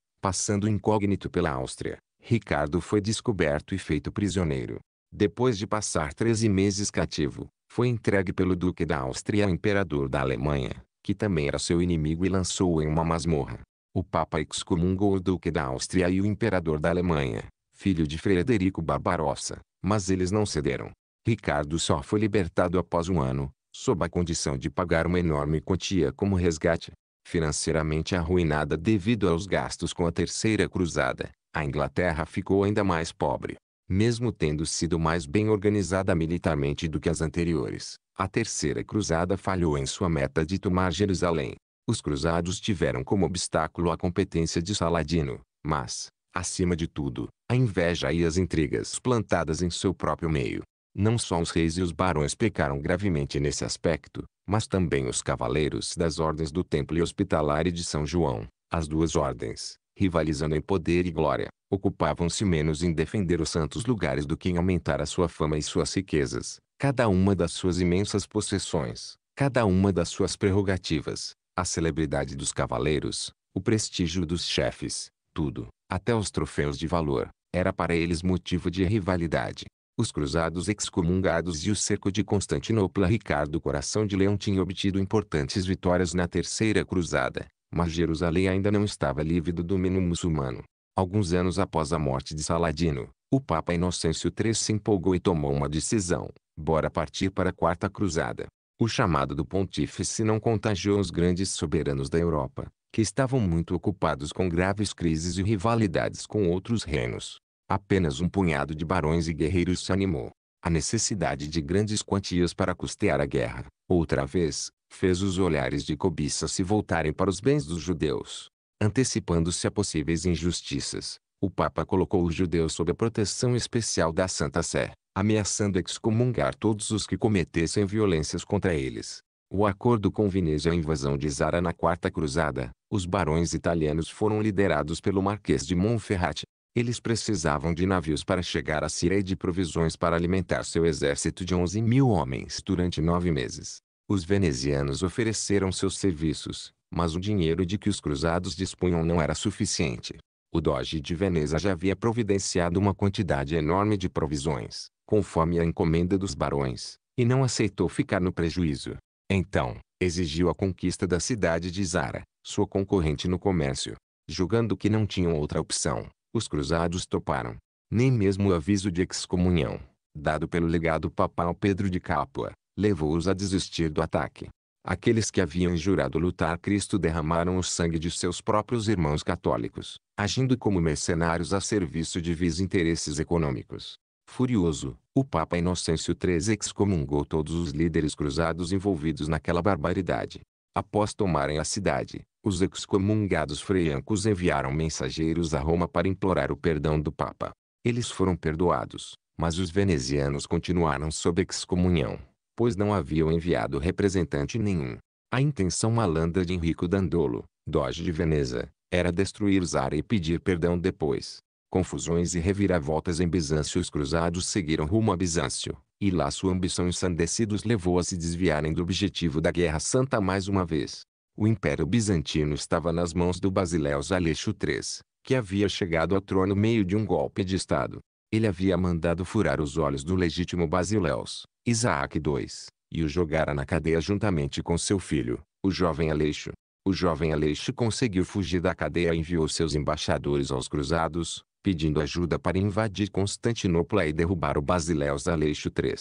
passando incógnito pela Áustria, Ricardo foi descoberto e feito prisioneiro. Depois de passar 13 meses cativo, foi entregue pelo duque da Áustria ao imperador da Alemanha, que também era seu inimigo e lançou-o em uma masmorra. O papa excomungou o duque da Áustria e o imperador da Alemanha, filho de Frederico Barbarossa, mas eles não cederam. Ricardo só foi libertado após um ano, sob a condição de pagar uma enorme quantia como resgate. Financeiramente arruinada devido aos gastos com a Terceira Cruzada, a Inglaterra ficou ainda mais pobre. Mesmo tendo sido mais bem organizada militarmente do que as anteriores, a Terceira Cruzada falhou em sua meta de tomar Jerusalém. Os cruzados tiveram como obstáculo a competência de Saladino, mas, acima de tudo, a inveja e as intrigas plantadas em seu próprio meio. Não só os reis e os barões pecaram gravemente nesse aspecto, mas também os cavaleiros das ordens do Templo e Hospitalar e de São João. As duas ordens, rivalizando em poder e glória, ocupavam-se menos em defender os santos lugares do que em aumentar a sua fama e suas riquezas, cada uma das suas imensas possessões, cada uma das suas prerrogativas, a celebridade dos cavaleiros, o prestígio dos chefes, tudo, até os troféus de valor, era para eles motivo de rivalidade. Os cruzados excomungados e o cerco de Constantinopla Ricardo Coração de Leão tinha obtido importantes vitórias na Terceira Cruzada, mas Jerusalém ainda não estava livre do domínio muçulmano. Alguns anos após a morte de Saladino, o Papa Inocêncio III se empolgou e tomou uma decisão. Bora partir para a Quarta Cruzada. O chamado do pontífice não contagiou os grandes soberanos da Europa, que estavam muito ocupados com graves crises e rivalidades com outros reinos. Apenas um punhado de barões e guerreiros se animou. A necessidade de grandes quantias para custear a guerra, outra vez, fez os olhares de cobiça se voltarem para os bens dos judeus. Antecipando-se a possíveis injustiças, o Papa colocou os judeus sob a proteção especial da Santa Sé, ameaçando excomungar todos os que cometessem violências contra eles. O acordo com Veneza e a invasão de Zara na Quarta Cruzada, os barões italianos foram liderados pelo Marquês de Montferrat. Eles precisavam de navios para chegar à Síria e de provisões para alimentar seu exército de 11 mil homens durante nove meses. Os venezianos ofereceram seus serviços, mas o dinheiro de que os cruzados dispunham não era suficiente. O Doge de Veneza já havia providenciado uma quantidade enorme de provisões, conforme a encomenda dos barões, e não aceitou ficar no prejuízo. Então, exigiu a conquista da cidade de Zara, sua concorrente no comércio. Julgando que não tinham outra opção, os cruzados toparam. Nem mesmo o aviso de excomunhão, dado pelo legado papal Pedro de Capua, levou-os a desistir do ataque. Aqueles que haviam jurado lutar Cristo derramaram o sangue de seus próprios irmãos católicos, agindo como mercenários a serviço de vis interesses econômicos. Furioso, o Papa Inocêncio III excomungou todos os líderes cruzados envolvidos naquela barbaridade. Após tomarem a cidade, os excomungados freiancos enviaram mensageiros a Roma para implorar o perdão do Papa. Eles foram perdoados, mas os venezianos continuaram sob excomunhão, pois não haviam enviado representante nenhum. A intenção malandra de Enrico Dandolo, doge de Veneza, era destruir Zara e pedir perdão depois confusões e reviravoltas em Bizâncio os cruzados seguiram rumo a Bizâncio, e lá sua ambição ensandecida os levou a se desviarem do objetivo da Guerra Santa mais uma vez. O Império Bizantino estava nas mãos do Basileus Aleixo III, que havia chegado ao trono meio de um golpe de Estado. Ele havia mandado furar os olhos do legítimo Basileus, Isaac II, e o jogara na cadeia juntamente com seu filho, o jovem Aleixo. O jovem Aleixo conseguiu fugir da cadeia e enviou seus embaixadores aos cruzados, pedindo ajuda para invadir Constantinopla e derrubar o Basileus Aleixo III.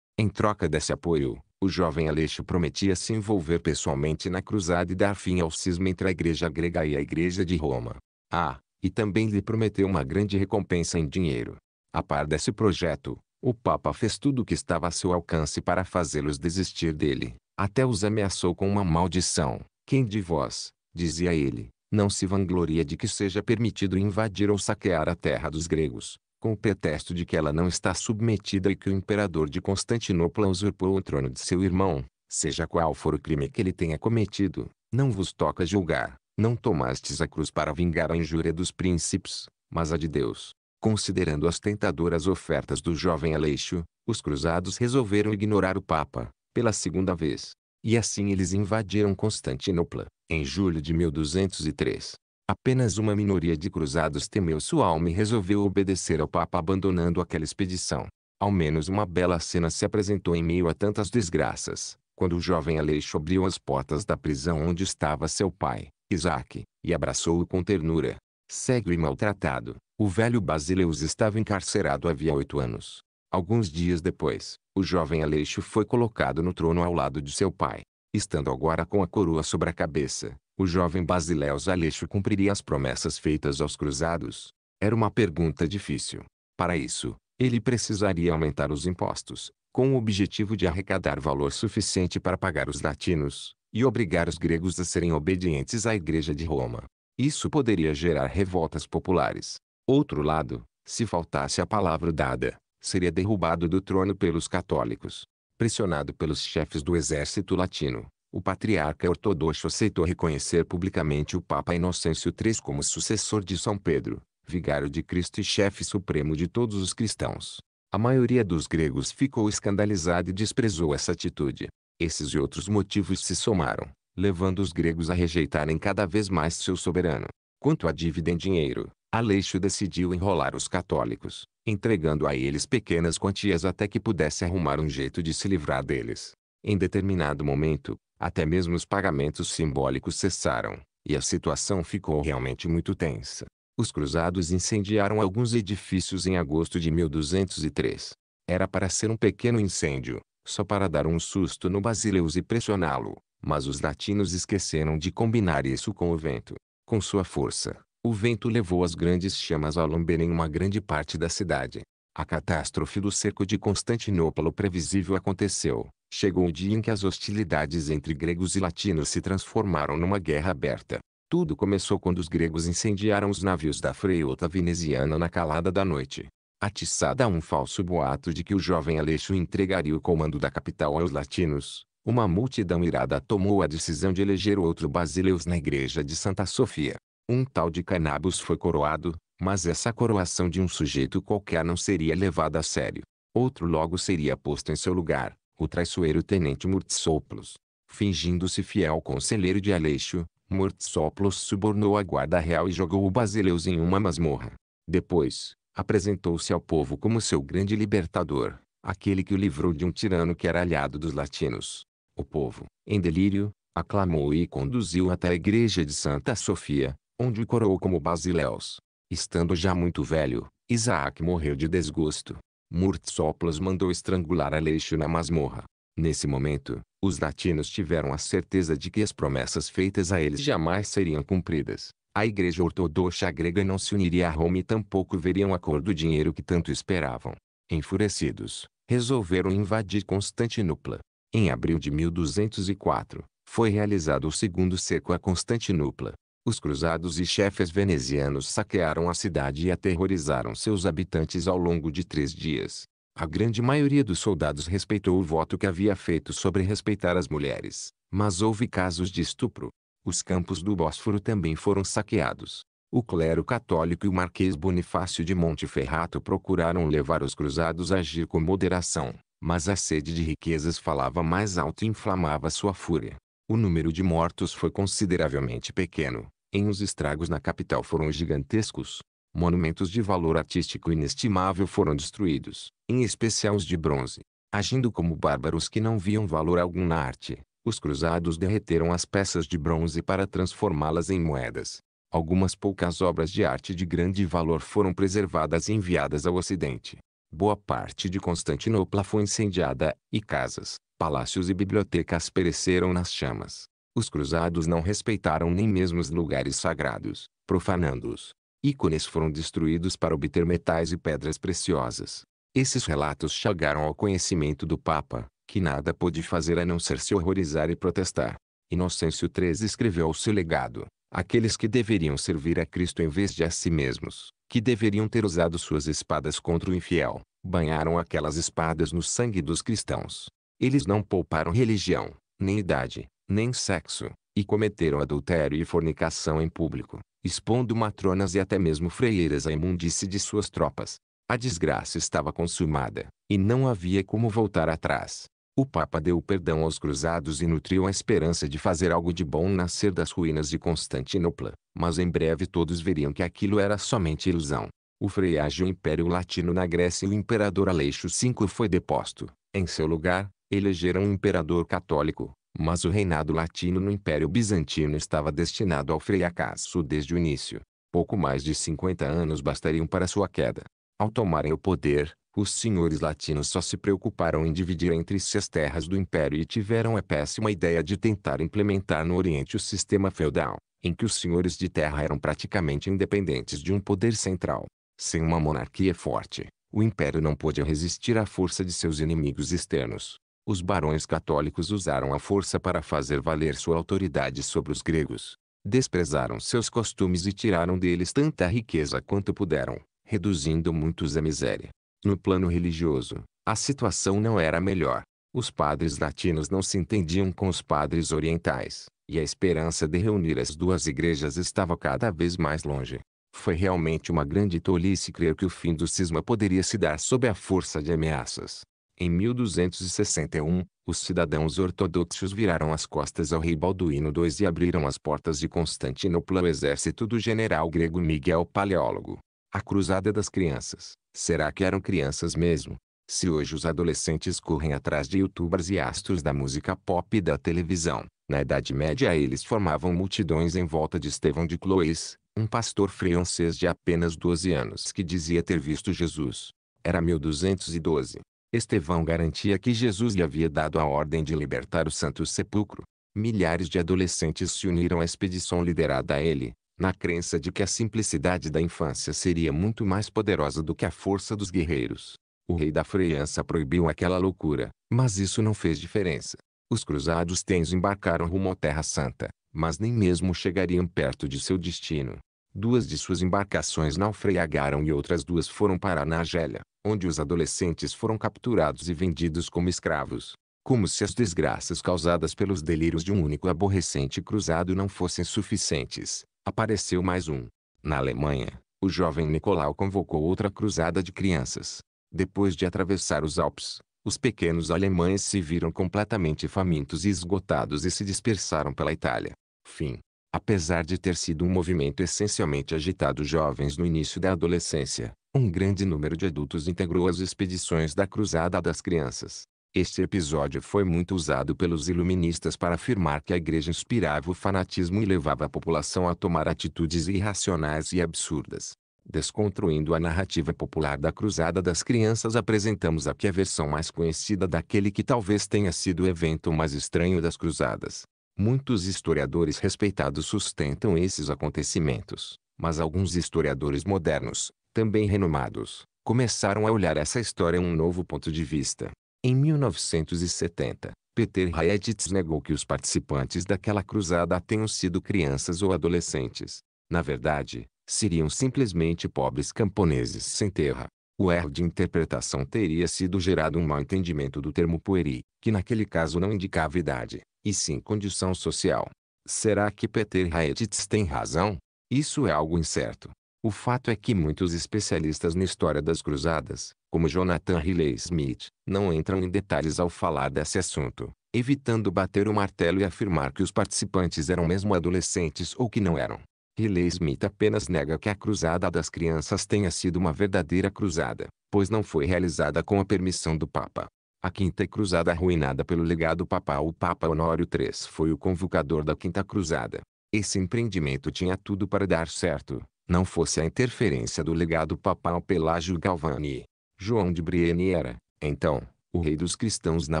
Em troca desse apoio, o jovem Aleixo prometia se envolver pessoalmente na cruzada e dar fim ao cisma entre a Igreja grega e a Igreja de Roma. Ah, e também lhe prometeu uma grande recompensa em dinheiro. A par desse projeto, o Papa fez tudo o que estava a seu alcance para fazê-los desistir dele. Até os ameaçou com uma maldição. Quem de vós, dizia ele, não se vangloria de que seja permitido invadir ou saquear a terra dos gregos, com o pretexto de que ela não está submetida e que o imperador de Constantinopla usurpou o trono de seu irmão, seja qual for o crime que ele tenha cometido, não vos toca julgar, não tomastes a cruz para vingar a injúria dos príncipes, mas a de Deus. Considerando as tentadoras ofertas do jovem Aleixo, os cruzados resolveram ignorar o Papa, pela segunda vez, e assim eles invadiram Constantinopla, em julho de 1203. Apenas uma minoria de cruzados temeu sua alma e resolveu obedecer ao Papa abandonando aquela expedição. Ao menos uma bela cena se apresentou em meio a tantas desgraças, quando o jovem Aleixo abriu as portas da prisão onde estava seu pai, Isaac, e abraçou-o com ternura. Cego e maltratado, o velho Basileus estava encarcerado havia oito anos, Alguns dias depois, o jovem Aleixo foi colocado no trono ao lado de seu pai. Estando agora com a coroa sobre a cabeça, o jovem Basileus Aleixo cumpriria as promessas feitas aos cruzados? Era uma pergunta difícil. Para isso, ele precisaria aumentar os impostos, com o objetivo de arrecadar valor suficiente para pagar os latinos, e obrigar os gregos a serem obedientes à Igreja de Roma. Isso poderia gerar revoltas populares. Outro lado, se faltasse a palavra dada, seria derrubado do trono pelos católicos. Pressionado pelos chefes do exército latino, o patriarca ortodoxo aceitou reconhecer publicamente o Papa Inocêncio III como sucessor de São Pedro, vigário de Cristo e chefe supremo de todos os cristãos. A maioria dos gregos ficou escandalizada e desprezou essa atitude. Esses e outros motivos se somaram, levando os gregos a rejeitarem cada vez mais seu soberano. Quanto à dívida em dinheiro, Aleixo decidiu enrolar os católicos, entregando a eles pequenas quantias até que pudesse arrumar um jeito de se livrar deles. Em determinado momento, até mesmo os pagamentos simbólicos cessaram, e a situação ficou realmente muito tensa. Os cruzados incendiaram alguns edifícios em agosto de 1203. Era para ser um pequeno incêndio, só para dar um susto no Basileus e pressioná-lo, mas os latinos esqueceram de combinar isso com o vento. Com sua força, o vento levou as grandes chamas a lamberem uma grande parte da cidade. A catástrofe do cerco de Constantinopla previsível aconteceu. Chegou o dia em que as hostilidades entre gregos e latinos se transformaram numa guerra aberta. Tudo começou quando os gregos incendiaram os navios da freota veneziana na calada da noite. Atiçada a um falso boato de que o jovem Aleixo entregaria o comando da capital aos latinos, uma multidão irada tomou a decisão de eleger outro Basileus na igreja de Santa Sofia um tal de Cannabis foi coroado, mas essa coroação de um sujeito qualquer não seria levada a sério. Outro logo seria posto em seu lugar, o traiçoeiro tenente Murtsoplos. Fingindo-se fiel conselheiro de Aleixo, Murtsoplos subornou a guarda real e jogou o Basileus em uma masmorra. Depois, apresentou-se ao povo como seu grande libertador, aquele que o livrou de um tirano que era aliado dos latinos. O povo, em delírio, aclamou e conduziu até a igreja de Santa Sofia, onde o coroou como Basileus. Estando já muito velho, Isaac morreu de desgosto. Murtsoplas mandou estrangular Aleixo na masmorra. Nesse momento, os latinos tiveram a certeza de que as promessas feitas a eles jamais seriam cumpridas. A igreja ortodoxa grega não se uniria a Roma e tampouco veriam a cor do dinheiro que tanto esperavam. Enfurecidos, resolveram invadir Constantinopla. Em abril de 1204, foi realizado o segundo cerco a Constantinopla. Os cruzados e chefes venezianos saquearam a cidade e aterrorizaram seus habitantes ao longo de três dias. A grande maioria dos soldados respeitou o voto que havia feito sobre respeitar as mulheres, mas houve casos de estupro. Os campos do Bósforo também foram saqueados. O clero católico e o marquês Bonifácio de Monteferrato procuraram levar os cruzados a agir com moderação, mas a sede de riquezas falava mais alto e inflamava sua fúria. O número de mortos foi consideravelmente pequeno, em os estragos na capital foram gigantescos. Monumentos de valor artístico inestimável foram destruídos, em especial os de bronze. Agindo como bárbaros que não viam valor algum na arte, os cruzados derreteram as peças de bronze para transformá-las em moedas. Algumas poucas obras de arte de grande valor foram preservadas e enviadas ao Ocidente. Boa parte de Constantinopla foi incendiada, e casas, palácios e bibliotecas pereceram nas chamas. Os cruzados não respeitaram nem mesmo os lugares sagrados, profanando-os. Ícones foram destruídos para obter metais e pedras preciosas. Esses relatos chegaram ao conhecimento do Papa, que nada pôde fazer a não ser se horrorizar e protestar. Inocêncio III escreveu ao seu legado, aqueles que deveriam servir a Cristo em vez de a si mesmos, que deveriam ter usado suas espadas contra o infiel, banharam aquelas espadas no sangue dos cristãos. Eles não pouparam religião, nem idade, nem sexo, e cometeram adultério e fornicação em público, expondo matronas e até mesmo freieiras à imundície de suas tropas. A desgraça estava consumada, e não havia como voltar atrás. O Papa deu perdão aos cruzados e nutriu a esperança de fazer algo de bom nascer das ruínas de Constantinopla, mas em breve todos veriam que aquilo era somente ilusão. O freiagem Império Latino na Grécia e o imperador Aleixo V foi deposto. Em seu lugar, elegeram um imperador católico, mas o reinado latino no Império Bizantino estava destinado ao fracasso desde o início. Pouco mais de 50 anos bastariam para sua queda. Ao tomarem o poder, os senhores latinos só se preocuparam em dividir entre si as terras do império e tiveram a péssima ideia de tentar implementar no Oriente o sistema feudal, em que os senhores de terra eram praticamente independentes de um poder central. Sem uma monarquia forte, o império não pôde resistir à força de seus inimigos externos os barões católicos usaram a força para fazer valer sua autoridade sobre os gregos. Desprezaram seus costumes e tiraram deles tanta riqueza quanto puderam, reduzindo muitos à miséria. No plano religioso, a situação não era melhor. Os padres latinos não se entendiam com os padres orientais, e a esperança de reunir as duas igrejas estava cada vez mais longe. Foi realmente uma grande tolice crer que o fim do cisma poderia se dar sob a força de ameaças. Em 1261, os cidadãos ortodoxos viraram as costas ao rei Balduíno II e abriram as portas de Constantinopla ao exército do general grego Miguel Paleólogo. A Cruzada das Crianças. Será que eram crianças mesmo? Se hoje os adolescentes correm atrás de youtubers e astros da música pop e da televisão, na Idade Média eles formavam multidões em volta de Estevão de Clois, um pastor francês de apenas 12 anos que dizia ter visto Jesus. Era 1212. Estevão garantia que Jesus lhe havia dado a ordem de libertar o Santo Sepulcro. Milhares de adolescentes se uniram à expedição liderada a ele, na crença de que a simplicidade da infância seria muito mais poderosa do que a força dos guerreiros. O rei da França proibiu aquela loucura, mas isso não fez diferença. Os cruzados tens embarcaram rumo à Terra Santa, mas nem mesmo chegariam perto de seu destino. Duas de suas embarcações naufragaram e outras duas foram parar na Argélia, onde os adolescentes foram capturados e vendidos como escravos. Como se as desgraças causadas pelos delírios de um único aborrecente cruzado não fossem suficientes, apareceu mais um. Na Alemanha, o jovem Nicolau convocou outra cruzada de crianças. Depois de atravessar os Alpes, os pequenos alemães se viram completamente famintos e esgotados e se dispersaram pela Itália. Fim apesar de ter sido um movimento essencialmente agitado jovens no início da adolescência, um grande número de adultos integrou as expedições da Cruzada das Crianças. Este episódio foi muito usado pelos iluministas para afirmar que a igreja inspirava o fanatismo e levava a população a tomar atitudes irracionais e absurdas. Desconstruindo a narrativa popular da Cruzada das Crianças, apresentamos aqui a versão mais conhecida daquele que talvez tenha sido o evento mais estranho das Cruzadas. Muitos historiadores respeitados sustentam esses acontecimentos, mas alguns historiadores modernos, também renomados, começaram a olhar essa história um novo ponto de vista. Em 1970, Peter Hayeditz negou que os participantes daquela cruzada tenham sido crianças ou adolescentes. Na verdade, seriam simplesmente pobres camponeses sem terra. O erro de interpretação teria sido gerado um mau entendimento do termo pueri, que naquele caso não indicava idade, e sim condição social. Será que Peter Raeditz tem razão? Isso é algo incerto. O fato é que muitos especialistas na história das cruzadas, como Jonathan Riley Smith, não entram em detalhes ao falar desse assunto, evitando bater o martelo e afirmar que os participantes eram mesmo adolescentes ou que não eram. Riley Smith apenas nega que a cruzada das crianças tenha sido uma verdadeira cruzada, pois não foi realizada com a permissão do Papa. A Quinta Cruzada arruinada pelo legado papal. O Papa Honório III foi o convocador da Quinta Cruzada. Esse empreendimento tinha tudo para dar certo, não fosse a interferência do legado papal Pelágio Galvani. João de Brienne era, então, o rei dos cristãos na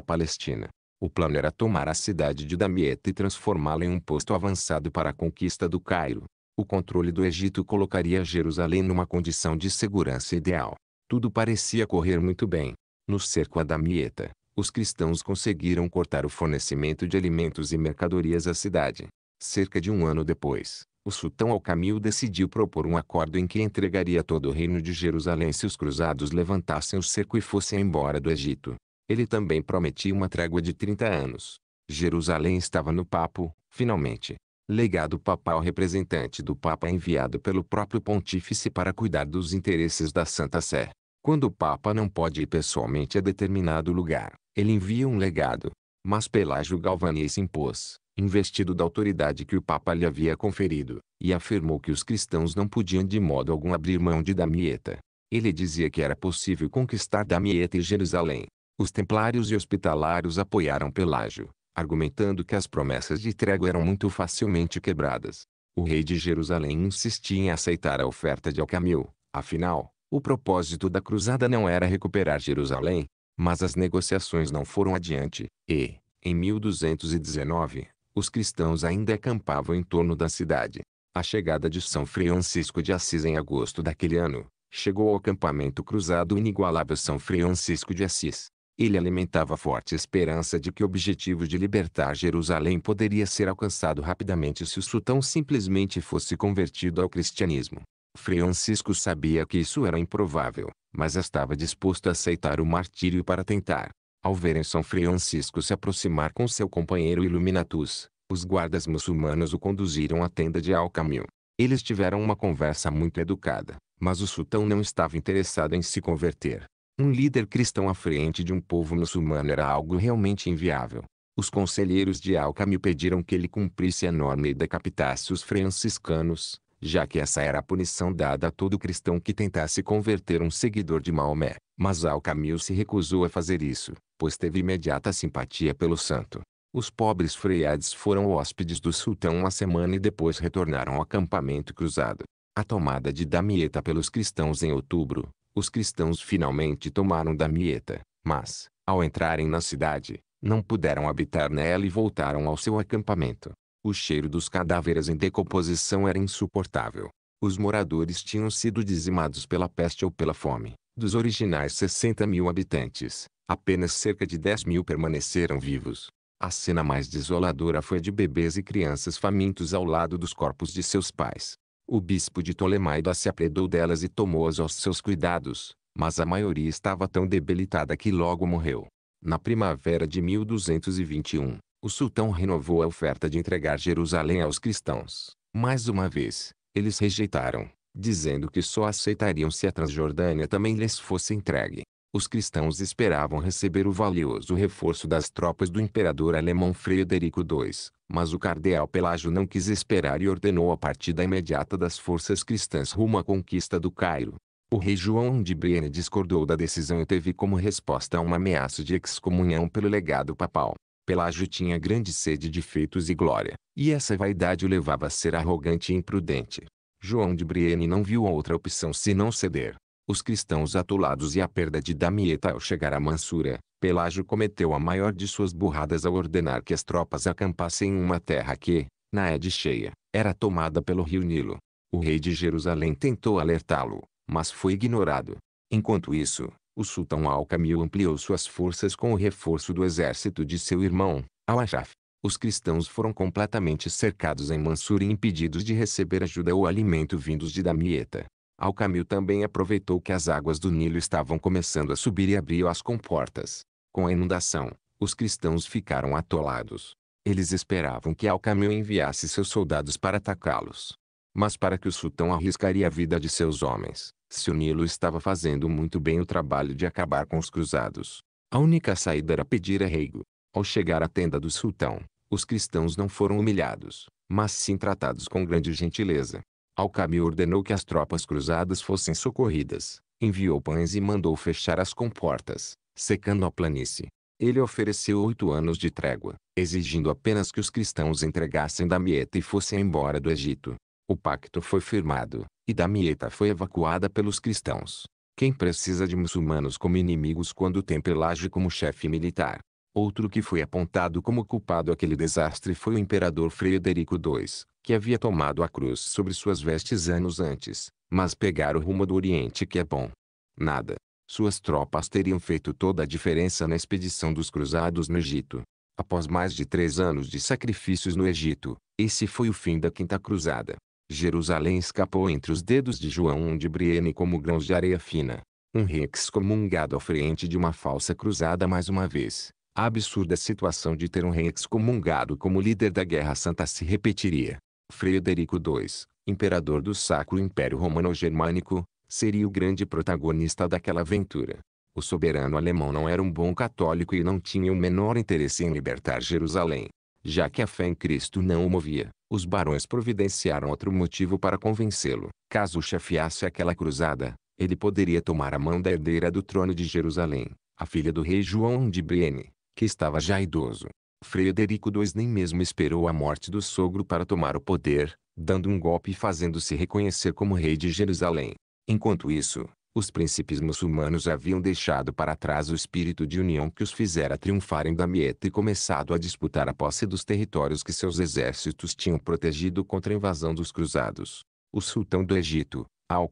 Palestina. O plano era tomar a cidade de Damieta e transformá-la em um posto avançado para a conquista do Cairo. O controle do Egito colocaria Jerusalém numa condição de segurança ideal. Tudo parecia correr muito bem. No cerco a Damieta, os cristãos conseguiram cortar o fornecimento de alimentos e mercadorias à cidade. Cerca de um ano depois, o sultão Alcamil decidiu propor um acordo em que entregaria todo o reino de Jerusalém se os cruzados levantassem o cerco e fossem embora do Egito. Ele também prometia uma trégua de 30 anos. Jerusalém estava no papo, finalmente. Legado papal representante do Papa enviado pelo próprio pontífice para cuidar dos interesses da Santa Sé. Quando o Papa não pode ir pessoalmente a determinado lugar, ele envia um legado. Mas Pelágio Galvani se impôs, investido da autoridade que o Papa lhe havia conferido, e afirmou que os cristãos não podiam de modo algum abrir mão de Damieta. Ele dizia que era possível conquistar Damieta e Jerusalém. Os templários e hospitalários apoiaram Pelágio, argumentando que as promessas de trégua eram muito facilmente quebradas. O rei de Jerusalém insistia em aceitar a oferta de Alcamil, afinal, o propósito da cruzada não era recuperar Jerusalém, mas as negociações não foram adiante, e, em 1219, os cristãos ainda acampavam em torno da cidade. A chegada de São Francisco de Assis em agosto daquele ano, chegou ao acampamento cruzado inigualável São Francisco de Assis. Ele alimentava forte esperança de que o objetivo de libertar Jerusalém poderia ser alcançado rapidamente se o sultão simplesmente fosse convertido ao cristianismo. Francisco sabia que isso era improvável, mas estava disposto a aceitar o martírio para tentar. Ao verem São Francisco se aproximar com seu companheiro Illuminatus, os guardas muçulmanos o conduziram à tenda de Alcamil. Eles tiveram uma conversa muito educada, mas o sultão não estava interessado em se converter. Um líder cristão à frente de um povo muçulmano era algo realmente inviável. Os conselheiros de Alcamil pediram que ele cumprisse a norma e decapitasse os franciscanos, já que essa era a punição dada a todo cristão que tentasse converter um seguidor de Maomé. Mas Alcamil se recusou a fazer isso, pois teve imediata simpatia pelo santo. Os pobres freiades foram hóspedes do sultão uma semana e depois retornaram ao acampamento cruzado. A tomada de Damieta pelos cristãos em outubro, os cristãos finalmente tomaram Damieta, mas, ao entrarem na cidade, não puderam habitar nela e voltaram ao seu acampamento. O cheiro dos cadáveres em decomposição era insuportável. Os moradores tinham sido dizimados pela peste ou pela fome. Dos originais 60 mil habitantes, apenas cerca de 10 mil permaneceram vivos. A cena mais desoladora foi a de bebês e crianças famintos ao lado dos corpos de seus pais. O bispo de Ptolemaida se apredou delas e tomou-as aos seus cuidados, mas a maioria estava tão debilitada que logo morreu. Na primavera de 1221, o sultão renovou a oferta de entregar Jerusalém aos cristãos. Mais uma vez, eles rejeitaram, dizendo que só aceitariam se a Transjordânia também lhes fosse entregue. Os cristãos esperavam receber o valioso reforço das tropas do imperador alemão Frederico II, mas o cardeal Pelágio não quis esperar e ordenou a partida imediata das forças cristãs rumo à conquista do Cairo. O rei João de Brienne discordou da decisão e teve como resposta uma ameaça de excomunhão pelo legado papal. Pelágio tinha grande sede de feitos e glória, e essa vaidade o levava a ser arrogante e imprudente. João de Brienne não viu outra opção senão ceder. Os cristãos atolados e a perda de Damieta ao chegar a Mansura, Pelágio cometeu a maior de suas burradas ao ordenar que as tropas acampassem em uma terra que, na Ed cheia, era tomada pelo rio Nilo. O rei de Jerusalém tentou alertá-lo, mas foi ignorado. Enquanto isso, o sultão Al-Kamil ampliou suas forças com o reforço do exército de seu irmão, Al-Ashraf. Os cristãos foram completamente cercados em Mansur e impedidos de receber ajuda ou alimento vindos de Damieta. Al-Kamil também aproveitou que as águas do Nilo estavam começando a subir e abriu as comportas. Com a inundação, os cristãos ficaram atolados. Eles esperavam que Al-Kamil enviasse seus soldados para atacá-los. Mas para que o sultão arriscaria a vida de seus homens, se o Nilo estava fazendo muito bem o trabalho de acabar com os cruzados. A única saída era pedir arrego. Ao chegar à tenda do sultão, os cristãos não foram humilhados, mas sim tratados com grande gentileza. Alcami ordenou que as tropas cruzadas fossem socorridas, enviou pães e mandou fechar as comportas, secando a planície. Ele ofereceu oito anos de trégua, exigindo apenas que os cristãos entregassem Damieta e fossem embora do Egito. O pacto foi firmado, e Damieta foi evacuada pelos cristãos. Quem precisa de muçulmanos como inimigos quando tem Pelage como chefe militar? Outro que foi apontado como culpado aquele desastre foi o imperador Frederico II, que havia tomado a cruz sobre suas vestes anos antes, mas pegar o rumo do Oriente que é bom. Nada. Suas tropas teriam feito toda a diferença na expedição dos cruzados no Egito. Após mais de três anos de sacrifícios no Egito, esse foi o fim da Quinta Cruzada. Jerusalém escapou entre os dedos de João de Brienne como grãos de areia fina. Um rei excomungado à frente de uma falsa cruzada mais uma vez. A absurda situação de ter um rei excomungado como líder da Guerra Santa se repetiria. Frederico II, imperador do Sacro Império Romano-Germânico, seria o grande protagonista daquela aventura. O soberano alemão não era um bom católico e não tinha o menor interesse em libertar Jerusalém. Já que a fé em Cristo não o movia, os barões providenciaram outro motivo para convencê-lo. Caso chefiasse aquela cruzada, ele poderia tomar a mão da herdeira do trono de Jerusalém, a filha do rei João de Brienne, que estava já idoso. Frederico II nem mesmo esperou a morte do sogro para tomar o poder, dando um golpe e fazendo-se reconhecer como rei de Jerusalém. Enquanto isso, os príncipes muçulmanos haviam deixado para trás o espírito de união que os fizera triunfar em Damieta e começado a disputar a posse dos territórios que seus exércitos tinham protegido contra a invasão dos cruzados. O sultão do Egito, al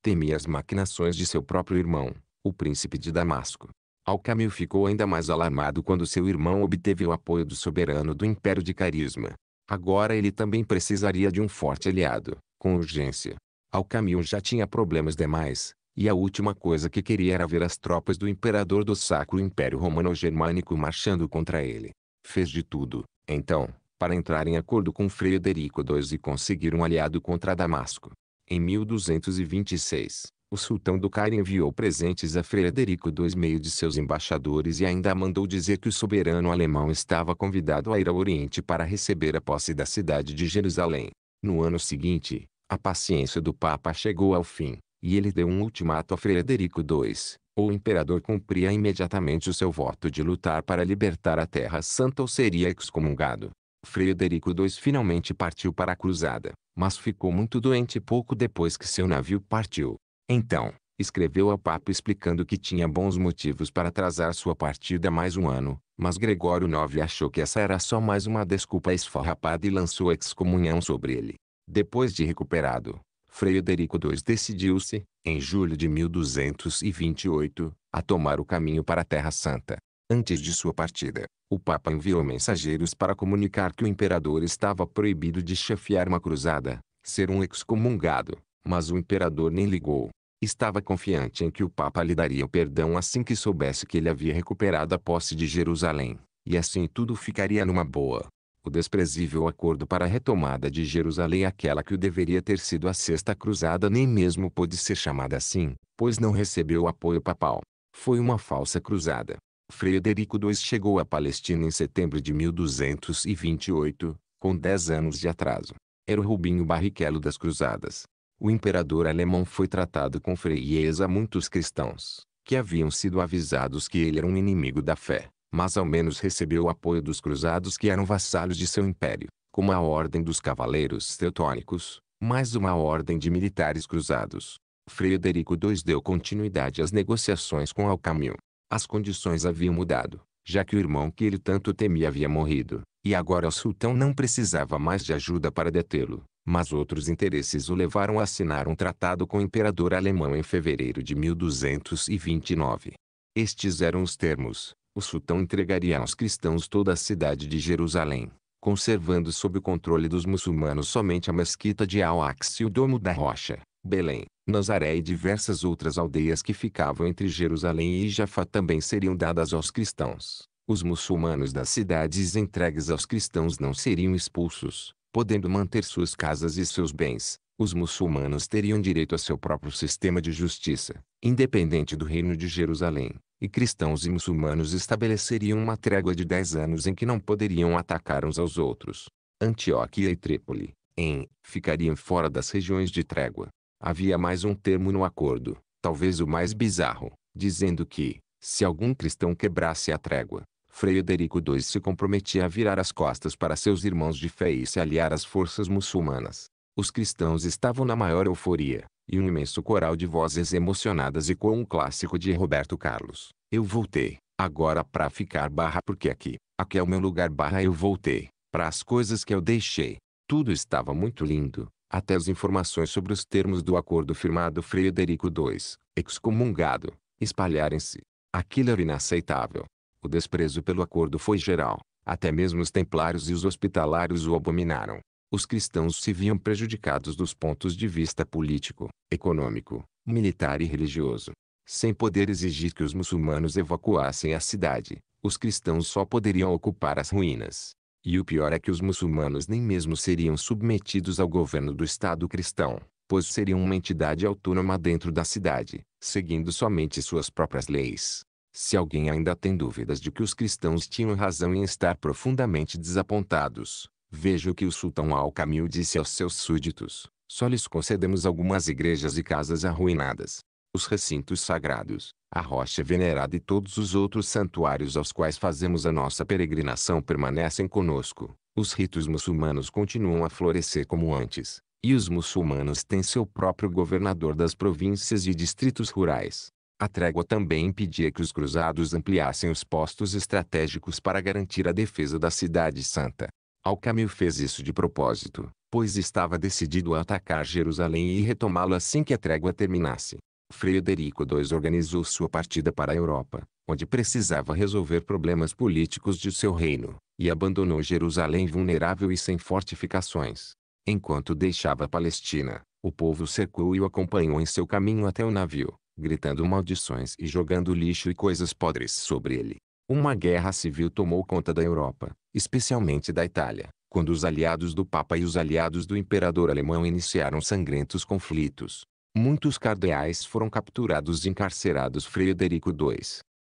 temia as maquinações de seu próprio irmão, o príncipe de Damasco. Alcamil ficou ainda mais alarmado quando seu irmão obteve o apoio do soberano do Império de Carisma. Agora ele também precisaria de um forte aliado, com urgência. Alcamil já tinha problemas demais, e a última coisa que queria era ver as tropas do imperador do Sacro Império Romano-Germânico marchando contra ele. Fez de tudo, então, para entrar em acordo com Frederico II e conseguir um aliado contra Damasco. Em 1226, o sultão do Cairo enviou presentes a Frederico II meio de seus embaixadores e ainda mandou dizer que o soberano alemão estava convidado a ir ao Oriente para receber a posse da cidade de Jerusalém. No ano seguinte, a paciência do Papa chegou ao fim. E ele deu um ultimato a Frederico II. O imperador cumpria imediatamente o seu voto de lutar para libertar a Terra Santa ou seria excomungado. Frederico II finalmente partiu para a cruzada, mas ficou muito doente pouco depois que seu navio partiu. Então, escreveu a Papa explicando que tinha bons motivos para atrasar sua partida mais um ano, mas Gregório IX achou que essa era só mais uma desculpa esfarrapada e lançou a excomunhão sobre ele. Depois de recuperado, Frederico II decidiu-se, em julho de 1228, a tomar o caminho para a Terra Santa. Antes de sua partida, o Papa enviou mensageiros para comunicar que o imperador estava proibido de chefiar uma cruzada, ser um excomungado, mas o imperador nem ligou. Estava confiante em que o Papa lhe daria o perdão assim que soubesse que ele havia recuperado a posse de Jerusalém, e assim tudo ficaria numa boa o desprezível acordo para a retomada de Jerusalém aquela que o deveria ter sido a Sexta Cruzada nem mesmo pôde ser chamada assim, pois não recebeu apoio papal. Foi uma falsa cruzada. Frederico II chegou à Palestina em setembro de 1228, com dez anos de atraso. Era o Rubinho Barrichello das Cruzadas. O imperador alemão foi tratado com frieza a muitos cristãos, que haviam sido avisados que ele era um inimigo da fé mas ao menos recebeu o apoio dos cruzados que eram vassalos de seu império, como a Ordem dos Cavaleiros Teutônicos, mais uma ordem de militares cruzados. Frederico II deu continuidade às negociações com Alcamil. As condições haviam mudado, já que o irmão que ele tanto temia havia morrido, e agora o sultão não precisava mais de ajuda para detê-lo, mas outros interesses o levaram a assinar um tratado com o imperador alemão em fevereiro de 1229. Estes eram os termos, o sultão entregaria aos cristãos toda a cidade de Jerusalém, conservando sob o controle dos muçulmanos somente a mesquita de Al-Aqsa e o Domo da Rocha, Belém, Nazaré e diversas outras aldeias que ficavam entre Jerusalém e Jafá também seriam dadas aos cristãos. Os muçulmanos das cidades entregues aos cristãos não seriam expulsos, podendo manter suas casas e seus bens, os muçulmanos teriam direito a seu próprio sistema de justiça, independente do Reino de Jerusalém, e cristãos e muçulmanos estabeleceriam uma trégua de dez anos em que não poderiam atacar uns aos outros. Antioquia e Trípoli, em, ficariam fora das regiões de trégua. Havia mais um termo no acordo, talvez o mais bizarro, dizendo que, se algum cristão quebrasse a trégua, Frederico II se comprometia a virar as costas para seus irmãos de fé e se aliar às forças muçulmanas. Os cristãos estavam na maior euforia, e um imenso coral de vozes emocionadas e com um clássico de Roberto Carlos. Eu voltei, agora para ficar barra porque aqui, aqui é o meu lugar barra eu voltei, para as coisas que eu deixei. Tudo estava muito lindo, até as informações sobre os termos do acordo firmado Frederico II, excomungado, espalharem-se. Aquilo era inaceitável. O desprezo pelo acordo foi geral. Até mesmo os templários e os hospitalários o abominaram os cristãos se viam prejudicados dos pontos de vista político, econômico, militar e religioso. Sem poder exigir que os muçulmanos evacuassem a cidade, os cristãos só poderiam ocupar as ruínas. E o pior é que os muçulmanos nem mesmo seriam submetidos ao governo do Estado cristão, pois seriam uma entidade autônoma dentro da cidade, seguindo somente suas próprias leis. Se alguém ainda tem dúvidas de que os cristãos tinham razão em estar profundamente desapontados, Veja o que o sultão Al-Camil disse aos seus súditos. Só lhes concedemos algumas igrejas e casas arruinadas, os recintos sagrados, a rocha venerada e todos os outros santuários aos quais fazemos a nossa peregrinação permanecem conosco. Os ritos muçulmanos continuam a florescer como antes, e os muçulmanos têm seu próprio governador das províncias e distritos rurais. A trégua também impedia que os cruzados ampliassem os postos estratégicos para garantir a defesa da Cidade Santa. Alcamil fez isso de propósito, pois estava decidido a atacar Jerusalém e retomá-lo assim que a trégua terminasse. Frederico II organizou sua partida para a Europa, onde precisava resolver problemas políticos de seu reino, e abandonou Jerusalém vulnerável e sem fortificações. Enquanto deixava a Palestina, o povo cercou e o acompanhou em seu caminho até o navio, gritando maldições e jogando lixo e coisas podres sobre ele. Uma guerra civil tomou conta da Europa, especialmente da Itália, quando os aliados do Papa e os aliados do imperador alemão iniciaram sangrentos conflitos. Muitos cardeais foram capturados e encarcerados. Frederico II.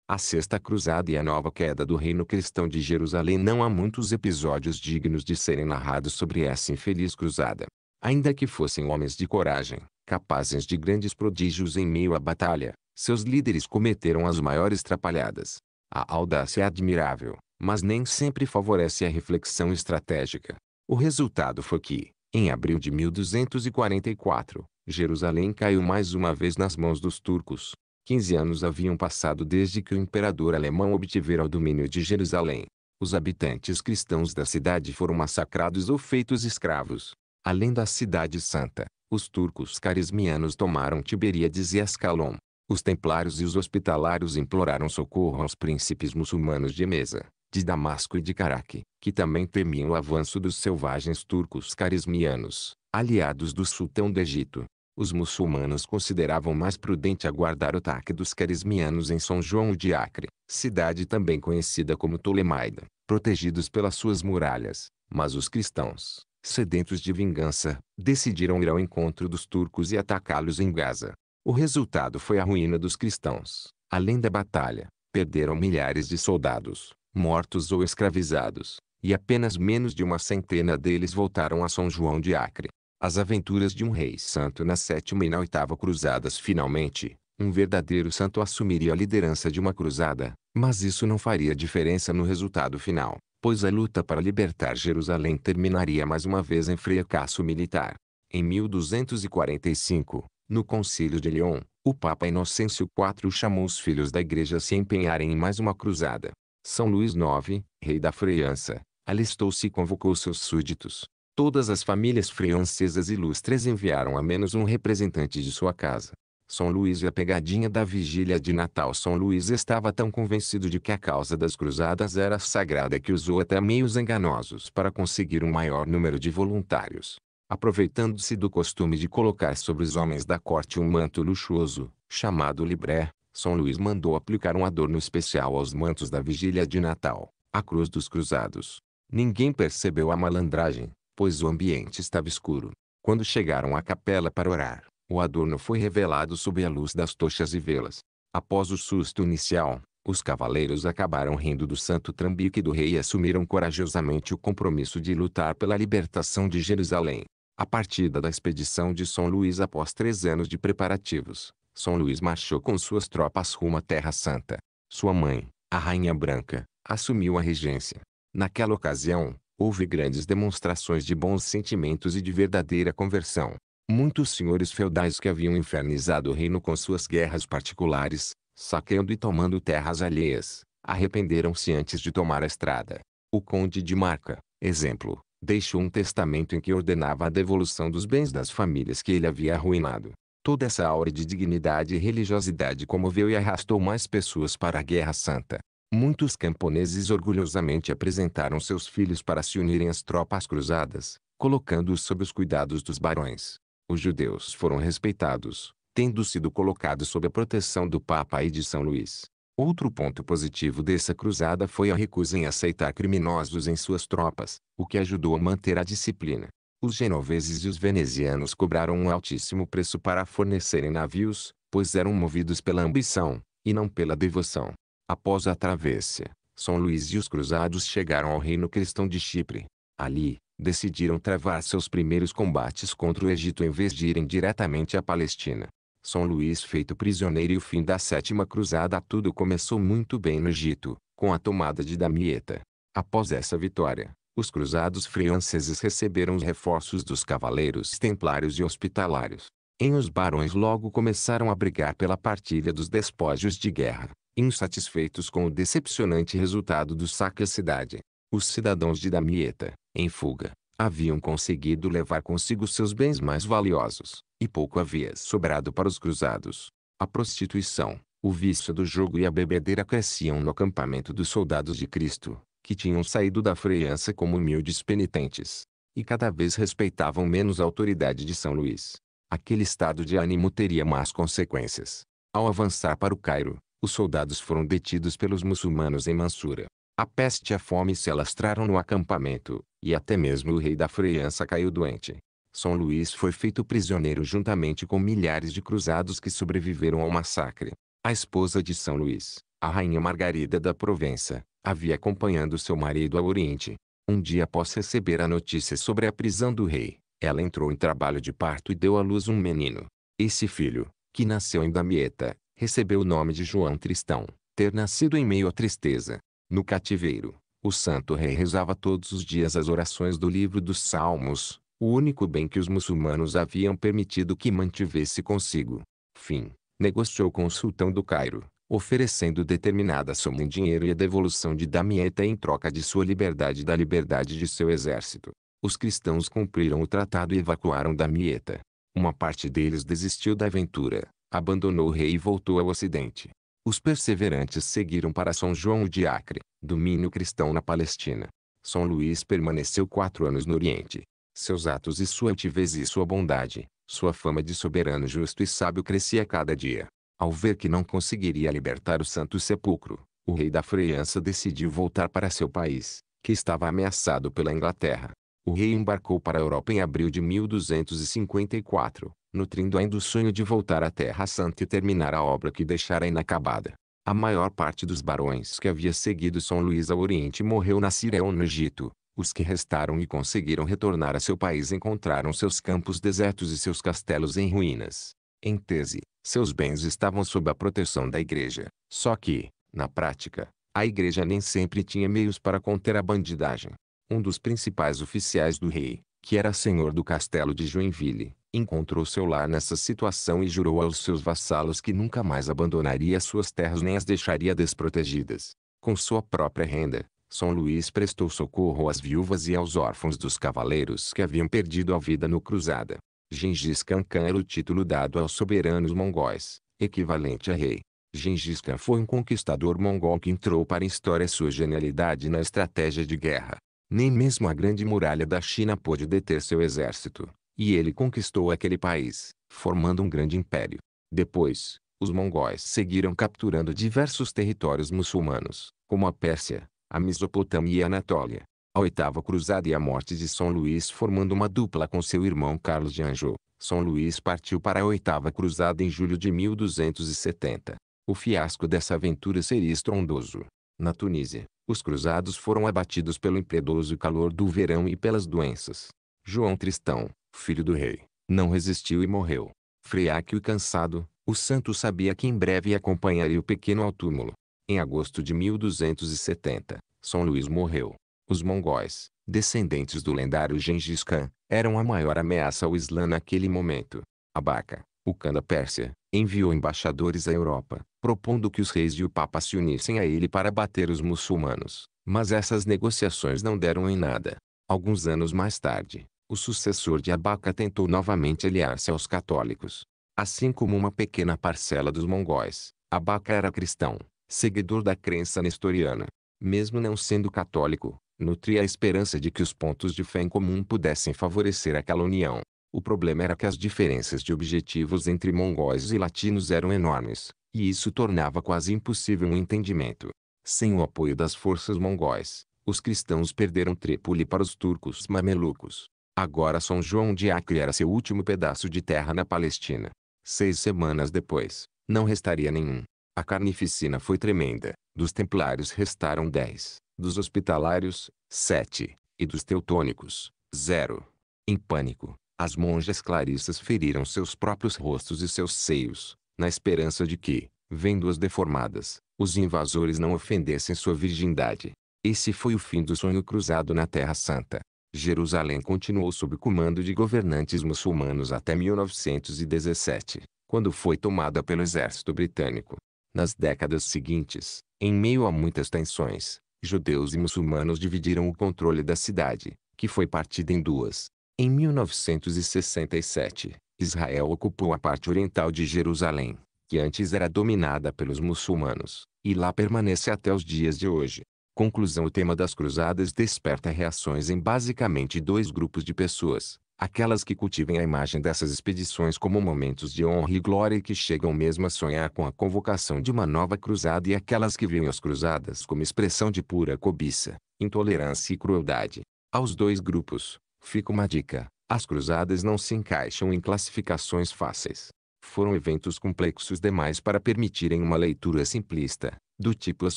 A Sexta Cruzada e a nova queda do Reino Cristão de Jerusalém não há muitos episódios dignos de serem narrados sobre essa infeliz cruzada. Ainda que fossem homens de coragem, capazes de grandes prodígios em meio à batalha, seus líderes cometeram as maiores trapalhadas. A audácia é admirável, mas nem sempre favorece a reflexão estratégica. O resultado foi que, em abril de 1244, Jerusalém caiu mais uma vez nas mãos dos turcos. Quinze anos haviam passado desde que o imperador alemão obtivera o domínio de Jerusalém. Os habitantes cristãos da cidade foram massacrados ou feitos escravos. Além da cidade santa, os turcos carismianos tomaram Tiberíades e Ascalon. Os templários e os hospitalários imploraram socorro aos príncipes muçulmanos de Emesa, de Damasco e de Caraque, que também temiam o avanço dos selvagens turcos carismianos, aliados do sultão do Egito. Os muçulmanos consideravam mais prudente aguardar o ataque dos carismianos em São João de Acre, cidade também conhecida como Ptolemaida, protegidos pelas suas muralhas. Mas os cristãos, sedentos de vingança, decidiram ir ao encontro dos turcos e atacá-los em Gaza. O resultado foi a ruína dos cristãos. Além da batalha, perderam milhares de soldados, mortos ou escravizados, e apenas menos de uma centena deles voltaram a São João de Acre. As aventuras de um rei santo na sétima e na oitava cruzadas finalmente, um verdadeiro santo assumiria a liderança de uma cruzada, mas isso não faria diferença no resultado final, pois a luta para libertar Jerusalém terminaria mais uma vez em fracasso militar. Em 1245, no Concílio de Lyon, o Papa Inocêncio IV chamou os filhos da Igreja a se empenharem em mais uma cruzada. São Luís IX, rei da França, alistou-se e convocou seus súditos. Todas as famílias francesas ilustres enviaram a menos um representante de sua casa. São Luís e a pegadinha da vigília de Natal. São Luís estava tão convencido de que a causa das cruzadas era sagrada que usou até meios enganosos para conseguir um maior número de voluntários aproveitando-se do costume de colocar sobre os homens da corte um manto luxuoso, chamado libré, São Luís mandou aplicar um adorno especial aos mantos da vigília de Natal, a cruz dos cruzados. Ninguém percebeu a malandragem, pois o ambiente estava escuro. Quando chegaram à capela para orar, o adorno foi revelado sob a luz das tochas e velas. Após o susto inicial, os cavaleiros acabaram rindo do santo trambique do rei e assumiram corajosamente o compromisso de lutar pela libertação de Jerusalém. A partida da expedição de São Luís após três anos de preparativos, São Luís marchou com suas tropas rumo à Terra Santa. Sua mãe, a Rainha Branca, assumiu a regência. Naquela ocasião, houve grandes demonstrações de bons sentimentos e de verdadeira conversão. Muitos senhores feudais que haviam infernizado o reino com suas guerras particulares, saqueando e tomando terras alheias, arrependeram-se antes de tomar a estrada. O conde de Marca, exemplo, deixou um testamento em que ordenava a devolução dos bens das famílias que ele havia arruinado. Toda essa aura de dignidade e religiosidade comoveu e arrastou mais pessoas para a Guerra Santa. Muitos camponeses orgulhosamente apresentaram seus filhos para se unirem às tropas cruzadas, colocando-os sob os cuidados dos barões. Os judeus foram respeitados, tendo sido colocados sob a proteção do Papa e de São Luís. Outro ponto positivo dessa cruzada foi a recusa em aceitar criminosos em suas tropas, o que ajudou a manter a disciplina. Os genoveses e os venezianos cobraram um altíssimo preço para fornecerem navios, pois eram movidos pela ambição, e não pela devoção. Após a travessa, São Luís e os cruzados chegaram ao reino cristão de Chipre. Ali, decidiram travar seus primeiros combates contra o Egito em vez de irem diretamente à Palestina. São Luís feito prisioneiro e o fim da Sétima Cruzada tudo começou muito bem no Egito, com a tomada de Damieta. Após essa vitória, os cruzados franceses receberam os reforços dos cavaleiros templários e hospitalários. Em os barões logo começaram a brigar pela partilha dos despojos de guerra, insatisfeitos com o decepcionante resultado do saque à cidade. Os cidadãos de Damieta, em fuga, haviam conseguido levar consigo seus bens mais valiosos e pouco havia sobrado para os cruzados. A prostituição, o vício do jogo e a bebedeira cresciam no acampamento dos soldados de Cristo, que tinham saído da freança como humildes penitentes, e cada vez respeitavam menos a autoridade de São Luís. Aquele estado de ânimo teria más consequências. Ao avançar para o Cairo, os soldados foram detidos pelos muçulmanos em Mansura. A peste e a fome se alastraram no acampamento, e até mesmo o rei da freança caiu doente. São Luís foi feito prisioneiro juntamente com milhares de cruzados que sobreviveram ao massacre. A esposa de São Luís, a rainha Margarida da Provença, havia acompanhado seu marido ao Oriente. Um dia após receber a notícia sobre a prisão do rei, ela entrou em trabalho de parto e deu à luz um menino. Esse filho, que nasceu em Damieta, recebeu o nome de João Tristão, ter nascido em meio à tristeza. No cativeiro, o santo rei rezava todos os dias as orações do livro dos Salmos, o único bem que os muçulmanos haviam permitido que mantivesse consigo. Fim. Negociou com o sultão do Cairo, oferecendo determinada soma em dinheiro e a devolução de Damieta em troca de sua liberdade e da liberdade de seu exército. Os cristãos cumpriram o tratado e evacuaram Damieta. Uma parte deles desistiu da aventura, abandonou o rei e voltou ao ocidente. Os perseverantes seguiram para São João de Acre, domínio cristão na Palestina. São Luís permaneceu quatro anos no Oriente, seus atos e sua altivez e sua bondade, sua fama de soberano justo e sábio crescia cada dia. Ao ver que não conseguiria libertar o Santo Sepulcro, o rei da França decidiu voltar para seu país, que estava ameaçado pela Inglaterra. O rei embarcou para a Europa em abril de 1254, nutrindo ainda o sonho de voltar à Terra Santa e terminar a obra que deixara inacabada. A maior parte dos barões que havia seguido São Luís ao Oriente morreu na Síria ou no Egito, os que restaram e conseguiram retornar a seu país encontraram seus campos desertos e seus castelos em ruínas. Em tese, seus bens estavam sob a proteção da igreja. Só que, na prática, a igreja nem sempre tinha meios para conter a bandidagem. Um dos principais oficiais do rei, que era senhor do castelo de Joinville, encontrou seu lar nessa situação e jurou aos seus vassalos que nunca mais abandonaria suas terras nem as deixaria desprotegidas. Com sua própria renda, são Luís prestou socorro às viúvas e aos órfãos dos cavaleiros que haviam perdido a vida no cruzada. Gengis Khan Khan era o título dado aos soberanos mongóis, equivalente a rei. Gengis Khan foi um conquistador mongol que entrou para a história sua genialidade na estratégia de guerra. Nem mesmo a Grande Muralha da China pôde deter seu exército, e ele conquistou aquele país, formando um grande império. Depois, os mongóis seguiram capturando diversos territórios muçulmanos, como a Pérsia, a Mesopotâmia e a Anatólia. A oitava cruzada e a morte de São Luís formando uma dupla com seu irmão Carlos de Anjou. São Luís partiu para a oitava cruzada em julho de 1270. O fiasco dessa aventura seria estrondoso. Na Tunísia, os cruzados foram abatidos pelo impiedoso calor do verão e pelas doenças. João Tristão, filho do rei, não resistiu e morreu. Freáquio e cansado, o santo sabia que em breve acompanharia o pequeno ao túmulo. Em agosto de 1270, São Luís morreu. Os mongóis, descendentes do lendário Gengis Khan, eram a maior ameaça ao Islã naquele momento. Abaca, o Khan da Pérsia, enviou embaixadores à Europa, propondo que os reis e o Papa se unissem a ele para bater os muçulmanos. Mas essas negociações não deram em nada. Alguns anos mais tarde, o sucessor de Abaca tentou novamente aliar-se aos católicos. Assim como uma pequena parcela dos mongóis, Abaca era cristão, seguidor da crença nestoriana. Mesmo não sendo católico, nutria a esperança de que os pontos de fé em comum pudessem favorecer aquela união. O problema era que as diferenças de objetivos entre mongóis e latinos eram enormes, e isso tornava quase impossível um entendimento. Sem o apoio das forças mongóis, os cristãos perderam Trípoli para os turcos mamelucos. Agora São João de Acre era seu último pedaço de terra na Palestina. Seis semanas depois, não restaria nenhum. A carnificina foi tremenda. Dos templários restaram dez, dos hospitalários, sete, e dos teutônicos, zero. Em pânico, as monjas clarissas feriram seus próprios rostos e seus seios, na esperança de que, vendo-as deformadas, os invasores não ofendessem sua virgindade. Esse foi o fim do sonho cruzado na Terra Santa. Jerusalém continuou sob comando de governantes muçulmanos até 1917, quando foi tomada pelo exército britânico. Nas décadas seguintes, em meio a muitas tensões, judeus e muçulmanos dividiram o controle da cidade, que foi partida em duas. Em 1967, Israel ocupou a parte oriental de Jerusalém, que antes era dominada pelos muçulmanos, e lá permanece até os dias de hoje. Conclusão O tema das cruzadas desperta reações em basicamente dois grupos de pessoas, Aquelas que cultivem a imagem dessas expedições como momentos de honra e glória e que chegam mesmo a sonhar com a convocação de uma nova cruzada e aquelas que veem as cruzadas como expressão de pura cobiça, intolerância e crueldade. Aos dois grupos, fica uma dica. As cruzadas não se encaixam em classificações fáceis. Foram eventos complexos demais para permitirem uma leitura simplista, do tipo as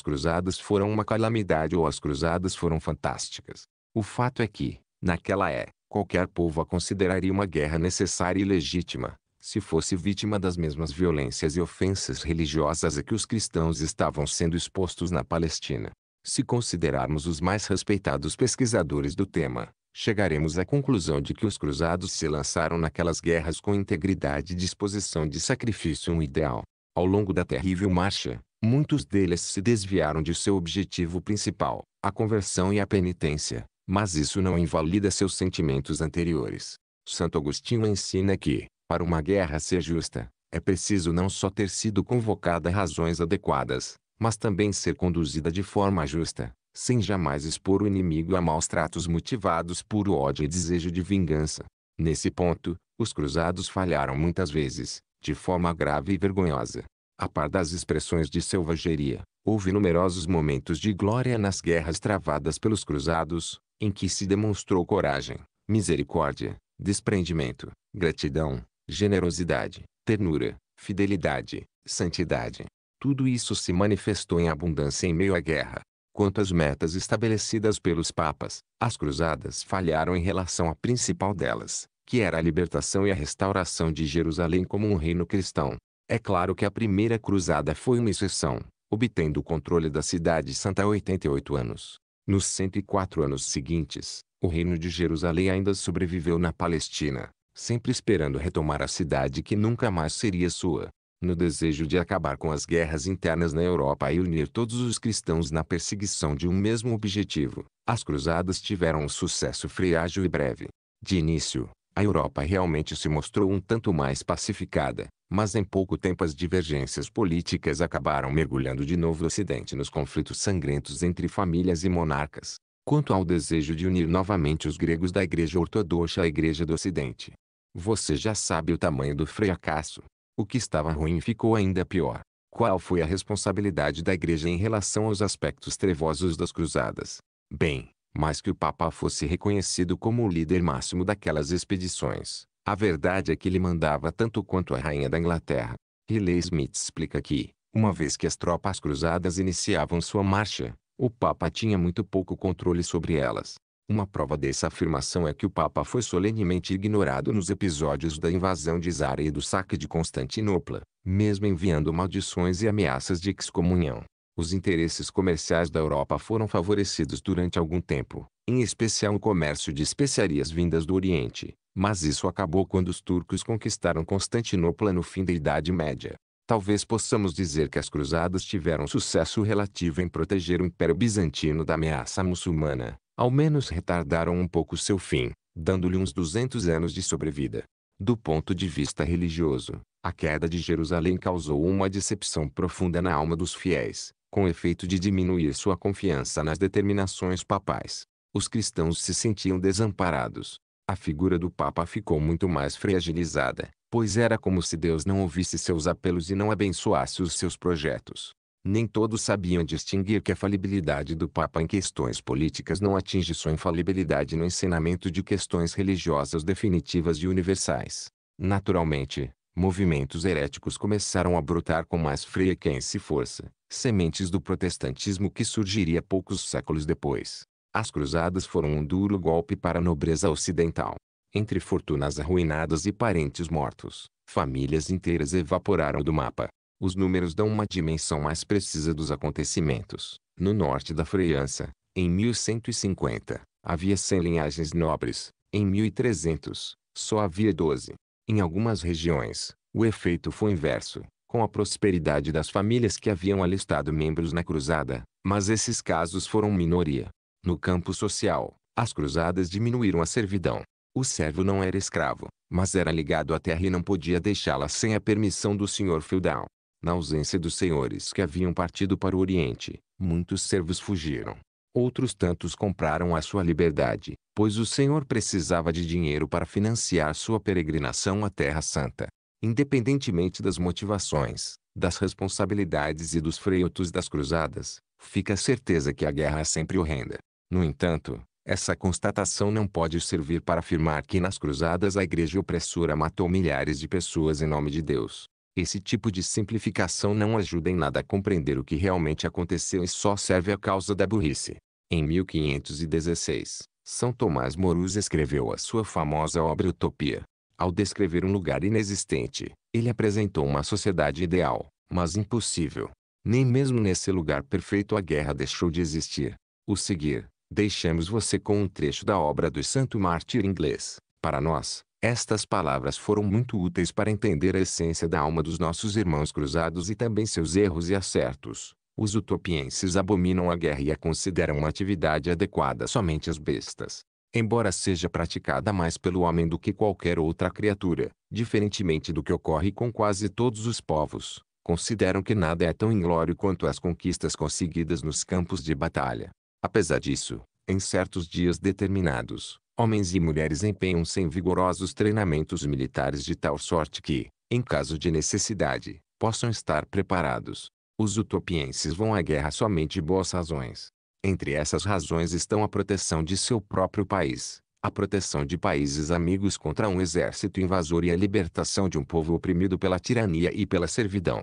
cruzadas foram uma calamidade ou as cruzadas foram fantásticas. O fato é que, naquela é, qualquer povo a consideraria uma guerra necessária e legítima, se fosse vítima das mesmas violências e ofensas religiosas a que os cristãos estavam sendo expostos na Palestina. Se considerarmos os mais respeitados pesquisadores do tema, chegaremos à conclusão de que os cruzados se lançaram naquelas guerras com integridade e disposição de sacrifício um ideal. Ao longo da terrível marcha, muitos deles se desviaram de seu objetivo principal, a conversão e a penitência, mas isso não invalida seus sentimentos anteriores. Santo Agostinho ensina que, para uma guerra ser justa, é preciso não só ter sido convocada razões adequadas, mas também ser conduzida de forma justa, sem jamais expor o inimigo a maus tratos motivados por ódio e desejo de vingança. Nesse ponto, os cruzados falharam muitas vezes, de forma grave e vergonhosa. A par das expressões de selvageria, houve numerosos momentos de glória nas guerras travadas pelos cruzados, em que se demonstrou coragem, misericórdia, desprendimento, gratidão, generosidade, ternura, fidelidade, santidade. Tudo isso se manifestou em abundância em meio à guerra. Quanto às metas estabelecidas pelos papas, as cruzadas falharam em relação à principal delas, que era a libertação e a restauração de Jerusalém como um reino cristão. É claro que a primeira cruzada foi uma exceção, obtendo o controle da cidade santa há 88 anos, nos 104 anos seguintes, o reino de Jerusalém ainda sobreviveu na Palestina, sempre esperando retomar a cidade que nunca mais seria sua. No desejo de acabar com as guerras internas na Europa e unir todos os cristãos na perseguição de um mesmo objetivo, as cruzadas tiveram um sucesso frágil e breve. De início, a Europa realmente se mostrou um tanto mais pacificada, mas em pouco tempo as divergências políticas acabaram mergulhando de novo o Ocidente nos conflitos sangrentos entre famílias e monarcas. Quanto ao desejo de unir novamente os gregos da Igreja Ortodoxa à Igreja do Ocidente, você já sabe o tamanho do fracasso. O que estava ruim ficou ainda pior. Qual foi a responsabilidade da Igreja em relação aos aspectos trevosos das Cruzadas? Bem, mais que o Papa fosse reconhecido como o líder máximo daquelas expedições. A verdade é que ele mandava tanto quanto a rainha da Inglaterra. Riley Smith explica que, uma vez que as tropas cruzadas iniciavam sua marcha, o Papa tinha muito pouco controle sobre elas. Uma prova dessa afirmação é que o Papa foi solenemente ignorado nos episódios da invasão de Zara e do saque de Constantinopla, mesmo enviando maldições e ameaças de excomunhão. Os interesses comerciais da Europa foram favorecidos durante algum tempo, em especial o comércio de especiarias vindas do Oriente. Mas isso acabou quando os turcos conquistaram Constantinopla no fim da Idade Média. Talvez possamos dizer que as cruzadas tiveram sucesso relativo em proteger o Império Bizantino da ameaça muçulmana, ao menos retardaram um pouco seu fim, dando-lhe uns 200 anos de sobrevida. Do ponto de vista religioso, a queda de Jerusalém causou uma decepção profunda na alma dos fiéis, com efeito de diminuir sua confiança nas determinações papais. Os cristãos se sentiam desamparados, a figura do Papa ficou muito mais fragilizada, pois era como se Deus não ouvisse seus apelos e não abençoasse os seus projetos. Nem todos sabiam distinguir que a falibilidade do Papa em questões políticas não atinge sua infalibilidade no ensinamento de questões religiosas definitivas e universais. Naturalmente, movimentos heréticos começaram a brotar com mais frequência e força, sementes do protestantismo que surgiria poucos séculos depois. As cruzadas foram um duro golpe para a nobreza ocidental. Entre fortunas arruinadas e parentes mortos, famílias inteiras evaporaram do mapa. Os números dão uma dimensão mais precisa dos acontecimentos. No norte da França, em 1150, havia 100 linhagens nobres. Em 1300, só havia 12. Em algumas regiões, o efeito foi inverso, com a prosperidade das famílias que haviam alistado membros na cruzada, mas esses casos foram minoria. No campo social, as cruzadas diminuíram a servidão. O servo não era escravo, mas era ligado à terra e não podia deixá-la sem a permissão do senhor feudal. Na ausência dos senhores que haviam partido para o Oriente, muitos servos fugiram. Outros tantos compraram a sua liberdade, pois o senhor precisava de dinheiro para financiar sua peregrinação à Terra Santa. Independentemente das motivações, das responsabilidades e dos freutos das cruzadas, fica a certeza que a guerra é sempre horrenda. No entanto, essa constatação não pode servir para afirmar que nas cruzadas a igreja opressora matou milhares de pessoas em nome de Deus. Esse tipo de simplificação não ajuda em nada a compreender o que realmente aconteceu e só serve à causa da burrice. Em 1516, São Tomás Morus escreveu a sua famosa obra Utopia. Ao descrever um lugar inexistente, ele apresentou uma sociedade ideal, mas impossível. Nem mesmo nesse lugar perfeito a guerra deixou de existir. O seguir, deixamos você com um trecho da obra do santo mártir inglês. Para nós, estas palavras foram muito úteis para entender a essência da alma dos nossos irmãos cruzados e também seus erros e acertos. Os utopienses abominam a guerra e a consideram uma atividade adequada somente às bestas. Embora seja praticada mais pelo homem do que qualquer outra criatura, diferentemente do que ocorre com quase todos os povos, consideram que nada é tão inglório quanto as conquistas conseguidas nos campos de batalha. Apesar disso, em certos dias determinados, homens e mulheres empenham-se em vigorosos treinamentos militares de tal sorte que, em caso de necessidade, possam estar preparados. Os utopienses vão à guerra somente boas razões. Entre essas razões estão a proteção de seu próprio país, a proteção de países amigos contra um exército invasor e a libertação de um povo oprimido pela tirania e pela servidão.